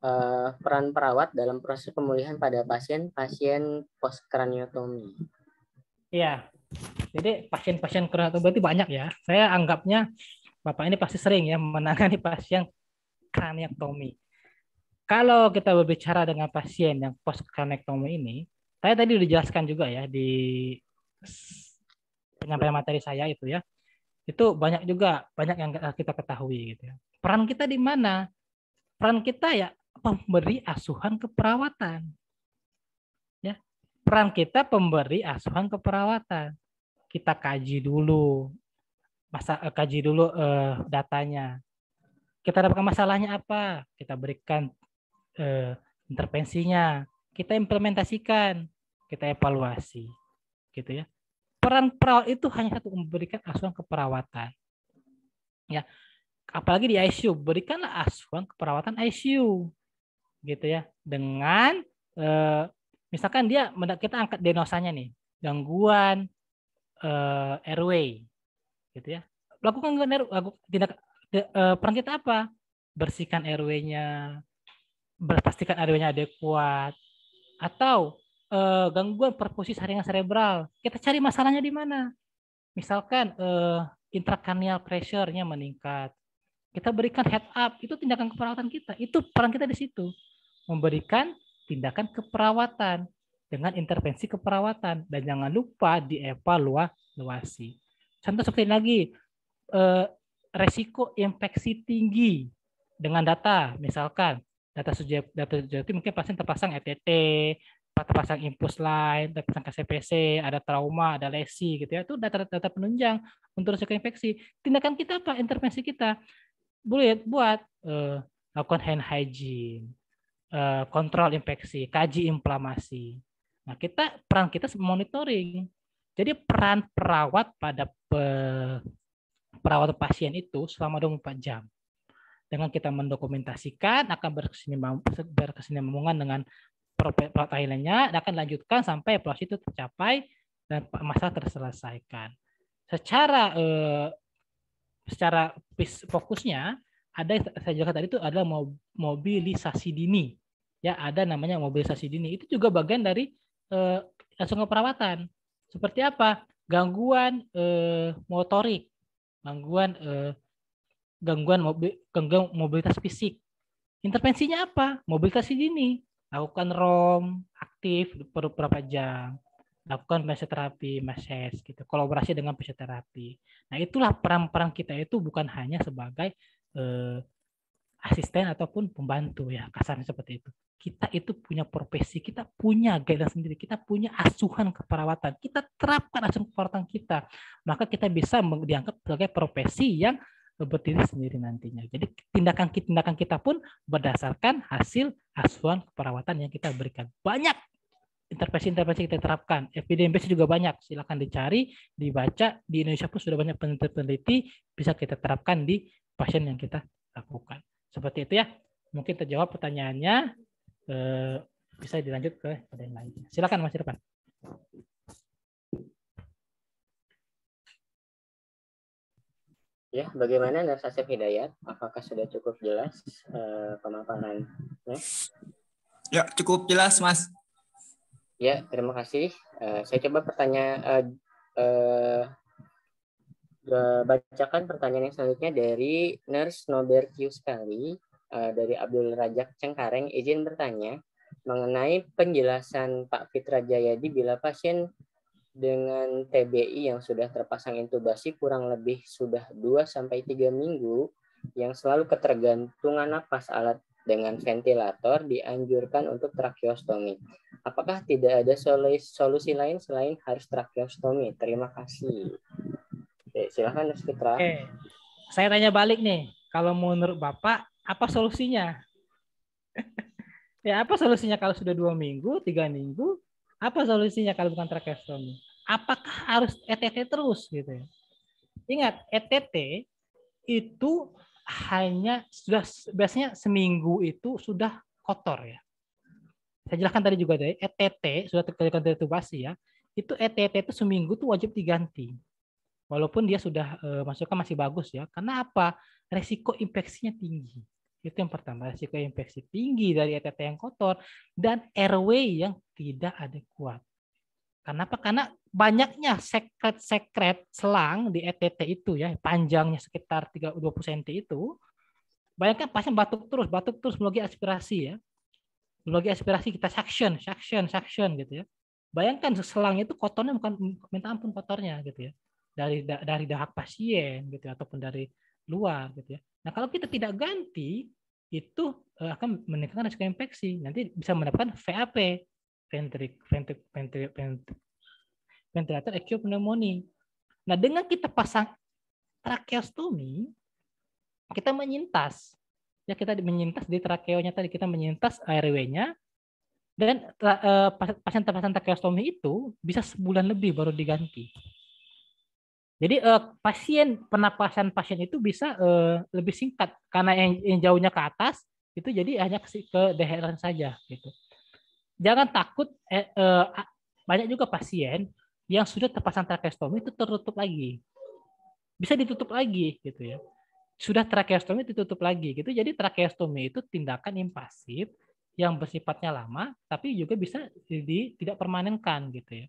uh, eh, peran perawat dalam proses pemulihan pada pasien pasien post kraniotomi iya jadi pasien-pasien kraniotomi berarti banyak ya saya anggapnya bapak ini pasti sering ya menangani pasien kraniotomi kalau kita berbicara dengan pasien yang post kraniotomi ini saya tadi udah jelaskan juga ya di penyampaian materi saya itu ya itu banyak juga banyak yang eh, kita ketahui gitu ya. Peran kita di mana? Peran kita ya pemberi asuhan keperawatan. Ya, peran kita pemberi asuhan keperawatan. Kita kaji dulu masa eh, kaji dulu eh, datanya. Kita dapatkan masalahnya apa? Kita berikan eh, intervensinya. Kita implementasikan, kita evaluasi. Gitu ya peran perawat itu hanya satu memberikan asuhan keperawatan. Ya, apalagi di ICU berikanlah asuhan keperawatan ICU, gitu ya. Dengan eh, misalkan dia kita angkat denosanya nih, gangguan eh, airway, gitu ya. Lakukan tindak eh, peran kita apa? Bersihkan airway-nya, pastikan airway-nya adekuat, atau uh, gangguan perkusi saringan cerebral. Kita cari masalahnya di mana. Misalkan uh, eh, intrakranial pressure-nya meningkat. Kita berikan head up, itu tindakan keperawatan kita. Itu peran kita di situ. Memberikan tindakan keperawatan dengan intervensi keperawatan dan jangan lupa dievaluasi. Contoh seperti ini lagi eh, resiko infeksi tinggi dengan data, misalkan data subjektif, data subjektif mungkin pasien terpasang FTT, terpasang lain, lain, terpasang KCPC, ada trauma, ada lesi gitu ya. Itu data-data penunjang untuk risiko infeksi. Tindakan kita apa? Intervensi kita. Boleh buat uh, lakukan hand hygiene, uh, kontrol infeksi, kaji inflamasi. Nah, kita peran kita monitoring. Jadi peran perawat pada pe, perawat pasien itu selama 24 jam. Dengan kita mendokumentasikan akan berkesinambungan dengan pertahlilannya akan lanjutkan sampai proses itu tercapai dan masalah terselesaikan. Secara eh, secara fokusnya ada saya jelaskan tadi itu adalah mobilisasi dini. Ya, ada namanya mobilisasi dini. Itu juga bagian dari eh, langsung ke perawatan. Seperti apa? Gangguan eh, motorik, gangguan eh, gangguan mobil gangguan mobilitas fisik. Intervensinya apa? Mobilisasi dini lakukan ROM aktif beberapa jam, lakukan fisioterapi, massage gitu, kolaborasi dengan fisioterapi. Nah, itulah peran-peran kita itu bukan hanya sebagai eh, asisten ataupun pembantu ya, kasarnya seperti itu. Kita itu punya profesi, kita punya gaya sendiri, kita punya asuhan keperawatan, kita terapkan asuhan keperawatan kita, maka kita bisa dianggap sebagai profesi yang berdiri sendiri nantinya. Jadi tindakan-tindakan kita pun berdasarkan hasil asuhan perawatan yang kita berikan. Banyak intervensi-intervensi kita terapkan. Epidemiologi juga banyak. Silakan dicari, dibaca. Di Indonesia pun sudah banyak peneliti-peneliti bisa kita terapkan di pasien yang kita lakukan. Seperti itu ya. Mungkin terjawab pertanyaannya. Eh, bisa dilanjut ke yang lain. Silakan Mas Irfan. Ya, bagaimana Nur Asep Hidayat? Apakah sudah cukup jelas uh, eh, pemaparannya? Ya, cukup jelas, Mas. Ya, terima kasih. Uh, saya coba pertanyaan uh, eh, uh, bacakan pertanyaan yang selanjutnya dari Nurse Nober Q sekali dari Abdul Rajak Cengkareng. Izin bertanya mengenai penjelasan Pak Fitra Jayadi bila pasien dengan TBI yang sudah terpasang intubasi kurang lebih sudah 2 sampai 3 minggu yang selalu ketergantungan napas alat dengan ventilator dianjurkan untuk tracheostomi. Apakah tidak ada solusi solusi lain selain harus tracheostomi? Terima kasih. Oke, silahkan Mas Fitra. Oke. Saya tanya balik nih, kalau menurut Bapak, apa solusinya? ya, apa solusinya kalau sudah dua minggu, tiga minggu, apa solusinya kalau bukan trakeostomi? Apakah harus ETT terus gitu ya? Ingat, ETT itu hanya sudah biasanya seminggu itu sudah kotor ya. Saya jelaskan tadi juga dari ETT sudah terkontratubasi ya. Itu ETT itu seminggu tuh wajib diganti. Walaupun dia sudah e, masuknya masih bagus ya. Karena apa? Resiko infeksinya tinggi itu yang pertama risiko infeksi tinggi dari ETT yang kotor dan RW yang tidak adekuat. Kenapa? Karena banyaknya sekret-sekret selang di ETT itu ya, panjangnya sekitar 20 cm itu. Bayangkan pasien batuk terus, batuk terus melalui aspirasi ya. Melalui aspirasi kita suction, suction, suction gitu ya. Bayangkan selang itu kotornya bukan minta ampun kotornya gitu ya. Dari dari dahak pasien gitu ya, ataupun dari luar gitu ya. Nah, kalau kita tidak ganti itu eh, akan meningkatkan risiko infeksi. Nanti bisa mendapatkan VAP, ventrik, ventrik, ventrik, ventrik, ventilator acute pneumonia. Nah, dengan kita pasang tracheostomy, kita menyintas. Ya, kita menyintas di trakeonya tadi, kita menyintas airway-nya, dan eh, pasien-pasien trakeostomi itu bisa sebulan lebih baru diganti. Jadi uh, pasien penapasan pasien itu bisa uh, lebih singkat karena yang, yang jauhnya ke atas itu jadi hanya ke, ke daerah saja gitu. Jangan takut eh, eh, banyak juga pasien yang sudah terpasang trakeostomi itu tertutup lagi. Bisa ditutup lagi gitu ya. Sudah trakeostomi ditutup lagi gitu. Jadi trakeostomi itu tindakan invasif yang bersifatnya lama tapi juga bisa jadi tidak permanenkan gitu ya.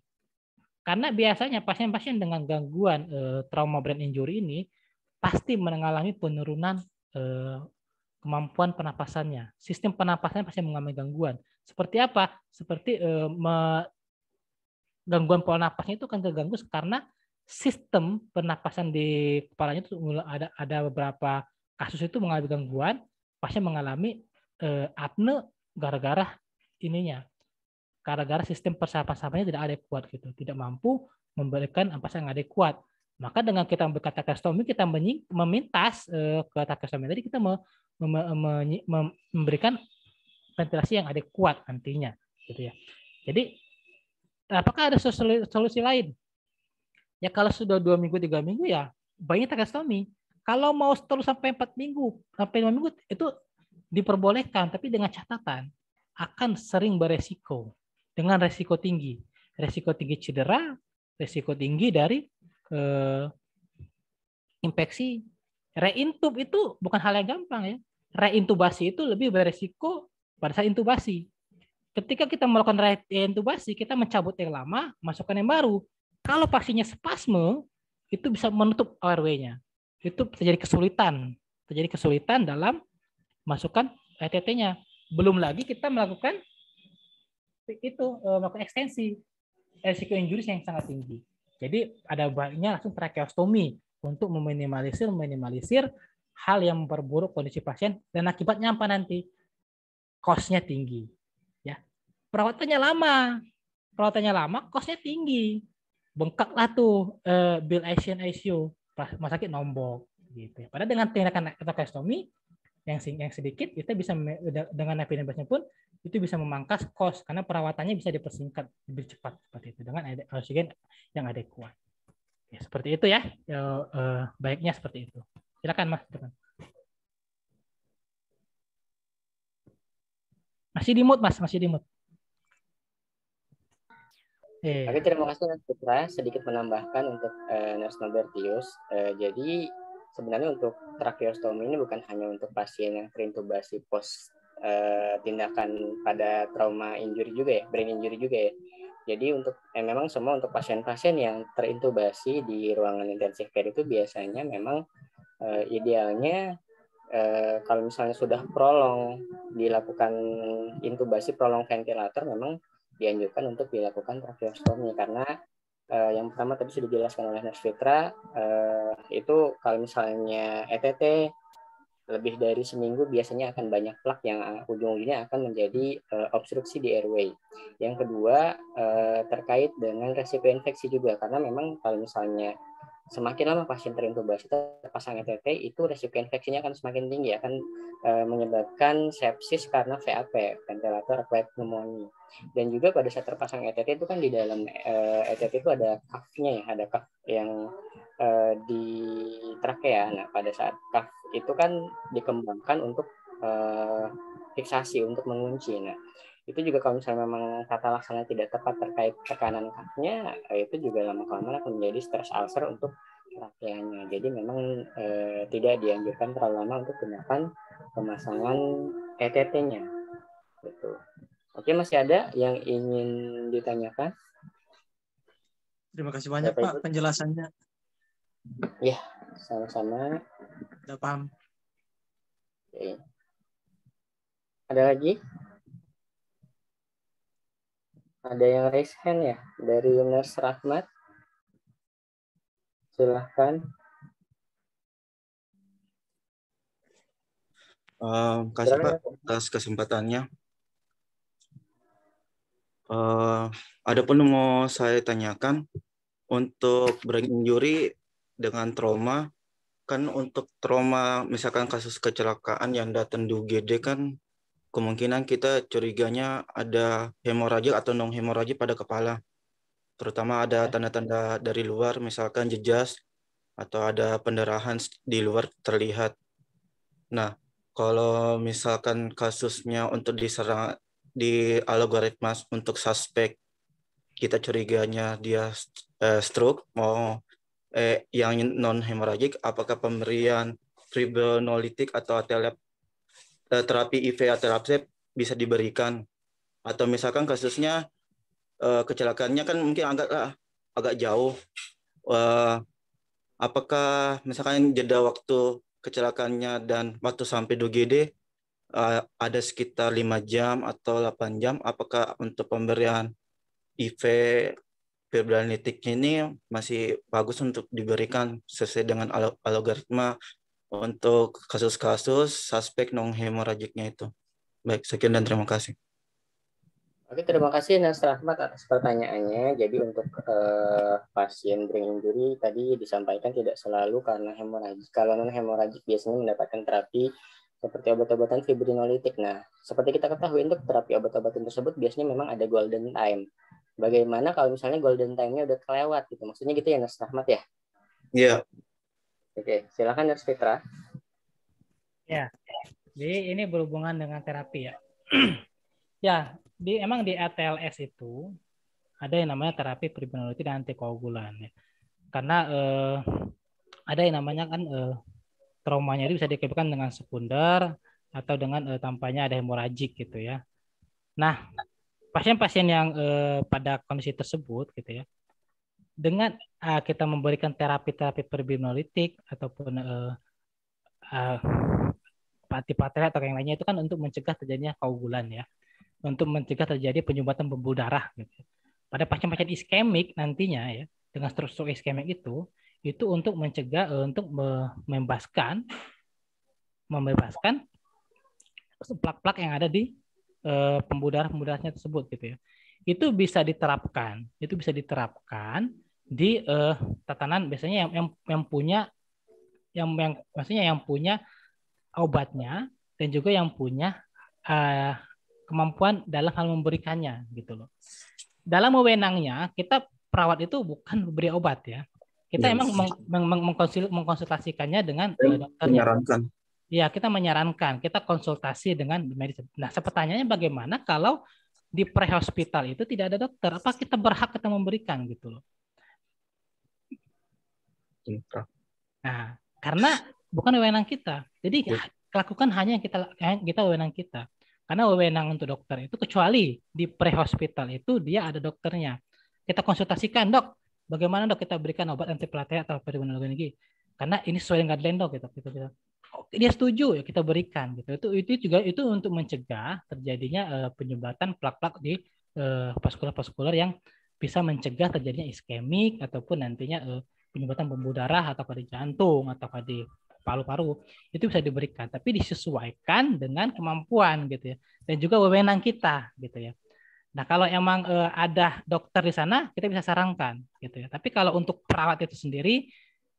Karena biasanya pasien-pasien dengan gangguan eh, trauma brain injury ini pasti mengalami penurunan eh, kemampuan pernapasannya. Sistem pernapasannya pasti mengalami gangguan. Seperti apa? Seperti eh, me, gangguan pola napasnya itu kan terganggu karena sistem pernapasan di kepalanya itu ada ada beberapa kasus itu mengalami gangguan, pasien mengalami eh, apne gara-gara ininya gara-gara sistem persiapan-persiapannya tidak adekuat gitu, tidak mampu memberikan ampas yang adekuat. Maka dengan kita berkata takeonomi, kita memintas uh, ke takeonomi tadi kita me, me, me, memberikan ventilasi yang adekuat nantinya, gitu ya. Jadi apakah ada solusi, solusi lain? Ya kalau sudah dua minggu tiga minggu ya banyak takeonomi. Kalau mau terus sampai empat minggu sampai lima minggu itu diperbolehkan, tapi dengan catatan akan sering beresiko dengan resiko tinggi. Resiko tinggi cedera, resiko tinggi dari eh, infeksi. Reintub itu bukan hal yang gampang ya. Reintubasi itu lebih beresiko pada saat intubasi. Ketika kita melakukan reintubasi, kita mencabut yang lama, masukkan yang baru. Kalau pasiennya spasme, itu bisa menutup airway-nya. Itu terjadi kesulitan. Terjadi kesulitan dalam masukkan ETT-nya. Belum lagi kita melakukan itu uh, melakukan ekstensi risiko injuries yang sangat tinggi. Jadi ada baiknya langsung trakeostomi untuk meminimalisir meminimalisir hal yang memperburuk kondisi pasien dan akibatnya apa nanti? Kosnya tinggi, ya. Perawatannya lama, perawatannya lama, kosnya tinggi. Bengkaklah tuh uh, bill ICU ICU rumah sakit nombok gitu. Ya. Padahal dengan tindakan trakeostomi yang, yang sedikit kita bisa dengan API bebasnya pun itu bisa memangkas cost karena perawatannya bisa dipersingkat lebih cepat seperti itu dengan oksigen yang adekuat. Ya, seperti itu ya, e, e, baiknya seperti itu. Silakan Mas. Silakan. Masih di mute Mas, masih di mute. Eh. Oke, terima kasih Mas Putra sedikit menambahkan untuk uh, eh, Nurse Nobertius. Uh, jadi sebenarnya untuk tracheostomy ini bukan hanya untuk pasien yang terintubasi pos eh, tindakan pada trauma injury juga ya, brain injury juga ya. Jadi untuk eh, memang semua untuk pasien-pasien yang terintubasi di ruangan intensive care itu biasanya memang eh, idealnya eh, kalau misalnya sudah prolong dilakukan intubasi prolong ventilator memang dianjurkan untuk dilakukan tracheostomy karena uh, yang pertama tadi sudah dijelaskan oleh Nurse Fitra uh, itu kalau misalnya ETT lebih dari seminggu biasanya akan banyak plak yang ujung-ujungnya akan menjadi uh, obstruksi di airway. Yang kedua uh, terkait dengan resiko infeksi juga karena memang kalau misalnya semakin lama pasien terintubasi terpasang ETT itu resiko infeksinya akan semakin tinggi akan e, menyebabkan sepsis karena VAP ventilator acquired pneumonia dan juga pada saat terpasang ETT itu kan di dalam eh, e, ETT itu ada kafnya ya ada kaf yang e, di trakea ya. nah pada saat kaf itu kan dikembangkan untuk e, fiksasi untuk mengunci nah itu juga kalau misalnya memang tata laksana tidak tepat terkait tekanan kakinya eh, itu juga lama kelamaan akan menjadi stress ulcer untuk rakyatnya jadi memang eh, tidak dianjurkan terlalu lama untuk gunakan pemasangan ETT-nya gitu oke masih ada yang ingin ditanyakan terima kasih banyak Bapak Pak penjelasannya ya sama-sama sudah paham ada lagi ada yang raise hand ya dari Nurse Rahmat? Silahkan. Uh, kasih Pak atas kesempatannya. Uh, ada pun mau saya tanyakan untuk brain injury dengan trauma kan untuk trauma misalkan kasus kecelakaan yang datang di UGD kan kemungkinan kita curiganya ada hemoragi atau non hemoragi pada kepala. Terutama ada ya. tanda-tanda dari luar, misalkan jejas atau ada pendarahan di luar terlihat. Nah, kalau misalkan kasusnya untuk diserang di algoritma untuk suspek kita curiganya dia eh, stroke mau eh, yang non hemoragik apakah pemberian fibrinolitik atau telep Eh, terapi IV atau terapsep e bisa diberikan atau misalkan kasusnya eh, kecelakaannya kan mungkin agak agak jauh eh, apakah misalkan jeda waktu kecelakaannya dan waktu sampai di UGD ada sekitar lima jam atau 8 jam apakah untuk pemberian IV fibrinolitik ini masih bagus untuk diberikan sesuai dengan algoritma untuk kasus-kasus suspek non hemoragiknya itu. Baik, sekian dan terima kasih. Oke, terima kasih Nas Rahmat atas pertanyaannya. Jadi untuk uh, pasien brain injury tadi disampaikan tidak selalu karena hemoragik. Kalau non hemoragik biasanya mendapatkan terapi seperti obat-obatan fibrinolitik. Nah, seperti kita ketahui untuk terapi obat-obatan tersebut biasanya memang ada golden time. Bagaimana kalau misalnya golden time-nya udah kelewat gitu? Maksudnya gitu ya Nas Rahmat ya? Iya. Yeah. Oke, silakan Nurse Fitra. Ya, jadi ini berhubungan dengan terapi ya. ya, di emang di ATLS itu ada yang namanya terapi tribunologi dan antikoagulan ya. Karena eh, ada yang namanya kan eh, traumanya itu bisa dikaitkan dengan sekunder atau dengan eh, tampaknya ada hemoragik gitu ya. Nah, pasien-pasien yang eh, pada kondisi tersebut gitu ya, dengan uh, kita memberikan terapi-terapi perbinolitik ataupun uh, eh, uh, ah, pati-pati atau yang lainnya itu kan untuk mencegah terjadinya koagulan ya, untuk mencegah terjadi penyumbatan pembuluh darah. Gitu. Pada pasien-pasien iskemik nantinya ya dengan struktur iskemik itu itu untuk mencegah uh, untuk membebaskan membebaskan plak-plak yang ada di uh, pembuluh darah pembuluh darahnya tersebut gitu ya. Itu bisa diterapkan, itu bisa diterapkan di uh, tatanan biasanya yang yang, yang punya yang yang maksudnya yang punya obatnya dan juga yang punya uh, kemampuan dalam hal memberikannya gitu loh. Dalam wewenangnya kita perawat itu bukan memberi obat ya. Kita yes. Iya. emang meng, meng, meng, mengkonsultasikannya dengan iya, eh, dokter. Ya. Menyarankan. Ya, kita menyarankan, kita konsultasi dengan medis. Nah, pertanyaannya bagaimana kalau di pre-hospital itu tidak ada dokter? Apa kita berhak kita memberikan gitu loh? Nah, karena bukan wewenang kita. Jadi ya. lakukan hanya yang kita yang eh, kita wewenang kita. Karena wewenang untuk dokter itu kecuali di pre-hospital itu dia ada dokternya. Kita konsultasikan, "Dok, bagaimana dok kita berikan obat anti platelet atau perimenologi?" Karena ini sesuai dengan guideline dok gitu. Kita gitu, gitu. Oh, dia setuju ya kita berikan gitu. Itu itu juga itu untuk mencegah terjadinya uh, penyumbatan plak-plak di uh, vaskular-vaskular yang bisa mencegah terjadinya iskemik ataupun nantinya uh, penyumbatan pembuluh darah atau di jantung atau di paru-paru itu bisa diberikan tapi disesuaikan dengan kemampuan gitu ya dan juga wewenang kita gitu ya nah kalau emang e, ada dokter di sana kita bisa sarankan gitu ya tapi kalau untuk perawat itu sendiri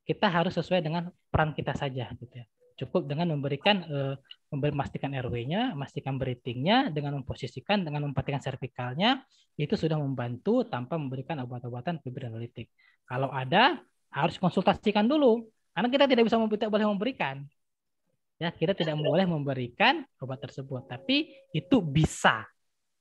kita harus sesuai dengan peran kita saja gitu ya cukup dengan memberikan e, memastikan RW-nya, memastikan breathing dengan memposisikan dengan memperhatikan cervicalnya itu sudah membantu tanpa memberikan obat-obatan fibrinolitik. Kalau ada harus konsultasikan dulu karena kita tidak bisa tidak boleh memberikan ya kita tidak boleh memberikan obat tersebut tapi itu bisa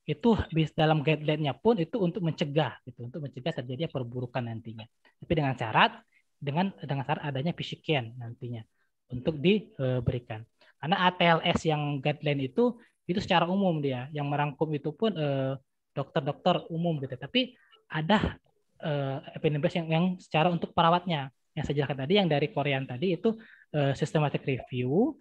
itu dalam guideline-nya pun itu untuk mencegah gitu untuk mencegah terjadinya perburukan nantinya tapi dengan syarat dengan dengan syarat adanya fisikian nantinya untuk diberikan karena ATLS yang guideline itu itu secara umum dia yang merangkum itu pun eh, dokter-dokter uh, dokter -dokter umum gitu tapi ada uh, yang, yang secara untuk perawatnya yang saya jelaskan tadi yang dari Korean tadi itu uh, systematic review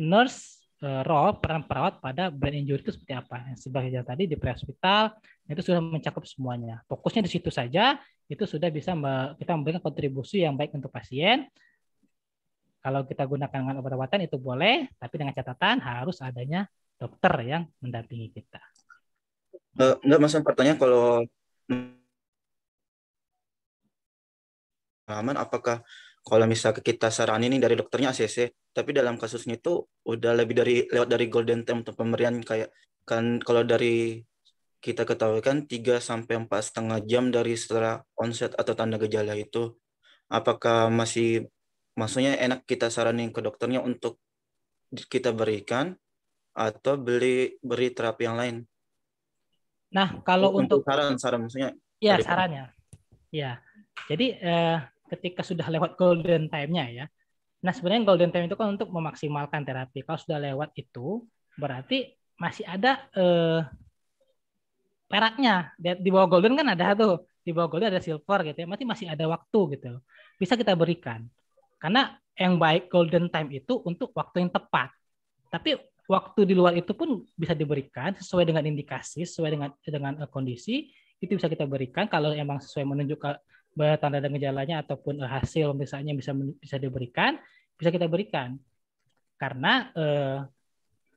nurse uh, eh, role peran perawat pada brain injury itu seperti apa yang sebagai jelas tadi di pre-hospital itu sudah mencakup semuanya fokusnya di situ saja itu sudah bisa me, kita memberikan kontribusi yang baik untuk pasien kalau kita gunakan dengan obat-obatan itu boleh tapi dengan catatan harus adanya dokter yang mendampingi kita nggak masalah pertanyaan kalau pengalaman apakah kalau misalnya kita saranin ini dari dokternya ACC, tapi dalam kasusnya itu udah lebih dari lewat dari golden time untuk pemberian kayak kan kalau dari kita ketahui kan 3 sampai empat setengah jam dari setelah onset atau tanda gejala itu apakah masih maksudnya enak kita saranin ke dokternya untuk kita berikan atau beli beri terapi yang lain. Nah, kalau untuk, untuk saran saran maksudnya ya sarannya. Iya. Ya. Jadi eh ketika sudah lewat golden time-nya ya. Nah, sebenarnya golden time itu kan untuk memaksimalkan terapi. Kalau sudah lewat itu, berarti masih ada eh, peraknya. Di bawah golden kan ada tuh, di bawah golden ada silver gitu ya. Berarti masih ada waktu gitu. Bisa kita berikan. Karena yang baik golden time itu untuk waktu yang tepat. Tapi waktu di luar itu pun bisa diberikan sesuai dengan indikasi, sesuai dengan dengan eh, kondisi itu bisa kita berikan kalau emang sesuai menunjuk tanda dan gejalanya ataupun eh, hasil misalnya bisa bisa diberikan bisa kita berikan karena uh,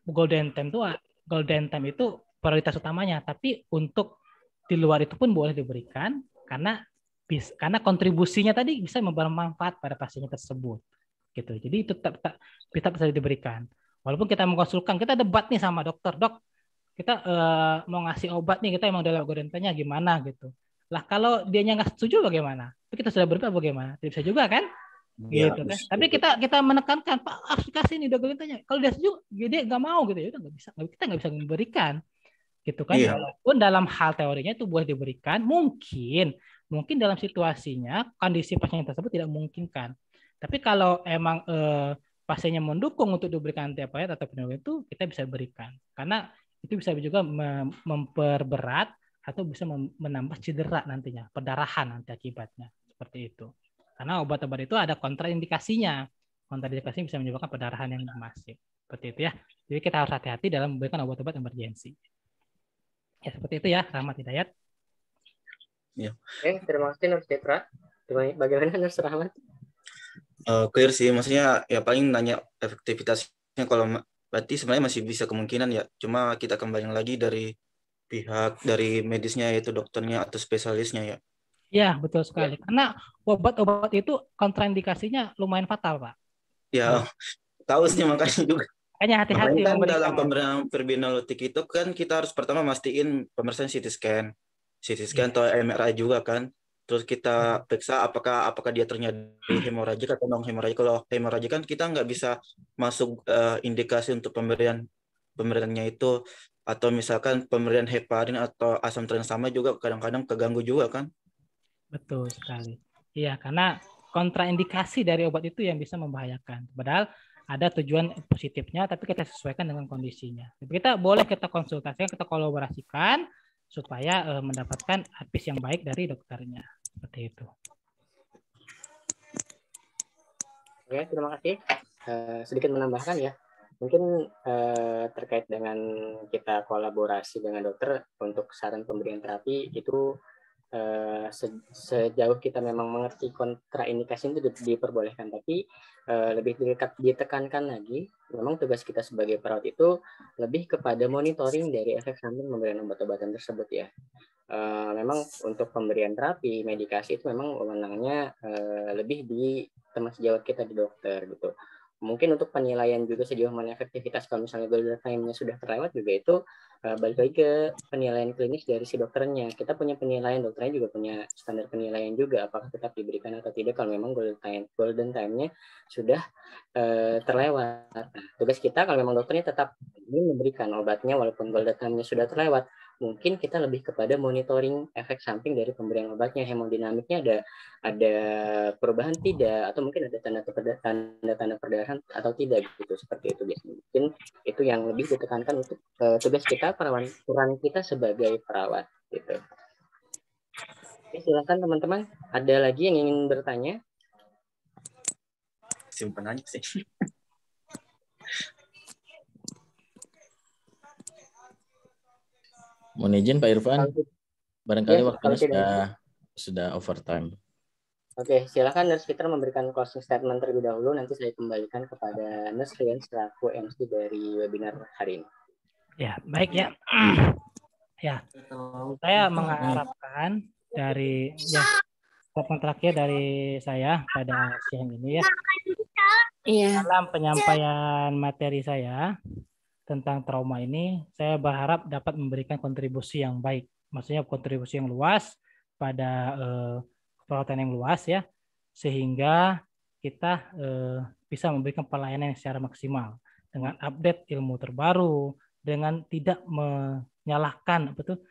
golden time itu golden time itu prioritas utamanya tapi untuk di luar itu pun boleh diberikan karena bis, karena kontribusinya tadi bisa memberi pada pasiennya tersebut gitu jadi itu tetap tetap bisa diberikan walaupun kita mengkonsulkan kita debat nih sama dokter dok kita uh, mau ngasih obat nih kita emang dalam golden time-nya gimana gitu lah kalau dia nggak setuju bagaimana? Tapi kita sudah berbuat bagaimana? Tidak bisa juga kan? Ya, gitu kan. Tapi kita kita menekankan Pak aplikasi ini udah dokumennya. Kalau dia setuju, dia nggak mau gitu ya udah nggak bisa. Kita nggak bisa memberikan gitu kan. Iya. Walaupun dalam hal teorinya itu boleh diberikan, mungkin mungkin dalam situasinya kondisi pasien tersebut tidak memungkinkan. Tapi kalau emang eh, pasiennya mendukung untuk diberikan antiapatit atau penyakit itu kita bisa berikan karena itu bisa juga memperberat atau bisa menambah cedera nantinya, perdarahan nanti akibatnya seperti itu. Karena obat-obat itu ada kontraindikasinya. Kontraindikasinya bisa menyebabkan perdarahan yang masif. Seperti itu ya. Jadi kita harus hati-hati dalam memberikan obat-obat emergensi. Ya seperti itu ya, Rahmat Hidayat. Ya. Oke, terima kasih Nur Citra. Bagaimana Nur Rahmat? Uh, clear sih, maksudnya ya paling nanya efektivitasnya kalau berarti sebenarnya masih bisa kemungkinan ya. Cuma kita kembali lagi dari pihak dari medisnya yaitu dokternya atau spesialisnya ya. Ya, betul sekali. Ya. Karena obat-obat itu kontraindikasinya lumayan fatal, Pak. Ya, iya. tahu sih makanya juga. Makanya hati-hati. Kan kan dalam pemeriksaan perbinalotik itu kan kita harus pertama mastiin pemeriksaan CT scan. CT iya. scan ya. atau MRI juga kan. Terus kita iya. periksa apakah apakah dia ternyata hemorajik atau non hemorajik. Kalau hemorajik kan kita nggak bisa masuk uh, indikasi untuk pemberian pemberiannya itu atau misalkan pemberian heparin atau asam sama juga kadang-kadang keganggu juga kan? Betul sekali. Iya, karena kontraindikasi dari obat itu yang bisa membahayakan. Padahal ada tujuan positifnya, tapi kita sesuaikan dengan kondisinya. Tapi kita boleh kita konsultasikan, kita kolaborasikan supaya eh, mendapatkan advice yang baik dari dokternya. Seperti itu. Oke, terima kasih. Eh, sedikit menambahkan ya. Mungkin eh, terkait dengan kita kolaborasi dengan dokter untuk saran pemberian terapi itu eh, se sejauh kita memang mengerti kontraindikasi itu di diperbolehkan, tapi eh, lebih ditekankan lagi, memang tugas kita sebagai perawat itu lebih kepada monitoring dari efek samping pemberian obat-obatan tersebut ya. Uh, memang untuk pemberian terapi medikasi itu memang wewenangnya uh, lebih di teman sejawat kita di dokter gitu mungkin untuk penilaian juga sejauh mana efektivitas kalau misalnya golden time-nya sudah terlewat juga itu uh, balik lagi ke penilaian klinis dari si dokternya. Kita punya penilaian dokternya juga punya standar penilaian juga apakah tetap diberikan atau tidak kalau memang golden time golden time-nya sudah uh, terlewat. Nah, tugas kita kalau memang dokternya tetap memberikan obatnya walaupun golden time-nya sudah terlewat, mungkin kita lebih kepada monitoring efek samping dari pemberian obatnya hemodinamiknya ada ada perubahan tidak atau mungkin ada tanda tanda tanda tanda perdarahan atau tidak gitu seperti itu biasanya mungkin itu yang lebih ditekankan untuk uh, tugas kita perawan peran kita sebagai perawat gitu Oke, silakan teman-teman ada lagi yang ingin bertanya simpan aja sih Mohon izin Pak Irfan, barangkali ya, waktunya sudah tidak. sudah overtime. Oke, silakan Nurse Peter memberikan closing statement terlebih dahulu. Nanti saya kembalikan kepada Nurse Rian selaku MC dari webinar hari ini. Ya, baik ya. ya, saya mengharapkan dari ya, statement terakhir dari saya pada siang ini ya. Iya. Dalam penyampaian materi saya, tentang trauma ini, saya berharap dapat memberikan kontribusi yang baik. Maksudnya kontribusi yang luas pada eh, perawatan yang luas ya, sehingga kita eh, bisa memberikan pelayanan yang secara maksimal dengan update ilmu terbaru, dengan tidak menyalahkan apa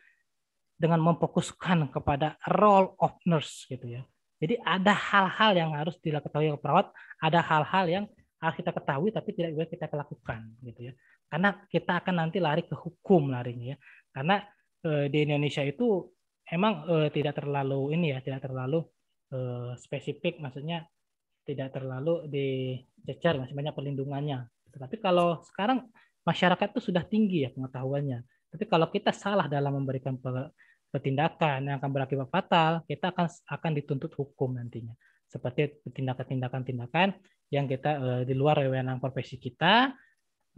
dengan memfokuskan kepada role of nurse gitu ya. Jadi ada hal-hal yang harus diketahui oleh perawat, ada hal-hal yang harus kita ketahui tapi tidak boleh kita lakukan gitu ya karena kita akan nanti lari ke hukum larinya ya karena eh, di Indonesia itu emang eh, tidak terlalu ini ya tidak terlalu eh, spesifik maksudnya tidak terlalu dicecar masih banyak perlindungannya tapi kalau sekarang masyarakat itu sudah tinggi ya pengetahuannya tapi kalau kita salah dalam memberikan petindakan yang akan berakibat fatal kita akan akan dituntut hukum nantinya seperti tindakan-tindakan tindakan yang kita eh, di luar wewenang profesi kita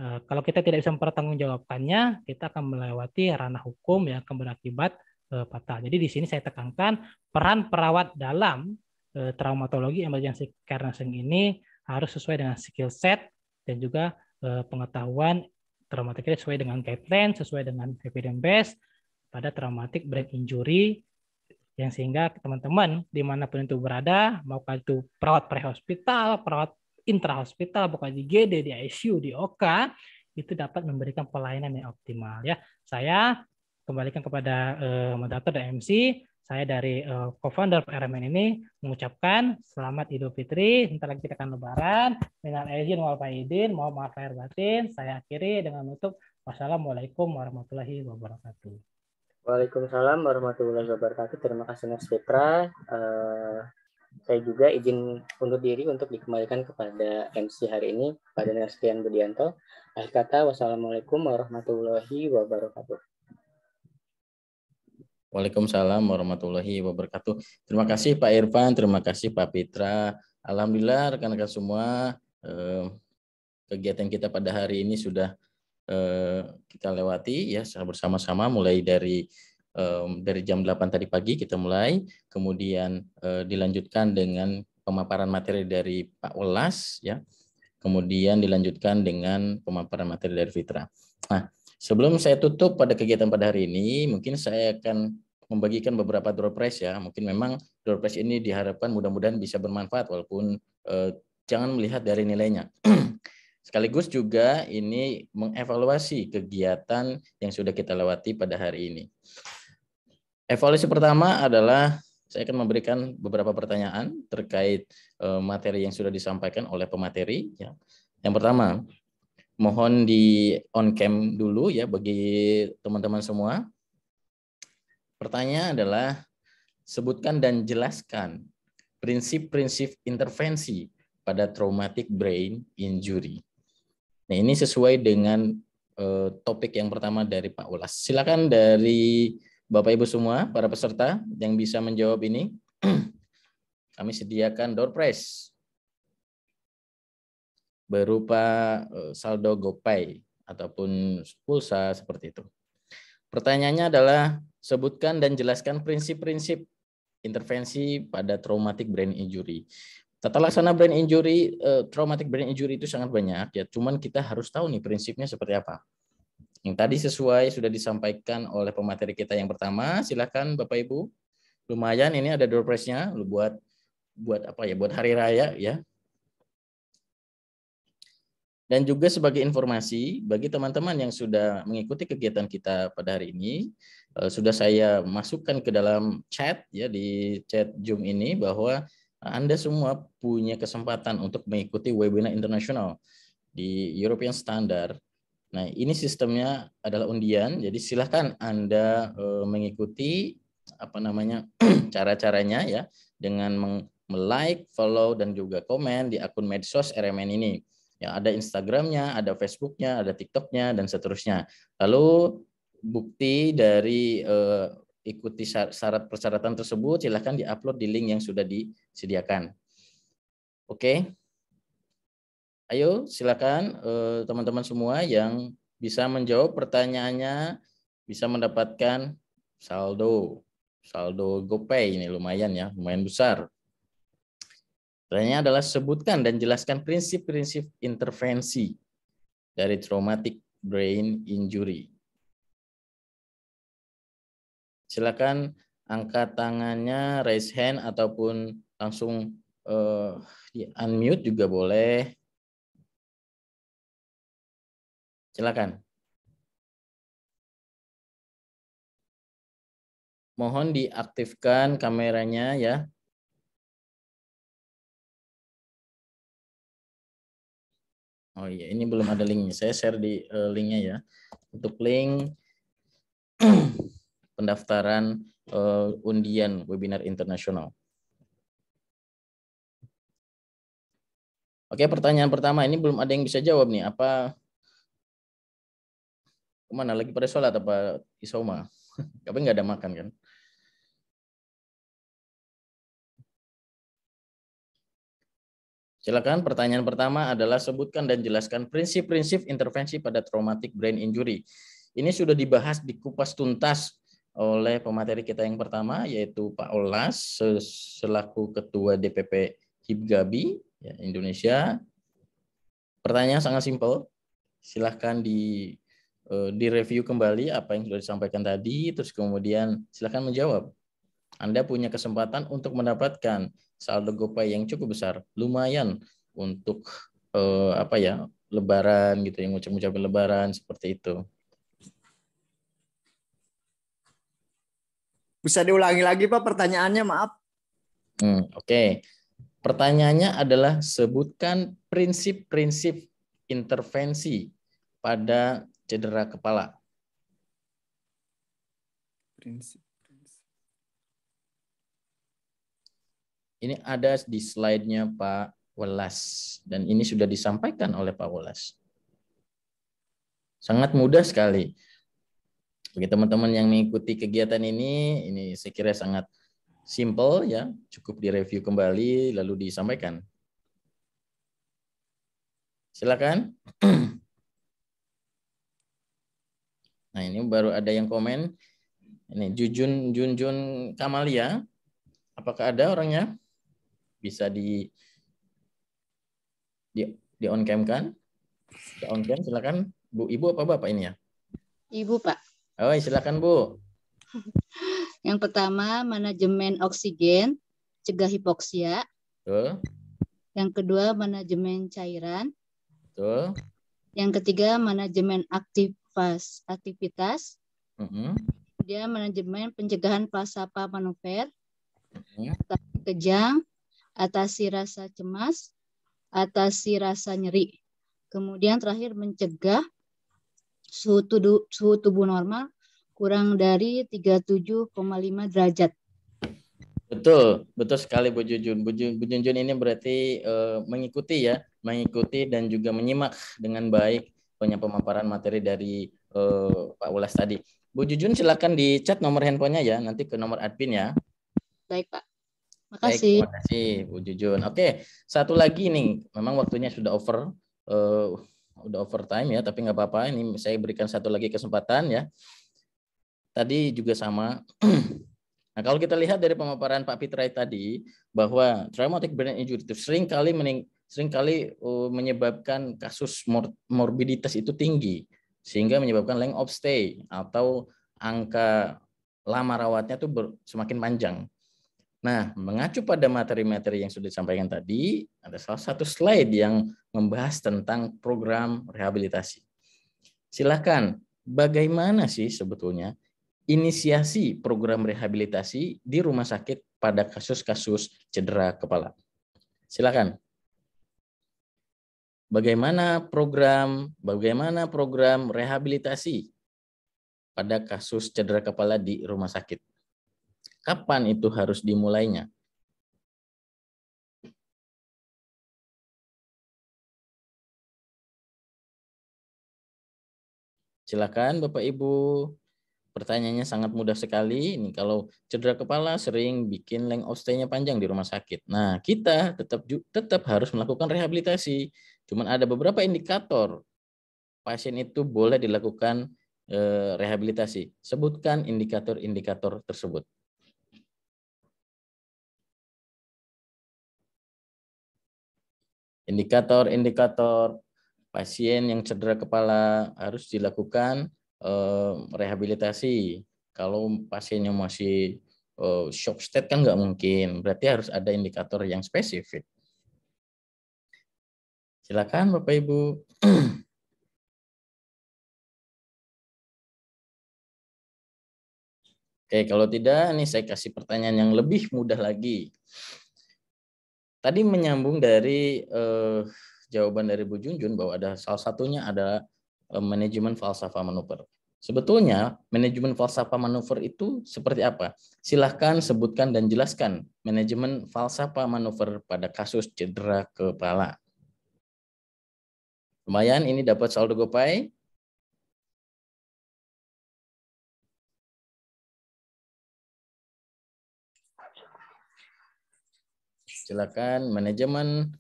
Eh, kalau kita tidak bisa mempertanggungjawabkannya, kita akan melewati ranah hukum yang akan berakibat eh, fatal. Jadi di sini saya tekankan peran perawat dalam eh, traumatologi emergency care nursing ini harus sesuai dengan skill set dan juga eh, pengetahuan traumatik sesuai dengan guideline, sesuai dengan evidence based pada traumatic brain injury yang sehingga teman-teman dimanapun itu berada, mau itu perawat pre perawat intrahospital, bukan di GD, di ICU, di OKA, itu dapat memberikan pelayanan yang optimal ya. Saya kembalikan kepada uh, eh, moderator dan MC. Saya dari uh, co-founder RMN ini mengucapkan selamat Idul Fitri. nanti lagi kita akan Lebaran. Minal aizin wal faizin. Mohon maaf lahir batin. Saya akhiri dengan menutup. Wassalamualaikum warahmatullahi wabarakatuh. Waalaikumsalam warahmatullahi wabarakatuh. Terima kasih Mas Fitra. Uh, eh, saya juga izin undur diri untuk dikembalikan kepada MC hari ini, pada Nersian Budianto. Akhir kata, wassalamualaikum warahmatullahi wabarakatuh. Waalaikumsalam warahmatullahi wabarakatuh. Terima kasih Pak Irfan, terima kasih Pak Pitra. Alhamdulillah rekan-rekan semua, eh, kegiatan kita pada hari ini sudah eh, kita lewati ya bersama-sama mulai dari um, dari jam 8 tadi pagi kita mulai, kemudian uh, dilanjutkan dengan pemaparan materi dari Pak Welas, ya, kemudian dilanjutkan dengan pemaparan materi dari Fitra. Nah, sebelum saya tutup pada kegiatan pada hari ini, mungkin saya akan membagikan beberapa door prize ya. Mungkin memang door prize ini diharapkan mudah-mudahan bisa bermanfaat walaupun eh, jangan melihat dari nilainya. Sekaligus juga ini mengevaluasi kegiatan yang sudah kita lewati pada hari ini. Evaluasi pertama adalah saya akan memberikan beberapa pertanyaan terkait eh, materi yang sudah disampaikan oleh pemateri. Ya. Yang pertama, mohon di on cam dulu ya bagi teman-teman semua. Pertanyaan adalah sebutkan dan jelaskan prinsip-prinsip intervensi pada traumatic brain injury. Nah, ini sesuai dengan eh, topik yang pertama dari Pak Ulas. Silakan dari Bapak Ibu semua, para peserta yang bisa menjawab ini, kami sediakan door prize berupa eh, saldo GoPay ataupun pulsa seperti itu. Pertanyaannya adalah sebutkan dan jelaskan prinsip-prinsip intervensi pada traumatic brain injury. Tata laksana brain injury, eh, traumatic brain injury itu sangat banyak ya. Cuman kita harus tahu nih prinsipnya seperti apa. Yang tadi sesuai sudah disampaikan oleh pemateri kita yang pertama. silakan Bapak Ibu. Lumayan ini ada door prize-nya. Lu buat buat apa ya? Buat hari raya ya. Dan juga sebagai informasi bagi teman-teman yang sudah mengikuti kegiatan kita pada hari ini, eh, sudah saya masukkan ke dalam chat ya di chat Zoom ini bahwa anda semua punya kesempatan untuk mengikuti webinar internasional di European Standard Nah, ini sistemnya adalah undian. Jadi silahkan Anda eh, mengikuti apa namanya cara-caranya ya dengan like, follow dan juga komen di akun medsos RMN ini. Ya, ada Instagramnya, ada Facebooknya, ada TikToknya dan seterusnya. Lalu bukti dari e, ikuti syarat persyaratan tersebut silahkan diupload di link yang sudah disediakan. Oke. Okay? Ayo silakan eh, teman-teman semua yang bisa menjawab pertanyaannya bisa mendapatkan saldo saldo GoPay ini lumayan ya, lumayan besar. Pertanyaannya adalah sebutkan dan jelaskan prinsip-prinsip intervensi dari traumatic brain injury. Silakan angkat tangannya, raise hand ataupun langsung uh, di unmute juga boleh. Silakan. Mohon diaktifkan kameranya ya. Oh iya, ini belum ada linknya. Saya share di uh, linknya ya. Untuk link pendaftaran uh, undian webinar internasional. Oke, pertanyaan pertama ini belum ada yang bisa jawab nih. Apa kemana lagi pada sholat apa isoma tapi nggak ada makan kan Silakan pertanyaan pertama adalah sebutkan dan jelaskan prinsip-prinsip intervensi pada traumatic brain injury. Ini sudah dibahas dikupas tuntas oleh pemateri kita yang pertama yaitu Pak Olas selaku ketua DPP Hibgabi ya, Indonesia. Pertanyaan sangat simpel. Silahkan di Eh, direview kembali apa yang sudah disampaikan tadi, terus kemudian silakan menjawab. Anda punya kesempatan untuk mendapatkan saldo GoPay yang cukup besar, lumayan untuk eh, apa ya Lebaran gitu, yang ngucap-ngucapin Lebaran seperti itu. Bisa diulangi lagi Pak pertanyaannya, maaf. Hmm, Oke, okay. pertanyaannya adalah sebutkan prinsip-prinsip intervensi pada cedera kepala? Ini ada di slide-nya Pak Welas dan ini sudah disampaikan oleh Pak Welas. Sangat mudah sekali. Bagi teman-teman yang mengikuti kegiatan ini, ini saya kira sangat simple ya, cukup direview kembali lalu disampaikan. Silakan. Nah ini baru ada yang komen. Ini Jujun Junjun Kamalia. Apakah ada orangnya? Bisa di di, di on cam kan? Di on cam silakan. Bu Ibu apa Bapak ini ya? Ibu Pak. Oh silakan Bu. Yang pertama manajemen oksigen, cegah hipoksia. Betul. Yang kedua manajemen cairan. Betul. Yang ketiga manajemen aktif pas aktivitas, mm-hmm. dia manajemen pencegahan palsapa manuver, mm-hmm. kejang, atasi rasa cemas, atasi rasa nyeri. Kemudian terakhir mencegah suhu tubuh, suhu tubuh normal kurang dari 37,5 derajat. Betul, betul sekali Bu junjun Bu, Jun, ini berarti uh, mengikuti ya, mengikuti dan juga menyimak dengan baik punya pemaparan materi dari uh, Pak Ulas tadi. Bu Jujun silakan di chat nomor handphonenya ya, nanti ke nomor admin ya. Baik Pak. Makasih. Baik, terima kasih Bu Jujun. Oke, satu lagi nih, memang waktunya sudah over, uh, udah over time ya, tapi nggak apa-apa. Ini saya berikan satu lagi kesempatan ya. Tadi juga sama. Nah, kalau kita lihat dari pemaparan Pak Pitrai tadi bahwa traumatic brain injury itu sering mening seringkali uh, menyebabkan kasus mor morbiditas itu tinggi sehingga menyebabkan length of stay atau angka lama rawatnya tuh semakin panjang. Nah, mengacu pada materi-materi yang sudah disampaikan tadi, ada salah satu slide yang membahas tentang program rehabilitasi. Silakan, bagaimana sih sebetulnya inisiasi program rehabilitasi di rumah sakit pada kasus-kasus cedera kepala? Silakan bagaimana program bagaimana program rehabilitasi pada kasus cedera kepala di rumah sakit. Kapan itu harus dimulainya? Silakan Bapak Ibu. Pertanyaannya sangat mudah sekali. Ini kalau cedera kepala sering bikin length of panjang di rumah sakit. Nah, kita tetap tetap harus melakukan rehabilitasi. Cuman ada beberapa indikator pasien itu boleh dilakukan eh, rehabilitasi. Sebutkan indikator-indikator tersebut. Indikator-indikator pasien yang cedera kepala harus dilakukan eh, rehabilitasi. Kalau pasiennya masih eh, shock state kan nggak mungkin. Berarti harus ada indikator yang spesifik. Silakan Bapak Ibu. Oke, kalau tidak, ini saya kasih pertanyaan yang lebih mudah lagi. Tadi menyambung dari eh, jawaban dari Bu Junjun bahwa ada salah satunya ada eh, manajemen falsafah manuver. Sebetulnya manajemen falsafah manuver itu seperti apa? Silahkan sebutkan dan jelaskan manajemen falsafah manuver pada kasus cedera kepala. Lumayan ini dapat saldo GoPay. Silakan manajemen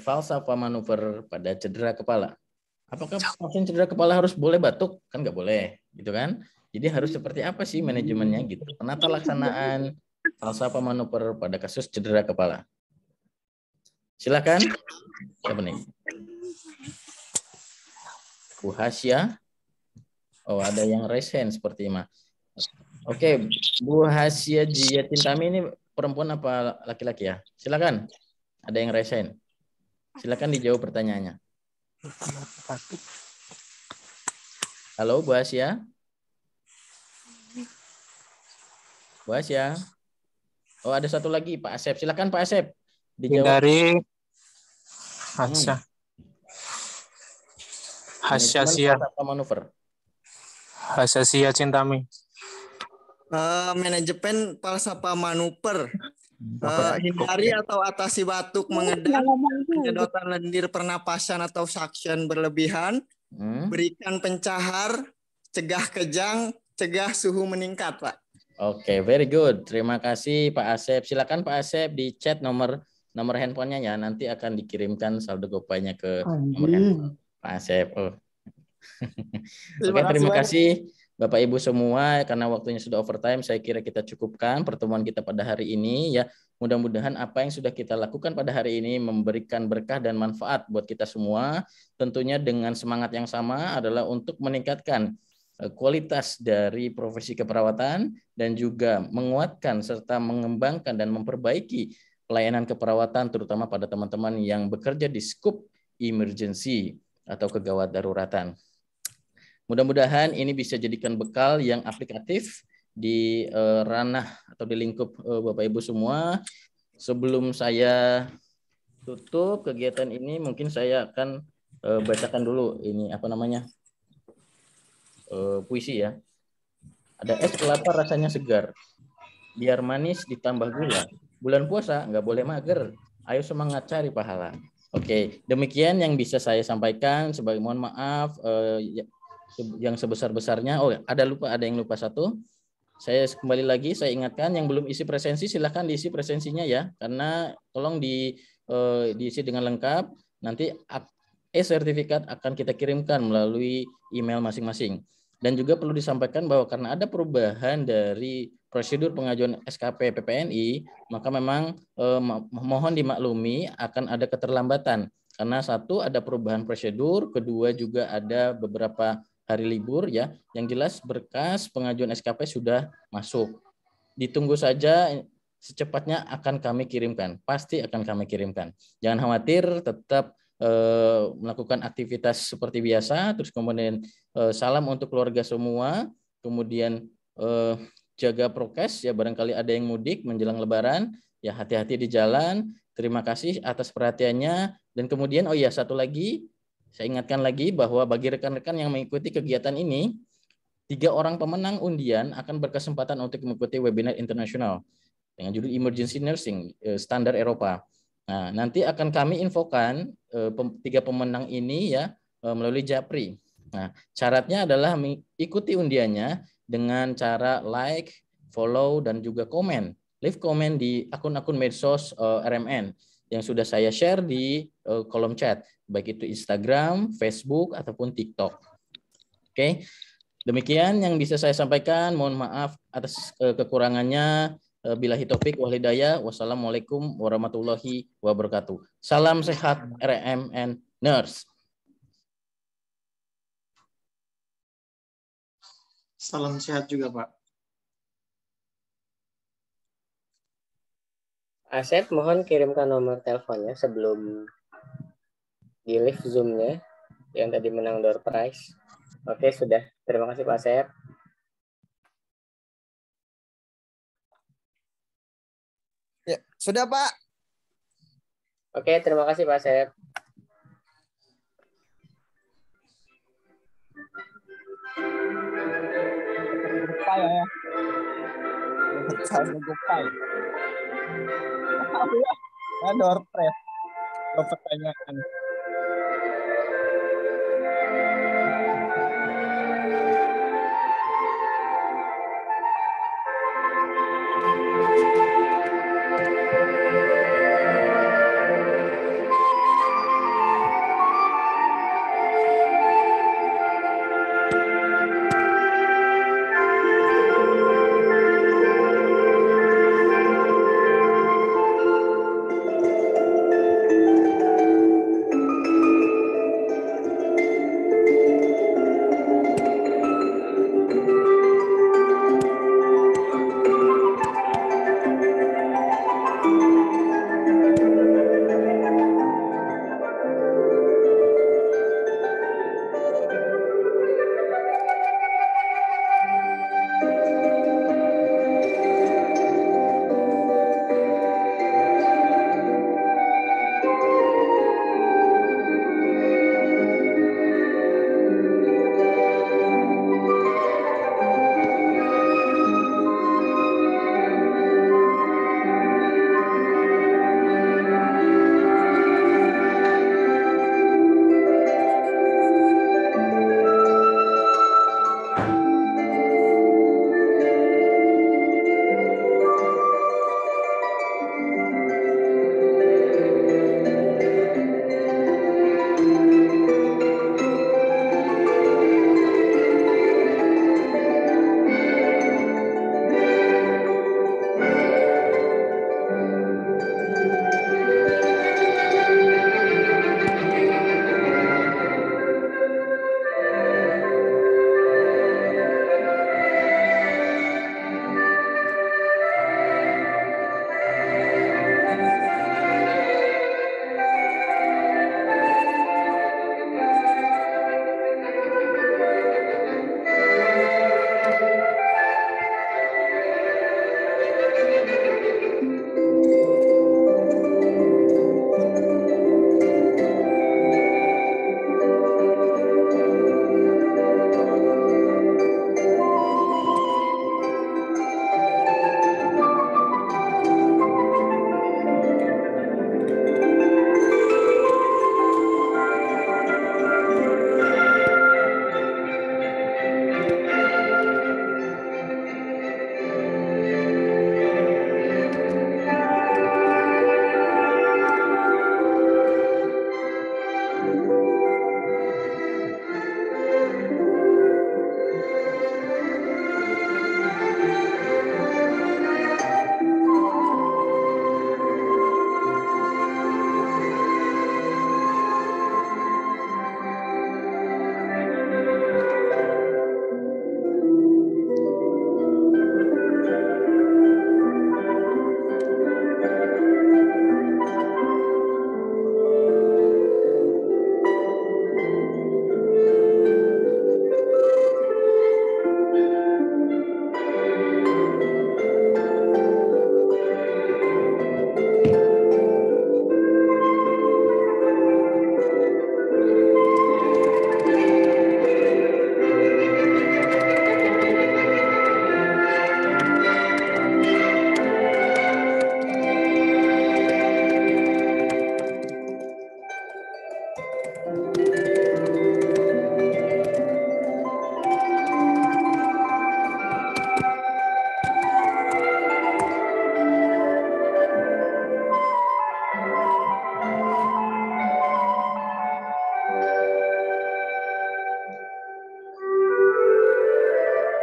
falsafa manuver pada cedera kepala. Apakah pasien cedera kepala harus boleh batuk? Kan nggak boleh, gitu kan? Jadi harus seperti apa sih manajemennya gitu? Penata laksanaan falsafa manuver pada kasus cedera kepala. Silakan. Siapa nih? Bu Hasya. Oh, ada yang resen seperti Ima. Oke, Bu Hasya Hasia Jiyatintami ini perempuan apa laki-laki ya? Silakan. Ada yang resen. Silakan dijawab pertanyaannya. Halo, Bu Hasya. Bu Hasya. Oh, ada satu lagi Pak Asep. Silakan Pak Asep. Hindari hmm. hasya. Nah, kan hasya Sia. Eh, manuver. Sia cintami. Uh, manajemen palsapa manuver. Uh, hindari atau atasi batuk mengedah, penyedotan lendir pernapasan atau suction berlebihan, hmm? berikan pencahar, cegah kejang, cegah suhu meningkat, Pak. Oke, okay, very good. Terima kasih Pak Asep. Silakan Pak Asep di chat nomor nomor handphonenya ya nanti akan dikirimkan saldo gopaynya ke nomor handphone Pak Asep. Oh. Oke, okay, terima kasih Bapak Ibu semua karena waktunya sudah overtime saya kira kita cukupkan pertemuan kita pada hari ini ya. Mudah-mudahan apa yang sudah kita lakukan pada hari ini memberikan berkah dan manfaat buat kita semua. Tentunya dengan semangat yang sama adalah untuk meningkatkan e, kualitas dari profesi keperawatan dan juga menguatkan serta mengembangkan dan memperbaiki pelayanan keperawatan terutama pada teman-teman yang bekerja di skup emergency atau kegawat daruratan. Mudah-mudahan ini bisa jadikan bekal yang aplikatif di eh, ranah atau di lingkup eh, Bapak Ibu semua. Sebelum saya tutup kegiatan ini, mungkin saya akan eh, bacakan dulu ini apa namanya puisi ya. Ada es kelapa rasanya segar, biar manis ditambah gula, bulan puasa nggak boleh mager. Ayo semangat cari pahala. Oke, okay. demikian yang bisa saya sampaikan. Sebagai mohon maaf eh, ya, yang sebesar-besarnya. Oh, ada lupa ada yang lupa satu. Saya kembali lagi saya ingatkan yang belum isi presensi silahkan diisi presensinya ya karena tolong di uh, diisi dengan lengkap. Nanti e-sertifikat akan kita kirimkan melalui email masing-masing. Dan juga perlu disampaikan bahwa karena ada perubahan dari prosedur pengajuan SKP PPNI, maka memang eh, mohon dimaklumi akan ada keterlambatan karena satu ada perubahan prosedur, kedua juga ada beberapa hari libur ya. Yang jelas berkas pengajuan SKP sudah masuk. Ditunggu saja secepatnya akan kami kirimkan. Pasti akan kami kirimkan. Jangan khawatir, tetap eh, melakukan aktivitas seperti biasa, terus kemudian eh, salam untuk keluarga semua, kemudian eh, jaga prokes ya barangkali ada yang mudik menjelang lebaran ya hati-hati di jalan terima kasih atas perhatiannya dan kemudian oh iya satu lagi saya ingatkan lagi bahwa bagi rekan-rekan yang mengikuti kegiatan ini tiga orang pemenang undian akan berkesempatan untuk mengikuti webinar internasional dengan judul Emergency Nursing eh, Standar Eropa. Nah, nanti akan kami infokan eh, tiga pemenang ini ya eh, melalui Japri. Nah, syaratnya adalah mengikuti undiannya dengan cara like, follow, dan juga komen. Leave comment di akun-akun medsos eh, RMN yang sudah saya share di eh, kolom chat, baik itu Instagram, Facebook, ataupun TikTok. Oke, okay? demikian yang bisa saya sampaikan. Mohon maaf atas eh, kekurangannya. Uh, Bila hitopik walidaya. wassalamualaikum warahmatullahi wabarakatuh. Salam sehat RMN Nurse. Salam sehat juga, Pak. Asep, mohon kirimkan nomor teleponnya sebelum di live Zoom-nya yang tadi menang door prize. Oke, sudah. Terima kasih Pak Asep. Ya, sudah Pak. Oke, terima kasih Pak Asep. Pai ya. Pecah ya? ya Door press. Pertanyaan.